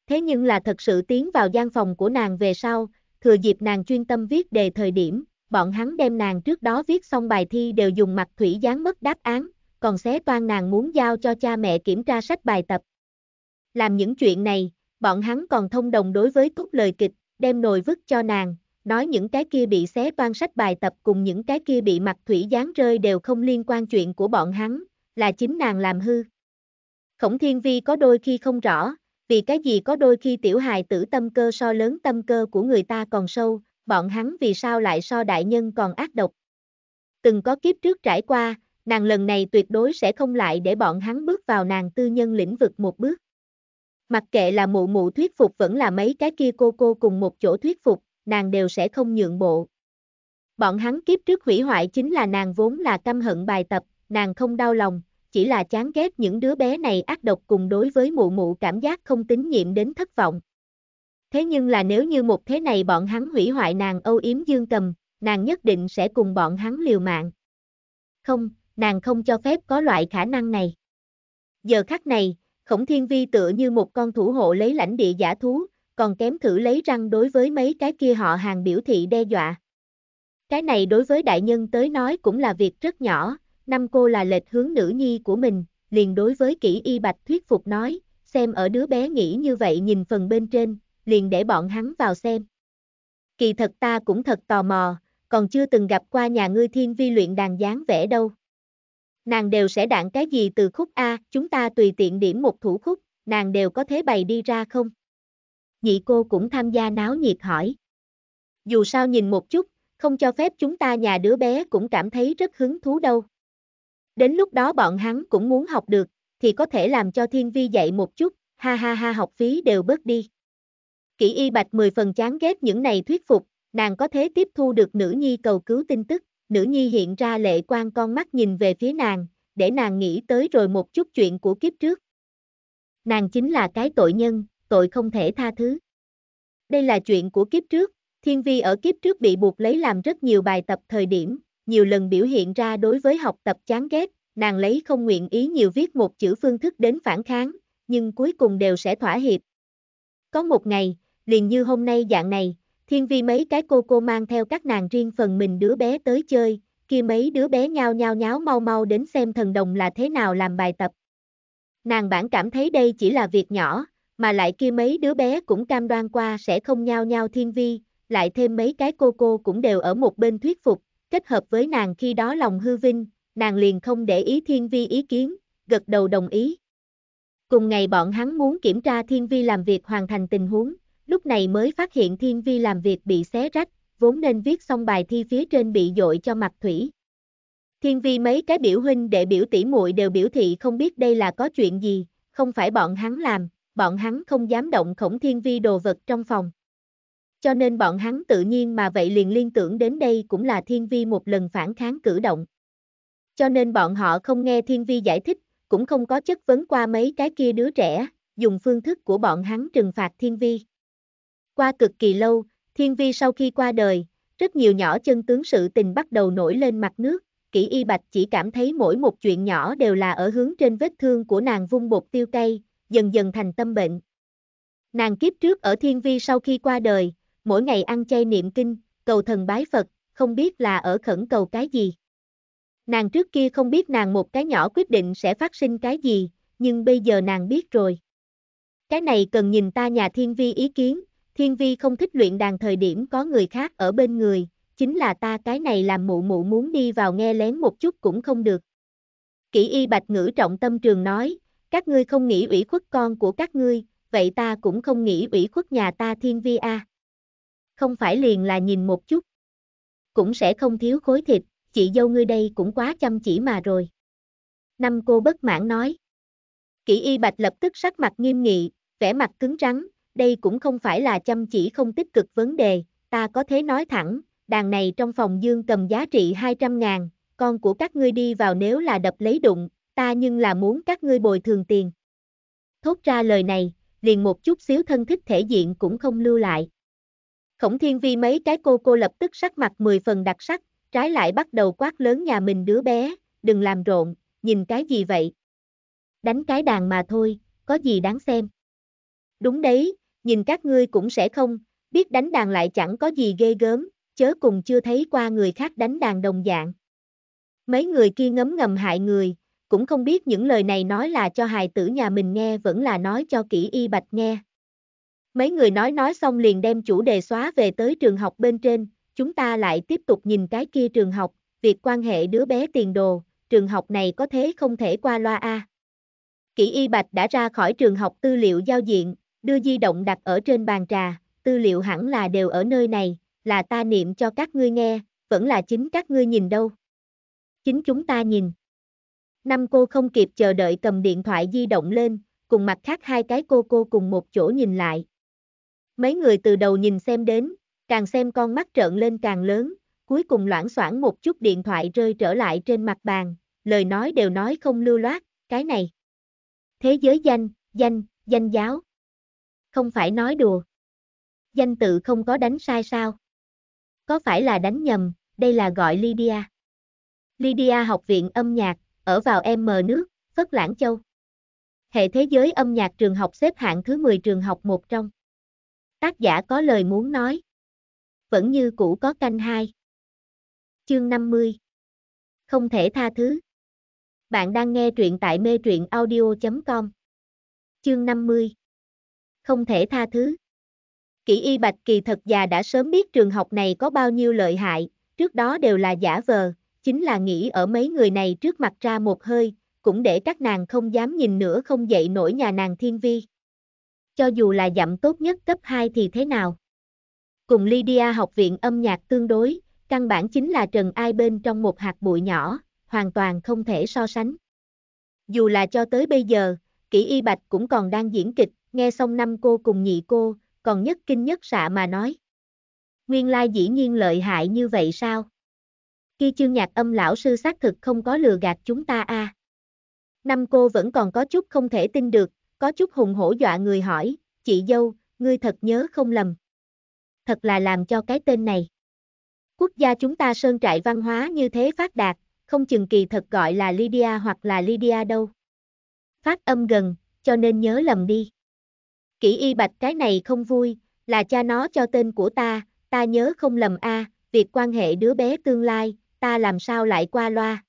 Thế nhưng là thật sự tiến vào gian phòng của nàng về sau, thừa dịp nàng chuyên tâm viết đề thời điểm, bọn hắn đem nàng trước đó viết xong bài thi đều dùng mặt thủy dán mất đáp án, còn xé toan nàng muốn giao cho cha mẹ kiểm tra sách bài tập. Làm những chuyện này, bọn hắn còn thông đồng đối với cúc lời kịch, đem nồi vứt cho nàng, nói những cái kia bị xé toan sách bài tập cùng những cái kia bị mặt thủy dán rơi đều không liên quan chuyện của bọn hắn, là chính nàng làm hư. Khổng Thiên Vi có đôi khi không rõ, vì cái gì có đôi khi tiểu hài tử tâm cơ so lớn tâm cơ của người ta còn sâu, bọn hắn vì sao lại so đại nhân còn ác độc. Từng có kiếp trước trải qua, nàng lần này tuyệt đối sẽ không lại để bọn hắn bước vào nàng tư nhân lĩnh vực một bước. Mặc kệ là mụ mụ thuyết phục vẫn là mấy cái kia cô cô cùng một chỗ thuyết phục, nàng đều sẽ không nhượng bộ. Bọn hắn kiếp trước hủy hoại chính là nàng vốn là căm hận bài tập, nàng không đau lòng, chỉ là chán ghét những đứa bé này ác độc cùng đối với mụ mụ cảm giác không tín nhiệm đến thất vọng. Thế nhưng là nếu như một thế này bọn hắn hủy hoại nàng âu yếm dương cầm, nàng nhất định sẽ cùng bọn hắn liều mạng. Không, nàng không cho phép có loại khả năng này. Giờ khắc này, khổng thiên vi tựa như một con thủ hộ lấy lãnh địa giả thú, còn kém thử lấy răng đối với mấy cái kia họ hàng biểu thị đe dọa. Cái này đối với đại nhân tới nói cũng là việc rất nhỏ, năm cô là lệch hướng nữ nhi của mình, liền đối với kỹ y bạch thuyết phục nói, xem ở đứa bé nghĩ như vậy nhìn phần bên trên, liền để bọn hắn vào xem. Kỳ thật ta cũng thật tò mò, còn chưa từng gặp qua nhà ngươi thiên vi luyện đàn dáng vẽ đâu. Nàng đều sẽ đạn cái gì từ khúc A, chúng ta tùy tiện điểm một thủ khúc, nàng đều có thế bày đi ra không? Nhị cô cũng tham gia náo nhiệt hỏi. Dù sao nhìn một chút, không cho phép chúng ta nhà đứa bé cũng cảm thấy rất hứng thú đâu. Đến lúc đó bọn hắn cũng muốn học được, thì có thể làm cho thiên vi dạy một chút, ha ha ha học phí đều bớt đi. Kỷ y bạch mười phần chán ghét những này thuyết phục, nàng có thế tiếp thu được nữ nhi cầu cứu tin tức, nữ nhi hiện ra lệ quan con mắt nhìn về phía nàng, để nàng nghĩ tới rồi một chút chuyện của kiếp trước. Nàng chính là cái tội nhân, tội không thể tha thứ. Đây là chuyện của kiếp trước, thiên vi ở kiếp trước bị buộc lấy làm rất nhiều bài tập thời điểm, nhiều lần biểu hiện ra đối với học tập chán ghét, nàng lấy không nguyện ý nhiều viết một chữ phương thức đến phản kháng, nhưng cuối cùng đều sẽ thỏa hiệp. Có một ngày, liền như hôm nay dạng này, thiên vi mấy cái cô cô mang theo các nàng riêng phần mình đứa bé tới chơi, kia mấy đứa bé nhao nhao nháo mau mau đến xem thần đồng là thế nào làm bài tập. Nàng bản cảm thấy đây chỉ là việc nhỏ, mà lại kia mấy đứa bé cũng cam đoan qua sẽ không nhao nhao thiên vi, lại thêm mấy cái cô cô cũng đều ở một bên thuyết phục, kết hợp với nàng khi đó lòng hư vinh, nàng liền không để ý thiên vi ý kiến, gật đầu đồng ý. Cùng ngày bọn hắn muốn kiểm tra thiên vi làm việc hoàn thành tình huống, lúc này mới phát hiện thiên vi làm việc bị xé rách, vốn nên viết xong bài thi phía trên bị dội cho mặt thủy. Thiên vi mấy cái biểu huynh để biểu tỷ muội đều biểu thị không biết đây là có chuyện gì, không phải bọn hắn làm, bọn hắn không dám động khổng thiên vi đồ vật trong phòng. Cho nên bọn hắn tự nhiên mà vậy liền liên tưởng đến đây cũng là thiên vi một lần phản kháng cử động. Cho nên bọn họ không nghe thiên vi giải thích, cũng không có chất vấn qua mấy cái kia đứa trẻ, dùng phương thức của bọn hắn trừng phạt thiên vi. Qua cực kỳ lâu, thiên vi sau khi qua đời, rất nhiều nhỏ chân tướng sự tình bắt đầu nổi lên mặt nước, kỹ y bạch chỉ cảm thấy mỗi một chuyện nhỏ đều là ở hướng trên vết thương của nàng vung bột tiêu cây, dần dần thành tâm bệnh. Nàng kiếp trước ở thiên vi sau khi qua đời, mỗi ngày ăn chay niệm kinh, cầu thần bái Phật, không biết là ở khẩn cầu cái gì. Nàng trước kia không biết nàng một cái nhỏ quyết định sẽ phát sinh cái gì, nhưng bây giờ nàng biết rồi. Cái này cần nhìn ta nhà thiên vi ý kiến, thiên vi không thích luyện đàn thời điểm có người khác ở bên người, chính là ta cái này làm mụ mụ muốn đi vào nghe lén một chút cũng không được. Kỷ y bạch ngữ trọng tâm trường nói, các ngươi không nghĩ ủy khuất con của các ngươi, vậy ta cũng không nghĩ ủy khuất nhà ta thiên vi a. À không phải liền là nhìn một chút. Cũng sẽ không thiếu khối thịt, chị dâu ngươi đây cũng quá chăm chỉ mà rồi. Năm cô bất mãn nói. Kỷ y bạch lập tức sắc mặt nghiêm nghị, vẻ mặt cứng rắn, đây cũng không phải là chăm chỉ không tích cực vấn đề, ta có thế nói thẳng, đàn này trong phòng dương cầm giá trị 200 ngàn, con của các ngươi đi vào nếu là đập lấy đụng, ta nhưng là muốn các ngươi bồi thường tiền. Thốt ra lời này, liền một chút xíu thân thích thể diện cũng không lưu lại. Khổng thiên vi mấy cái cô cô lập tức sắc mặt 10 phần đặc sắc, trái lại bắt đầu quát lớn nhà mình đứa bé, đừng làm rộn, nhìn cái gì vậy? Đánh cái đàn mà thôi, có gì đáng xem? Đúng đấy, nhìn các ngươi cũng sẽ không, biết đánh đàn lại chẳng có gì ghê gớm, chớ cùng chưa thấy qua người khác đánh đàn đồng dạng. Mấy người kia ngấm ngầm hại người, cũng không biết những lời này nói là cho hài tử nhà mình nghe vẫn là nói cho kỹ y bạch nghe. Mấy người nói nói xong liền đem chủ đề xóa về tới trường học bên trên, chúng ta lại tiếp tục nhìn cái kia trường học, việc quan hệ đứa bé tiền đồ, trường học này có thế không thể qua loa A. Kỷ Y Bạch đã ra khỏi trường học tư liệu giao diện, đưa di động đặt ở trên bàn trà, tư liệu hẳn là đều ở nơi này, là ta niệm cho các ngươi nghe, vẫn là chính các ngươi nhìn đâu. Chính chúng ta nhìn. Năm cô không kịp chờ đợi cầm điện thoại di động lên, cùng mặt khác hai cái cô cô cùng một chỗ nhìn lại. Mấy người từ đầu nhìn xem đến, càng xem con mắt trợn lên càng lớn, cuối cùng loãng xoảng một chút điện thoại rơi trở lại trên mặt bàn, lời nói đều nói không lưu loát, cái này. Thế giới danh, danh, danh giáo. Không phải nói đùa. Danh tự không có đánh sai sao? Có phải là đánh nhầm, đây là gọi Lydia. Lydia học viện âm nhạc, ở vào M nước, Phất Lãng Châu. Hệ thế giới âm nhạc trường học xếp hạng thứ 10 trường học một trong. Tác giả có lời muốn nói. Vẫn như cũ có canh hai. Chương 50. Không thể tha thứ. Bạn đang nghe truyện tại mê truyện audio.com. Chương 50. Không thể tha thứ. Kỷ y bạch kỳ thật già đã sớm biết trường học này có bao nhiêu lợi hại, trước đó đều là giả vờ, chính là nghĩ ở mấy người này trước mặt ra một hơi, cũng để các nàng không dám nhìn nữa không dậy nổi nhà nàng thiên vi cho dù là giảm tốt nhất cấp 2 thì thế nào. Cùng Lydia học viện âm nhạc tương đối, căn bản chính là trần ai bên trong một hạt bụi nhỏ, hoàn toàn không thể so sánh. Dù là cho tới bây giờ, kỹ y bạch cũng còn đang diễn kịch, nghe xong năm cô cùng nhị cô, còn nhất kinh nhất xạ mà nói. Nguyên lai dĩ nhiên lợi hại như vậy sao? Khi chương nhạc âm lão sư xác thực không có lừa gạt chúng ta a à. Năm cô vẫn còn có chút không thể tin được, có chút hùng hổ dọa người hỏi, chị dâu, ngươi thật nhớ không lầm. Thật là làm cho cái tên này. Quốc gia chúng ta sơn trại văn hóa như thế phát đạt, không chừng kỳ thật gọi là Lydia hoặc là Lydia đâu. Phát âm gần, cho nên nhớ lầm đi. Kỷ y bạch cái này không vui, là cha nó cho tên của ta, ta nhớ không lầm a, à, việc quan hệ đứa bé tương lai, ta làm sao lại qua loa.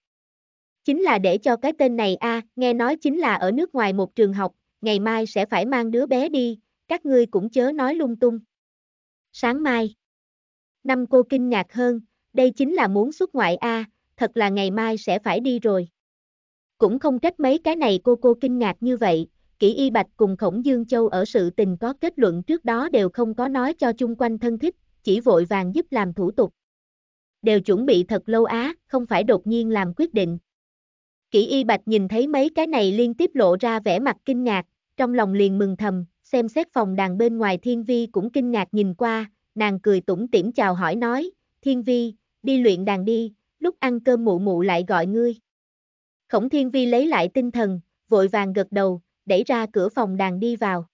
Chính là để cho cái tên này a, à, nghe nói chính là ở nước ngoài một trường học, ngày mai sẽ phải mang đứa bé đi, các ngươi cũng chớ nói lung tung. Sáng mai. Năm cô kinh ngạc hơn, đây chính là muốn xuất ngoại A, à, thật là ngày mai sẽ phải đi rồi. Cũng không trách mấy cái này cô cô kinh ngạc như vậy, kỹ y bạch cùng khổng dương châu ở sự tình có kết luận trước đó đều không có nói cho chung quanh thân thích, chỉ vội vàng giúp làm thủ tục. Đều chuẩn bị thật lâu á, không phải đột nhiên làm quyết định. Kỷ y bạch nhìn thấy mấy cái này liên tiếp lộ ra vẻ mặt kinh ngạc, trong lòng liền mừng thầm, xem xét phòng đàn bên ngoài thiên vi cũng kinh ngạc nhìn qua, nàng cười tủm tỉm chào hỏi nói, thiên vi, đi luyện đàn đi, lúc ăn cơm mụ mụ lại gọi ngươi. Khổng thiên vi lấy lại tinh thần, vội vàng gật đầu, đẩy ra cửa phòng đàn đi vào.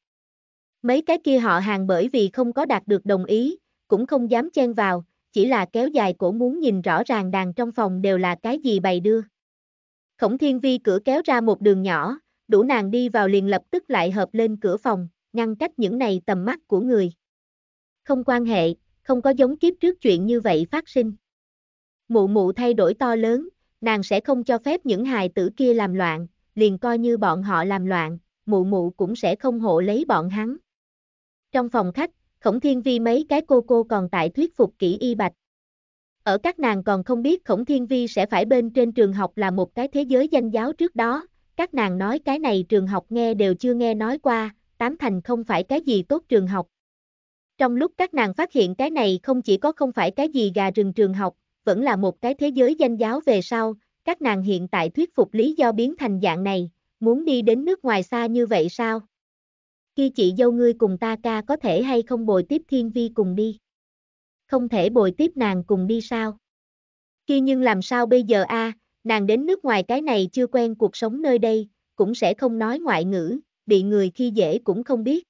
Mấy cái kia họ hàng bởi vì không có đạt được đồng ý, cũng không dám chen vào, chỉ là kéo dài cổ muốn nhìn rõ ràng đàn trong phòng đều là cái gì bày đưa. Khổng Thiên Vi cửa kéo ra một đường nhỏ, đủ nàng đi vào liền lập tức lại hợp lên cửa phòng, ngăn cách những này tầm mắt của người. Không quan hệ, không có giống kiếp trước chuyện như vậy phát sinh. Mụ mụ thay đổi to lớn, nàng sẽ không cho phép những hài tử kia làm loạn, liền coi như bọn họ làm loạn, mụ mụ cũng sẽ không hộ lấy bọn hắn. Trong phòng khách, Khổng Thiên Vi mấy cái cô cô còn tại thuyết phục kỹ y bạch, ở các nàng còn không biết Khổng Thiên Vi sẽ phải bên trên trường học là một cái thế giới danh giáo trước đó, các nàng nói cái này trường học nghe đều chưa nghe nói qua, tám thành không phải cái gì tốt trường học. Trong lúc các nàng phát hiện cái này không chỉ có không phải cái gì gà rừng trường học, vẫn là một cái thế giới danh giáo về sau, các nàng hiện tại thuyết phục lý do biến thành dạng này, muốn đi đến nước ngoài xa như vậy sao? Khi chị dâu ngươi cùng ta ca có thể hay không bồi tiếp Thiên Vi cùng đi? không thể bồi tiếp nàng cùng đi sao? kia nhưng làm sao bây giờ a, à, nàng đến nước ngoài cái này chưa quen cuộc sống nơi đây, cũng sẽ không nói ngoại ngữ, bị người khi dễ cũng không biết.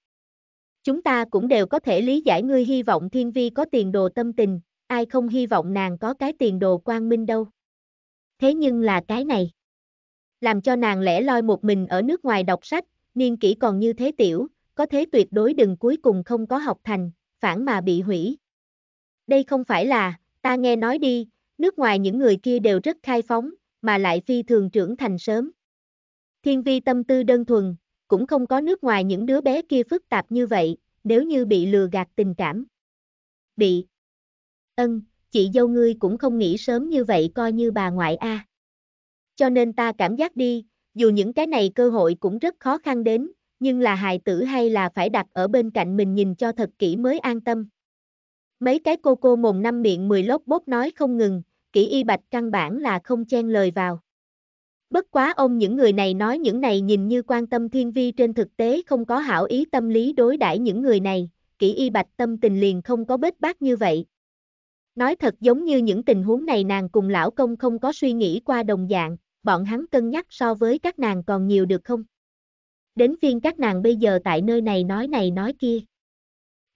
Chúng ta cũng đều có thể lý giải ngươi hy vọng Thiên Vi có tiền đồ tâm tình, ai không hy vọng nàng có cái tiền đồ quang minh đâu. Thế nhưng là cái này, làm cho nàng lẻ loi một mình ở nước ngoài đọc sách, niên kỷ còn như thế tiểu, có thế tuyệt đối đừng cuối cùng không có học thành, phản mà bị hủy. Đây không phải là, ta nghe nói đi, nước ngoài những người kia đều rất khai phóng, mà lại phi thường trưởng thành sớm. Thiên vi tâm tư đơn thuần, cũng không có nước ngoài những đứa bé kia phức tạp như vậy, nếu như bị lừa gạt tình cảm. Bị. Ân, chị dâu ngươi cũng không nghĩ sớm như vậy coi như bà ngoại a. Cho nên ta cảm giác đi, dù những cái này cơ hội cũng rất khó khăn đến, nhưng là hài tử hay là phải đặt ở bên cạnh mình nhìn cho thật kỹ mới an tâm. Mấy cái cô cô mồm năm miệng mười lốc bốt nói không ngừng, kỹ y bạch căn bản là không chen lời vào. Bất quá ông những người này nói những này nhìn như quan tâm thiên vi trên thực tế không có hảo ý tâm lý đối đãi những người này, kỹ y bạch tâm tình liền không có bết bát như vậy. Nói thật giống như những tình huống này nàng cùng lão công không có suy nghĩ qua đồng dạng, bọn hắn cân nhắc so với các nàng còn nhiều được không? Đến phiên các nàng bây giờ tại nơi này nói này nói kia.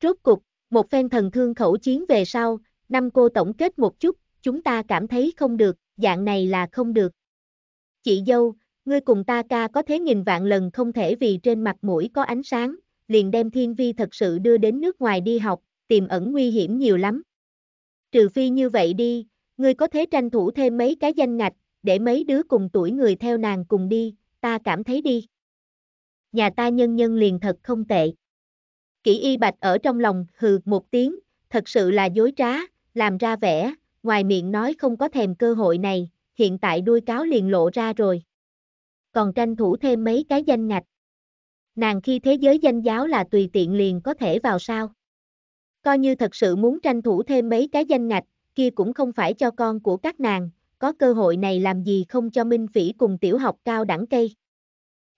Rốt cục, một phen thần thương khẩu chiến về sau, năm cô tổng kết một chút, chúng ta cảm thấy không được, dạng này là không được. Chị dâu, ngươi cùng ta ca có thế nghìn vạn lần không thể vì trên mặt mũi có ánh sáng, liền đem thiên vi thật sự đưa đến nước ngoài đi học, tiềm ẩn nguy hiểm nhiều lắm. Trừ phi như vậy đi, ngươi có thế tranh thủ thêm mấy cái danh ngạch, để mấy đứa cùng tuổi người theo nàng cùng đi, ta cảm thấy đi. Nhà ta nhân nhân liền thật không tệ. Kỷ y bạch ở trong lòng hừ một tiếng, thật sự là dối trá, làm ra vẻ, ngoài miệng nói không có thèm cơ hội này, hiện tại đuôi cáo liền lộ ra rồi. Còn tranh thủ thêm mấy cái danh ngạch. Nàng khi thế giới danh giáo là tùy tiện liền có thể vào sao. Coi như thật sự muốn tranh thủ thêm mấy cái danh ngạch, kia cũng không phải cho con của các nàng, có cơ hội này làm gì không cho Minh Phỉ cùng tiểu học cao đẳng cây.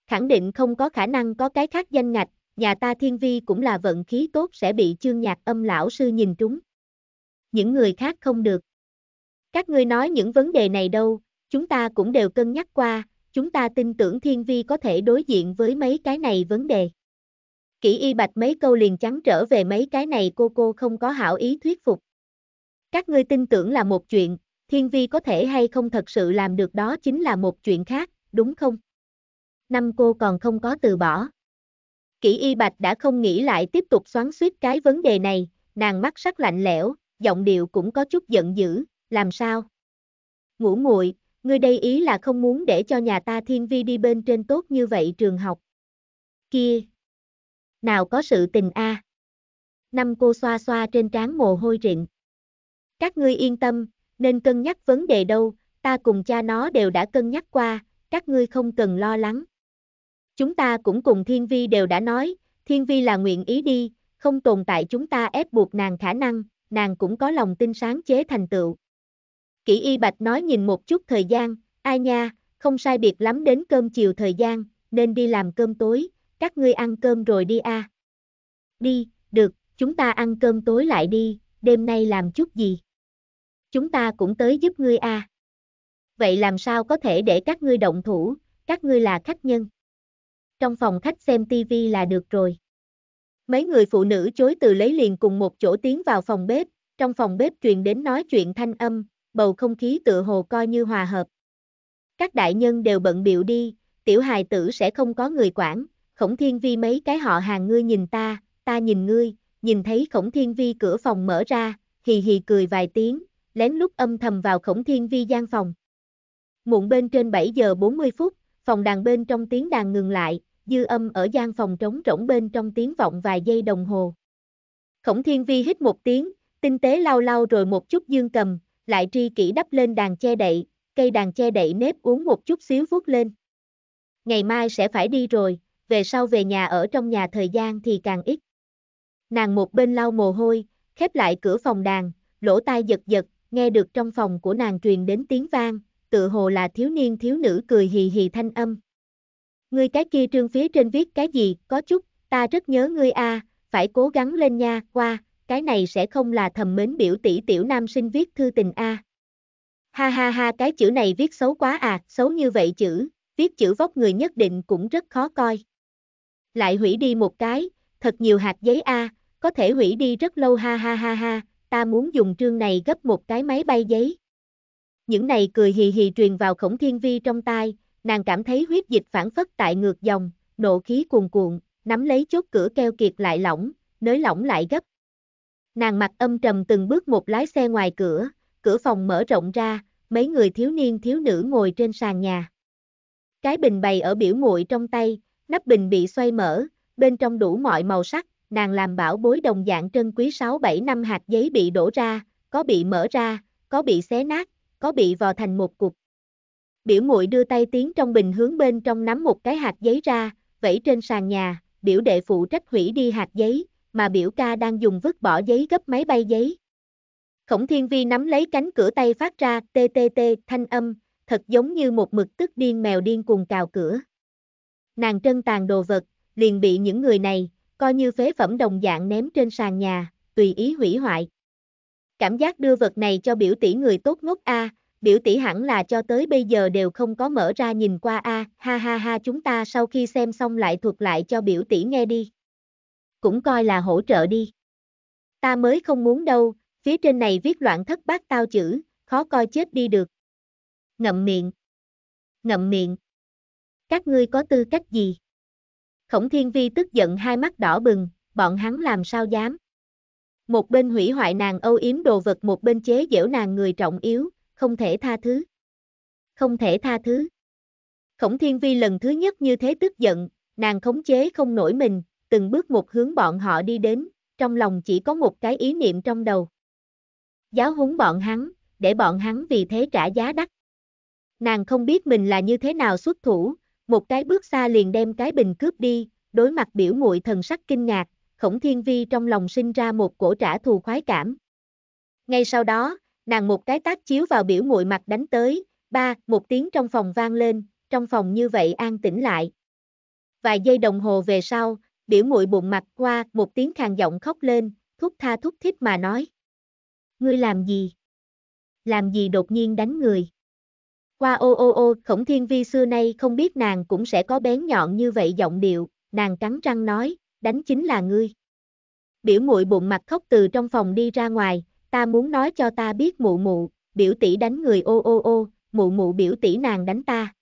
Khẳng định không có khả năng có cái khác danh ngạch, nhà ta thiên vi cũng là vận khí tốt sẽ bị chương nhạc âm lão sư nhìn trúng. Những người khác không được. Các ngươi nói những vấn đề này đâu, chúng ta cũng đều cân nhắc qua, chúng ta tin tưởng thiên vi có thể đối diện với mấy cái này vấn đề. Kỷ y bạch mấy câu liền trắng trở về mấy cái này cô cô không có hảo ý thuyết phục. Các ngươi tin tưởng là một chuyện, thiên vi có thể hay không thật sự làm được đó chính là một chuyện khác, đúng không? Năm cô còn không có từ bỏ. Kỷ y bạch đã không nghĩ lại tiếp tục xoắn suýt cái vấn đề này, nàng mắt sắc lạnh lẽo, giọng điệu cũng có chút giận dữ, làm sao? Ngủ muội, ngươi đây ý là không muốn để cho nhà ta thiên vi đi bên trên tốt như vậy trường học. Kia! Nào có sự tình a. À? Năm cô xoa xoa trên trán mồ hôi rịn. Các ngươi yên tâm, nên cân nhắc vấn đề đâu, ta cùng cha nó đều đã cân nhắc qua, các ngươi không cần lo lắng chúng ta cũng cùng Thiên Vi đều đã nói, Thiên Vi là nguyện ý đi, không tồn tại chúng ta ép buộc nàng khả năng, nàng cũng có lòng tin sáng chế thành tựu. Kỷ Y Bạch nói nhìn một chút thời gian, ai nha, không sai biệt lắm đến cơm chiều thời gian, nên đi làm cơm tối, các ngươi ăn cơm rồi đi a. Đi, được, chúng ta ăn cơm tối lại đi, đêm nay làm chút gì? Chúng ta cũng tới giúp ngươi a. Vậy làm sao có thể để các ngươi động thủ, các ngươi là khách nhân trong phòng khách xem tivi là được rồi. Mấy người phụ nữ chối từ lấy liền cùng một chỗ tiến vào phòng bếp, trong phòng bếp truyền đến nói chuyện thanh âm, bầu không khí tựa hồ coi như hòa hợp. Các đại nhân đều bận biểu đi, tiểu hài tử sẽ không có người quản, khổng thiên vi mấy cái họ hàng ngươi nhìn ta, ta nhìn ngươi, nhìn thấy khổng thiên vi cửa phòng mở ra, hì hì cười vài tiếng, lén lút âm thầm vào khổng thiên vi gian phòng. Muộn bên trên 7 giờ 40 phút, phòng đàn bên trong tiếng đàn ngừng lại, dư âm ở gian phòng trống rỗng bên trong tiếng vọng vài giây đồng hồ. Khổng thiên vi hít một tiếng, tinh tế lau lau rồi một chút dương cầm, lại tri kỹ đắp lên đàn che đậy, cây đàn che đậy nếp uống một chút xíu vuốt lên. Ngày mai sẽ phải đi rồi, về sau về nhà ở trong nhà thời gian thì càng ít. Nàng một bên lau mồ hôi, khép lại cửa phòng đàn, lỗ tai giật giật, nghe được trong phòng của nàng truyền đến tiếng vang, tự hồ là thiếu niên thiếu nữ cười hì hì thanh âm. Ngươi cái kia trương phía trên viết cái gì, có chút, ta rất nhớ ngươi a, phải cố gắng lên nha, qua, cái này sẽ không là thầm mến biểu tỷ tiểu nam sinh viết thư tình a. Ha ha ha cái chữ này viết xấu quá à, xấu như vậy chữ, viết chữ vóc người nhất định cũng rất khó coi. Lại hủy đi một cái, thật nhiều hạt giấy a, có thể hủy đi rất lâu ha ha ha ha, ta muốn dùng trương này gấp một cái máy bay giấy. Những này cười hì hì truyền vào khổng thiên vi trong tai, nàng cảm thấy huyết dịch phản phất tại ngược dòng, nộ khí cuồn cuộn, nắm lấy chốt cửa keo kiệt lại lỏng, nới lỏng lại gấp. Nàng mặc âm trầm từng bước một lái xe ngoài cửa, cửa phòng mở rộng ra, mấy người thiếu niên thiếu nữ ngồi trên sàn nhà. Cái bình bày ở biểu muội trong tay, nắp bình bị xoay mở, bên trong đủ mọi màu sắc, nàng làm bảo bối đồng dạng trân quý 6-7 năm hạt giấy bị đổ ra, có bị mở ra, có bị xé nát, có bị vò thành một cục biểu muội đưa tay tiến trong bình hướng bên trong nắm một cái hạt giấy ra, vẫy trên sàn nhà, biểu đệ phụ trách hủy đi hạt giấy, mà biểu ca đang dùng vứt bỏ giấy gấp máy bay giấy. Khổng thiên vi nắm lấy cánh cửa tay phát ra tê tê tê thanh âm, thật giống như một mực tức điên mèo điên cuồng cào cửa. Nàng trân tàn đồ vật, liền bị những người này, coi như phế phẩm đồng dạng ném trên sàn nhà, tùy ý hủy hoại. Cảm giác đưa vật này cho biểu tỷ người tốt ngốc a, à, biểu tỷ hẳn là cho tới bây giờ đều không có mở ra nhìn qua a, à, ha ha ha chúng ta sau khi xem xong lại thuật lại cho biểu tỷ nghe đi. Cũng coi là hỗ trợ đi. Ta mới không muốn đâu, phía trên này viết loạn thất bát tao chữ, khó coi chết đi được. Ngậm miệng. Ngậm miệng. Các ngươi có tư cách gì? Khổng Thiên Vi tức giận hai mắt đỏ bừng, bọn hắn làm sao dám. Một bên hủy hoại nàng âu yếm đồ vật một bên chế giễu nàng người trọng yếu, không thể tha thứ. Không thể tha thứ. Khổng Thiên Vi lần thứ nhất như thế tức giận, nàng khống chế không nổi mình, từng bước một hướng bọn họ đi đến, trong lòng chỉ có một cái ý niệm trong đầu. Giáo huấn bọn hắn, để bọn hắn vì thế trả giá đắt. Nàng không biết mình là như thế nào xuất thủ, một cái bước xa liền đem cái bình cướp đi, đối mặt biểu muội thần sắc kinh ngạc, khổng thiên vi trong lòng sinh ra một cổ trả thù khoái cảm. Ngay sau đó, nàng một cái tác chiếu vào biểu muội mặt đánh tới, ba, một tiếng trong phòng vang lên, trong phòng như vậy an tĩnh lại. Vài giây đồng hồ về sau, biểu muội bụng mặt qua, một tiếng khàn giọng khóc lên, thúc tha thúc thích mà nói. Ngươi làm gì? Làm gì đột nhiên đánh người? Qua ô ô ô, khổng thiên vi xưa nay không biết nàng cũng sẽ có bén nhọn như vậy giọng điệu, nàng cắn răng nói, đánh chính là ngươi. Biểu muội bụng mặt khóc từ trong phòng đi ra ngoài, ta muốn nói cho ta biết mụ mụ, biểu tỷ đánh người ô ô ô, mụ mụ biểu tỷ nàng đánh ta.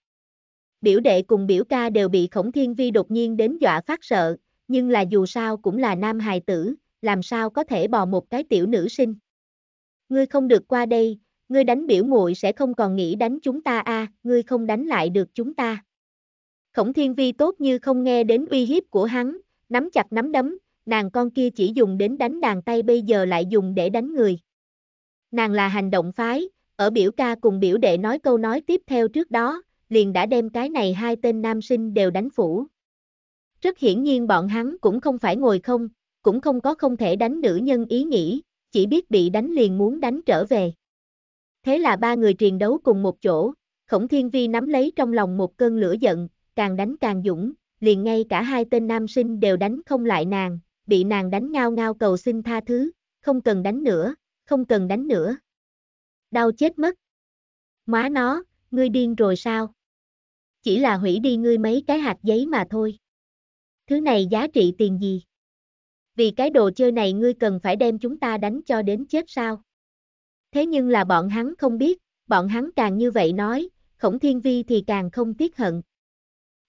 Biểu đệ cùng biểu ca đều bị khổng thiên vi đột nhiên đến dọa phát sợ, nhưng là dù sao cũng là nam hài tử, làm sao có thể bò một cái tiểu nữ sinh. Ngươi không được qua đây, ngươi đánh biểu muội sẽ không còn nghĩ đánh chúng ta a, ngươi không đánh lại được chúng ta. Khổng thiên vi tốt như không nghe đến uy hiếp của hắn, nắm chặt nắm đấm, Nàng con kia chỉ dùng đến đánh đàn tay bây giờ lại dùng để đánh người. Nàng là hành động phái, ở biểu ca cùng biểu đệ nói câu nói tiếp theo trước đó, liền đã đem cái này hai tên nam sinh đều đánh phủ. Rất hiển nhiên bọn hắn cũng không phải ngồi không, cũng không có không thể đánh nữ nhân ý nghĩ, chỉ biết bị đánh liền muốn đánh trở về. Thế là ba người triền đấu cùng một chỗ, Khổng Thiên Vi nắm lấy trong lòng một cơn lửa giận, càng đánh càng dũng, liền ngay cả hai tên nam sinh đều đánh không lại nàng, bị nàng đánh ngao ngao cầu xin tha thứ, không cần đánh nữa, không cần đánh nữa. Đau chết mất. Má nó, ngươi điên rồi sao? Chỉ là hủy đi ngươi mấy cái hạt giấy mà thôi. Thứ này giá trị tiền gì? Vì cái đồ chơi này ngươi cần phải đem chúng ta đánh cho đến chết sao? Thế nhưng là bọn hắn không biết, bọn hắn càng như vậy nói, khổng thiên vi thì càng không tiếc hận.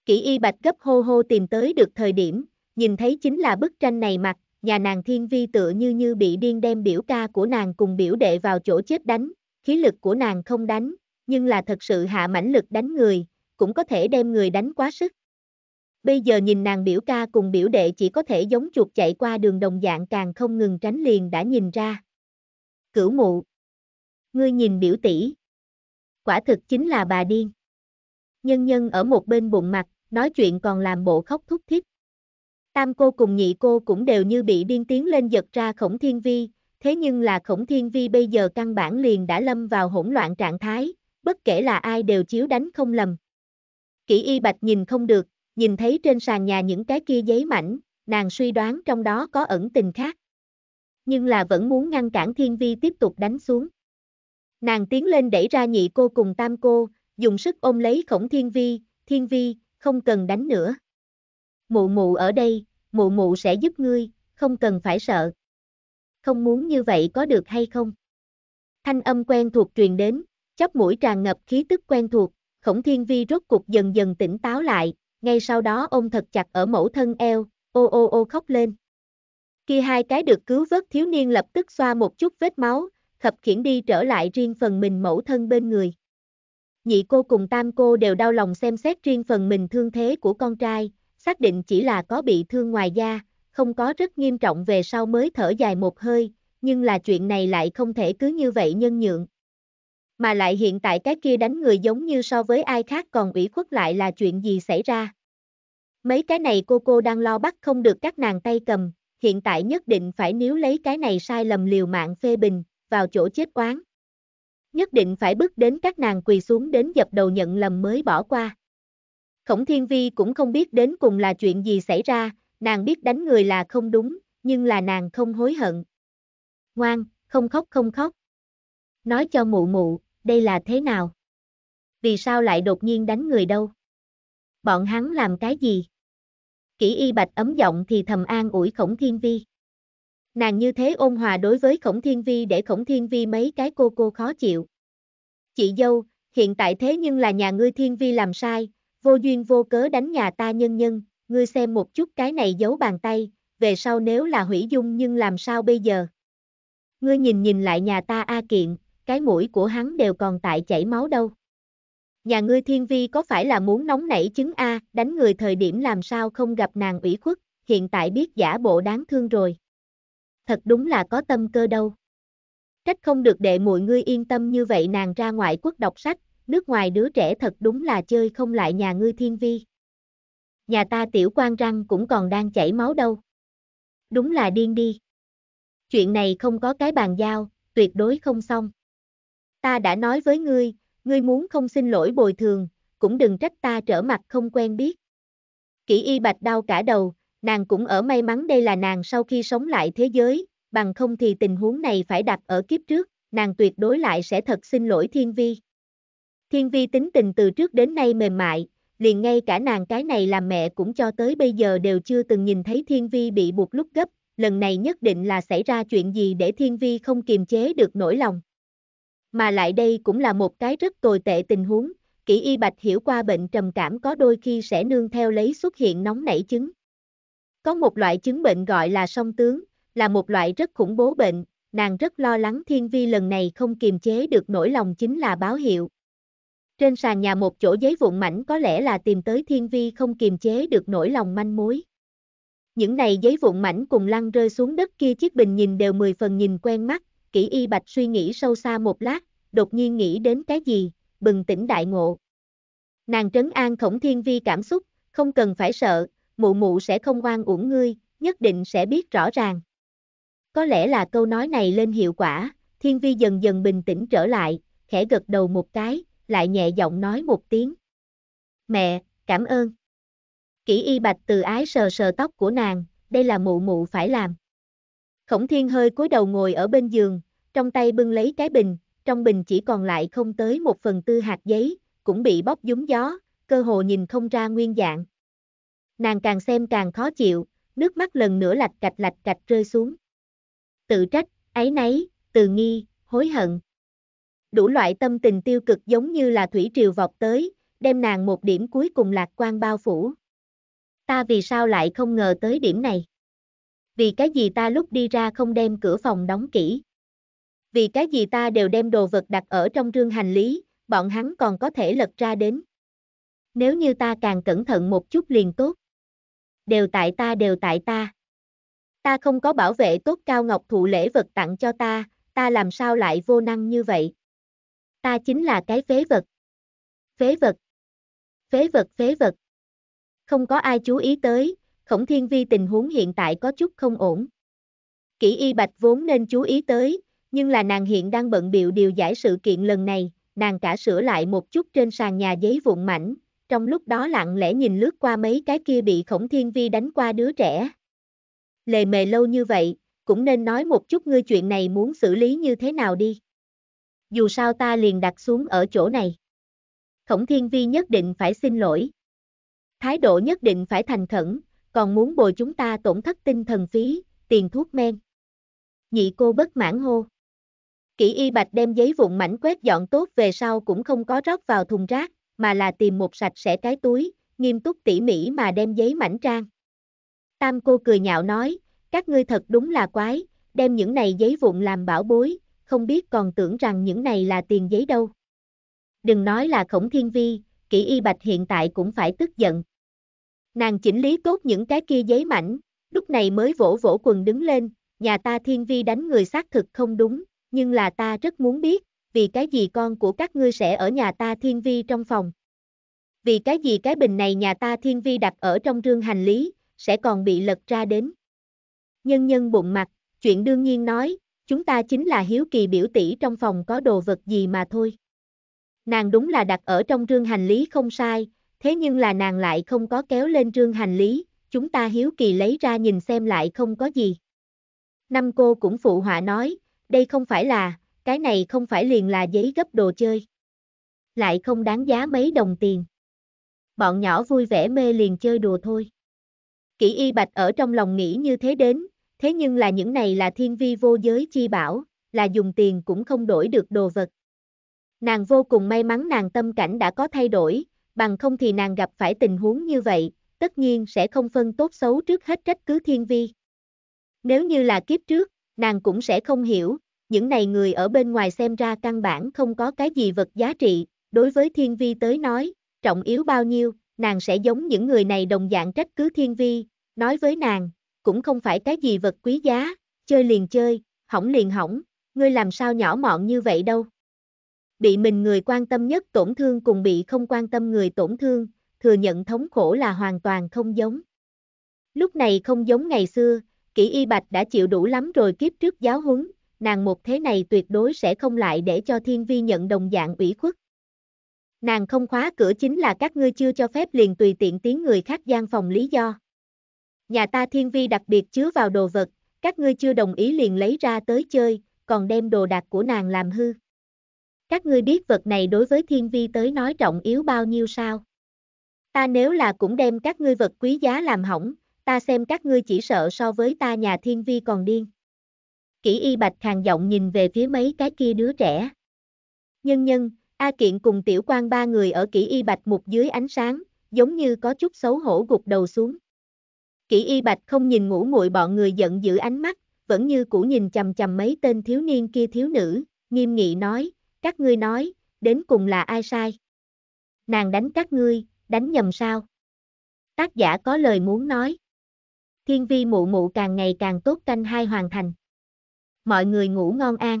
Kỷ y bạch gấp hô hô tìm tới được thời điểm, nhìn thấy chính là bức tranh này mặt, nhà nàng thiên vi tựa như như bị điên đem biểu ca của nàng cùng biểu đệ vào chỗ chết đánh, khí lực của nàng không đánh, nhưng là thật sự hạ mãnh lực đánh người, cũng có thể đem người đánh quá sức. Bây giờ nhìn nàng biểu ca cùng biểu đệ chỉ có thể giống chuột chạy qua đường đồng dạng càng không ngừng tránh liền đã nhìn ra. Cửu mụ. Ngươi nhìn biểu tỷ. Quả thực chính là bà điên. Nhân nhân ở một bên bụng mặt, nói chuyện còn làm bộ khóc thúc thích. Tam cô cùng nhị cô cũng đều như bị điên tiến lên giật ra khổng thiên vi, thế nhưng là khổng thiên vi bây giờ căn bản liền đã lâm vào hỗn loạn trạng thái, bất kể là ai đều chiếu đánh không lầm. Kỷ y bạch nhìn không được, nhìn thấy trên sàn nhà những cái kia giấy mảnh, nàng suy đoán trong đó có ẩn tình khác. Nhưng là vẫn muốn ngăn cản thiên vi tiếp tục đánh xuống. Nàng tiến lên đẩy ra nhị cô cùng tam cô, dùng sức ôm lấy khổng thiên vi, thiên vi, không cần đánh nữa mụ mụ ở đây, mụ mụ sẽ giúp ngươi, không cần phải sợ. Không muốn như vậy có được hay không? Thanh âm quen thuộc truyền đến, chóp mũi tràn ngập khí tức quen thuộc, khổng thiên vi rốt cục dần dần tỉnh táo lại, ngay sau đó ôm thật chặt ở mẫu thân eo, ô ô ô khóc lên. Khi hai cái được cứu vớt thiếu niên lập tức xoa một chút vết máu, khập khiển đi trở lại riêng phần mình mẫu thân bên người. Nhị cô cùng tam cô đều đau lòng xem xét riêng phần mình thương thế của con trai, xác định chỉ là có bị thương ngoài da, không có rất nghiêm trọng về sau mới thở dài một hơi, nhưng là chuyện này lại không thể cứ như vậy nhân nhượng. Mà lại hiện tại cái kia đánh người giống như so với ai khác còn ủy khuất lại là chuyện gì xảy ra. Mấy cái này cô cô đang lo bắt không được các nàng tay cầm, hiện tại nhất định phải níu lấy cái này sai lầm liều mạng phê bình, vào chỗ chết quán, Nhất định phải bước đến các nàng quỳ xuống đến dập đầu nhận lầm mới bỏ qua. Khổng Thiên Vi cũng không biết đến cùng là chuyện gì xảy ra, nàng biết đánh người là không đúng, nhưng là nàng không hối hận. Ngoan, không khóc không khóc. Nói cho mụ mụ, đây là thế nào? Vì sao lại đột nhiên đánh người đâu? Bọn hắn làm cái gì? Kỷ y bạch ấm giọng thì thầm an ủi khổng thiên vi. Nàng như thế ôn hòa đối với khổng thiên vi để khổng thiên vi mấy cái cô cô khó chịu. Chị dâu, hiện tại thế nhưng là nhà ngươi thiên vi làm sai, Vô duyên vô cớ đánh nhà ta nhân nhân, ngươi xem một chút cái này giấu bàn tay, về sau nếu là hủy dung nhưng làm sao bây giờ? Ngươi nhìn nhìn lại nhà ta A Kiện, cái mũi của hắn đều còn tại chảy máu đâu. Nhà ngươi thiên vi có phải là muốn nóng nảy chứng A, đánh người thời điểm làm sao không gặp nàng ủy khuất, hiện tại biết giả bộ đáng thương rồi. Thật đúng là có tâm cơ đâu. Trách không được đệ muội ngươi yên tâm như vậy nàng ra ngoại quốc đọc sách, nước ngoài đứa trẻ thật đúng là chơi không lại nhà ngươi thiên vi. Nhà ta tiểu quan răng cũng còn đang chảy máu đâu. Đúng là điên đi. Chuyện này không có cái bàn giao, tuyệt đối không xong. Ta đã nói với ngươi, ngươi muốn không xin lỗi bồi thường, cũng đừng trách ta trở mặt không quen biết. Kỷ y bạch đau cả đầu, nàng cũng ở may mắn đây là nàng sau khi sống lại thế giới, bằng không thì tình huống này phải đặt ở kiếp trước, nàng tuyệt đối lại sẽ thật xin lỗi thiên vi. Thiên Vi tính tình từ trước đến nay mềm mại, liền ngay cả nàng cái này làm mẹ cũng cho tới bây giờ đều chưa từng nhìn thấy Thiên Vi bị buộc lúc gấp, lần này nhất định là xảy ra chuyện gì để Thiên Vi không kiềm chế được nỗi lòng. Mà lại đây cũng là một cái rất tồi tệ tình huống, kỹ y bạch hiểu qua bệnh trầm cảm có đôi khi sẽ nương theo lấy xuất hiện nóng nảy chứng. Có một loại chứng bệnh gọi là song tướng, là một loại rất khủng bố bệnh, nàng rất lo lắng Thiên Vi lần này không kiềm chế được nỗi lòng chính là báo hiệu, trên sàn nhà một chỗ giấy vụn mảnh có lẽ là tìm tới thiên vi không kiềm chế được nỗi lòng manh mối. Những này giấy vụn mảnh cùng lăn rơi xuống đất kia chiếc bình nhìn đều mười phần nhìn quen mắt, kỹ y bạch suy nghĩ sâu xa một lát, đột nhiên nghĩ đến cái gì, bừng tỉnh đại ngộ. Nàng trấn an khổng thiên vi cảm xúc, không cần phải sợ, mụ mụ sẽ không oan uổng ngươi, nhất định sẽ biết rõ ràng. Có lẽ là câu nói này lên hiệu quả, thiên vi dần dần bình tĩnh trở lại, khẽ gật đầu một cái, lại nhẹ giọng nói một tiếng. Mẹ, cảm ơn. Kỷ y bạch từ ái sờ sờ tóc của nàng, đây là mụ mụ phải làm. Khổng thiên hơi cúi đầu ngồi ở bên giường, trong tay bưng lấy cái bình, trong bình chỉ còn lại không tới một phần tư hạt giấy, cũng bị bóc dúng gió, cơ hồ nhìn không ra nguyên dạng. Nàng càng xem càng khó chịu, nước mắt lần nữa lạch cạch lạch cạch rơi xuống. Tự trách, ấy nấy, từ nghi, hối hận đủ loại tâm tình tiêu cực giống như là thủy triều vọt tới, đem nàng một điểm cuối cùng lạc quan bao phủ. Ta vì sao lại không ngờ tới điểm này? Vì cái gì ta lúc đi ra không đem cửa phòng đóng kỹ? Vì cái gì ta đều đem đồ vật đặt ở trong rương hành lý, bọn hắn còn có thể lật ra đến. Nếu như ta càng cẩn thận một chút liền tốt. Đều tại ta đều tại ta. Ta không có bảo vệ tốt cao ngọc thụ lễ vật tặng cho ta, ta làm sao lại vô năng như vậy? Ta chính là cái phế vật. Phế vật. Phế vật phế vật. Không có ai chú ý tới, khổng thiên vi tình huống hiện tại có chút không ổn. Kỷ y bạch vốn nên chú ý tới, nhưng là nàng hiện đang bận biểu điều giải sự kiện lần này, nàng cả sửa lại một chút trên sàn nhà giấy vụn mảnh, trong lúc đó lặng lẽ nhìn lướt qua mấy cái kia bị khổng thiên vi đánh qua đứa trẻ. Lề mề lâu như vậy, cũng nên nói một chút ngươi chuyện này muốn xử lý như thế nào đi dù sao ta liền đặt xuống ở chỗ này. Khổng Thiên Vi nhất định phải xin lỗi. Thái độ nhất định phải thành khẩn, còn muốn bồi chúng ta tổn thất tinh thần phí, tiền thuốc men. Nhị cô bất mãn hô. Kỷ y bạch đem giấy vụn mảnh quét dọn tốt về sau cũng không có rót vào thùng rác, mà là tìm một sạch sẽ cái túi, nghiêm túc tỉ mỉ mà đem giấy mảnh trang. Tam cô cười nhạo nói, các ngươi thật đúng là quái, đem những này giấy vụn làm bảo bối, không biết còn tưởng rằng những này là tiền giấy đâu. Đừng nói là khổng thiên vi, kỹ y bạch hiện tại cũng phải tức giận. Nàng chỉnh lý tốt những cái kia giấy mảnh, lúc này mới vỗ vỗ quần đứng lên, nhà ta thiên vi đánh người xác thực không đúng, nhưng là ta rất muốn biết, vì cái gì con của các ngươi sẽ ở nhà ta thiên vi trong phòng. Vì cái gì cái bình này nhà ta thiên vi đặt ở trong rương hành lý, sẽ còn bị lật ra đến. Nhân nhân bụng mặt, chuyện đương nhiên nói, chúng ta chính là hiếu kỳ biểu tỷ trong phòng có đồ vật gì mà thôi. Nàng đúng là đặt ở trong rương hành lý không sai, thế nhưng là nàng lại không có kéo lên rương hành lý, chúng ta hiếu kỳ lấy ra nhìn xem lại không có gì. Năm cô cũng phụ họa nói, đây không phải là, cái này không phải liền là giấy gấp đồ chơi. Lại không đáng giá mấy đồng tiền. Bọn nhỏ vui vẻ mê liền chơi đùa thôi. Kỷ y bạch ở trong lòng nghĩ như thế đến, Thế nhưng là những này là thiên vi vô giới chi bảo, là dùng tiền cũng không đổi được đồ vật. Nàng vô cùng may mắn nàng tâm cảnh đã có thay đổi, bằng không thì nàng gặp phải tình huống như vậy, tất nhiên sẽ không phân tốt xấu trước hết trách cứ thiên vi. Nếu như là kiếp trước, nàng cũng sẽ không hiểu, những này người ở bên ngoài xem ra căn bản không có cái gì vật giá trị, đối với thiên vi tới nói, trọng yếu bao nhiêu, nàng sẽ giống những người này đồng dạng trách cứ thiên vi, nói với nàng, cũng không phải cái gì vật quý giá, chơi liền chơi, hỏng liền hỏng, ngươi làm sao nhỏ mọn như vậy đâu. Bị mình người quan tâm nhất tổn thương cùng bị không quan tâm người tổn thương, thừa nhận thống khổ là hoàn toàn không giống. Lúc này không giống ngày xưa, kỹ y bạch đã chịu đủ lắm rồi kiếp trước giáo huấn, nàng một thế này tuyệt đối sẽ không lại để cho thiên vi nhận đồng dạng ủy khuất. Nàng không khóa cửa chính là các ngươi chưa cho phép liền tùy tiện tiếng người khác gian phòng lý do nhà ta thiên vi đặc biệt chứa vào đồ vật, các ngươi chưa đồng ý liền lấy ra tới chơi, còn đem đồ đạc của nàng làm hư. Các ngươi biết vật này đối với thiên vi tới nói trọng yếu bao nhiêu sao? Ta nếu là cũng đem các ngươi vật quý giá làm hỏng, ta xem các ngươi chỉ sợ so với ta nhà thiên vi còn điên. Kỷ y bạch khàn giọng nhìn về phía mấy cái kia đứa trẻ. Nhân nhân, A Kiện cùng tiểu quan ba người ở kỷ y bạch mục dưới ánh sáng, giống như có chút xấu hổ gục đầu xuống. Kỷ y bạch không nhìn ngủ muội bọn người giận dữ ánh mắt, vẫn như cũ nhìn chằm chằm mấy tên thiếu niên kia thiếu nữ, nghiêm nghị nói, các ngươi nói, đến cùng là ai sai. Nàng đánh các ngươi, đánh nhầm sao? Tác giả có lời muốn nói. Thiên vi mụ mụ càng ngày càng tốt canh hai hoàn thành. Mọi người ngủ ngon an.